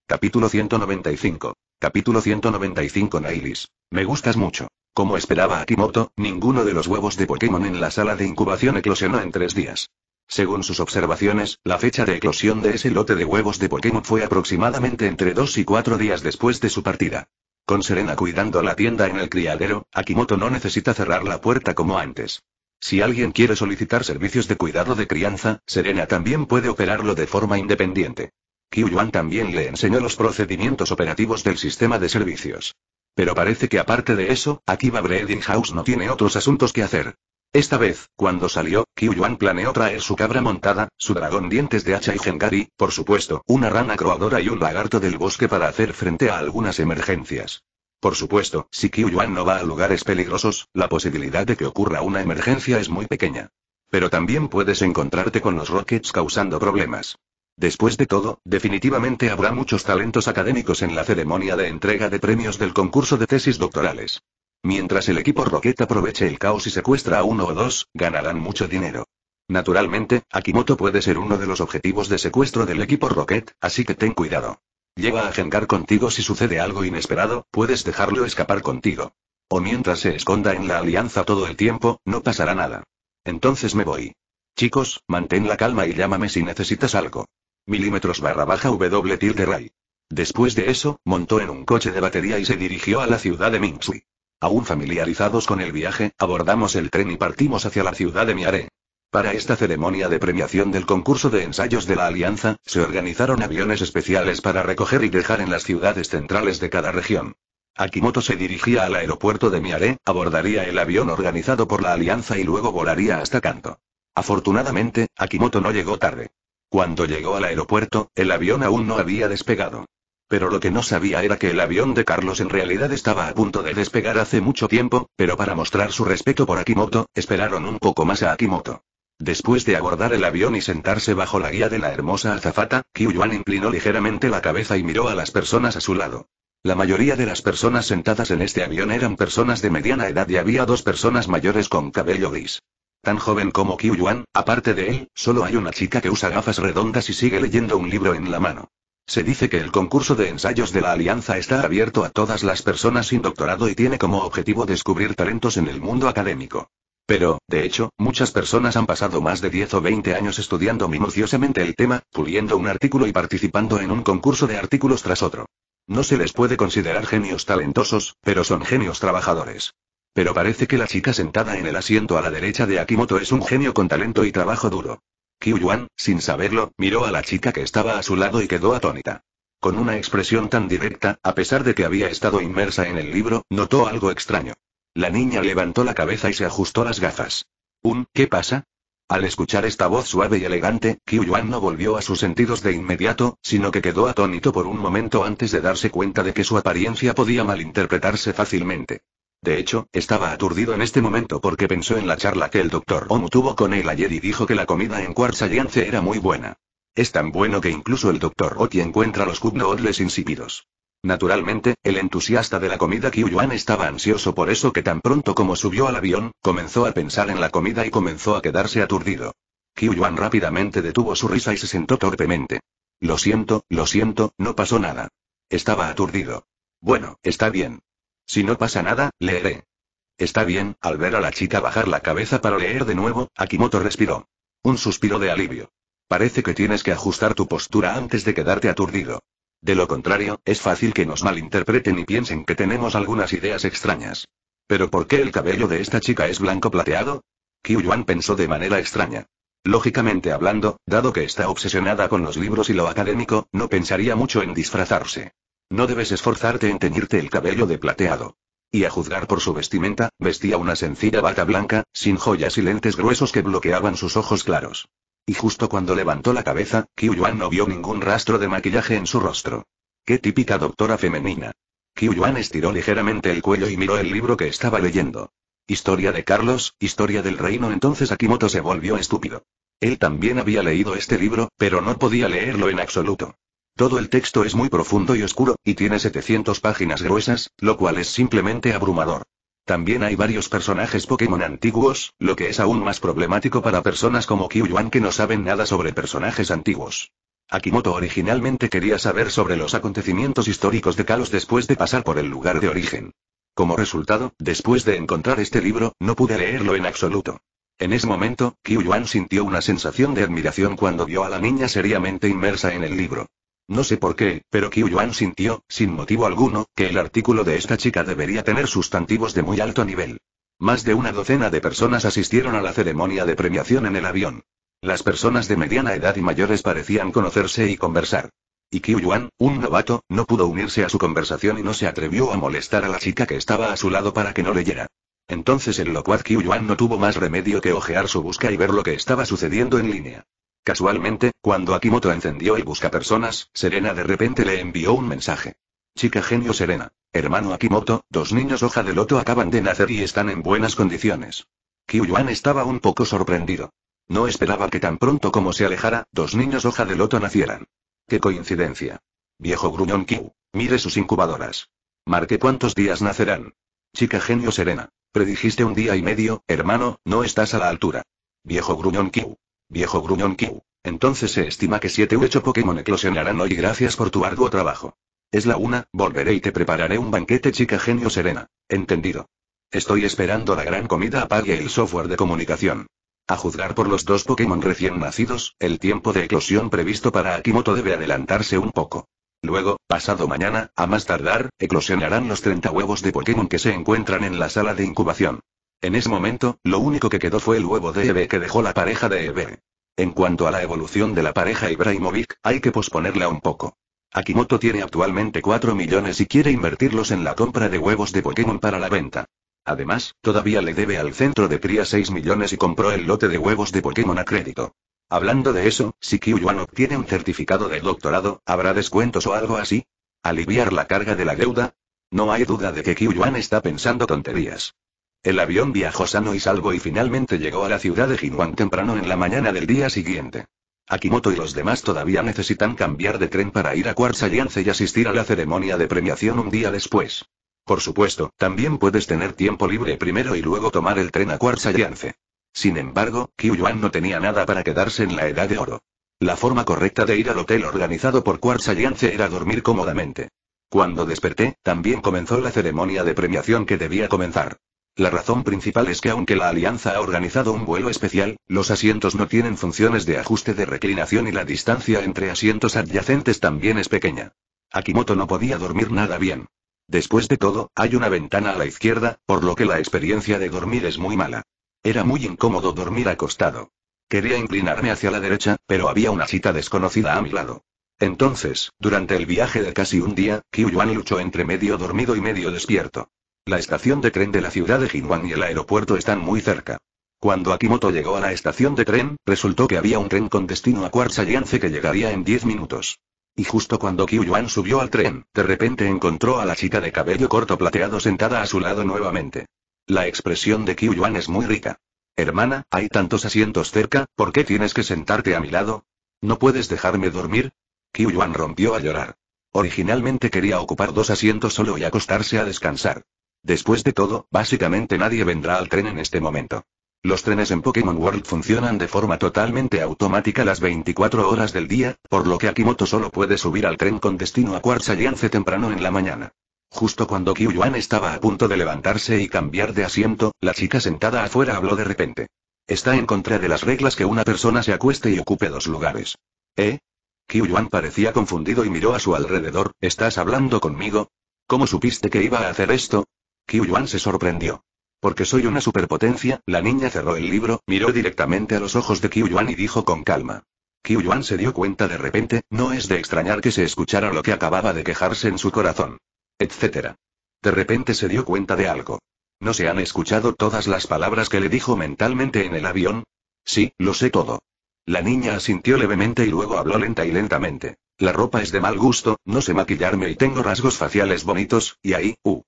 Capítulo 195. Capítulo 195 Nailis. Me gustas mucho. Como esperaba Akimoto, ninguno de los huevos de Pokémon en la sala de incubación eclosionó en tres días. Según sus observaciones, la fecha de eclosión de ese lote de huevos de Pokémon fue aproximadamente entre dos y cuatro días después de su partida. Con Serena cuidando la tienda en el criadero, Akimoto no necesita cerrar la puerta como antes. Si alguien quiere solicitar servicios de cuidado de crianza, Serena también puede operarlo de forma independiente. Kiyuan también le enseñó los procedimientos operativos del sistema de servicios. Pero parece que aparte de eso, aquí Akiba House no tiene otros asuntos que hacer. Esta vez, cuando salió, Kyu Yuan planeó traer su cabra montada, su dragón dientes de hacha y Gengari, por supuesto, una rana croadora y un lagarto del bosque para hacer frente a algunas emergencias. Por supuesto, si Kyu Yuan no va a lugares peligrosos, la posibilidad de que ocurra una emergencia es muy pequeña. Pero también puedes encontrarte con los Rockets causando problemas. Después de todo, definitivamente habrá muchos talentos académicos en la ceremonia de entrega de premios del concurso de tesis doctorales. Mientras el equipo Rocket aproveche el caos y secuestra a uno o dos, ganarán mucho dinero. Naturalmente, Akimoto puede ser uno de los objetivos de secuestro del equipo Rocket, así que ten cuidado. Lleva a Gengar contigo si sucede algo inesperado, puedes dejarlo escapar contigo. O mientras se esconda en la alianza todo el tiempo, no pasará nada. Entonces me voy. Chicos, mantén la calma y llámame si necesitas algo milímetros barra baja W tilde Ray. Después de eso, montó en un coche de batería y se dirigió a la ciudad de Minsui. Aún familiarizados con el viaje, abordamos el tren y partimos hacia la ciudad de Miaré. Para esta ceremonia de premiación del concurso de ensayos de la Alianza, se organizaron aviones especiales para recoger y dejar en las ciudades centrales de cada región. Akimoto se dirigía al aeropuerto de Miaré, abordaría el avión organizado por la Alianza y luego volaría hasta Kanto. Afortunadamente, Akimoto no llegó tarde. Cuando llegó al aeropuerto, el avión aún no había despegado. Pero lo que no sabía era que el avión de Carlos en realidad estaba a punto de despegar hace mucho tiempo, pero para mostrar su respeto por Akimoto, esperaron un poco más a Akimoto. Después de abordar el avión y sentarse bajo la guía de la hermosa azafata, Kyuyuan inclinó ligeramente la cabeza y miró a las personas a su lado. La mayoría de las personas sentadas en este avión eran personas de mediana edad y había dos personas mayores con cabello gris. Tan joven como Qiu Yuan, aparte de él, solo hay una chica que usa gafas redondas y sigue leyendo un libro en la mano. Se dice que el concurso de ensayos de la Alianza está abierto a todas las personas sin doctorado y tiene como objetivo descubrir talentos en el mundo académico. Pero, de hecho, muchas personas han pasado más de 10 o 20 años estudiando minuciosamente el tema, puliendo un artículo y participando en un concurso de artículos tras otro. No se les puede considerar genios talentosos, pero son genios trabajadores. Pero parece que la chica sentada en el asiento a la derecha de Akimoto es un genio con talento y trabajo duro. Yuan, sin saberlo, miró a la chica que estaba a su lado y quedó atónita. Con una expresión tan directa, a pesar de que había estado inmersa en el libro, notó algo extraño. La niña levantó la cabeza y se ajustó las gafas. ¿Un qué pasa? Al escuchar esta voz suave y elegante, Yuan no volvió a sus sentidos de inmediato, sino que quedó atónito por un momento antes de darse cuenta de que su apariencia podía malinterpretarse fácilmente. De hecho, estaba aturdido en este momento porque pensó en la charla que el doctor Omu tuvo con él ayer y dijo que la comida en Yance era muy buena. Es tan bueno que incluso el doctor Oki encuentra los Odles insípidos. Naturalmente, el entusiasta de la comida Yuan estaba ansioso por eso que tan pronto como subió al avión, comenzó a pensar en la comida y comenzó a quedarse aturdido. Yuan rápidamente detuvo su risa y se sentó torpemente. Lo siento, lo siento, no pasó nada. Estaba aturdido. Bueno, está bien. Si no pasa nada, leeré. Está bien, al ver a la chica bajar la cabeza para leer de nuevo, Akimoto respiró. Un suspiro de alivio. Parece que tienes que ajustar tu postura antes de quedarte aturdido. De lo contrario, es fácil que nos malinterpreten y piensen que tenemos algunas ideas extrañas. ¿Pero por qué el cabello de esta chica es blanco plateado? Kyu-yuan pensó de manera extraña. Lógicamente hablando, dado que está obsesionada con los libros y lo académico, no pensaría mucho en disfrazarse. No debes esforzarte en teñirte el cabello de plateado. Y a juzgar por su vestimenta, vestía una sencilla bata blanca, sin joyas y lentes gruesos que bloqueaban sus ojos claros. Y justo cuando levantó la cabeza, Qiu Yuan no vio ningún rastro de maquillaje en su rostro. ¡Qué típica doctora femenina! Qiu Yuan estiró ligeramente el cuello y miró el libro que estaba leyendo. Historia de Carlos, Historia del Reino. Entonces Akimoto se volvió estúpido. Él también había leído este libro, pero no podía leerlo en absoluto. Todo el texto es muy profundo y oscuro, y tiene 700 páginas gruesas, lo cual es simplemente abrumador. También hay varios personajes Pokémon antiguos, lo que es aún más problemático para personas como Yuan que no saben nada sobre personajes antiguos. Akimoto originalmente quería saber sobre los acontecimientos históricos de Kalos después de pasar por el lugar de origen. Como resultado, después de encontrar este libro, no pude leerlo en absoluto. En ese momento, Yuan sintió una sensación de admiración cuando vio a la niña seriamente inmersa en el libro. No sé por qué, pero Qiu Yuan sintió, sin motivo alguno, que el artículo de esta chica debería tener sustantivos de muy alto nivel. Más de una docena de personas asistieron a la ceremonia de premiación en el avión. Las personas de mediana edad y mayores parecían conocerse y conversar. Y Qiu Yuan, un novato, no pudo unirse a su conversación y no se atrevió a molestar a la chica que estaba a su lado para que no leyera. Entonces el locuaz Qiu Yuan no tuvo más remedio que ojear su busca y ver lo que estaba sucediendo en línea. Casualmente, cuando Akimoto encendió el personas, Serena de repente le envió un mensaje. Chica genio Serena. Hermano Akimoto, dos niños hoja de loto acaban de nacer y están en buenas condiciones. Yuan estaba un poco sorprendido. No esperaba que tan pronto como se alejara, dos niños hoja de loto nacieran. ¡Qué coincidencia! Viejo gruñón Kyu. Mire sus incubadoras. Marqué cuántos días nacerán. Chica genio serena. Predijiste un día y medio, hermano, no estás a la altura. Viejo gruñón Kyu. Viejo gruñón Q. Entonces se estima que 7 u 8 Pokémon eclosionarán hoy gracias por tu arduo trabajo. Es la una, volveré y te prepararé un banquete chica genio serena. Entendido. Estoy esperando la gran comida apague el software de comunicación. A juzgar por los dos Pokémon recién nacidos, el tiempo de eclosión previsto para Akimoto debe adelantarse un poco. Luego, pasado mañana, a más tardar, eclosionarán los 30 huevos de Pokémon que se encuentran en la sala de incubación. En ese momento, lo único que quedó fue el huevo de Eve que dejó la pareja de Eve. En cuanto a la evolución de la pareja Ibrahimovic, hay que posponerla un poco. Akimoto tiene actualmente 4 millones y quiere invertirlos en la compra de huevos de Pokémon para la venta. Además, todavía le debe al centro de cría 6 millones y compró el lote de huevos de Pokémon a crédito. Hablando de eso, si Yuan obtiene un certificado de doctorado, ¿habrá descuentos o algo así? ¿Aliviar la carga de la deuda? No hay duda de que Yuan está pensando tonterías. El avión viajó sano y salvo y finalmente llegó a la ciudad de Jinwan temprano en la mañana del día siguiente. Akimoto y los demás todavía necesitan cambiar de tren para ir a Quartz y asistir a la ceremonia de premiación un día después. Por supuesto, también puedes tener tiempo libre primero y luego tomar el tren a Quartz Alliance. Sin embargo, Kyu Yuan no tenía nada para quedarse en la Edad de Oro. La forma correcta de ir al hotel organizado por Quartz Alliance era dormir cómodamente. Cuando desperté, también comenzó la ceremonia de premiación que debía comenzar. La razón principal es que aunque la Alianza ha organizado un vuelo especial, los asientos no tienen funciones de ajuste de reclinación y la distancia entre asientos adyacentes también es pequeña. Akimoto no podía dormir nada bien. Después de todo, hay una ventana a la izquierda, por lo que la experiencia de dormir es muy mala. Era muy incómodo dormir acostado. Quería inclinarme hacia la derecha, pero había una cita desconocida a mi lado. Entonces, durante el viaje de casi un día, Yuan luchó entre medio dormido y medio despierto. La estación de tren de la ciudad de Jinwan y el aeropuerto están muy cerca. Cuando Akimoto llegó a la estación de tren, resultó que había un tren con destino a Quartzalliance que llegaría en 10 minutos. Y justo cuando Yuan subió al tren, de repente encontró a la chica de cabello corto plateado sentada a su lado nuevamente. La expresión de Yuan es muy rica. Hermana, hay tantos asientos cerca, ¿por qué tienes que sentarte a mi lado? ¿No puedes dejarme dormir? Yuan rompió a llorar. Originalmente quería ocupar dos asientos solo y acostarse a descansar. Después de todo, básicamente nadie vendrá al tren en este momento. Los trenes en Pokémon World funcionan de forma totalmente automática las 24 horas del día, por lo que Akimoto solo puede subir al tren con destino a Quartz temprano en la mañana. Justo cuando Yuan estaba a punto de levantarse y cambiar de asiento, la chica sentada afuera habló de repente. Está en contra de las reglas que una persona se acueste y ocupe dos lugares. ¿Eh? Yuan parecía confundido y miró a su alrededor, ¿estás hablando conmigo? ¿Cómo supiste que iba a hacer esto? Qiu Yuan se sorprendió. Porque soy una superpotencia, la niña cerró el libro, miró directamente a los ojos de Qiu Yuan y dijo con calma. Qiu Yuan se dio cuenta de repente, no es de extrañar que se escuchara lo que acababa de quejarse en su corazón. Etcétera. De repente se dio cuenta de algo. ¿No se han escuchado todas las palabras que le dijo mentalmente en el avión? Sí, lo sé todo. La niña asintió levemente y luego habló lenta y lentamente. La ropa es de mal gusto, no sé maquillarme y tengo rasgos faciales bonitos, y ahí, uh.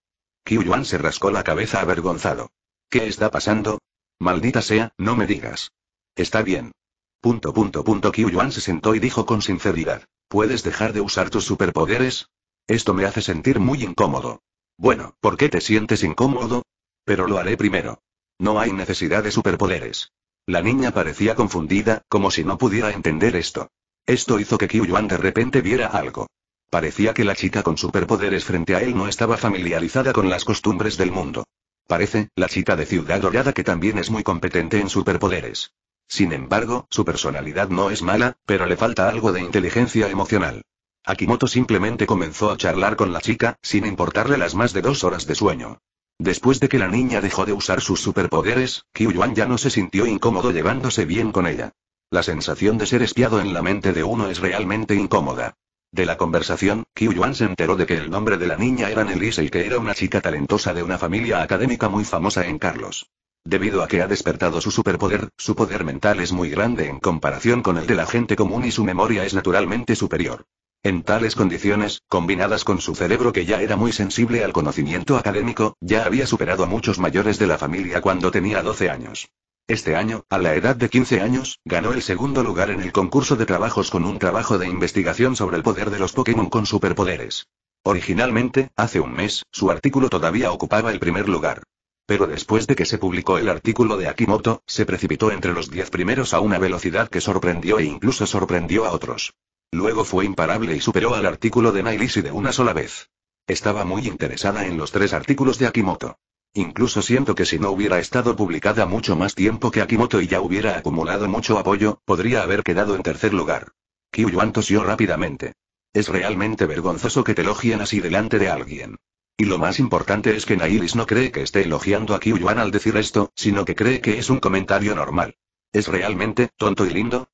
Yuan se rascó la cabeza avergonzado. ¿Qué está pasando? Maldita sea, no me digas. Está bien. Punto punto punto Yuan se sentó y dijo con sinceridad. ¿Puedes dejar de usar tus superpoderes? Esto me hace sentir muy incómodo. Bueno, ¿por qué te sientes incómodo? Pero lo haré primero. No hay necesidad de superpoderes. La niña parecía confundida, como si no pudiera entender esto. Esto hizo que Yuan de repente viera algo. Parecía que la chica con superpoderes frente a él no estaba familiarizada con las costumbres del mundo. Parece, la chica de Ciudad Dorada que también es muy competente en superpoderes. Sin embargo, su personalidad no es mala, pero le falta algo de inteligencia emocional. Akimoto simplemente comenzó a charlar con la chica, sin importarle las más de dos horas de sueño. Después de que la niña dejó de usar sus superpoderes, Yuan ya no se sintió incómodo llevándose bien con ella. La sensación de ser espiado en la mente de uno es realmente incómoda. De la conversación, Qiu Yuan se enteró de que el nombre de la niña era Nelise y que era una chica talentosa de una familia académica muy famosa en Carlos. Debido a que ha despertado su superpoder, su poder mental es muy grande en comparación con el de la gente común y su memoria es naturalmente superior. En tales condiciones, combinadas con su cerebro que ya era muy sensible al conocimiento académico, ya había superado a muchos mayores de la familia cuando tenía 12 años. Este año, a la edad de 15 años, ganó el segundo lugar en el concurso de trabajos con un trabajo de investigación sobre el poder de los Pokémon con superpoderes. Originalmente, hace un mes, su artículo todavía ocupaba el primer lugar. Pero después de que se publicó el artículo de Akimoto, se precipitó entre los 10 primeros a una velocidad que sorprendió e incluso sorprendió a otros. Luego fue imparable y superó al artículo de Nailisi de una sola vez. Estaba muy interesada en los tres artículos de Akimoto. Incluso siento que si no hubiera estado publicada mucho más tiempo que Akimoto y ya hubiera acumulado mucho apoyo, podría haber quedado en tercer lugar. yuan tosió rápidamente. Es realmente vergonzoso que te elogien así delante de alguien. Y lo más importante es que Nailis no cree que esté elogiando a yuan al decir esto, sino que cree que es un comentario normal. ¿Es realmente tonto y lindo?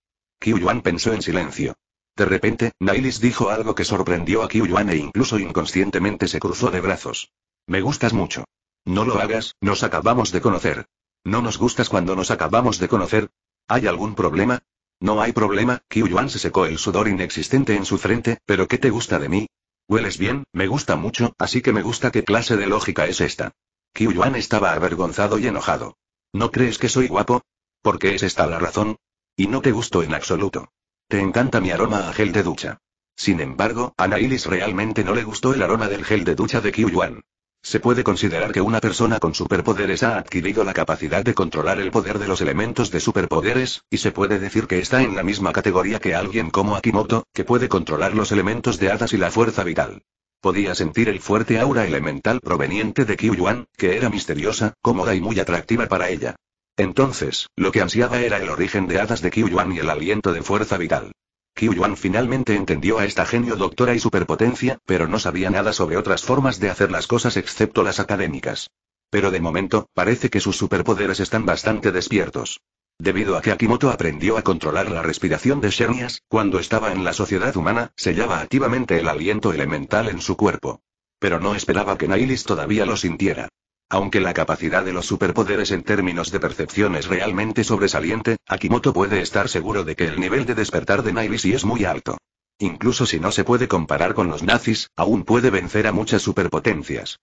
yuan pensó en silencio. De repente, Nailis dijo algo que sorprendió a yuan e incluso inconscientemente se cruzó de brazos. Me gustas mucho. No lo hagas, nos acabamos de conocer. No nos gustas cuando nos acabamos de conocer. ¿Hay algún problema? No hay problema, Qiu Yuan se secó el sudor inexistente en su frente, pero ¿qué te gusta de mí? Hueles bien, me gusta mucho, así que me gusta qué clase de lógica es esta. Qiu Yuan estaba avergonzado y enojado. ¿No crees que soy guapo? Porque es esta la razón. Y no te gustó en absoluto. Te encanta mi aroma a gel de ducha. Sin embargo, a Nailis realmente no le gustó el aroma del gel de ducha de Qiu Yuan. Se puede considerar que una persona con superpoderes ha adquirido la capacidad de controlar el poder de los elementos de superpoderes, y se puede decir que está en la misma categoría que alguien como Akimoto, que puede controlar los elementos de hadas y la fuerza vital. Podía sentir el fuerte aura elemental proveniente de Kyuyuan, que era misteriosa, cómoda y muy atractiva para ella. Entonces, lo que ansiaba era el origen de hadas de Kyuyuan y el aliento de fuerza vital. Qiu Yuan finalmente entendió a esta genio doctora y superpotencia, pero no sabía nada sobre otras formas de hacer las cosas excepto las académicas. Pero de momento, parece que sus superpoderes están bastante despiertos. Debido a que Akimoto aprendió a controlar la respiración de Shernias, cuando estaba en la sociedad humana, sellaba activamente el aliento elemental en su cuerpo. Pero no esperaba que Nailis todavía lo sintiera. Aunque la capacidad de los superpoderes en términos de percepción es realmente sobresaliente, Akimoto puede estar seguro de que el nivel de despertar de Nailisi es muy alto. Incluso si no se puede comparar con los nazis, aún puede vencer a muchas superpotencias.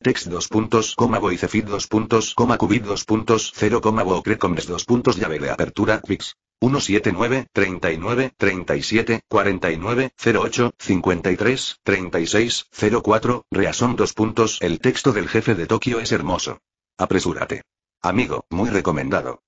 Text 2 puntos, coma boicefit 2 puntos, coma cubit 2 puntos, llave de apertura quicks. 179, 39, 37, 49, 08, 53, 36, 04, reasón dos puntos. El texto del jefe de Tokio es hermoso. Apresúrate. Amigo, muy recomendado.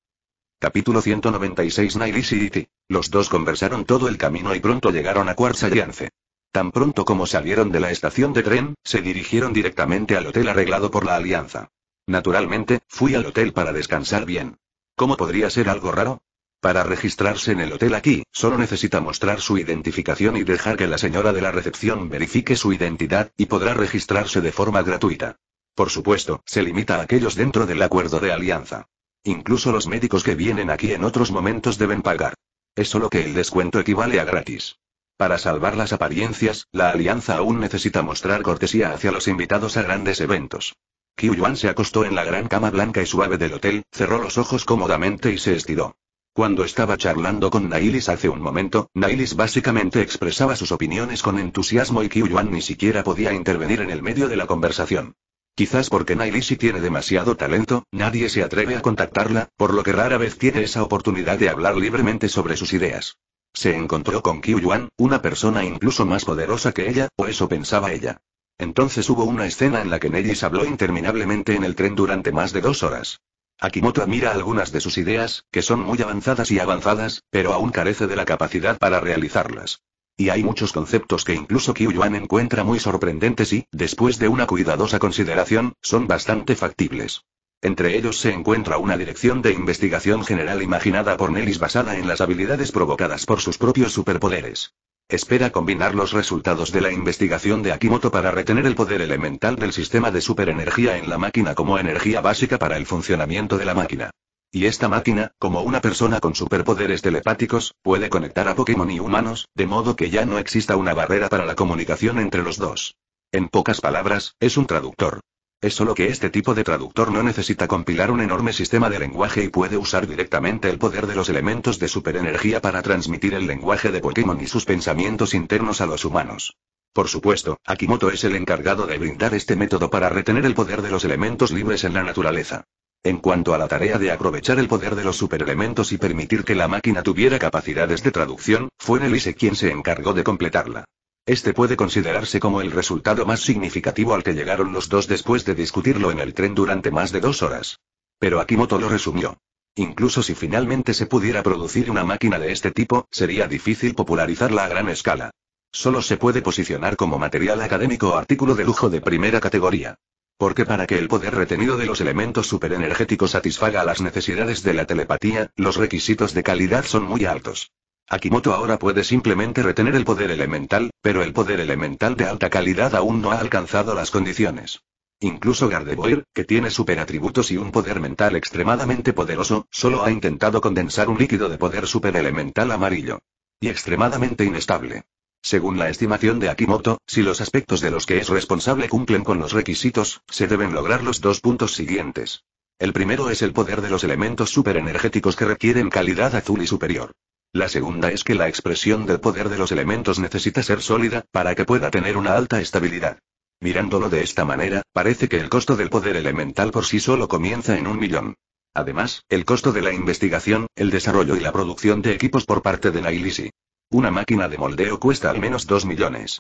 Capítulo 196 Night City. Los dos conversaron todo el camino y pronto llegaron a Quartz Alliance. Tan pronto como salieron de la estación de tren, se dirigieron directamente al hotel arreglado por la alianza. Naturalmente, fui al hotel para descansar bien. ¿Cómo podría ser algo raro? Para registrarse en el hotel aquí, solo necesita mostrar su identificación y dejar que la señora de la recepción verifique su identidad, y podrá registrarse de forma gratuita. Por supuesto, se limita a aquellos dentro del acuerdo de alianza. Incluso los médicos que vienen aquí en otros momentos deben pagar. Es solo que el descuento equivale a gratis. Para salvar las apariencias, la alianza aún necesita mostrar cortesía hacia los invitados a grandes eventos. Qiu Yuan se acostó en la gran cama blanca y suave del hotel, cerró los ojos cómodamente y se estiró. Cuando estaba charlando con Nailis hace un momento, Nailis básicamente expresaba sus opiniones con entusiasmo y Qiu Yuan ni siquiera podía intervenir en el medio de la conversación. Quizás porque sí tiene demasiado talento, nadie se atreve a contactarla, por lo que rara vez tiene esa oportunidad de hablar libremente sobre sus ideas. Se encontró con Qiu Yuan, una persona incluso más poderosa que ella, o eso pensaba ella. Entonces hubo una escena en la que Nailis habló interminablemente en el tren durante más de dos horas. Akimoto admira algunas de sus ideas, que son muy avanzadas y avanzadas, pero aún carece de la capacidad para realizarlas. Y hay muchos conceptos que incluso Yuan encuentra muy sorprendentes y, después de una cuidadosa consideración, son bastante factibles. Entre ellos se encuentra una dirección de investigación general imaginada por Nellis basada en las habilidades provocadas por sus propios superpoderes. Espera combinar los resultados de la investigación de Akimoto para retener el poder elemental del sistema de superenergía en la máquina como energía básica para el funcionamiento de la máquina. Y esta máquina, como una persona con superpoderes telepáticos, puede conectar a Pokémon y humanos, de modo que ya no exista una barrera para la comunicación entre los dos. En pocas palabras, es un traductor. Es solo que este tipo de traductor no necesita compilar un enorme sistema de lenguaje y puede usar directamente el poder de los elementos de superenergía para transmitir el lenguaje de Pokémon y sus pensamientos internos a los humanos. Por supuesto, Akimoto es el encargado de brindar este método para retener el poder de los elementos libres en la naturaleza. En cuanto a la tarea de aprovechar el poder de los superelementos y permitir que la máquina tuviera capacidades de traducción, fue Nelise quien se encargó de completarla. Este puede considerarse como el resultado más significativo al que llegaron los dos después de discutirlo en el tren durante más de dos horas. Pero Akimoto lo resumió. Incluso si finalmente se pudiera producir una máquina de este tipo, sería difícil popularizarla a gran escala. Solo se puede posicionar como material académico o artículo de lujo de primera categoría. Porque para que el poder retenido de los elementos superenergéticos satisfaga las necesidades de la telepatía, los requisitos de calidad son muy altos. Akimoto ahora puede simplemente retener el poder elemental, pero el poder elemental de alta calidad aún no ha alcanzado las condiciones. Incluso Gardevoir, que tiene superatributos y un poder mental extremadamente poderoso, solo ha intentado condensar un líquido de poder elemental amarillo. Y extremadamente inestable. Según la estimación de Akimoto, si los aspectos de los que es responsable cumplen con los requisitos, se deben lograr los dos puntos siguientes. El primero es el poder de los elementos superenergéticos que requieren calidad azul y superior. La segunda es que la expresión del poder de los elementos necesita ser sólida, para que pueda tener una alta estabilidad. Mirándolo de esta manera, parece que el costo del poder elemental por sí solo comienza en un millón. Además, el costo de la investigación, el desarrollo y la producción de equipos por parte de Nailisi. Una máquina de moldeo cuesta al menos 2 millones.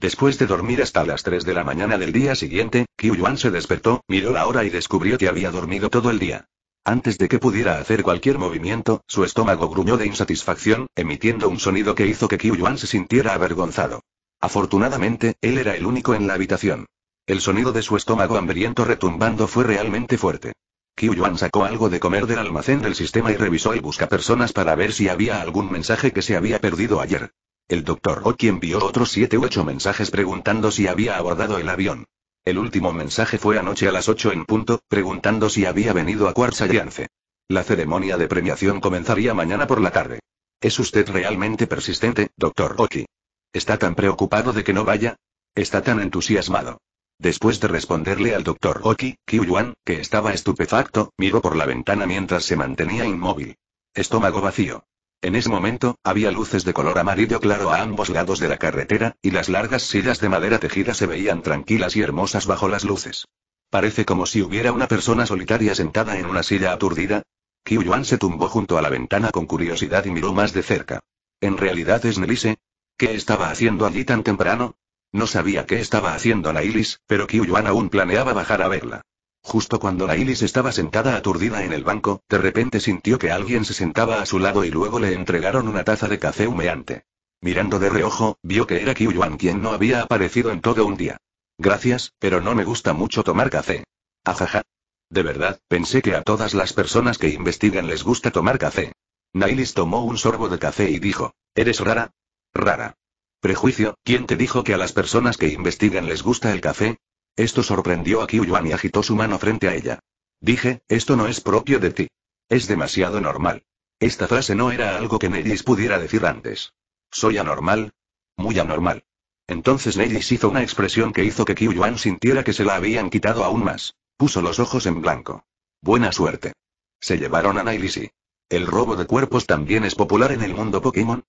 Después de dormir hasta las 3 de la mañana del día siguiente, Qiu Yuan se despertó, miró la hora y descubrió que había dormido todo el día. Antes de que pudiera hacer cualquier movimiento, su estómago gruñó de insatisfacción, emitiendo un sonido que hizo que Qiu Yuan se sintiera avergonzado. Afortunadamente, él era el único en la habitación. El sonido de su estómago hambriento retumbando fue realmente fuerte. Qiu Yuan sacó algo de comer del almacén del sistema y revisó el personas para ver si había algún mensaje que se había perdido ayer. El doctor Oki envió otros 7 u 8 mensajes preguntando si había abordado el avión. El último mensaje fue anoche a las 8 en punto, preguntando si había venido a Quartz Alliance. La ceremonia de premiación comenzaría mañana por la tarde. ¿Es usted realmente persistente, doctor Oki? ¿Está tan preocupado de que no vaya? ¿Está tan entusiasmado? Después de responderle al doctor Oki, Kyu Yuan, que estaba estupefacto, miró por la ventana mientras se mantenía inmóvil. Estómago vacío. En ese momento, había luces de color amarillo claro a ambos lados de la carretera, y las largas sillas de madera tejida se veían tranquilas y hermosas bajo las luces. Parece como si hubiera una persona solitaria sentada en una silla aturdida. Qiu Yuan se tumbó junto a la ventana con curiosidad y miró más de cerca. ¿En realidad es Nelise? ¿Qué estaba haciendo allí tan temprano? No sabía qué estaba haciendo Nailis, pero Qiu Yuan aún planeaba bajar a verla. Justo cuando la estaba sentada aturdida en el banco, de repente sintió que alguien se sentaba a su lado y luego le entregaron una taza de café humeante. Mirando de reojo, vio que era Kiyuan quien no había aparecido en todo un día. Gracias, pero no me gusta mucho tomar café. Ajaja. De verdad, pensé que a todas las personas que investigan les gusta tomar café. Nailis tomó un sorbo de café y dijo, ¿eres rara? Rara. Prejuicio, ¿quién te dijo que a las personas que investigan les gusta el café? Esto sorprendió a Yuan y agitó su mano frente a ella. Dije, esto no es propio de ti. Es demasiado normal. Esta frase no era algo que Nellis pudiera decir antes. ¿Soy anormal? Muy anormal. Entonces Nellis hizo una expresión que hizo que Yuan sintiera que se la habían quitado aún más. Puso los ojos en blanco. Buena suerte. Se llevaron a Nailisi. ¿El robo de cuerpos también es popular en el mundo Pokémon?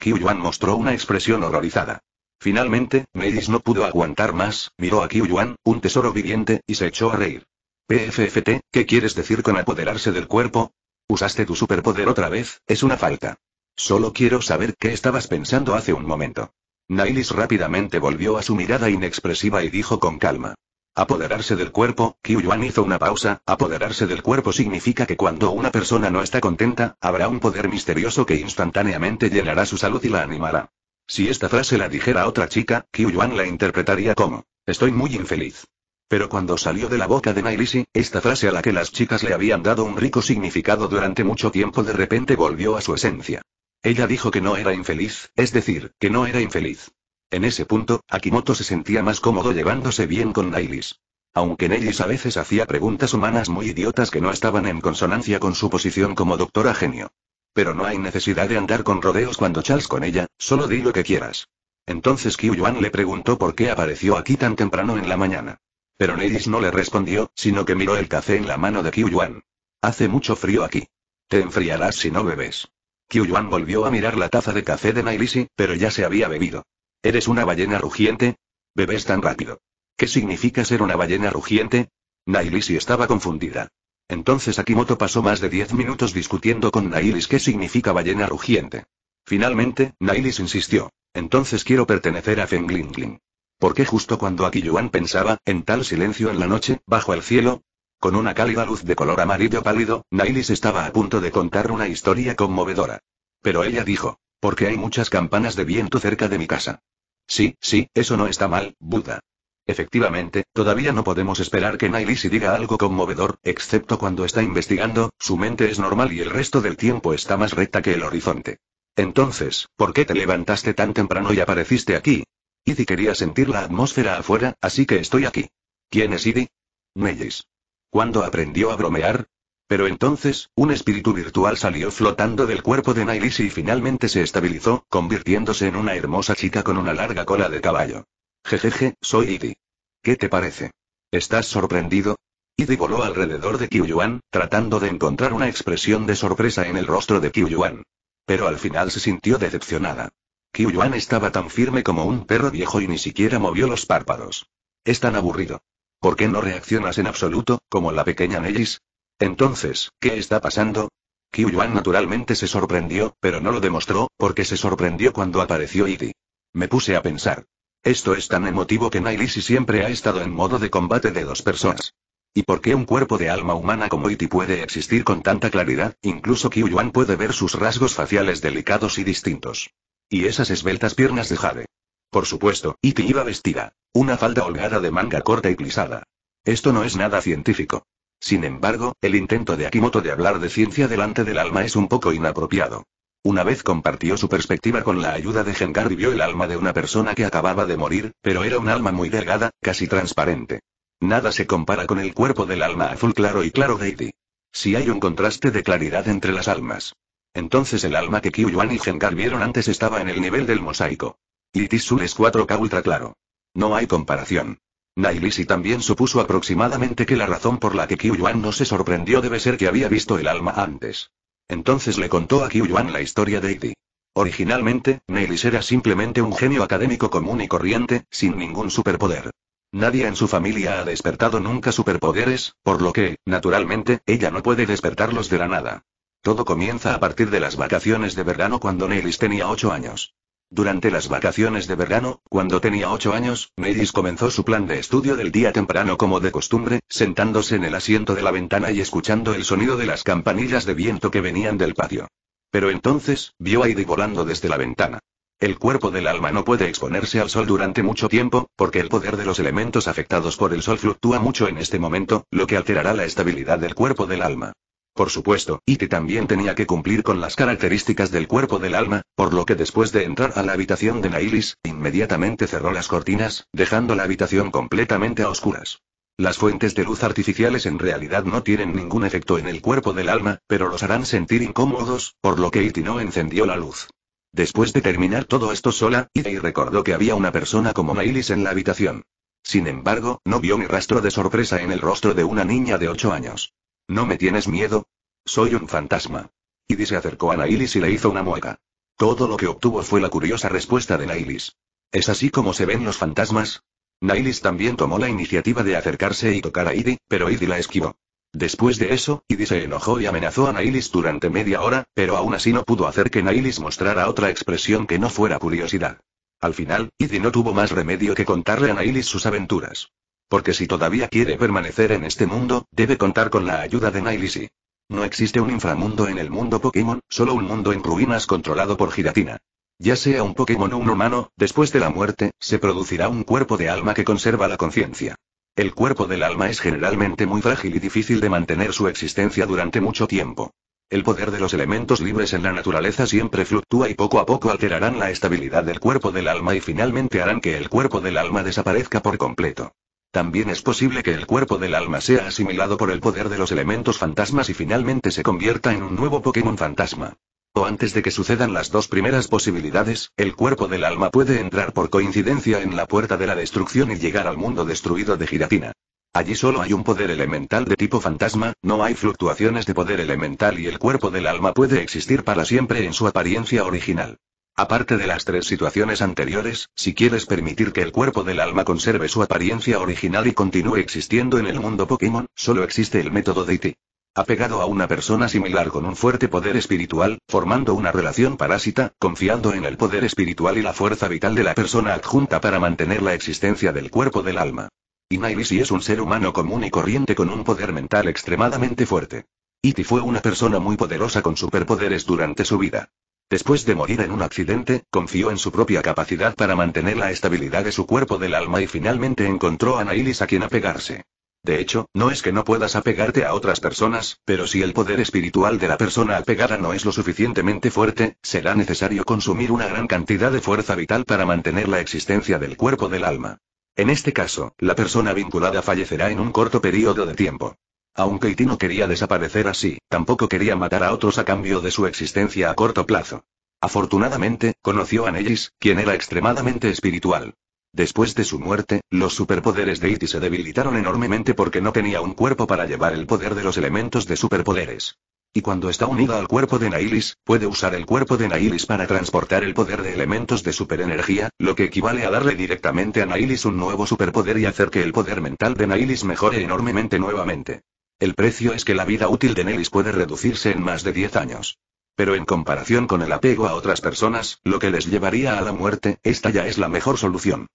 Yuan mostró una expresión horrorizada. Finalmente, Meidis no pudo aguantar más, miró a Qiu-Yuan, un tesoro viviente, y se echó a reír. PFFT, ¿qué quieres decir con apoderarse del cuerpo? Usaste tu superpoder otra vez, es una falta. Solo quiero saber qué estabas pensando hace un momento. Nailis rápidamente volvió a su mirada inexpresiva y dijo con calma. Apoderarse del cuerpo, Qiu-Yuan hizo una pausa, apoderarse del cuerpo significa que cuando una persona no está contenta, habrá un poder misterioso que instantáneamente llenará su salud y la animará. Si esta frase la dijera otra chica, Qiu Yuan la interpretaría como, estoy muy infeliz. Pero cuando salió de la boca de Nailisi, esta frase a la que las chicas le habían dado un rico significado durante mucho tiempo de repente volvió a su esencia. Ella dijo que no era infeliz, es decir, que no era infeliz. En ese punto, Akimoto se sentía más cómodo llevándose bien con Nailis. Aunque Nailis a veces hacía preguntas humanas muy idiotas que no estaban en consonancia con su posición como doctora genio. Pero no hay necesidad de andar con rodeos cuando chals con ella, solo di lo que quieras. Entonces Qiu Yuan le preguntó por qué apareció aquí tan temprano en la mañana. Pero Neris no le respondió, sino que miró el café en la mano de Qiu Yuan. Hace mucho frío aquí. Te enfriarás si no bebes. Qiu Yuan volvió a mirar la taza de café de Nailisi, pero ya se había bebido. ¿Eres una ballena rugiente? ¿Bebes tan rápido? ¿Qué significa ser una ballena rugiente? Nailisi estaba confundida. Entonces Akimoto pasó más de diez minutos discutiendo con Nailis qué significa ballena rugiente. Finalmente, Nailis insistió. Entonces quiero pertenecer a Fenglingling. ¿Por qué justo cuando Akiyuan pensaba, en tal silencio en la noche, bajo el cielo? Con una cálida luz de color amarillo pálido, Nailis estaba a punto de contar una historia conmovedora. Pero ella dijo, porque hay muchas campanas de viento cerca de mi casa. Sí, sí, eso no está mal, Buda. Efectivamente, todavía no podemos esperar que Nailisi diga algo conmovedor, excepto cuando está investigando, su mente es normal y el resto del tiempo está más recta que el horizonte. Entonces, ¿por qué te levantaste tan temprano y apareciste aquí? si quería sentir la atmósfera afuera, así que estoy aquí. ¿Quién es Idi? Nailis. ¿Cuándo aprendió a bromear? Pero entonces, un espíritu virtual salió flotando del cuerpo de Nailisi y finalmente se estabilizó, convirtiéndose en una hermosa chica con una larga cola de caballo. Jejeje, soy Idi. ¿Qué te parece? ¿Estás sorprendido? Idi voló alrededor de Yuan, tratando de encontrar una expresión de sorpresa en el rostro de Yuan, Pero al final se sintió decepcionada. Yuan estaba tan firme como un perro viejo y ni siquiera movió los párpados. Es tan aburrido. ¿Por qué no reaccionas en absoluto, como la pequeña Nellis? Entonces, ¿qué está pasando? Yuan naturalmente se sorprendió, pero no lo demostró, porque se sorprendió cuando apareció Idi. Me puse a pensar. Esto es tan emotivo que Nailisi siempre ha estado en modo de combate de dos personas. ¿Y por qué un cuerpo de alma humana como Iti e puede existir con tanta claridad? Incluso Qiu Yuan puede ver sus rasgos faciales delicados y distintos. Y esas esbeltas piernas de jade. Por supuesto, Iti e iba vestida. Una falda holgada de manga corta y plisada. Esto no es nada científico. Sin embargo, el intento de Akimoto de hablar de ciencia delante del alma es un poco inapropiado. Una vez compartió su perspectiva con la ayuda de Gengar y vio el alma de una persona que acababa de morir, pero era un alma muy delgada, casi transparente. Nada se compara con el cuerpo del alma azul claro y claro de Si hay un contraste de claridad entre las almas. Entonces el alma que Yuan y Gengar vieron antes estaba en el nivel del mosaico. Iti Sul es 4K ultra claro. No hay comparación. Nailisi también supuso aproximadamente que la razón por la que Yuan no se sorprendió debe ser que había visto el alma antes. Entonces le contó a Yuan la historia de Heidi. Originalmente, Nelis era simplemente un genio académico común y corriente, sin ningún superpoder. Nadie en su familia ha despertado nunca superpoderes, por lo que, naturalmente, ella no puede despertarlos de la nada. Todo comienza a partir de las vacaciones de verano cuando Nelis tenía 8 años. Durante las vacaciones de verano, cuando tenía ocho años, Medis comenzó su plan de estudio del día temprano como de costumbre, sentándose en el asiento de la ventana y escuchando el sonido de las campanillas de viento que venían del patio. Pero entonces, vio a Heidi volando desde la ventana. El cuerpo del alma no puede exponerse al sol durante mucho tiempo, porque el poder de los elementos afectados por el sol fluctúa mucho en este momento, lo que alterará la estabilidad del cuerpo del alma. Por supuesto, y también tenía que cumplir con las características del cuerpo del alma, por lo que después de entrar a la habitación de Nailis, inmediatamente cerró las cortinas, dejando la habitación completamente a oscuras. Las fuentes de luz artificiales en realidad no tienen ningún efecto en el cuerpo del alma, pero los harán sentir incómodos, por lo que no encendió la luz. Después de terminar todo esto sola, Iti recordó que había una persona como Nailis en la habitación. Sin embargo, no vio ni rastro de sorpresa en el rostro de una niña de 8 años. ¿No me tienes miedo? Soy un fantasma. Idi se acercó a Nailis y le hizo una mueca. Todo lo que obtuvo fue la curiosa respuesta de Nailis. ¿Es así como se ven los fantasmas? Nailis también tomó la iniciativa de acercarse y tocar a Idi, pero Idi la esquivó. Después de eso, Idi se enojó y amenazó a Nailis durante media hora, pero aún así no pudo hacer que Nailis mostrara otra expresión que no fuera curiosidad. Al final, Idi no tuvo más remedio que contarle a Nailis sus aventuras. Porque si todavía quiere permanecer en este mundo, debe contar con la ayuda de Nailisi. No existe un inframundo en el mundo Pokémon, solo un mundo en ruinas controlado por Giratina. Ya sea un Pokémon o un humano, después de la muerte, se producirá un cuerpo de alma que conserva la conciencia. El cuerpo del alma es generalmente muy frágil y difícil de mantener su existencia durante mucho tiempo. El poder de los elementos libres en la naturaleza siempre fluctúa y poco a poco alterarán la estabilidad del cuerpo del alma y finalmente harán que el cuerpo del alma desaparezca por completo. También es posible que el cuerpo del alma sea asimilado por el poder de los elementos fantasmas y finalmente se convierta en un nuevo Pokémon fantasma. O antes de que sucedan las dos primeras posibilidades, el cuerpo del alma puede entrar por coincidencia en la puerta de la destrucción y llegar al mundo destruido de Giratina. Allí solo hay un poder elemental de tipo fantasma, no hay fluctuaciones de poder elemental y el cuerpo del alma puede existir para siempre en su apariencia original. Aparte de las tres situaciones anteriores, si quieres permitir que el cuerpo del alma conserve su apariencia original y continúe existiendo en el mundo Pokémon, solo existe el método de IT. Apegado a una persona similar con un fuerte poder espiritual, formando una relación parásita, confiando en el poder espiritual y la fuerza vital de la persona adjunta para mantener la existencia del cuerpo del alma. Y es un ser humano común y corriente con un poder mental extremadamente fuerte. Iti fue una persona muy poderosa con superpoderes durante su vida. Después de morir en un accidente, confió en su propia capacidad para mantener la estabilidad de su cuerpo del alma y finalmente encontró a Nailis a quien apegarse. De hecho, no es que no puedas apegarte a otras personas, pero si el poder espiritual de la persona apegada no es lo suficientemente fuerte, será necesario consumir una gran cantidad de fuerza vital para mantener la existencia del cuerpo del alma. En este caso, la persona vinculada fallecerá en un corto periodo de tiempo. Aunque Iti no quería desaparecer así, tampoco quería matar a otros a cambio de su existencia a corto plazo. Afortunadamente, conoció a Nailis, quien era extremadamente espiritual. Después de su muerte, los superpoderes de Iti se debilitaron enormemente porque no tenía un cuerpo para llevar el poder de los elementos de superpoderes. Y cuando está unida al cuerpo de Nailis, puede usar el cuerpo de Nailis para transportar el poder de elementos de superenergía, lo que equivale a darle directamente a Nailis un nuevo superpoder y hacer que el poder mental de Nailis mejore enormemente nuevamente. El precio es que la vida útil de Nellis puede reducirse en más de 10 años. Pero en comparación con el apego a otras personas, lo que les llevaría a la muerte, esta ya es la mejor solución.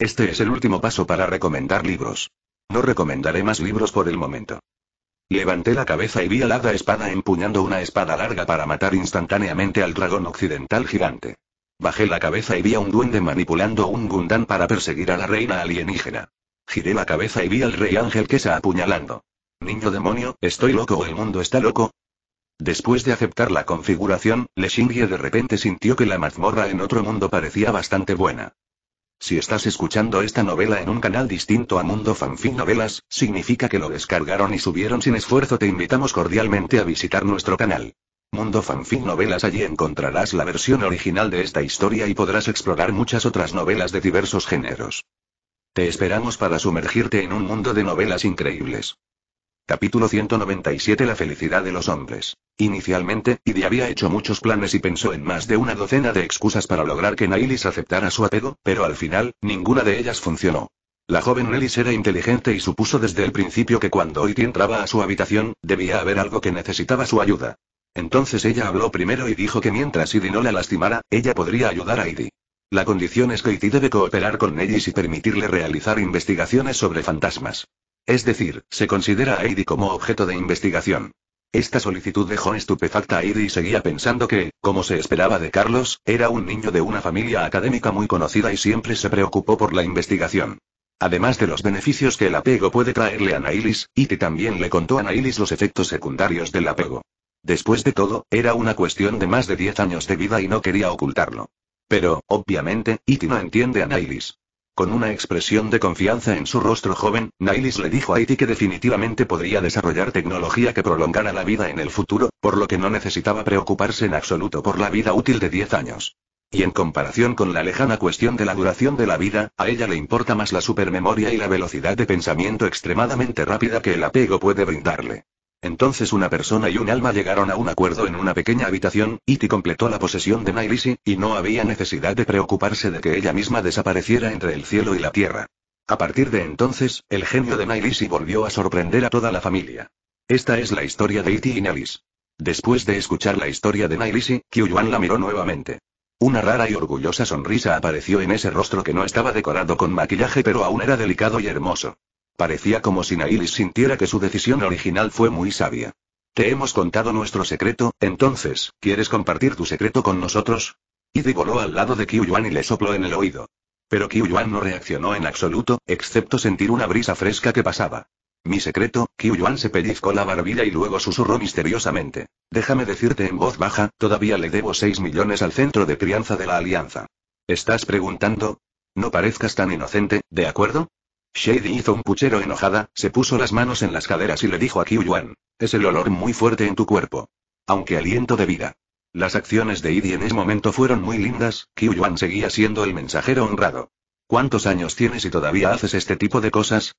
Este es el último paso para recomendar libros. No recomendaré más libros por el momento. Levanté la cabeza y vi a Lada Espada empuñando una espada larga para matar instantáneamente al dragón occidental gigante. Bajé la cabeza y vi a un duende manipulando un Gundam para perseguir a la reina alienígena. Giré la cabeza y vi al rey ángel que se apuñalando. Niño demonio, ¿estoy loco o el mundo está loco? Después de aceptar la configuración, Leshingie de repente sintió que la mazmorra en otro mundo parecía bastante buena. Si estás escuchando esta novela en un canal distinto a Mundo Fanfic Novelas, significa que lo descargaron y subieron sin esfuerzo. Te invitamos cordialmente a visitar nuestro canal. Mundo Fanfic Novelas allí encontrarás la versión original de esta historia y podrás explorar muchas otras novelas de diversos géneros. Te esperamos para sumergirte en un mundo de novelas increíbles. Capítulo 197 La felicidad de los hombres. Inicialmente, Idi había hecho muchos planes y pensó en más de una docena de excusas para lograr que Nailis aceptara su apego, pero al final, ninguna de ellas funcionó. La joven Nellis era inteligente y supuso desde el principio que cuando Idi entraba a su habitación, debía haber algo que necesitaba su ayuda. Entonces ella habló primero y dijo que mientras Idi no la lastimara, ella podría ayudar a Idi. La condición es que Idi debe cooperar con Nellis y permitirle realizar investigaciones sobre fantasmas. Es decir, se considera a Heidi como objeto de investigación. Esta solicitud dejó estupefacta a Heidi y seguía pensando que, como se esperaba de Carlos, era un niño de una familia académica muy conocida y siempre se preocupó por la investigación. Además de los beneficios que el apego puede traerle a Nailis, Iti también le contó a Nailis los efectos secundarios del apego. Después de todo, era una cuestión de más de 10 años de vida y no quería ocultarlo. Pero, obviamente, Iti no entiende a Nailis. Con una expresión de confianza en su rostro joven, Nailis le dijo a Haiti que definitivamente podría desarrollar tecnología que prolongara la vida en el futuro, por lo que no necesitaba preocuparse en absoluto por la vida útil de 10 años. Y en comparación con la lejana cuestión de la duración de la vida, a ella le importa más la supermemoria y la velocidad de pensamiento extremadamente rápida que el apego puede brindarle. Entonces una persona y un alma llegaron a un acuerdo en una pequeña habitación, Iti completó la posesión de Nailisi, y no había necesidad de preocuparse de que ella misma desapareciera entre el cielo y la tierra. A partir de entonces, el genio de Nailisi volvió a sorprender a toda la familia. Esta es la historia de Iti y Nailisi. Después de escuchar la historia de Nailisi, Kyuyuan la miró nuevamente. Una rara y orgullosa sonrisa apareció en ese rostro que no estaba decorado con maquillaje pero aún era delicado y hermoso. Parecía como si Nailis sintiera que su decisión original fue muy sabia. Te hemos contado nuestro secreto, entonces, ¿quieres compartir tu secreto con nosotros? Y voló al lado de Qiu y le sopló en el oído. Pero kiyuan no reaccionó en absoluto, excepto sentir una brisa fresca que pasaba. Mi secreto, Kiyuan se pellizcó la barbilla y luego susurró misteriosamente. Déjame decirte en voz baja, todavía le debo 6 millones al centro de crianza de la alianza. ¿Estás preguntando? No parezcas tan inocente, ¿de acuerdo? Shady hizo un puchero enojada, se puso las manos en las caderas y le dijo a Qiu Yuan. Es el olor muy fuerte en tu cuerpo. Aunque aliento de vida. Las acciones de Idi en ese momento fueron muy lindas, Qiu Yuan seguía siendo el mensajero honrado. ¿Cuántos años tienes y todavía haces este tipo de cosas?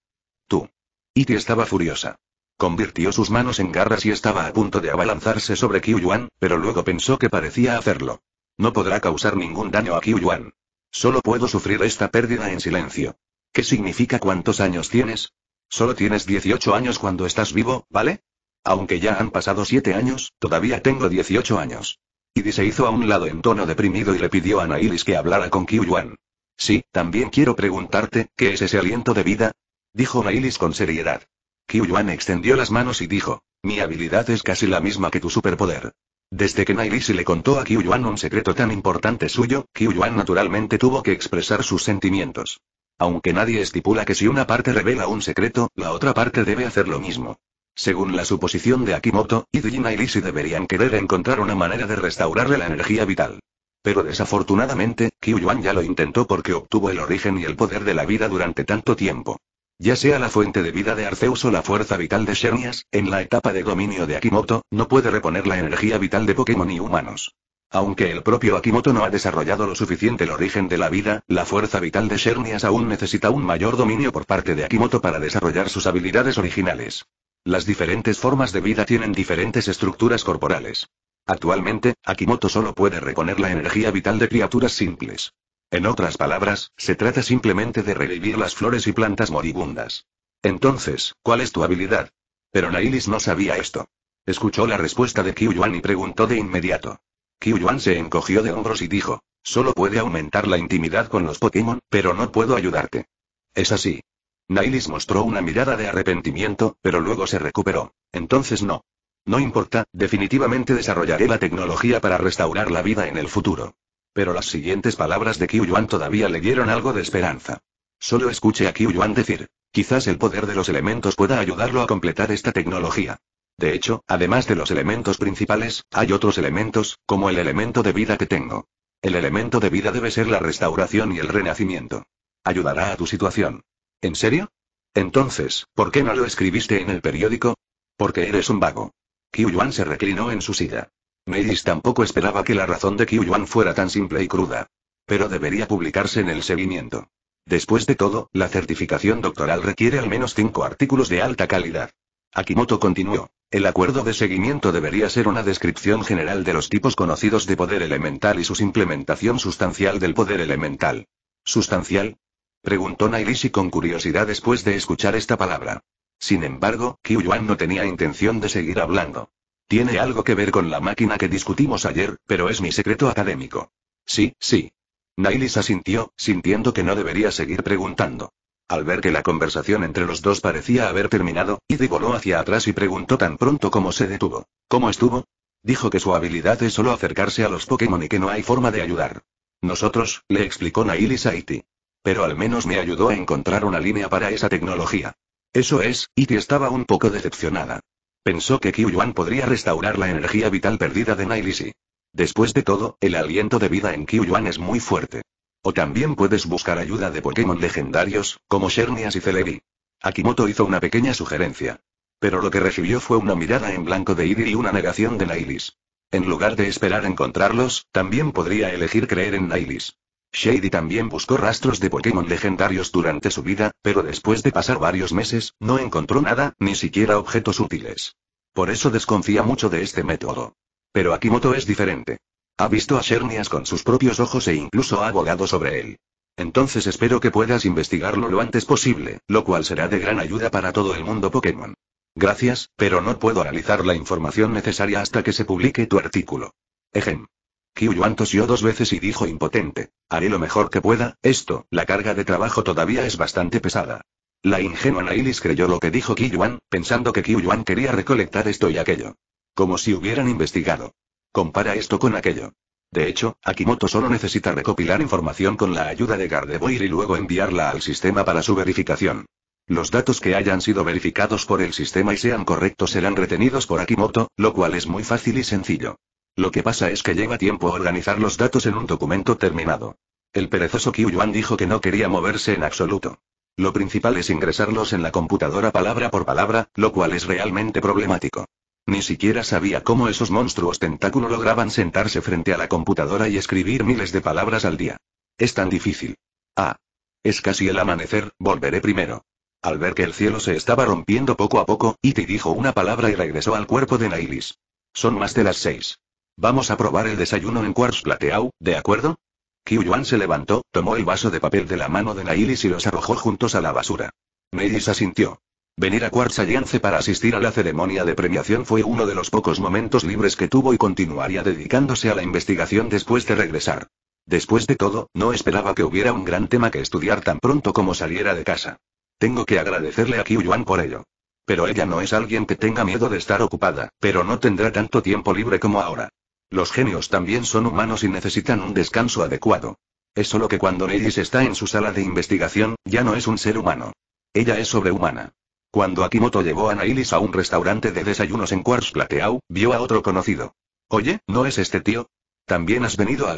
Tú. Idi estaba furiosa. Convirtió sus manos en garras y estaba a punto de abalanzarse sobre Qiu Yuan, pero luego pensó que parecía hacerlo. No podrá causar ningún daño a Qiu Yuan. Solo puedo sufrir esta pérdida en silencio. ¿Qué significa cuántos años tienes? Solo tienes 18 años cuando estás vivo, ¿vale? Aunque ya han pasado 7 años, todavía tengo 18 años. Idi se hizo a un lado en tono deprimido y le pidió a Nihilis que hablara con Yuan. Sí, también quiero preguntarte, ¿qué es ese aliento de vida? Dijo Nihilis con seriedad. Yuan extendió las manos y dijo, mi habilidad es casi la misma que tu superpoder. Desde que Nailis le contó a Qiu Yuan un secreto tan importante suyo, Qiu Yuan naturalmente tuvo que expresar sus sentimientos. Aunque nadie estipula que si una parte revela un secreto, la otra parte debe hacer lo mismo. Según la suposición de Akimoto, Idina y Lisi deberían querer encontrar una manera de restaurarle la energía vital. Pero desafortunadamente, Kyuyuan ya lo intentó porque obtuvo el origen y el poder de la vida durante tanto tiempo. Ya sea la fuente de vida de Arceus o la fuerza vital de Shernias, en la etapa de dominio de Akimoto, no puede reponer la energía vital de Pokémon y humanos. Aunque el propio Akimoto no ha desarrollado lo suficiente el origen de la vida, la fuerza vital de Shernias aún necesita un mayor dominio por parte de Akimoto para desarrollar sus habilidades originales. Las diferentes formas de vida tienen diferentes estructuras corporales. Actualmente, Akimoto solo puede reponer la energía vital de criaturas simples. En otras palabras, se trata simplemente de revivir las flores y plantas moribundas. Entonces, ¿cuál es tu habilidad? Pero Nailis no sabía esto. Escuchó la respuesta de Yuan y preguntó de inmediato. Qiu Yuan se encogió de hombros y dijo, solo puede aumentar la intimidad con los Pokémon, pero no puedo ayudarte. Es así. Nailis mostró una mirada de arrepentimiento, pero luego se recuperó. Entonces no. No importa, definitivamente desarrollaré la tecnología para restaurar la vida en el futuro. Pero las siguientes palabras de Qiu Yuan todavía le dieron algo de esperanza. Solo escuche a Qiu Yuan decir, quizás el poder de los elementos pueda ayudarlo a completar esta tecnología. De hecho, además de los elementos principales, hay otros elementos, como el elemento de vida que tengo. El elemento de vida debe ser la restauración y el renacimiento. Ayudará a tu situación. ¿En serio? Entonces, ¿por qué no lo escribiste en el periódico? Porque eres un vago. Qiu Yuan se reclinó en su silla. Meis tampoco esperaba que la razón de Qiu Yuan fuera tan simple y cruda. Pero debería publicarse en el seguimiento. Después de todo, la certificación doctoral requiere al menos cinco artículos de alta calidad. Akimoto continuó. El acuerdo de seguimiento debería ser una descripción general de los tipos conocidos de poder elemental y su implementación sustancial del poder elemental. ¿Sustancial? Preguntó y con curiosidad después de escuchar esta palabra. Sin embargo, Yuan no tenía intención de seguir hablando. Tiene algo que ver con la máquina que discutimos ayer, pero es mi secreto académico. Sí, sí. Nailis asintió, sintiendo que no debería seguir preguntando. Al ver que la conversación entre los dos parecía haber terminado, y voló hacia atrás y preguntó tan pronto como se detuvo. ¿Cómo estuvo? Dijo que su habilidad es solo acercarse a los Pokémon y que no hay forma de ayudar. Nosotros, le explicó a Saiti. Pero al menos me ayudó a encontrar una línea para esa tecnología. Eso es, Iti estaba un poco decepcionada. Pensó que Kyuyuan podría restaurar la energía vital perdida de Nailisi. Después de todo, el aliento de vida en Kyuyuan es muy fuerte. O también puedes buscar ayuda de Pokémon legendarios, como Shernias y Celebi. Akimoto hizo una pequeña sugerencia. Pero lo que recibió fue una mirada en blanco de Iri y una negación de Nailis. En lugar de esperar encontrarlos, también podría elegir creer en Nailis. Shady también buscó rastros de Pokémon legendarios durante su vida, pero después de pasar varios meses, no encontró nada, ni siquiera objetos útiles. Por eso desconfía mucho de este método. Pero Akimoto es diferente. Ha visto a Shernias con sus propios ojos e incluso ha abogado sobre él. Entonces espero que puedas investigarlo lo antes posible, lo cual será de gran ayuda para todo el mundo Pokémon. Gracias, pero no puedo analizar la información necesaria hasta que se publique tu artículo. Ejem. Kiyuan tosió dos veces y dijo impotente. Haré lo mejor que pueda, esto, la carga de trabajo todavía es bastante pesada. La ingenua Nailis creyó lo que dijo Kiyuan, pensando que Yuan quería recolectar esto y aquello. Como si hubieran investigado. Compara esto con aquello. De hecho, Akimoto solo necesita recopilar información con la ayuda de Gardevoir y luego enviarla al sistema para su verificación. Los datos que hayan sido verificados por el sistema y sean correctos serán retenidos por Akimoto, lo cual es muy fácil y sencillo. Lo que pasa es que lleva tiempo organizar los datos en un documento terminado. El perezoso Kyuyuan dijo que no quería moverse en absoluto. Lo principal es ingresarlos en la computadora palabra por palabra, lo cual es realmente problemático. Ni siquiera sabía cómo esos monstruos tentáculo lograban sentarse frente a la computadora y escribir miles de palabras al día. Es tan difícil. Ah. Es casi el amanecer, volveré primero. Al ver que el cielo se estaba rompiendo poco a poco, Iti dijo una palabra y regresó al cuerpo de Nailis. Son más de las seis. Vamos a probar el desayuno en Quartz Plateau, ¿de acuerdo? Qiu Yuan se levantó, tomó el vaso de papel de la mano de Nailis y los arrojó juntos a la basura. meis asintió. Venir a Quartz Alliance para asistir a la ceremonia de premiación fue uno de los pocos momentos libres que tuvo y continuaría dedicándose a la investigación después de regresar. Después de todo, no esperaba que hubiera un gran tema que estudiar tan pronto como saliera de casa. Tengo que agradecerle a Qiu Yuan por ello. Pero ella no es alguien que tenga miedo de estar ocupada, pero no tendrá tanto tiempo libre como ahora. Los genios también son humanos y necesitan un descanso adecuado. Es solo que cuando Neidis está en su sala de investigación, ya no es un ser humano. Ella es sobrehumana. Cuando Akimoto llevó a Nailis a un restaurante de desayunos en Quartz Plateau, vio a otro conocido. Oye, ¿no es este tío? ¿También has venido a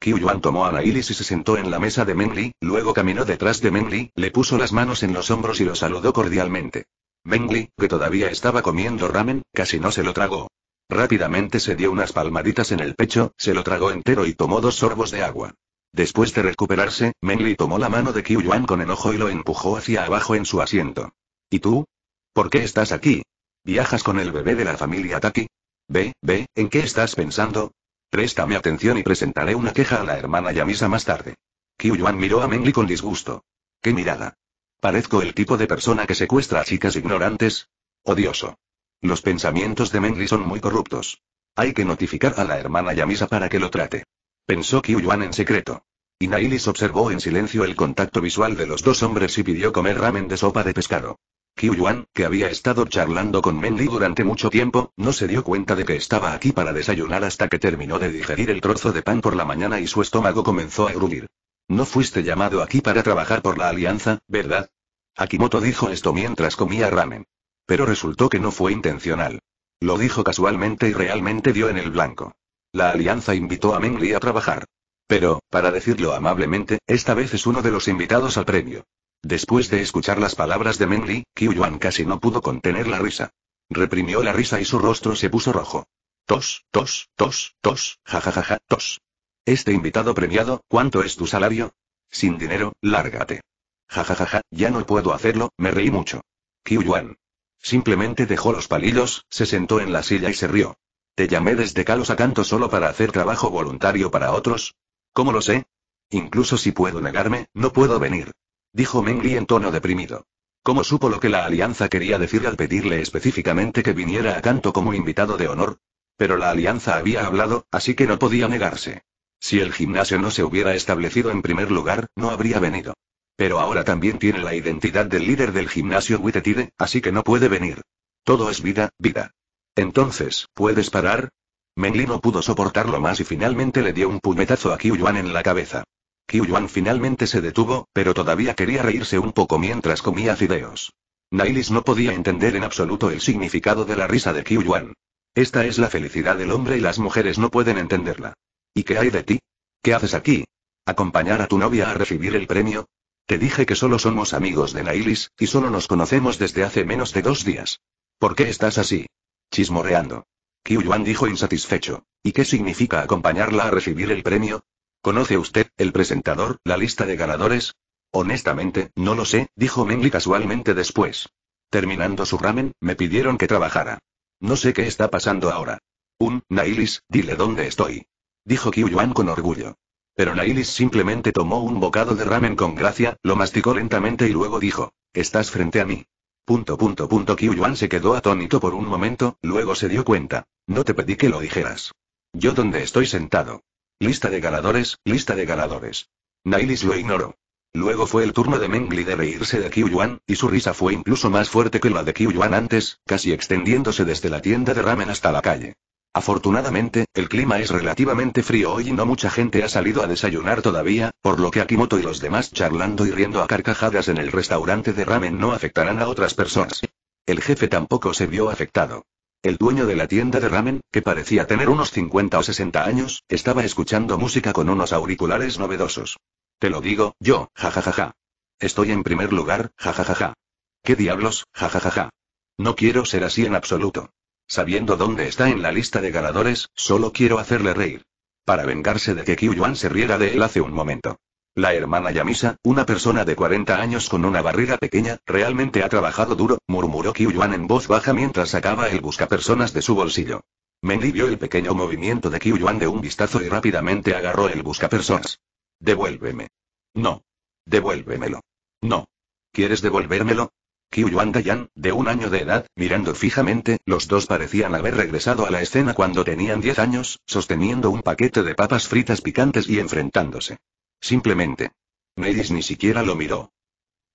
Qiu Yuan tomó a Nailis y se sentó en la mesa de Mengli, luego caminó detrás de Mengli, le puso las manos en los hombros y lo saludó cordialmente. Mengli, que todavía estaba comiendo ramen, casi no se lo tragó. Rápidamente se dio unas palmaditas en el pecho, se lo tragó entero y tomó dos sorbos de agua. Después de recuperarse, Mengli tomó la mano de Yuan con enojo y lo empujó hacia abajo en su asiento. ¿Y tú? ¿Por qué estás aquí? ¿Viajas con el bebé de la familia Taki? Ve, ve, ¿en qué estás pensando? Préstame atención y presentaré una queja a la hermana Yamisa más tarde. Kyu miró a Mengli con disgusto. ¡Qué mirada! Parezco el tipo de persona que secuestra a chicas ignorantes. Odioso. Los pensamientos de Mengli son muy corruptos. Hay que notificar a la hermana Yamisa para que lo trate. Pensó Kyu en secreto. Inailis observó en silencio el contacto visual de los dos hombres y pidió comer ramen de sopa de pescado. Qiu Yuan, que había estado charlando con Li durante mucho tiempo, no se dio cuenta de que estaba aquí para desayunar hasta que terminó de digerir el trozo de pan por la mañana y su estómago comenzó a gruñir. No fuiste llamado aquí para trabajar por la alianza, ¿verdad? Akimoto dijo esto mientras comía ramen. Pero resultó que no fue intencional. Lo dijo casualmente y realmente dio en el blanco. La alianza invitó a Meng Li a trabajar. Pero, para decirlo amablemente, esta vez es uno de los invitados al premio. Después de escuchar las palabras de Mengli, Yuan casi no pudo contener la risa. Reprimió la risa y su rostro se puso rojo. Tos, tos, tos, tos, jajajaja, ja, tos. Este invitado premiado, ¿cuánto es tu salario? Sin dinero, lárgate. Jajajaja, ya no puedo hacerlo, me reí mucho. Yuan. Simplemente dejó los palillos, se sentó en la silla y se rió. ¿Te llamé desde Calos a Canto solo para hacer trabajo voluntario para otros? ¿Cómo lo sé? Incluso si puedo negarme, no puedo venir. Dijo Mengli en tono deprimido. ¿Cómo supo lo que la alianza quería decir al pedirle específicamente que viniera a Canto como invitado de honor? Pero la alianza había hablado, así que no podía negarse. Si el gimnasio no se hubiera establecido en primer lugar, no habría venido. Pero ahora también tiene la identidad del líder del gimnasio Witetide, así que no puede venir. Todo es vida, vida. Entonces, ¿puedes parar? Mengli no pudo soportarlo más y finalmente le dio un puñetazo a Yuan en la cabeza. Qiu Yuan finalmente se detuvo, pero todavía quería reírse un poco mientras comía fideos. Nailis no podía entender en absoluto el significado de la risa de Qiu Yuan. Esta es la felicidad del hombre y las mujeres no pueden entenderla. ¿Y qué hay de ti? ¿Qué haces aquí? ¿Acompañar a tu novia a recibir el premio? Te dije que solo somos amigos de Nailis, y solo nos conocemos desde hace menos de dos días. ¿Por qué estás así? chismorreando? Qiu Yuan dijo insatisfecho. ¿Y qué significa acompañarla a recibir el premio? ¿Conoce usted, el presentador, la lista de ganadores? Honestamente, no lo sé, dijo Mengli casualmente después. Terminando su ramen, me pidieron que trabajara. No sé qué está pasando ahora. Un, Nailis, dile dónde estoy. Dijo Qiu Yuan con orgullo. Pero Nailis simplemente tomó un bocado de ramen con gracia, lo masticó lentamente y luego dijo, estás frente a mí. Punto punto punto Yuan se quedó atónito por un momento, luego se dio cuenta. No te pedí que lo dijeras. Yo donde estoy sentado. Lista de ganadores, lista de ganadores. Nailis lo ignoró. Luego fue el turno de Mengli de reírse de Yuan, y su risa fue incluso más fuerte que la de Yuan antes, casi extendiéndose desde la tienda de ramen hasta la calle. Afortunadamente, el clima es relativamente frío hoy y no mucha gente ha salido a desayunar todavía, por lo que Akimoto y los demás charlando y riendo a carcajadas en el restaurante de ramen no afectarán a otras personas. El jefe tampoco se vio afectado. El dueño de la tienda de ramen, que parecía tener unos 50 o 60 años, estaba escuchando música con unos auriculares novedosos. Te lo digo, yo, jajajaja. Ja, ja, ja. Estoy en primer lugar, jajajaja. ¿Qué diablos, jajajaja? No quiero ser así en absoluto. Sabiendo dónde está en la lista de ganadores, solo quiero hacerle reír. Para vengarse de que Kyu Yuan se riera de él hace un momento. La hermana Yamisa, una persona de 40 años con una barriga pequeña, realmente ha trabajado duro, murmuró Yuan en voz baja mientras sacaba el buscapersonas de su bolsillo. Menli vio el pequeño movimiento de Yuan de un vistazo y rápidamente agarró el buscapersonas. Devuélveme. No. Devuélvemelo. No. ¿Quieres devolvérmelo? Yuan Dayan, de un año de edad, mirando fijamente, los dos parecían haber regresado a la escena cuando tenían 10 años, sosteniendo un paquete de papas fritas picantes y enfrentándose. Simplemente. Neidis ni siquiera lo miró.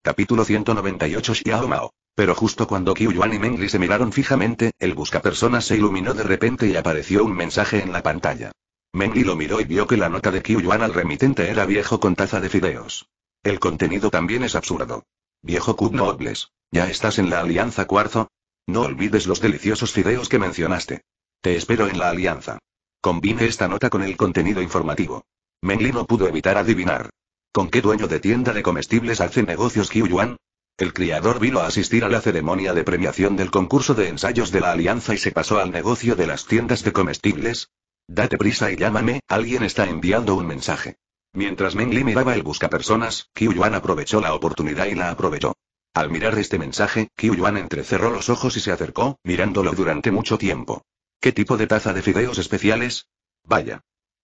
Capítulo 198 Xiaomao. Pero justo cuando Qiu y Mengli se miraron fijamente, el personas se iluminó de repente y apareció un mensaje en la pantalla. Mengli lo miró y vio que la nota de Qiu al remitente era viejo con taza de fideos. El contenido también es absurdo. Viejo Q Nobles, ¿Ya estás en la Alianza Cuarzo? No olvides los deliciosos fideos que mencionaste. Te espero en la Alianza. Combine esta nota con el contenido informativo. Meng Li no pudo evitar adivinar. ¿Con qué dueño de tienda de comestibles hace negocios Qiu Yuan? El criador vino a asistir a la ceremonia de premiación del concurso de ensayos de la Alianza y se pasó al negocio de las tiendas de comestibles. Date prisa y llámame, alguien está enviando un mensaje. Mientras Meng Li miraba el buscapersonas, Qiu Yuan aprovechó la oportunidad y la aprovechó. Al mirar este mensaje, Qiu Yuan entrecerró los ojos y se acercó, mirándolo durante mucho tiempo. ¿Qué tipo de taza de fideos especiales? Vaya.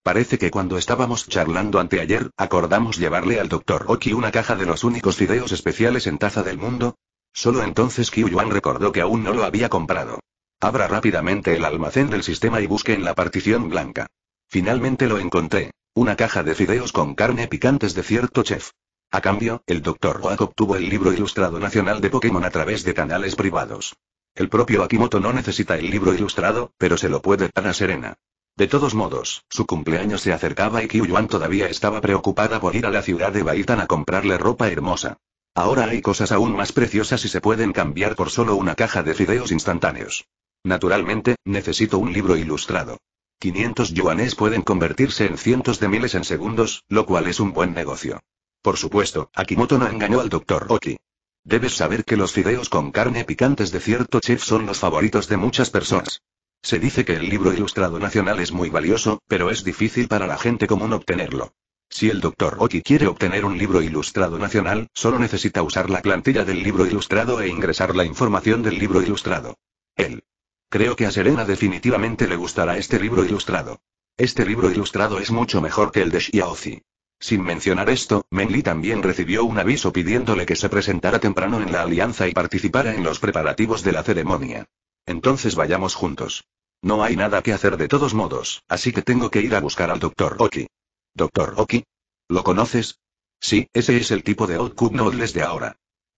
Parece que cuando estábamos charlando anteayer, acordamos llevarle al doctor Oki una caja de los únicos fideos especiales en taza del mundo. Solo entonces Kyu Yuan recordó que aún no lo había comprado. Abra rápidamente el almacén del sistema y busque en la partición blanca. Finalmente lo encontré. Una caja de fideos con carne picantes de cierto chef. A cambio, el Dr. Oak obtuvo el libro ilustrado nacional de Pokémon a través de canales privados. El propio Akimoto no necesita el libro ilustrado, pero se lo puede dar a Serena. De todos modos, su cumpleaños se acercaba y Qiu Yuan todavía estaba preocupada por ir a la ciudad de Baitan a comprarle ropa hermosa. Ahora hay cosas aún más preciosas y se pueden cambiar por solo una caja de fideos instantáneos. Naturalmente, necesito un libro ilustrado. 500 yuanes pueden convertirse en cientos de miles en segundos, lo cual es un buen negocio. Por supuesto, Akimoto no engañó al doctor Oki. Debes saber que los fideos con carne picantes de cierto chef son los favoritos de muchas personas. Se dice que el libro ilustrado nacional es muy valioso, pero es difícil para la gente común obtenerlo. Si el Dr. Oki quiere obtener un libro ilustrado nacional, solo necesita usar la plantilla del libro ilustrado e ingresar la información del libro ilustrado. Él. Creo que a Serena definitivamente le gustará este libro ilustrado. Este libro ilustrado es mucho mejor que el de Xiaozi. Sin mencionar esto, Menli también recibió un aviso pidiéndole que se presentara temprano en la alianza y participara en los preparativos de la ceremonia. Entonces vayamos juntos. No hay nada que hacer de todos modos, así que tengo que ir a buscar al doctor Oki. ¿Doctor Oki? ¿Lo conoces? Sí, ese es el tipo de no Noodles de ahora.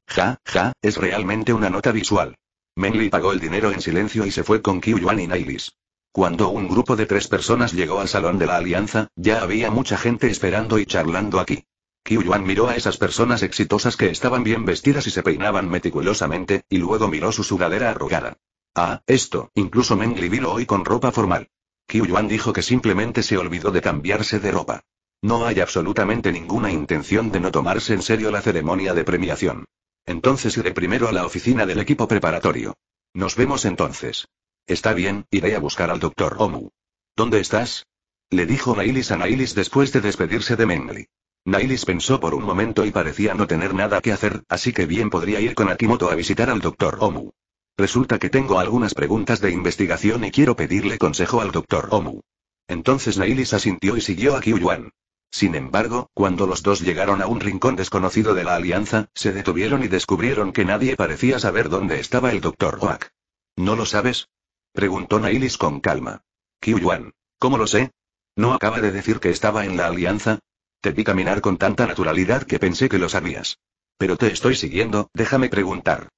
Ja, ja, es realmente una nota visual. mengli pagó el dinero en silencio y se fue con Qiu Yuan y Nailis. Cuando un grupo de tres personas llegó al salón de la alianza, ya había mucha gente esperando y charlando aquí. Qiu Yuan miró a esas personas exitosas que estaban bien vestidas y se peinaban meticulosamente, y luego miró su sudadera arrugada. Ah, esto, incluso Mengli vino hoy con ropa formal. Kyu Yuan dijo que simplemente se olvidó de cambiarse de ropa. No hay absolutamente ninguna intención de no tomarse en serio la ceremonia de premiación. Entonces iré primero a la oficina del equipo preparatorio. Nos vemos entonces. Está bien, iré a buscar al doctor Omu. ¿Dónde estás? Le dijo Nailis a Nailis después de despedirse de Mengli. Nailis pensó por un momento y parecía no tener nada que hacer, así que bien podría ir con Akimoto a visitar al doctor Omu. Resulta que tengo algunas preguntas de investigación y quiero pedirle consejo al doctor Omu. Entonces Nailis asintió y siguió a Kyuan. Sin embargo, cuando los dos llegaron a un rincón desconocido de la alianza, se detuvieron y descubrieron que nadie parecía saber dónde estaba el doctor Oak. ¿No lo sabes? Preguntó Nailis con calma. yuan ¿cómo lo sé? ¿No acaba de decir que estaba en la alianza? Te vi caminar con tanta naturalidad que pensé que lo sabías. Pero te estoy siguiendo, déjame preguntar.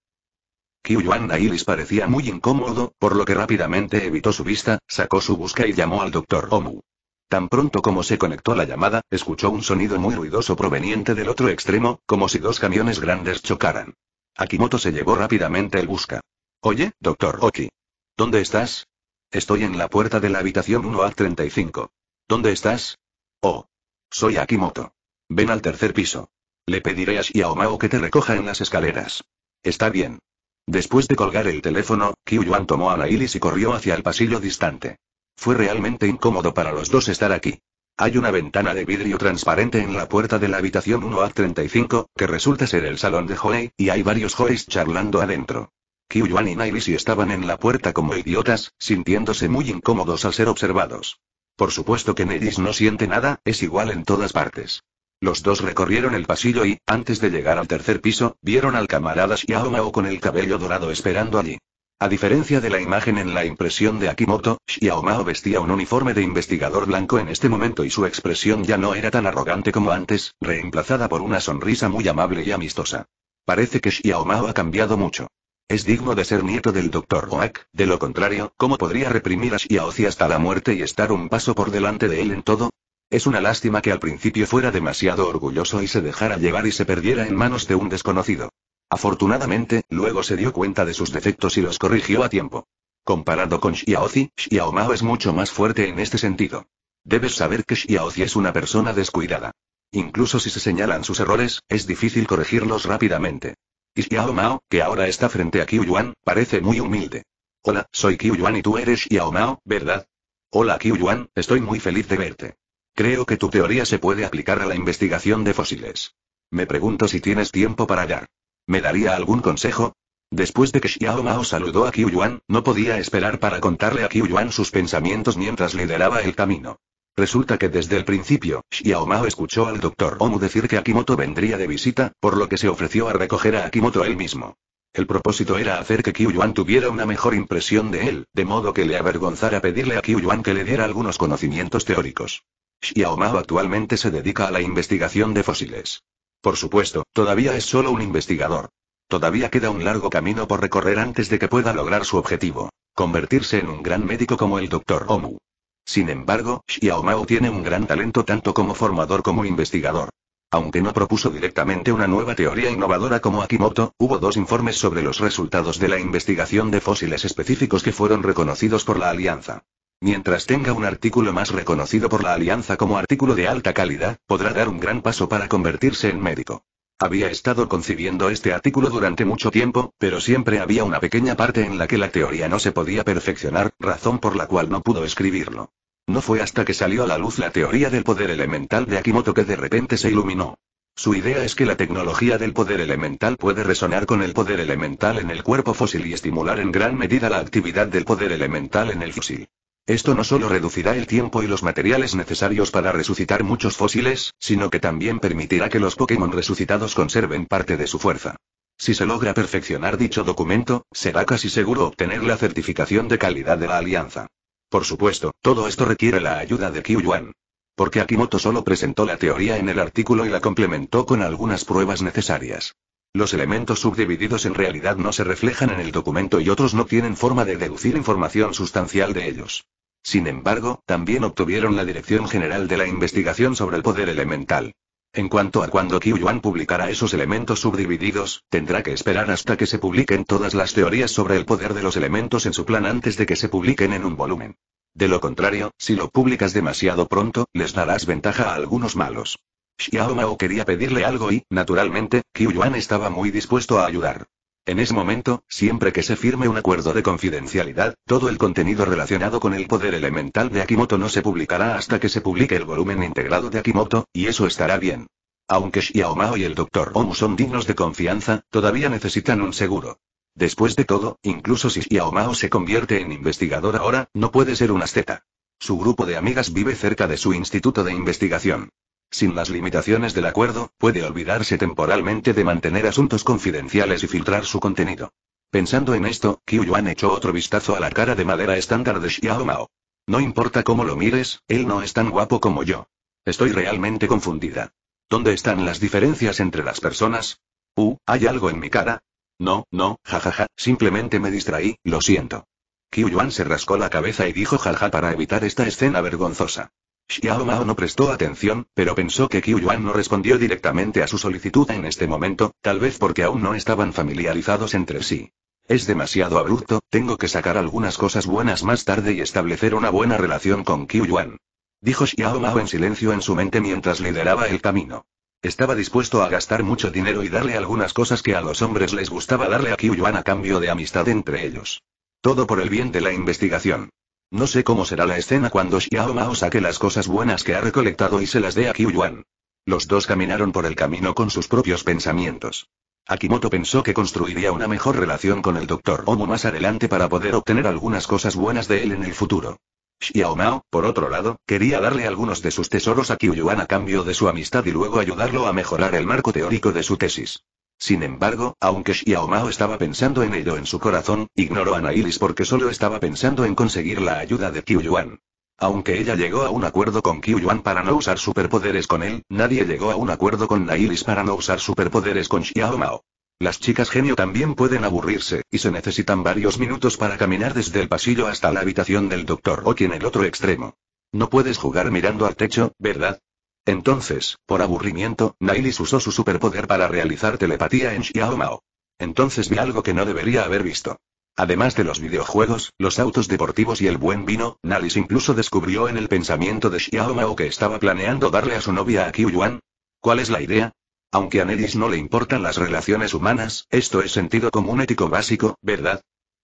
Yuan Ailis parecía muy incómodo, por lo que rápidamente evitó su vista, sacó su busca y llamó al doctor Omu. Tan pronto como se conectó la llamada, escuchó un sonido muy ruidoso proveniente del otro extremo, como si dos camiones grandes chocaran. Akimoto se llevó rápidamente el busca. Oye, doctor Oki. ¿Dónde estás? Estoy en la puerta de la habitación 1A35. ¿Dónde estás? Oh. Soy Akimoto. Ven al tercer piso. Le pediré a Xiaomao que te recoja en las escaleras. Está bien. Después de colgar el teléfono, kyu Yuan tomó a Nailis y corrió hacia el pasillo distante. Fue realmente incómodo para los dos estar aquí. Hay una ventana de vidrio transparente en la puerta de la habitación 1A35, que resulta ser el salón de Joey, y hay varios Joeys charlando adentro. kyu Yuan y Nailis estaban en la puerta como idiotas, sintiéndose muy incómodos al ser observados. Por supuesto que Nailis no siente nada, es igual en todas partes. Los dos recorrieron el pasillo y, antes de llegar al tercer piso, vieron al camarada Xiao con el cabello dorado esperando allí. A diferencia de la imagen en la impresión de Akimoto, Xiao vestía un uniforme de investigador blanco en este momento y su expresión ya no era tan arrogante como antes, reemplazada por una sonrisa muy amable y amistosa. Parece que Xiao ha cambiado mucho. Es digno de ser nieto del Dr. Oak, de lo contrario, ¿cómo podría reprimir a Xiaozi hasta la muerte y estar un paso por delante de él en todo? Es una lástima que al principio fuera demasiado orgulloso y se dejara llevar y se perdiera en manos de un desconocido. Afortunadamente, luego se dio cuenta de sus defectos y los corrigió a tiempo. Comparado con Xiaozi, Xiaomao es mucho más fuerte en este sentido. Debes saber que Xiaozi es una persona descuidada. Incluso si se señalan sus errores, es difícil corregirlos rápidamente. Y Xiaomao, que ahora está frente a Yuan, parece muy humilde. Hola, soy Yuan y tú eres Xiaomao, ¿verdad? Hola Yuan, estoy muy feliz de verte. Creo que tu teoría se puede aplicar a la investigación de fósiles. Me pregunto si tienes tiempo para hallar. ¿Me daría algún consejo? Después de que Xiao Mao saludó a Qiu Yuan, no podía esperar para contarle a Qiu Yuan sus pensamientos mientras lideraba el camino. Resulta que desde el principio, Xiaomao escuchó al doctor Omu decir que Akimoto vendría de visita, por lo que se ofreció a recoger a Akimoto él mismo. El propósito era hacer que Qiu Yuan tuviera una mejor impresión de él, de modo que le avergonzara pedirle a Qiu Yuan que le diera algunos conocimientos teóricos. Xiaomao actualmente se dedica a la investigación de fósiles. Por supuesto, todavía es solo un investigador. Todavía queda un largo camino por recorrer antes de que pueda lograr su objetivo, convertirse en un gran médico como el Dr. Omu. Sin embargo, Xiaomao tiene un gran talento tanto como formador como investigador. Aunque no propuso directamente una nueva teoría innovadora como Akimoto, hubo dos informes sobre los resultados de la investigación de fósiles específicos que fueron reconocidos por la alianza. Mientras tenga un artículo más reconocido por la Alianza como artículo de alta calidad, podrá dar un gran paso para convertirse en médico. Había estado concibiendo este artículo durante mucho tiempo, pero siempre había una pequeña parte en la que la teoría no se podía perfeccionar, razón por la cual no pudo escribirlo. No fue hasta que salió a la luz la teoría del poder elemental de Akimoto que de repente se iluminó. Su idea es que la tecnología del poder elemental puede resonar con el poder elemental en el cuerpo fósil y estimular en gran medida la actividad del poder elemental en el fósil. Esto no solo reducirá el tiempo y los materiales necesarios para resucitar muchos fósiles, sino que también permitirá que los Pokémon resucitados conserven parte de su fuerza. Si se logra perfeccionar dicho documento, será casi seguro obtener la certificación de calidad de la alianza. Por supuesto, todo esto requiere la ayuda de Yuan, Porque Akimoto solo presentó la teoría en el artículo y la complementó con algunas pruebas necesarias. Los elementos subdivididos en realidad no se reflejan en el documento y otros no tienen forma de deducir información sustancial de ellos. Sin embargo, también obtuvieron la Dirección General de la Investigación sobre el Poder Elemental. En cuanto a cuando Qiu Yuan publicará esos elementos subdivididos, tendrá que esperar hasta que se publiquen todas las teorías sobre el poder de los elementos en su plan antes de que se publiquen en un volumen. De lo contrario, si lo publicas demasiado pronto, les darás ventaja a algunos malos. Xiao Mao quería pedirle algo y, naturalmente, Qiu Yuan estaba muy dispuesto a ayudar. En ese momento, siempre que se firme un acuerdo de confidencialidad, todo el contenido relacionado con el poder elemental de Akimoto no se publicará hasta que se publique el volumen integrado de Akimoto, y eso estará bien. Aunque Xiao Mao y el Dr. Omu son dignos de confianza, todavía necesitan un seguro. Después de todo, incluso si Xiaomao Mao se convierte en investigador ahora, no puede ser un asceta. Su grupo de amigas vive cerca de su instituto de investigación sin las limitaciones del acuerdo, puede olvidarse temporalmente de mantener asuntos confidenciales y filtrar su contenido. Pensando en esto, Qiu Yuan echó otro vistazo a la cara de madera estándar de Xiao Mao. No importa cómo lo mires, él no es tan guapo como yo. Estoy realmente confundida. ¿Dónde están las diferencias entre las personas? Uh, ¿hay algo en mi cara? No, no, jajaja, simplemente me distraí, lo siento. Qiu Yuan se rascó la cabeza y dijo jaja para evitar esta escena vergonzosa. Xiao Mao no prestó atención, pero pensó que Qiu Yuan no respondió directamente a su solicitud en este momento, tal vez porque aún no estaban familiarizados entre sí. Es demasiado abrupto, tengo que sacar algunas cosas buenas más tarde y establecer una buena relación con Qiu Yuan. Dijo Xiao Mao en silencio en su mente mientras lideraba el camino. Estaba dispuesto a gastar mucho dinero y darle algunas cosas que a los hombres les gustaba darle a Qiu Yuan a cambio de amistad entre ellos. Todo por el bien de la investigación. No sé cómo será la escena cuando Xiao Mao saque las cosas buenas que ha recolectado y se las dé a Yuan. Los dos caminaron por el camino con sus propios pensamientos. Akimoto pensó que construiría una mejor relación con el Dr. Omo más adelante para poder obtener algunas cosas buenas de él en el futuro. Xiao Mao, por otro lado, quería darle algunos de sus tesoros a Yuan a cambio de su amistad y luego ayudarlo a mejorar el marco teórico de su tesis. Sin embargo, aunque Mao estaba pensando en ello en su corazón, ignoró a Nairis porque solo estaba pensando en conseguir la ayuda de Yuan. Aunque ella llegó a un acuerdo con Yuan para no usar superpoderes con él, nadie llegó a un acuerdo con Nailis para no usar superpoderes con Xiaomao. Las chicas genio también pueden aburrirse, y se necesitan varios minutos para caminar desde el pasillo hasta la habitación del doctor Oki en el otro extremo. No puedes jugar mirando al techo, ¿verdad? Entonces, por aburrimiento, Nailis usó su superpoder para realizar telepatía en Xiao Mao. Entonces vi algo que no debería haber visto. Además de los videojuegos, los autos deportivos y el buen vino, Nalis incluso descubrió en el pensamiento de Xiao Mao que estaba planeando darle a su novia a Qiu Yuan. ¿Cuál es la idea? Aunque a Nailis no le importan las relaciones humanas, esto es sentido común ético básico, ¿verdad?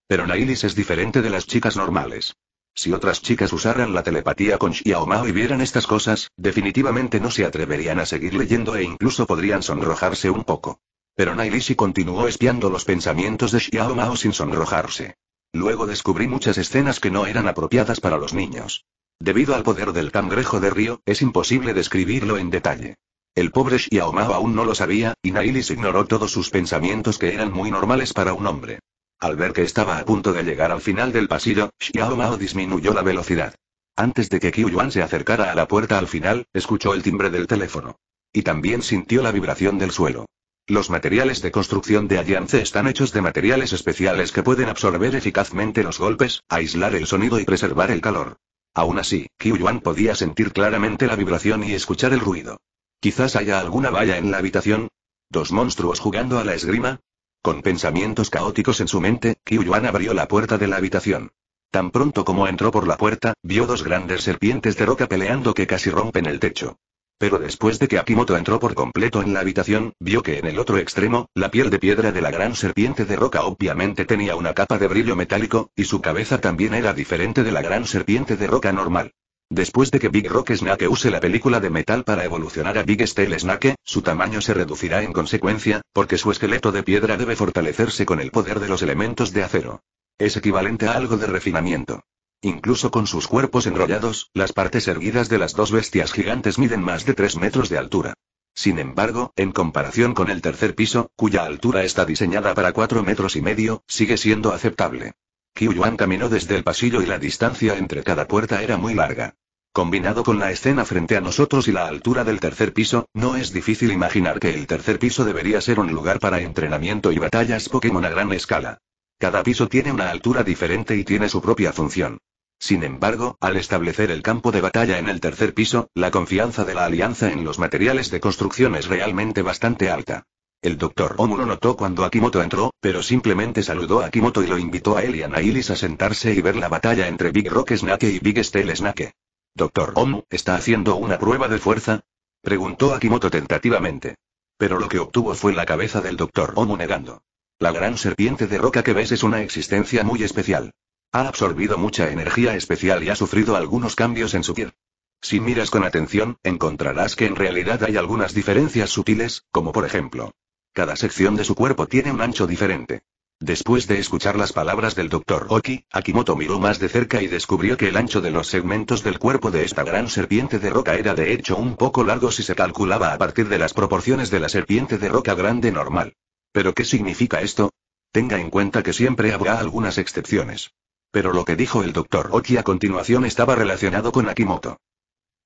Pero Nailis es diferente de las chicas normales. Si otras chicas usaran la telepatía con Xiaomao y vieran estas cosas, definitivamente no se atreverían a seguir leyendo e incluso podrían sonrojarse un poco. Pero Nailishi continuó espiando los pensamientos de Xiaomao sin sonrojarse. Luego descubrí muchas escenas que no eran apropiadas para los niños. Debido al poder del cangrejo de río, es imposible describirlo en detalle. El pobre Xiaomao aún no lo sabía, y Nailis ignoró todos sus pensamientos que eran muy normales para un hombre. Al ver que estaba a punto de llegar al final del pasillo, Xiao disminuyó la velocidad. Antes de que Qiu Yuan se acercara a la puerta al final, escuchó el timbre del teléfono. Y también sintió la vibración del suelo. Los materiales de construcción de Alliance están hechos de materiales especiales que pueden absorber eficazmente los golpes, aislar el sonido y preservar el calor. Aún así, Qiu Yuan podía sentir claramente la vibración y escuchar el ruido. Quizás haya alguna valla en la habitación. ¿Dos monstruos jugando a la esgrima? Con pensamientos caóticos en su mente, Kiyuan abrió la puerta de la habitación. Tan pronto como entró por la puerta, vio dos grandes serpientes de roca peleando que casi rompen el techo. Pero después de que Akimoto entró por completo en la habitación, vio que en el otro extremo, la piel de piedra de la gran serpiente de roca obviamente tenía una capa de brillo metálico, y su cabeza también era diferente de la gran serpiente de roca normal. Después de que Big Rock Snake use la película de metal para evolucionar a Big Steel Snake, su tamaño se reducirá en consecuencia, porque su esqueleto de piedra debe fortalecerse con el poder de los elementos de acero. Es equivalente a algo de refinamiento. Incluso con sus cuerpos enrollados, las partes erguidas de las dos bestias gigantes miden más de 3 metros de altura. Sin embargo, en comparación con el tercer piso, cuya altura está diseñada para 4 metros y medio, sigue siendo aceptable. Qiu caminó desde el pasillo y la distancia entre cada puerta era muy larga. Combinado con la escena frente a nosotros y la altura del tercer piso, no es difícil imaginar que el tercer piso debería ser un lugar para entrenamiento y batallas Pokémon a gran escala. Cada piso tiene una altura diferente y tiene su propia función. Sin embargo, al establecer el campo de batalla en el tercer piso, la confianza de la alianza en los materiales de construcción es realmente bastante alta. El doctor Omu lo notó cuando Akimoto entró, pero simplemente saludó a Akimoto y lo invitó a él y a a sentarse y ver la batalla entre Big Rock Snake y Big Steel Snake. Doctor Omu, ¿está haciendo una prueba de fuerza? Preguntó Akimoto tentativamente. Pero lo que obtuvo fue la cabeza del doctor Omu negando. La gran serpiente de roca que ves es una existencia muy especial. Ha absorbido mucha energía especial y ha sufrido algunos cambios en su piel. Si miras con atención, encontrarás que en realidad hay algunas diferencias sutiles, como por ejemplo, cada sección de su cuerpo tiene un ancho diferente. Después de escuchar las palabras del doctor Oki, Akimoto miró más de cerca y descubrió que el ancho de los segmentos del cuerpo de esta gran serpiente de roca era de hecho un poco largo si se calculaba a partir de las proporciones de la serpiente de roca grande normal. ¿Pero qué significa esto? Tenga en cuenta que siempre habrá algunas excepciones. Pero lo que dijo el doctor Oki a continuación estaba relacionado con Akimoto.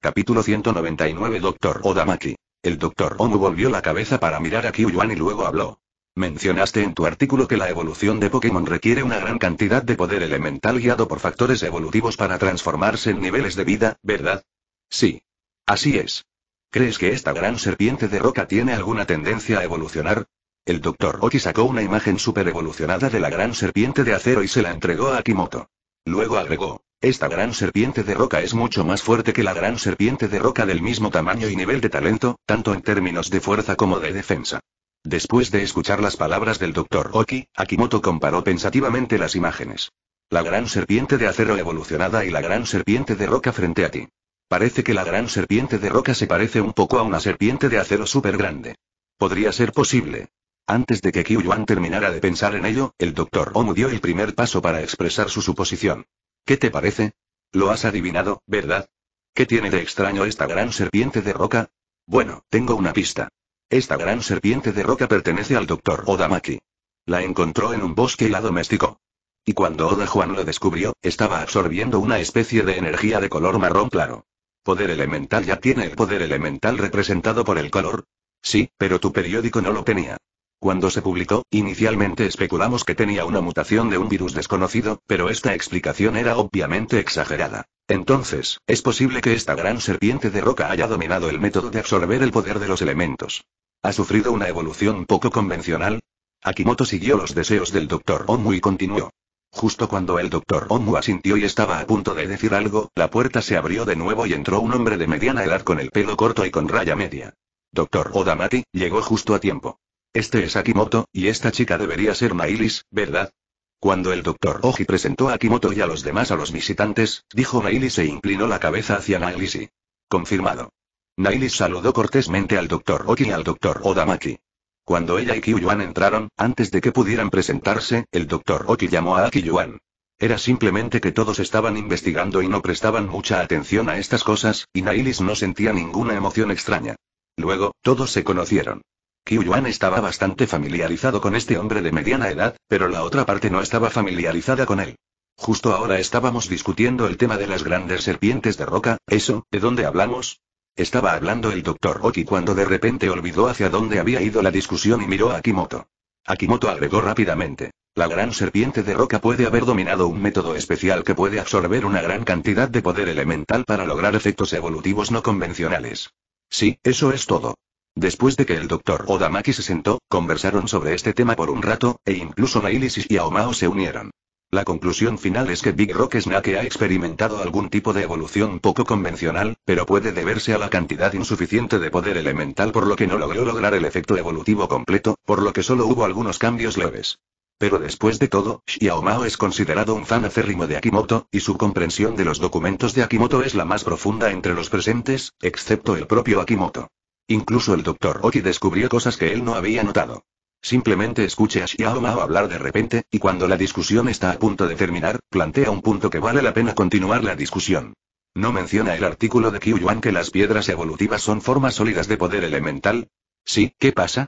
Capítulo 199 Doctor Odamaki. El doctor Omu volvió la cabeza para mirar a Kyuan y luego habló. Mencionaste en tu artículo que la evolución de Pokémon requiere una gran cantidad de poder elemental guiado por factores evolutivos para transformarse en niveles de vida, ¿verdad? Sí. Así es. ¿Crees que esta gran serpiente de roca tiene alguna tendencia a evolucionar? El doctor Oki sacó una imagen super evolucionada de la gran serpiente de acero y se la entregó a Akimoto. Luego agregó. Esta gran serpiente de roca es mucho más fuerte que la gran serpiente de roca del mismo tamaño y nivel de talento, tanto en términos de fuerza como de defensa. Después de escuchar las palabras del Dr. Oki, Akimoto comparó pensativamente las imágenes. La gran serpiente de acero evolucionada y la gran serpiente de roca frente a ti. Parece que la gran serpiente de roca se parece un poco a una serpiente de acero súper grande. Podría ser posible. Antes de que Yuan terminara de pensar en ello, el Dr. Omu dio el primer paso para expresar su suposición. ¿Qué te parece? Lo has adivinado, ¿verdad? ¿Qué tiene de extraño esta gran serpiente de roca? Bueno, tengo una pista. Esta gran serpiente de roca pertenece al doctor Odamaki. La encontró en un bosque y la domesticó. Y cuando Oda Juan lo descubrió, estaba absorbiendo una especie de energía de color marrón claro. Poder elemental ya tiene el poder elemental representado por el color. Sí, pero tu periódico no lo tenía. Cuando se publicó, inicialmente especulamos que tenía una mutación de un virus desconocido, pero esta explicación era obviamente exagerada. Entonces, es posible que esta gran serpiente de roca haya dominado el método de absorber el poder de los elementos. ¿Ha sufrido una evolución poco convencional? Akimoto siguió los deseos del Dr. Omu y continuó. Justo cuando el Dr. Omu asintió y estaba a punto de decir algo, la puerta se abrió de nuevo y entró un hombre de mediana edad con el pelo corto y con raya media. Dr. Odamati, llegó justo a tiempo. Este es Akimoto, y esta chica debería ser Nailis, ¿verdad? Cuando el doctor Oji presentó a Akimoto y a los demás a los visitantes, dijo Nailis e inclinó la cabeza hacia y... Confirmado. Nailis saludó cortésmente al doctor Oki y al doctor Odamaki. Cuando ella y Kiyuan entraron, antes de que pudieran presentarse, el doctor Oki llamó a Kiyuan. Era simplemente que todos estaban investigando y no prestaban mucha atención a estas cosas, y Nailis no sentía ninguna emoción extraña. Luego, todos se conocieron. Qiu estaba bastante familiarizado con este hombre de mediana edad, pero la otra parte no estaba familiarizada con él. Justo ahora estábamos discutiendo el tema de las grandes serpientes de roca, eso, ¿de dónde hablamos? Estaba hablando el doctor Oki cuando de repente olvidó hacia dónde había ido la discusión y miró a Akimoto. Akimoto agregó rápidamente. La gran serpiente de roca puede haber dominado un método especial que puede absorber una gran cantidad de poder elemental para lograr efectos evolutivos no convencionales. Sí, eso es todo. Después de que el doctor Odamaki se sentó, conversaron sobre este tema por un rato, e incluso Nailis y Aomao se unieron. La conclusión final es que Big Rock Snake ha experimentado algún tipo de evolución poco convencional, pero puede deberse a la cantidad insuficiente de poder elemental por lo que no logró lograr el efecto evolutivo completo, por lo que solo hubo algunos cambios leves. Pero después de todo, Xiaomao es considerado un fan acérrimo de Akimoto, y su comprensión de los documentos de Akimoto es la más profunda entre los presentes, excepto el propio Akimoto. Incluso el doctor Oki descubrió cosas que él no había notado. Simplemente escucha a Xiao Mao hablar de repente, y cuando la discusión está a punto de terminar, plantea un punto que vale la pena continuar la discusión. ¿No menciona el artículo de Qiu Yuan que las piedras evolutivas son formas sólidas de poder elemental? Sí, ¿qué pasa?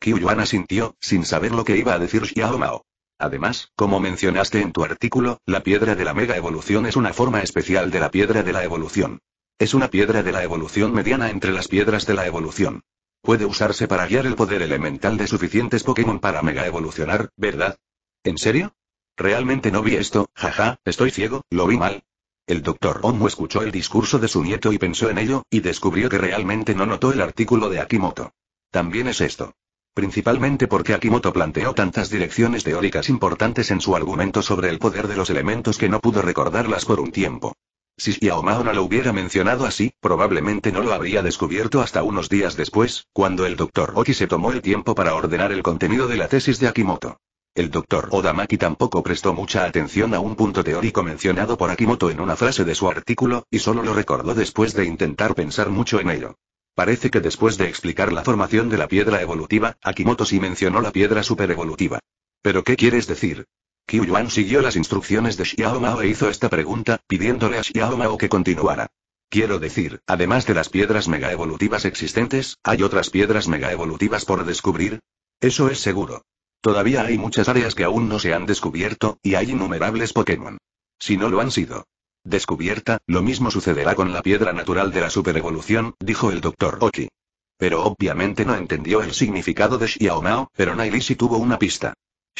Qiu Yuan asintió, sin saber lo que iba a decir Xiao Mao. Además, como mencionaste en tu artículo, la piedra de la mega evolución es una forma especial de la piedra de la evolución. Es una piedra de la evolución mediana entre las piedras de la evolución. Puede usarse para guiar el poder elemental de suficientes Pokémon para mega evolucionar, ¿verdad? ¿En serio? Realmente no vi esto, jaja, estoy ciego, lo vi mal. El doctor Omu escuchó el discurso de su nieto y pensó en ello, y descubrió que realmente no notó el artículo de Akimoto. También es esto. Principalmente porque Akimoto planteó tantas direcciones teóricas importantes en su argumento sobre el poder de los elementos que no pudo recordarlas por un tiempo. Si Xiaomao no lo hubiera mencionado así, probablemente no lo habría descubierto hasta unos días después, cuando el Dr. Oki se tomó el tiempo para ordenar el contenido de la tesis de Akimoto. El doctor Odamaki tampoco prestó mucha atención a un punto teórico mencionado por Akimoto en una frase de su artículo, y solo lo recordó después de intentar pensar mucho en ello. Parece que después de explicar la formación de la piedra evolutiva, Akimoto sí mencionó la piedra superevolutiva. ¿Pero qué quieres decir? Qiu Yuan siguió las instrucciones de Xiao e hizo esta pregunta, pidiéndole a Xiao que continuara. Quiero decir, además de las piedras mega evolutivas existentes, ¿hay otras piedras mega evolutivas por descubrir? Eso es seguro. Todavía hay muchas áreas que aún no se han descubierto, y hay innumerables Pokémon. Si no lo han sido. Descubierta, lo mismo sucederá con la piedra natural de la superevolución, dijo el doctor Oki. Pero obviamente no entendió el significado de Xiaomao, pero Nailisi tuvo una pista.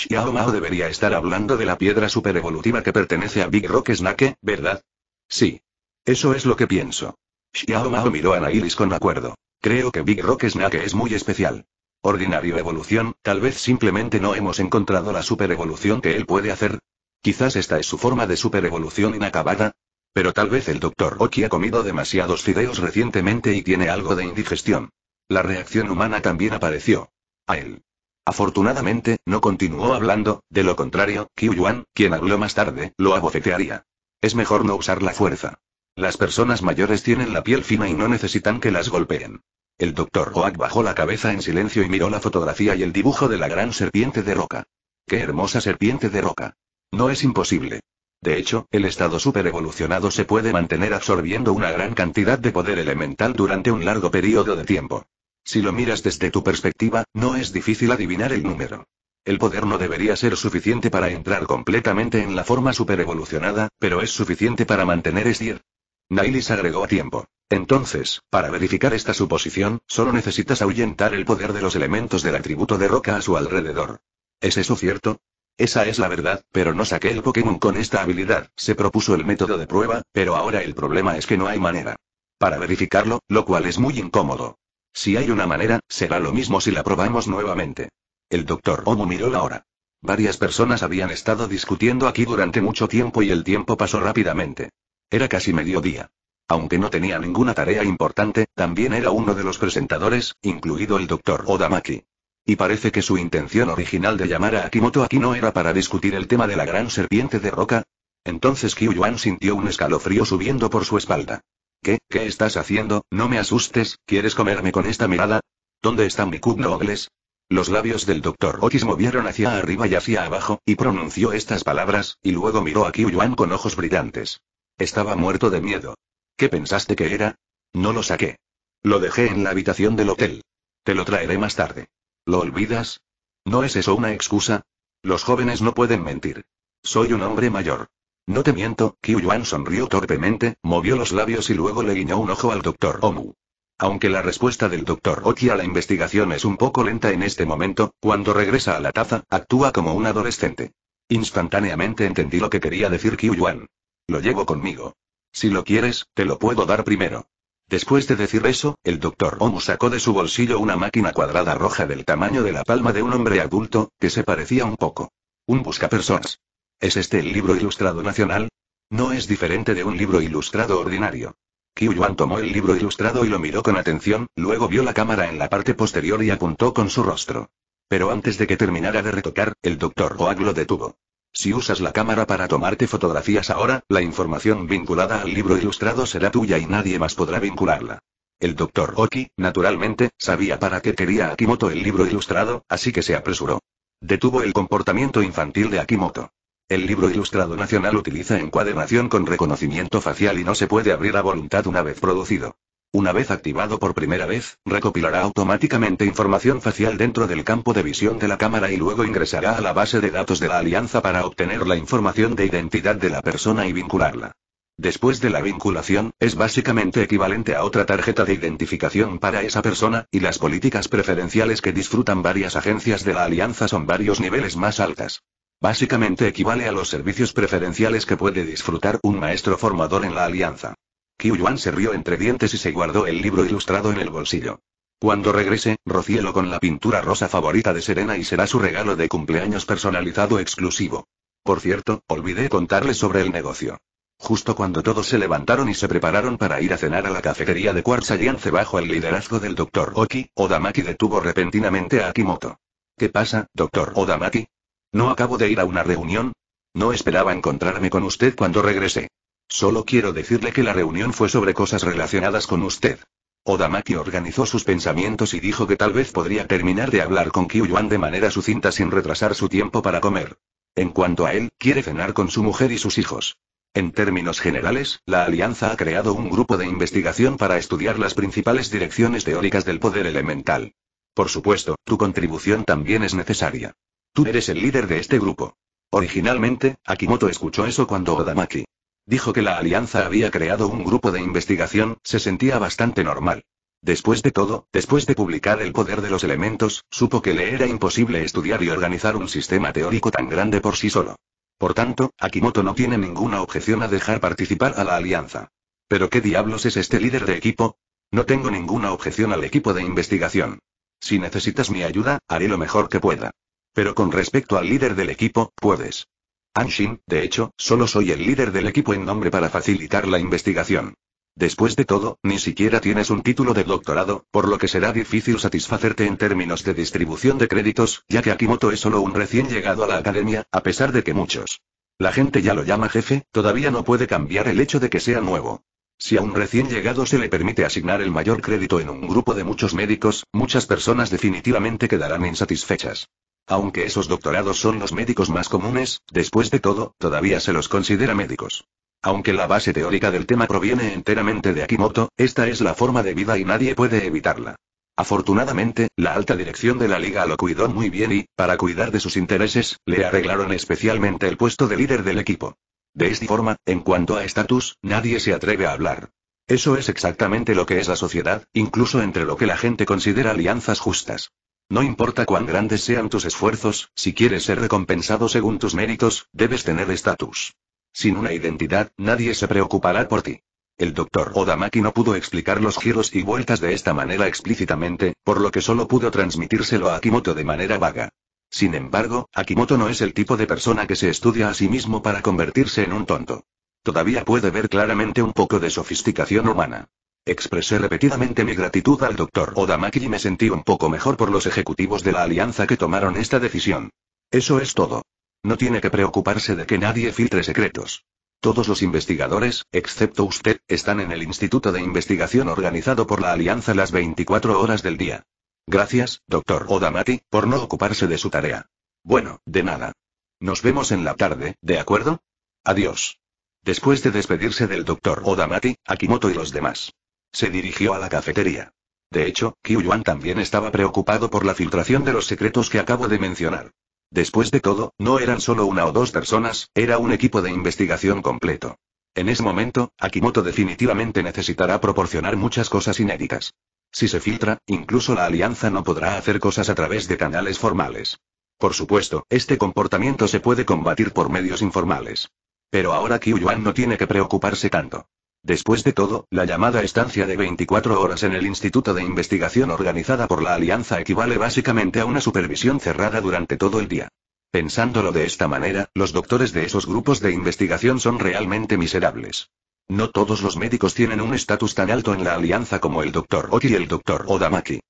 Xiao Mao debería estar hablando de la piedra superevolutiva que pertenece a Big Rock Snake, ¿verdad? Sí. Eso es lo que pienso. Xiao Mao miró a Nailis con acuerdo. Creo que Big Rock Snake es muy especial. Ordinario evolución, tal vez simplemente no hemos encontrado la superevolución que él puede hacer. Quizás esta es su forma de superevolución inacabada. Pero tal vez el Dr. Oki ha comido demasiados fideos recientemente y tiene algo de indigestión. La reacción humana también apareció. A él. Afortunadamente, no continuó hablando, de lo contrario, Qiu Yuan, quien habló más tarde, lo abofetearía. Es mejor no usar la fuerza. Las personas mayores tienen la piel fina y no necesitan que las golpeen. El doctor Oak bajó la cabeza en silencio y miró la fotografía y el dibujo de la gran serpiente de roca. ¡Qué hermosa serpiente de roca! No es imposible. De hecho, el estado superevolucionado se puede mantener absorbiendo una gran cantidad de poder elemental durante un largo periodo de tiempo. Si lo miras desde tu perspectiva, no es difícil adivinar el número. El poder no debería ser suficiente para entrar completamente en la forma superevolucionada, pero es suficiente para mantener ir. Nailis agregó a tiempo. Entonces, para verificar esta suposición, solo necesitas ahuyentar el poder de los elementos del atributo de roca a su alrededor. ¿Es eso cierto? Esa es la verdad, pero no saqué el Pokémon con esta habilidad, se propuso el método de prueba, pero ahora el problema es que no hay manera. Para verificarlo, lo cual es muy incómodo. Si hay una manera, será lo mismo si la probamos nuevamente. El doctor Omu miró la hora. Varias personas habían estado discutiendo aquí durante mucho tiempo y el tiempo pasó rápidamente. Era casi mediodía. Aunque no tenía ninguna tarea importante, también era uno de los presentadores, incluido el doctor Odamaki. Y parece que su intención original de llamar a Akimoto aquí no era para discutir el tema de la gran serpiente de roca. Entonces Yuan sintió un escalofrío subiendo por su espalda. ¿Qué, qué estás haciendo? No me asustes, ¿quieres comerme con esta mirada? ¿Dónde están mi Ogles? Los labios del doctor Otis movieron hacia arriba y hacia abajo, y pronunció estas palabras, y luego miró a Yuan con ojos brillantes. Estaba muerto de miedo. ¿Qué pensaste que era? No lo saqué. Lo dejé en la habitación del hotel. Te lo traeré más tarde. ¿Lo olvidas? ¿No es eso una excusa? Los jóvenes no pueden mentir. Soy un hombre mayor. No te miento, Qiu Yuan sonrió torpemente, movió los labios y luego le guiñó un ojo al doctor Omu. Aunque la respuesta del doctor Oki a la investigación es un poco lenta en este momento, cuando regresa a la taza, actúa como un adolescente. Instantáneamente entendí lo que quería decir Qiu Yuan. Lo llevo conmigo. Si lo quieres, te lo puedo dar primero. Después de decir eso, el doctor Omu sacó de su bolsillo una máquina cuadrada roja del tamaño de la palma de un hombre adulto, que se parecía un poco. Un buscapersonas. ¿Es este el libro ilustrado nacional? No es diferente de un libro ilustrado ordinario. kyu Yuan tomó el libro ilustrado y lo miró con atención, luego vio la cámara en la parte posterior y apuntó con su rostro. Pero antes de que terminara de retocar, el doctor Oag lo detuvo. Si usas la cámara para tomarte fotografías ahora, la información vinculada al libro ilustrado será tuya y nadie más podrá vincularla. El doctor Oki, naturalmente, sabía para qué quería Akimoto el libro ilustrado, así que se apresuró. Detuvo el comportamiento infantil de Akimoto. El libro ilustrado nacional utiliza encuadernación con reconocimiento facial y no se puede abrir a voluntad una vez producido. Una vez activado por primera vez, recopilará automáticamente información facial dentro del campo de visión de la cámara y luego ingresará a la base de datos de la alianza para obtener la información de identidad de la persona y vincularla. Después de la vinculación, es básicamente equivalente a otra tarjeta de identificación para esa persona, y las políticas preferenciales que disfrutan varias agencias de la alianza son varios niveles más altas. Básicamente equivale a los servicios preferenciales que puede disfrutar un maestro formador en la alianza. Qiu Yuan se rió entre dientes y se guardó el libro ilustrado en el bolsillo. Cuando regrese, rocíelo con la pintura rosa favorita de Serena y será su regalo de cumpleaños personalizado exclusivo. Por cierto, olvidé contarle sobre el negocio. Justo cuando todos se levantaron y se prepararon para ir a cenar a la cafetería de alianza bajo el liderazgo del doctor Oki, Odamaki detuvo repentinamente a Akimoto. ¿Qué pasa, doctor Odamaki? No acabo de ir a una reunión. No esperaba encontrarme con usted cuando regresé. Solo quiero decirle que la reunión fue sobre cosas relacionadas con usted. Odamaki organizó sus pensamientos y dijo que tal vez podría terminar de hablar con Yuan de manera sucinta sin retrasar su tiempo para comer. En cuanto a él, quiere cenar con su mujer y sus hijos. En términos generales, la Alianza ha creado un grupo de investigación para estudiar las principales direcciones teóricas del poder elemental. Por supuesto, tu contribución también es necesaria. Tú eres el líder de este grupo. Originalmente, Akimoto escuchó eso cuando Odamaki dijo que la alianza había creado un grupo de investigación, se sentía bastante normal. Después de todo, después de publicar El poder de los elementos, supo que le era imposible estudiar y organizar un sistema teórico tan grande por sí solo. Por tanto, Akimoto no tiene ninguna objeción a dejar participar a la alianza. ¿Pero qué diablos es este líder de equipo? No tengo ninguna objeción al equipo de investigación. Si necesitas mi ayuda, haré lo mejor que pueda. Pero con respecto al líder del equipo, puedes. Anshin, de hecho, solo soy el líder del equipo en nombre para facilitar la investigación. Después de todo, ni siquiera tienes un título de doctorado, por lo que será difícil satisfacerte en términos de distribución de créditos, ya que Akimoto es solo un recién llegado a la academia, a pesar de que muchos. La gente ya lo llama jefe, todavía no puede cambiar el hecho de que sea nuevo. Si a un recién llegado se le permite asignar el mayor crédito en un grupo de muchos médicos, muchas personas definitivamente quedarán insatisfechas. Aunque esos doctorados son los médicos más comunes, después de todo, todavía se los considera médicos. Aunque la base teórica del tema proviene enteramente de Akimoto, esta es la forma de vida y nadie puede evitarla. Afortunadamente, la alta dirección de la liga lo cuidó muy bien y, para cuidar de sus intereses, le arreglaron especialmente el puesto de líder del equipo. De esta forma, en cuanto a estatus, nadie se atreve a hablar. Eso es exactamente lo que es la sociedad, incluso entre lo que la gente considera alianzas justas. No importa cuán grandes sean tus esfuerzos, si quieres ser recompensado según tus méritos, debes tener estatus. Sin una identidad, nadie se preocupará por ti. El doctor Odamaki no pudo explicar los giros y vueltas de esta manera explícitamente, por lo que solo pudo transmitírselo a Akimoto de manera vaga. Sin embargo, Akimoto no es el tipo de persona que se estudia a sí mismo para convertirse en un tonto. Todavía puede ver claramente un poco de sofisticación humana. Expresé repetidamente mi gratitud al doctor Odamaki y me sentí un poco mejor por los ejecutivos de la alianza que tomaron esta decisión. Eso es todo. No tiene que preocuparse de que nadie filtre secretos. Todos los investigadores, excepto usted, están en el Instituto de Investigación organizado por la Alianza las 24 horas del día. Gracias, doctor Odamaki, por no ocuparse de su tarea. Bueno, de nada. Nos vemos en la tarde, ¿de acuerdo? Adiós. Después de despedirse del doctor Odamati, Akimoto y los demás se dirigió a la cafetería. De hecho, Yuan también estaba preocupado por la filtración de los secretos que acabo de mencionar. Después de todo, no eran solo una o dos personas, era un equipo de investigación completo. En ese momento, Akimoto definitivamente necesitará proporcionar muchas cosas inéditas. Si se filtra, incluso la alianza no podrá hacer cosas a través de canales formales. Por supuesto, este comportamiento se puede combatir por medios informales. Pero ahora Yuan no tiene que preocuparse tanto. Después de todo, la llamada estancia de 24 horas en el Instituto de Investigación organizada por la Alianza equivale básicamente a una supervisión cerrada durante todo el día. Pensándolo de esta manera, los doctores de esos grupos de investigación son realmente miserables. No todos los médicos tienen un estatus tan alto en la Alianza como el Dr. Oki y el Dr. Odamaki.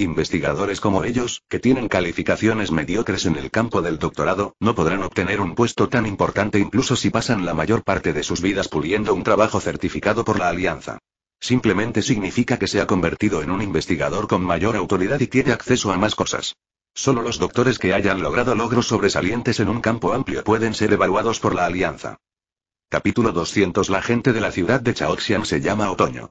Investigadores como ellos, que tienen calificaciones mediocres en el campo del doctorado, no podrán obtener un puesto tan importante incluso si pasan la mayor parte de sus vidas puliendo un trabajo certificado por la Alianza. Simplemente significa que se ha convertido en un investigador con mayor autoridad y tiene acceso a más cosas. Solo los doctores que hayan logrado logros sobresalientes en un campo amplio pueden ser evaluados por la Alianza. Capítulo 200 La gente de la ciudad de Chaoxian se llama Otoño.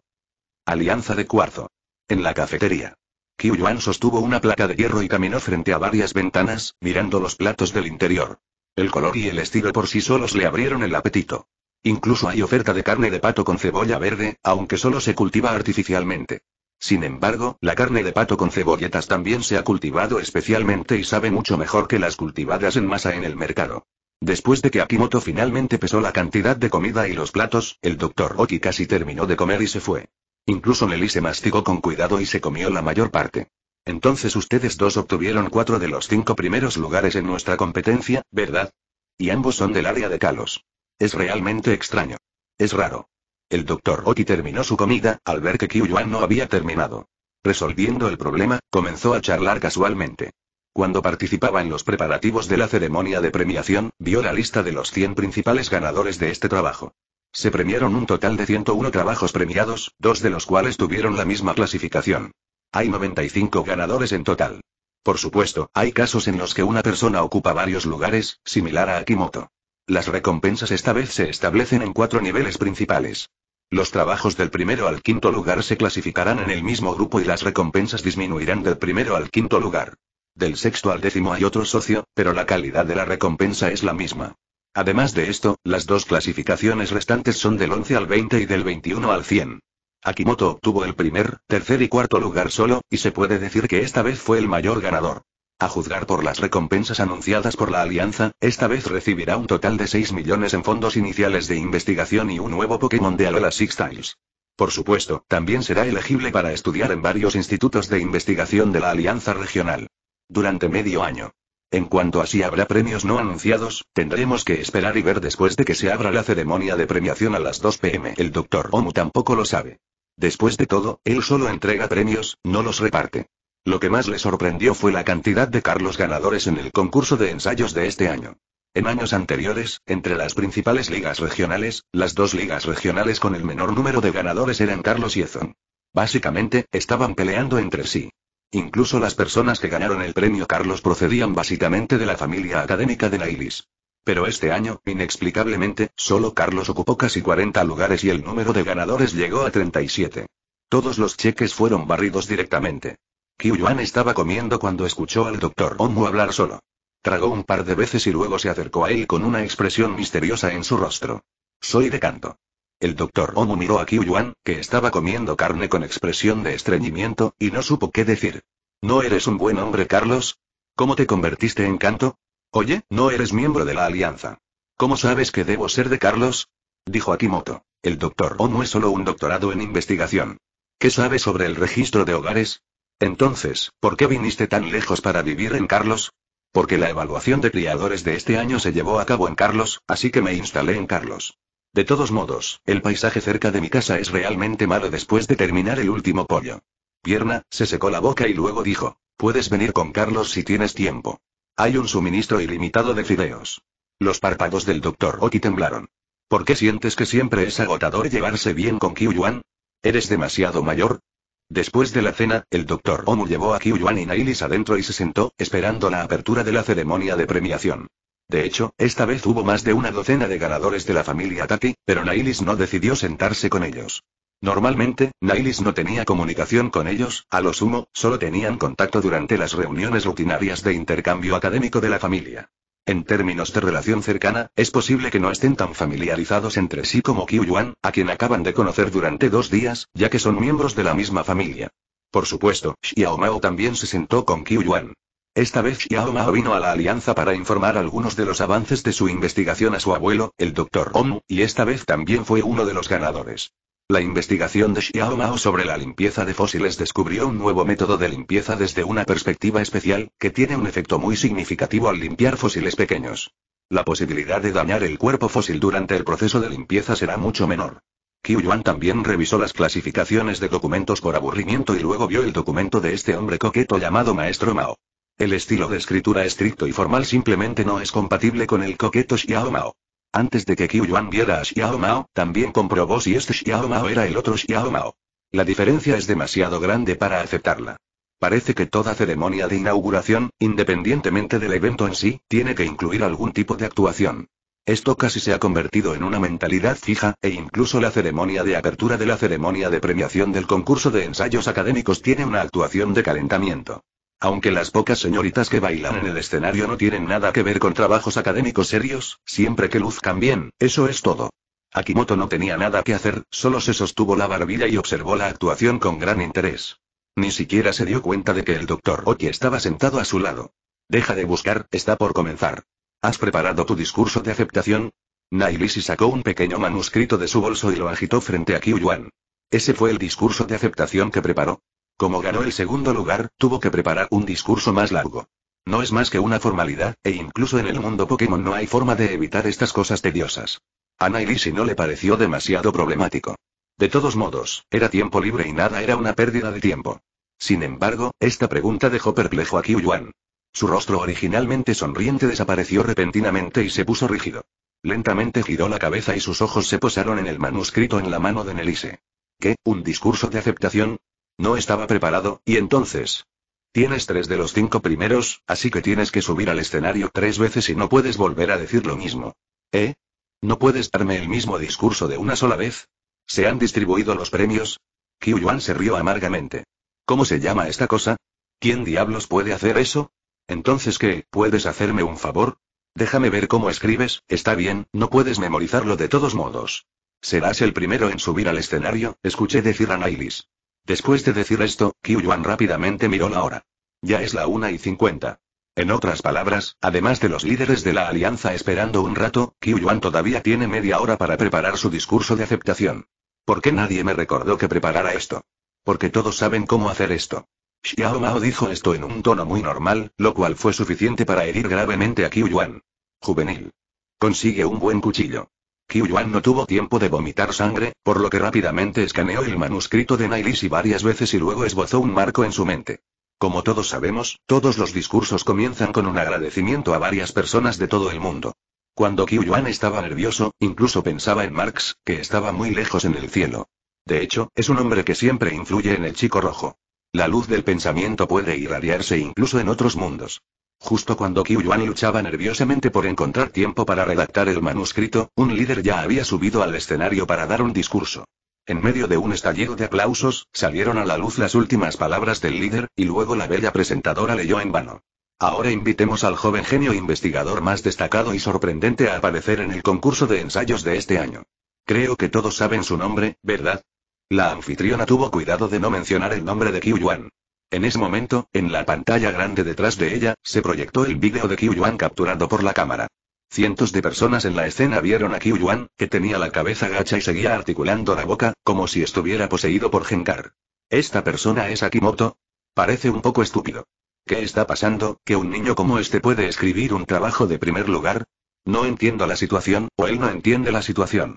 Alianza de Cuarzo. En la cafetería. Qiu Yuan sostuvo una placa de hierro y caminó frente a varias ventanas, mirando los platos del interior. El color y el estilo por sí solos le abrieron el apetito. Incluso hay oferta de carne de pato con cebolla verde, aunque solo se cultiva artificialmente. Sin embargo, la carne de pato con cebolletas también se ha cultivado especialmente y sabe mucho mejor que las cultivadas en masa en el mercado. Después de que Akimoto finalmente pesó la cantidad de comida y los platos, el doctor Oki casi terminó de comer y se fue. Incluso Nelly se masticó con cuidado y se comió la mayor parte. Entonces ustedes dos obtuvieron cuatro de los cinco primeros lugares en nuestra competencia, ¿verdad? Y ambos son del área de Kalos. Es realmente extraño. Es raro. El doctor Oki terminó su comida, al ver que Qiu no había terminado. Resolviendo el problema, comenzó a charlar casualmente. Cuando participaba en los preparativos de la ceremonia de premiación, vio la lista de los 100 principales ganadores de este trabajo. Se premiaron un total de 101 trabajos premiados, dos de los cuales tuvieron la misma clasificación. Hay 95 ganadores en total. Por supuesto, hay casos en los que una persona ocupa varios lugares, similar a Akimoto. Las recompensas esta vez se establecen en cuatro niveles principales. Los trabajos del primero al quinto lugar se clasificarán en el mismo grupo y las recompensas disminuirán del primero al quinto lugar. Del sexto al décimo hay otro socio, pero la calidad de la recompensa es la misma. Además de esto, las dos clasificaciones restantes son del 11 al 20 y del 21 al 100. Akimoto obtuvo el primer, tercer y cuarto lugar solo, y se puede decir que esta vez fue el mayor ganador. A juzgar por las recompensas anunciadas por la alianza, esta vez recibirá un total de 6 millones en fondos iniciales de investigación y un nuevo Pokémon de Alola Six Tiles. Por supuesto, también será elegible para estudiar en varios institutos de investigación de la alianza regional. Durante medio año. En cuanto a si habrá premios no anunciados, tendremos que esperar y ver después de que se abra la ceremonia de premiación a las 2 pm. El doctor Omu tampoco lo sabe. Después de todo, él solo entrega premios, no los reparte. Lo que más le sorprendió fue la cantidad de Carlos ganadores en el concurso de ensayos de este año. En años anteriores, entre las principales ligas regionales, las dos ligas regionales con el menor número de ganadores eran Carlos y Ezon. Básicamente, estaban peleando entre sí. Incluso las personas que ganaron el premio Carlos procedían básicamente de la familia académica de Nailis. Pero este año, inexplicablemente, solo Carlos ocupó casi 40 lugares y el número de ganadores llegó a 37. Todos los cheques fueron barridos directamente. Qiu Yuan estaba comiendo cuando escuchó al doctor Onmu hablar solo. Tragó un par de veces y luego se acercó a él con una expresión misteriosa en su rostro. Soy de canto. El doctor Omu miró a Kyuan, que estaba comiendo carne con expresión de estreñimiento, y no supo qué decir. ¿No eres un buen hombre, Carlos? ¿Cómo te convertiste en canto? Oye, no eres miembro de la alianza. ¿Cómo sabes que debo ser de Carlos? Dijo Akimoto. El doctor Omu es solo un doctorado en investigación. ¿Qué sabes sobre el registro de hogares? Entonces, ¿por qué viniste tan lejos para vivir en Carlos? Porque la evaluación de criadores de este año se llevó a cabo en Carlos, así que me instalé en Carlos. De todos modos, el paisaje cerca de mi casa es realmente malo después de terminar el último pollo. Pierna, se secó la boca y luego dijo, puedes venir con Carlos si tienes tiempo. Hay un suministro ilimitado de fideos. Los párpados del doctor Oki temblaron. ¿Por qué sientes que siempre es agotador llevarse bien con Qiu Yuan? ¿Eres demasiado mayor? Después de la cena, el doctor Omu llevó a Qiu Yuan y Nailis adentro y se sentó, esperando la apertura de la ceremonia de premiación. De hecho, esta vez hubo más de una docena de ganadores de la familia Taki, pero Nailis no decidió sentarse con ellos. Normalmente, Nailis no tenía comunicación con ellos, a lo sumo, solo tenían contacto durante las reuniones rutinarias de intercambio académico de la familia. En términos de relación cercana, es posible que no estén tan familiarizados entre sí como Qiu Yuan, a quien acaban de conocer durante dos días, ya que son miembros de la misma familia. Por supuesto, Xiaomao también se sentó con Qiu Yuan. Esta vez Xiao Mao vino a la Alianza para informar algunos de los avances de su investigación a su abuelo, el Dr. Om, y esta vez también fue uno de los ganadores. La investigación de Xiao Mao sobre la limpieza de fósiles descubrió un nuevo método de limpieza desde una perspectiva especial, que tiene un efecto muy significativo al limpiar fósiles pequeños. La posibilidad de dañar el cuerpo fósil durante el proceso de limpieza será mucho menor. Qiu Yuan también revisó las clasificaciones de documentos por aburrimiento y luego vio el documento de este hombre coqueto llamado Maestro Mao. El estilo de escritura estricto y formal simplemente no es compatible con el coqueto Xiao Mao. Antes de que Qiu Yuan viera a Xiao Mao, también comprobó si este Xiao Mao era el otro Xiao Mao. La diferencia es demasiado grande para aceptarla. Parece que toda ceremonia de inauguración, independientemente del evento en sí, tiene que incluir algún tipo de actuación. Esto casi se ha convertido en una mentalidad fija, e incluso la ceremonia de apertura de la ceremonia de premiación del concurso de ensayos académicos tiene una actuación de calentamiento. Aunque las pocas señoritas que bailan en el escenario no tienen nada que ver con trabajos académicos serios, siempre que luzcan bien, eso es todo. Akimoto no tenía nada que hacer, solo se sostuvo la barbilla y observó la actuación con gran interés. Ni siquiera se dio cuenta de que el doctor Oki estaba sentado a su lado. Deja de buscar, está por comenzar. ¿Has preparado tu discurso de aceptación? Nailisi sacó un pequeño manuscrito de su bolso y lo agitó frente a Yuan. ¿Ese fue el discurso de aceptación que preparó? Como ganó el segundo lugar, tuvo que preparar un discurso más largo. No es más que una formalidad, e incluso en el mundo Pokémon no hay forma de evitar estas cosas tediosas. A si no le pareció demasiado problemático. De todos modos, era tiempo libre y nada era una pérdida de tiempo. Sin embargo, esta pregunta dejó perplejo a yuan Su rostro originalmente sonriente desapareció repentinamente y se puso rígido. Lentamente giró la cabeza y sus ojos se posaron en el manuscrito en la mano de Nelise. ¿Qué? ¿Un discurso de aceptación? No estaba preparado, y entonces... Tienes tres de los cinco primeros, así que tienes que subir al escenario tres veces y no puedes volver a decir lo mismo. ¿Eh? ¿No puedes darme el mismo discurso de una sola vez? ¿Se han distribuido los premios? Qiu Yuan se rió amargamente. ¿Cómo se llama esta cosa? ¿Quién diablos puede hacer eso? Entonces, ¿qué? ¿Puedes hacerme un favor? Déjame ver cómo escribes, está bien, no puedes memorizarlo de todos modos. Serás el primero en subir al escenario, escuché decir a Nailis. Después de decir esto, Yuan rápidamente miró la hora. Ya es la una y cincuenta. En otras palabras, además de los líderes de la alianza esperando un rato, Yuan todavía tiene media hora para preparar su discurso de aceptación. ¿Por qué nadie me recordó que preparara esto? Porque todos saben cómo hacer esto. Xiao Mao dijo esto en un tono muy normal, lo cual fue suficiente para herir gravemente a Yuan. Juvenil. Consigue un buen cuchillo. Qiu Yuan no tuvo tiempo de vomitar sangre, por lo que rápidamente escaneó el manuscrito de Nailisi varias veces y luego esbozó un marco en su mente. Como todos sabemos, todos los discursos comienzan con un agradecimiento a varias personas de todo el mundo. Cuando Qiu Yuan estaba nervioso, incluso pensaba en Marx, que estaba muy lejos en el cielo. De hecho, es un hombre que siempre influye en el chico rojo. La luz del pensamiento puede irradiarse incluso en otros mundos. Justo cuando Qiu Yuan luchaba nerviosamente por encontrar tiempo para redactar el manuscrito, un líder ya había subido al escenario para dar un discurso. En medio de un estallido de aplausos, salieron a la luz las últimas palabras del líder, y luego la bella presentadora leyó en vano. Ahora invitemos al joven genio investigador más destacado y sorprendente a aparecer en el concurso de ensayos de este año. Creo que todos saben su nombre, ¿verdad? La anfitriona tuvo cuidado de no mencionar el nombre de Qiu Yuan. En ese momento, en la pantalla grande detrás de ella, se proyectó el vídeo de Qiu Yuan capturado por la cámara. Cientos de personas en la escena vieron a Qiu Yuan, que tenía la cabeza gacha y seguía articulando la boca, como si estuviera poseído por Genkar. ¿Esta persona es Akimoto? Parece un poco estúpido. ¿Qué está pasando, que un niño como este puede escribir un trabajo de primer lugar? No entiendo la situación, o él no entiende la situación.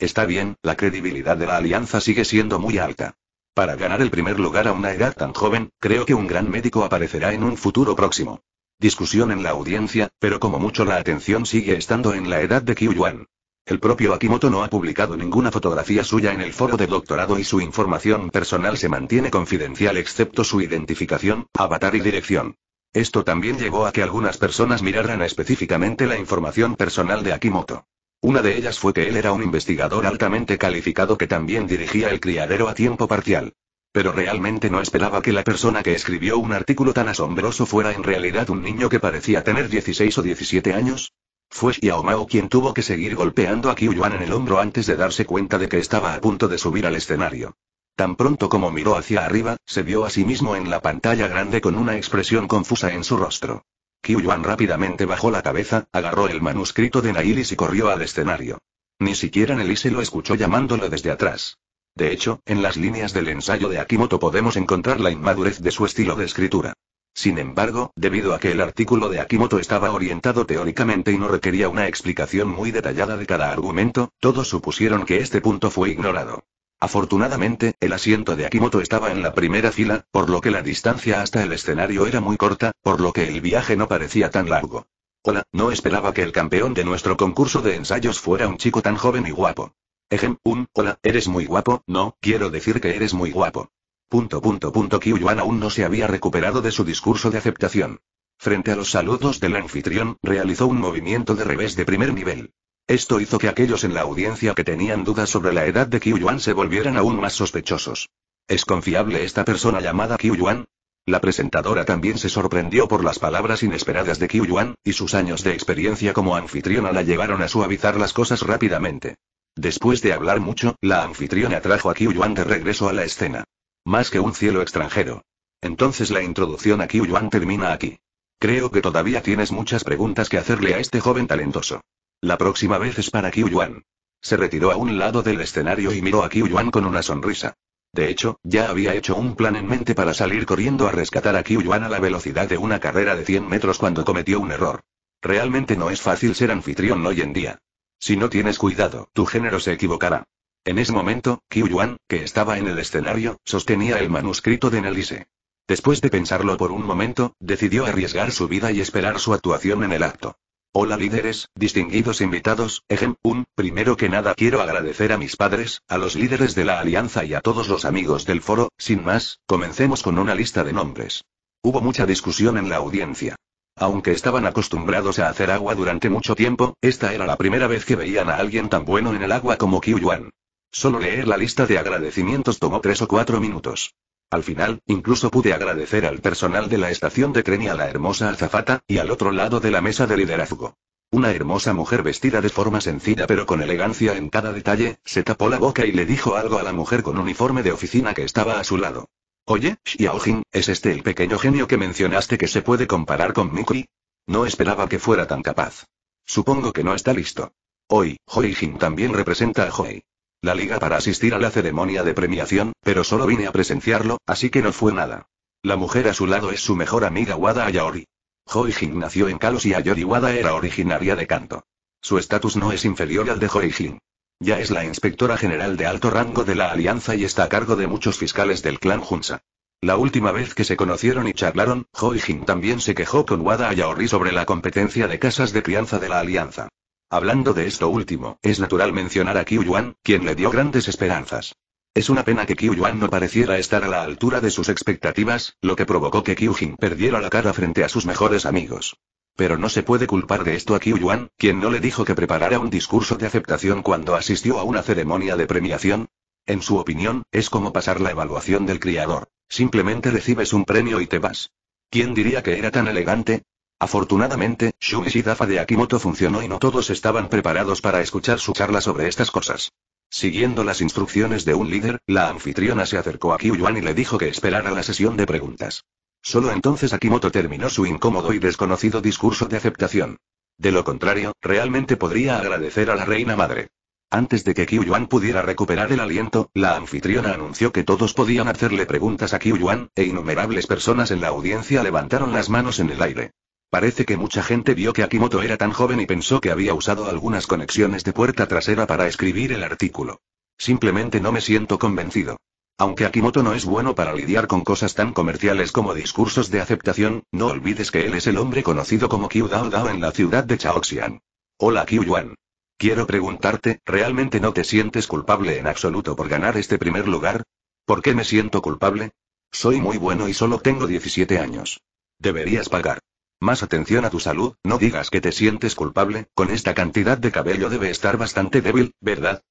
Está bien, la credibilidad de la alianza sigue siendo muy alta. Para ganar el primer lugar a una edad tan joven, creo que un gran médico aparecerá en un futuro próximo. Discusión en la audiencia, pero como mucho la atención sigue estando en la edad de Kyu Yuan. El propio Akimoto no ha publicado ninguna fotografía suya en el foro de doctorado y su información personal se mantiene confidencial excepto su identificación, avatar y dirección. Esto también llevó a que algunas personas miraran específicamente la información personal de Akimoto. Una de ellas fue que él era un investigador altamente calificado que también dirigía el criadero a tiempo parcial. Pero realmente no esperaba que la persona que escribió un artículo tan asombroso fuera en realidad un niño que parecía tener 16 o 17 años. Fue Xiao quien tuvo que seguir golpeando a Qiyuan en el hombro antes de darse cuenta de que estaba a punto de subir al escenario. Tan pronto como miró hacia arriba, se vio a sí mismo en la pantalla grande con una expresión confusa en su rostro. Yuan rápidamente bajó la cabeza, agarró el manuscrito de Nailis y corrió al escenario. Ni siquiera se lo escuchó llamándolo desde atrás. De hecho, en las líneas del ensayo de Akimoto podemos encontrar la inmadurez de su estilo de escritura. Sin embargo, debido a que el artículo de Akimoto estaba orientado teóricamente y no requería una explicación muy detallada de cada argumento, todos supusieron que este punto fue ignorado. Afortunadamente, el asiento de Akimoto estaba en la primera fila, por lo que la distancia hasta el escenario era muy corta, por lo que el viaje no parecía tan largo. Hola, no esperaba que el campeón de nuestro concurso de ensayos fuera un chico tan joven y guapo. Ejem, un, hola, eres muy guapo, no, quiero decir que eres muy guapo. Punto punto punto aún no se había recuperado de su discurso de aceptación. Frente a los saludos del anfitrión, realizó un movimiento de revés de primer nivel. Esto hizo que aquellos en la audiencia que tenían dudas sobre la edad de Qiu Yuan se volvieran aún más sospechosos. ¿Es confiable esta persona llamada Qiu Yuan? La presentadora también se sorprendió por las palabras inesperadas de Qiu Yuan, y sus años de experiencia como anfitriona la llevaron a suavizar las cosas rápidamente. Después de hablar mucho, la anfitriona trajo a Qiu Yuan de regreso a la escena. Más que un cielo extranjero. Entonces la introducción a Qiu Yuan termina aquí. Creo que todavía tienes muchas preguntas que hacerle a este joven talentoso. La próxima vez es para Qiu Yuan. Se retiró a un lado del escenario y miró a Qiu Yuan con una sonrisa. De hecho, ya había hecho un plan en mente para salir corriendo a rescatar a Qiu Yuan a la velocidad de una carrera de 100 metros cuando cometió un error. Realmente no es fácil ser anfitrión hoy en día. Si no tienes cuidado, tu género se equivocará. En ese momento, Qiu Yuan, que estaba en el escenario, sostenía el manuscrito de Nelise. Después de pensarlo por un momento, decidió arriesgar su vida y esperar su actuación en el acto. Hola líderes, distinguidos invitados, ejem, un, primero que nada quiero agradecer a mis padres, a los líderes de la alianza y a todos los amigos del foro, sin más, comencemos con una lista de nombres. Hubo mucha discusión en la audiencia. Aunque estaban acostumbrados a hacer agua durante mucho tiempo, esta era la primera vez que veían a alguien tan bueno en el agua como Qiu Yuan. Solo leer la lista de agradecimientos tomó tres o cuatro minutos. Al final, incluso pude agradecer al personal de la estación de tren y a la hermosa azafata, y al otro lado de la mesa de liderazgo. Una hermosa mujer vestida de forma sencilla pero con elegancia en cada detalle, se tapó la boca y le dijo algo a la mujer con uniforme de oficina que estaba a su lado. Oye, Xiaojin, ¿es este el pequeño genio que mencionaste que se puede comparar con Mikui? No esperaba que fuera tan capaz. Supongo que no está listo. Hoy, Jin también representa a Joy la liga para asistir a la ceremonia de premiación, pero solo vine a presenciarlo, así que no fue nada. La mujer a su lado es su mejor amiga Wada Ayaori. Hoijin nació en Kalos y Ayori Wada era originaria de Kanto. Su estatus no es inferior al de Hoijin. Ya es la inspectora general de alto rango de la Alianza y está a cargo de muchos fiscales del clan Junsa. La última vez que se conocieron y charlaron, Hoijin también se quejó con Wada Ayaori sobre la competencia de casas de crianza de la Alianza. Hablando de esto último, es natural mencionar a Qiu Yuan, quien le dio grandes esperanzas. Es una pena que Qiu Yuan no pareciera estar a la altura de sus expectativas, lo que provocó que Qiu Jin perdiera la cara frente a sus mejores amigos. Pero no se puede culpar de esto a Qiu Yuan, quien no le dijo que preparara un discurso de aceptación cuando asistió a una ceremonia de premiación. En su opinión, es como pasar la evaluación del criador. Simplemente recibes un premio y te vas. ¿Quién diría que era tan elegante? Afortunadamente, Shumi de Akimoto funcionó y no todos estaban preparados para escuchar su charla sobre estas cosas. Siguiendo las instrucciones de un líder, la anfitriona se acercó a yuan y le dijo que esperara la sesión de preguntas. Solo entonces Akimoto terminó su incómodo y desconocido discurso de aceptación. De lo contrario, realmente podría agradecer a la reina madre. Antes de que yuan pudiera recuperar el aliento, la anfitriona anunció que todos podían hacerle preguntas a yuan e innumerables personas en la audiencia levantaron las manos en el aire. Parece que mucha gente vio que Akimoto era tan joven y pensó que había usado algunas conexiones de puerta trasera para escribir el artículo. Simplemente no me siento convencido. Aunque Akimoto no es bueno para lidiar con cosas tan comerciales como discursos de aceptación, no olvides que él es el hombre conocido como Kyu Dao Dao en la ciudad de Chaoxian. Hola kyu Yuan. Quiero preguntarte, ¿realmente no te sientes culpable en absoluto por ganar este primer lugar? ¿Por qué me siento culpable? Soy muy bueno y solo tengo 17 años. Deberías pagar. Más atención a tu salud, no digas que te sientes culpable, con esta cantidad de cabello debe estar bastante débil, ¿verdad?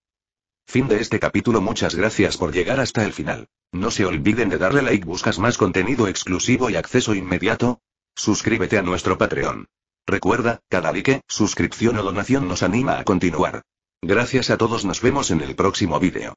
Fin de este capítulo Muchas gracias por llegar hasta el final. No se olviden de darle like Buscas más contenido exclusivo y acceso inmediato. Suscríbete a nuestro Patreon. Recuerda, cada like, suscripción o donación nos anima a continuar. Gracias a todos nos vemos en el próximo vídeo.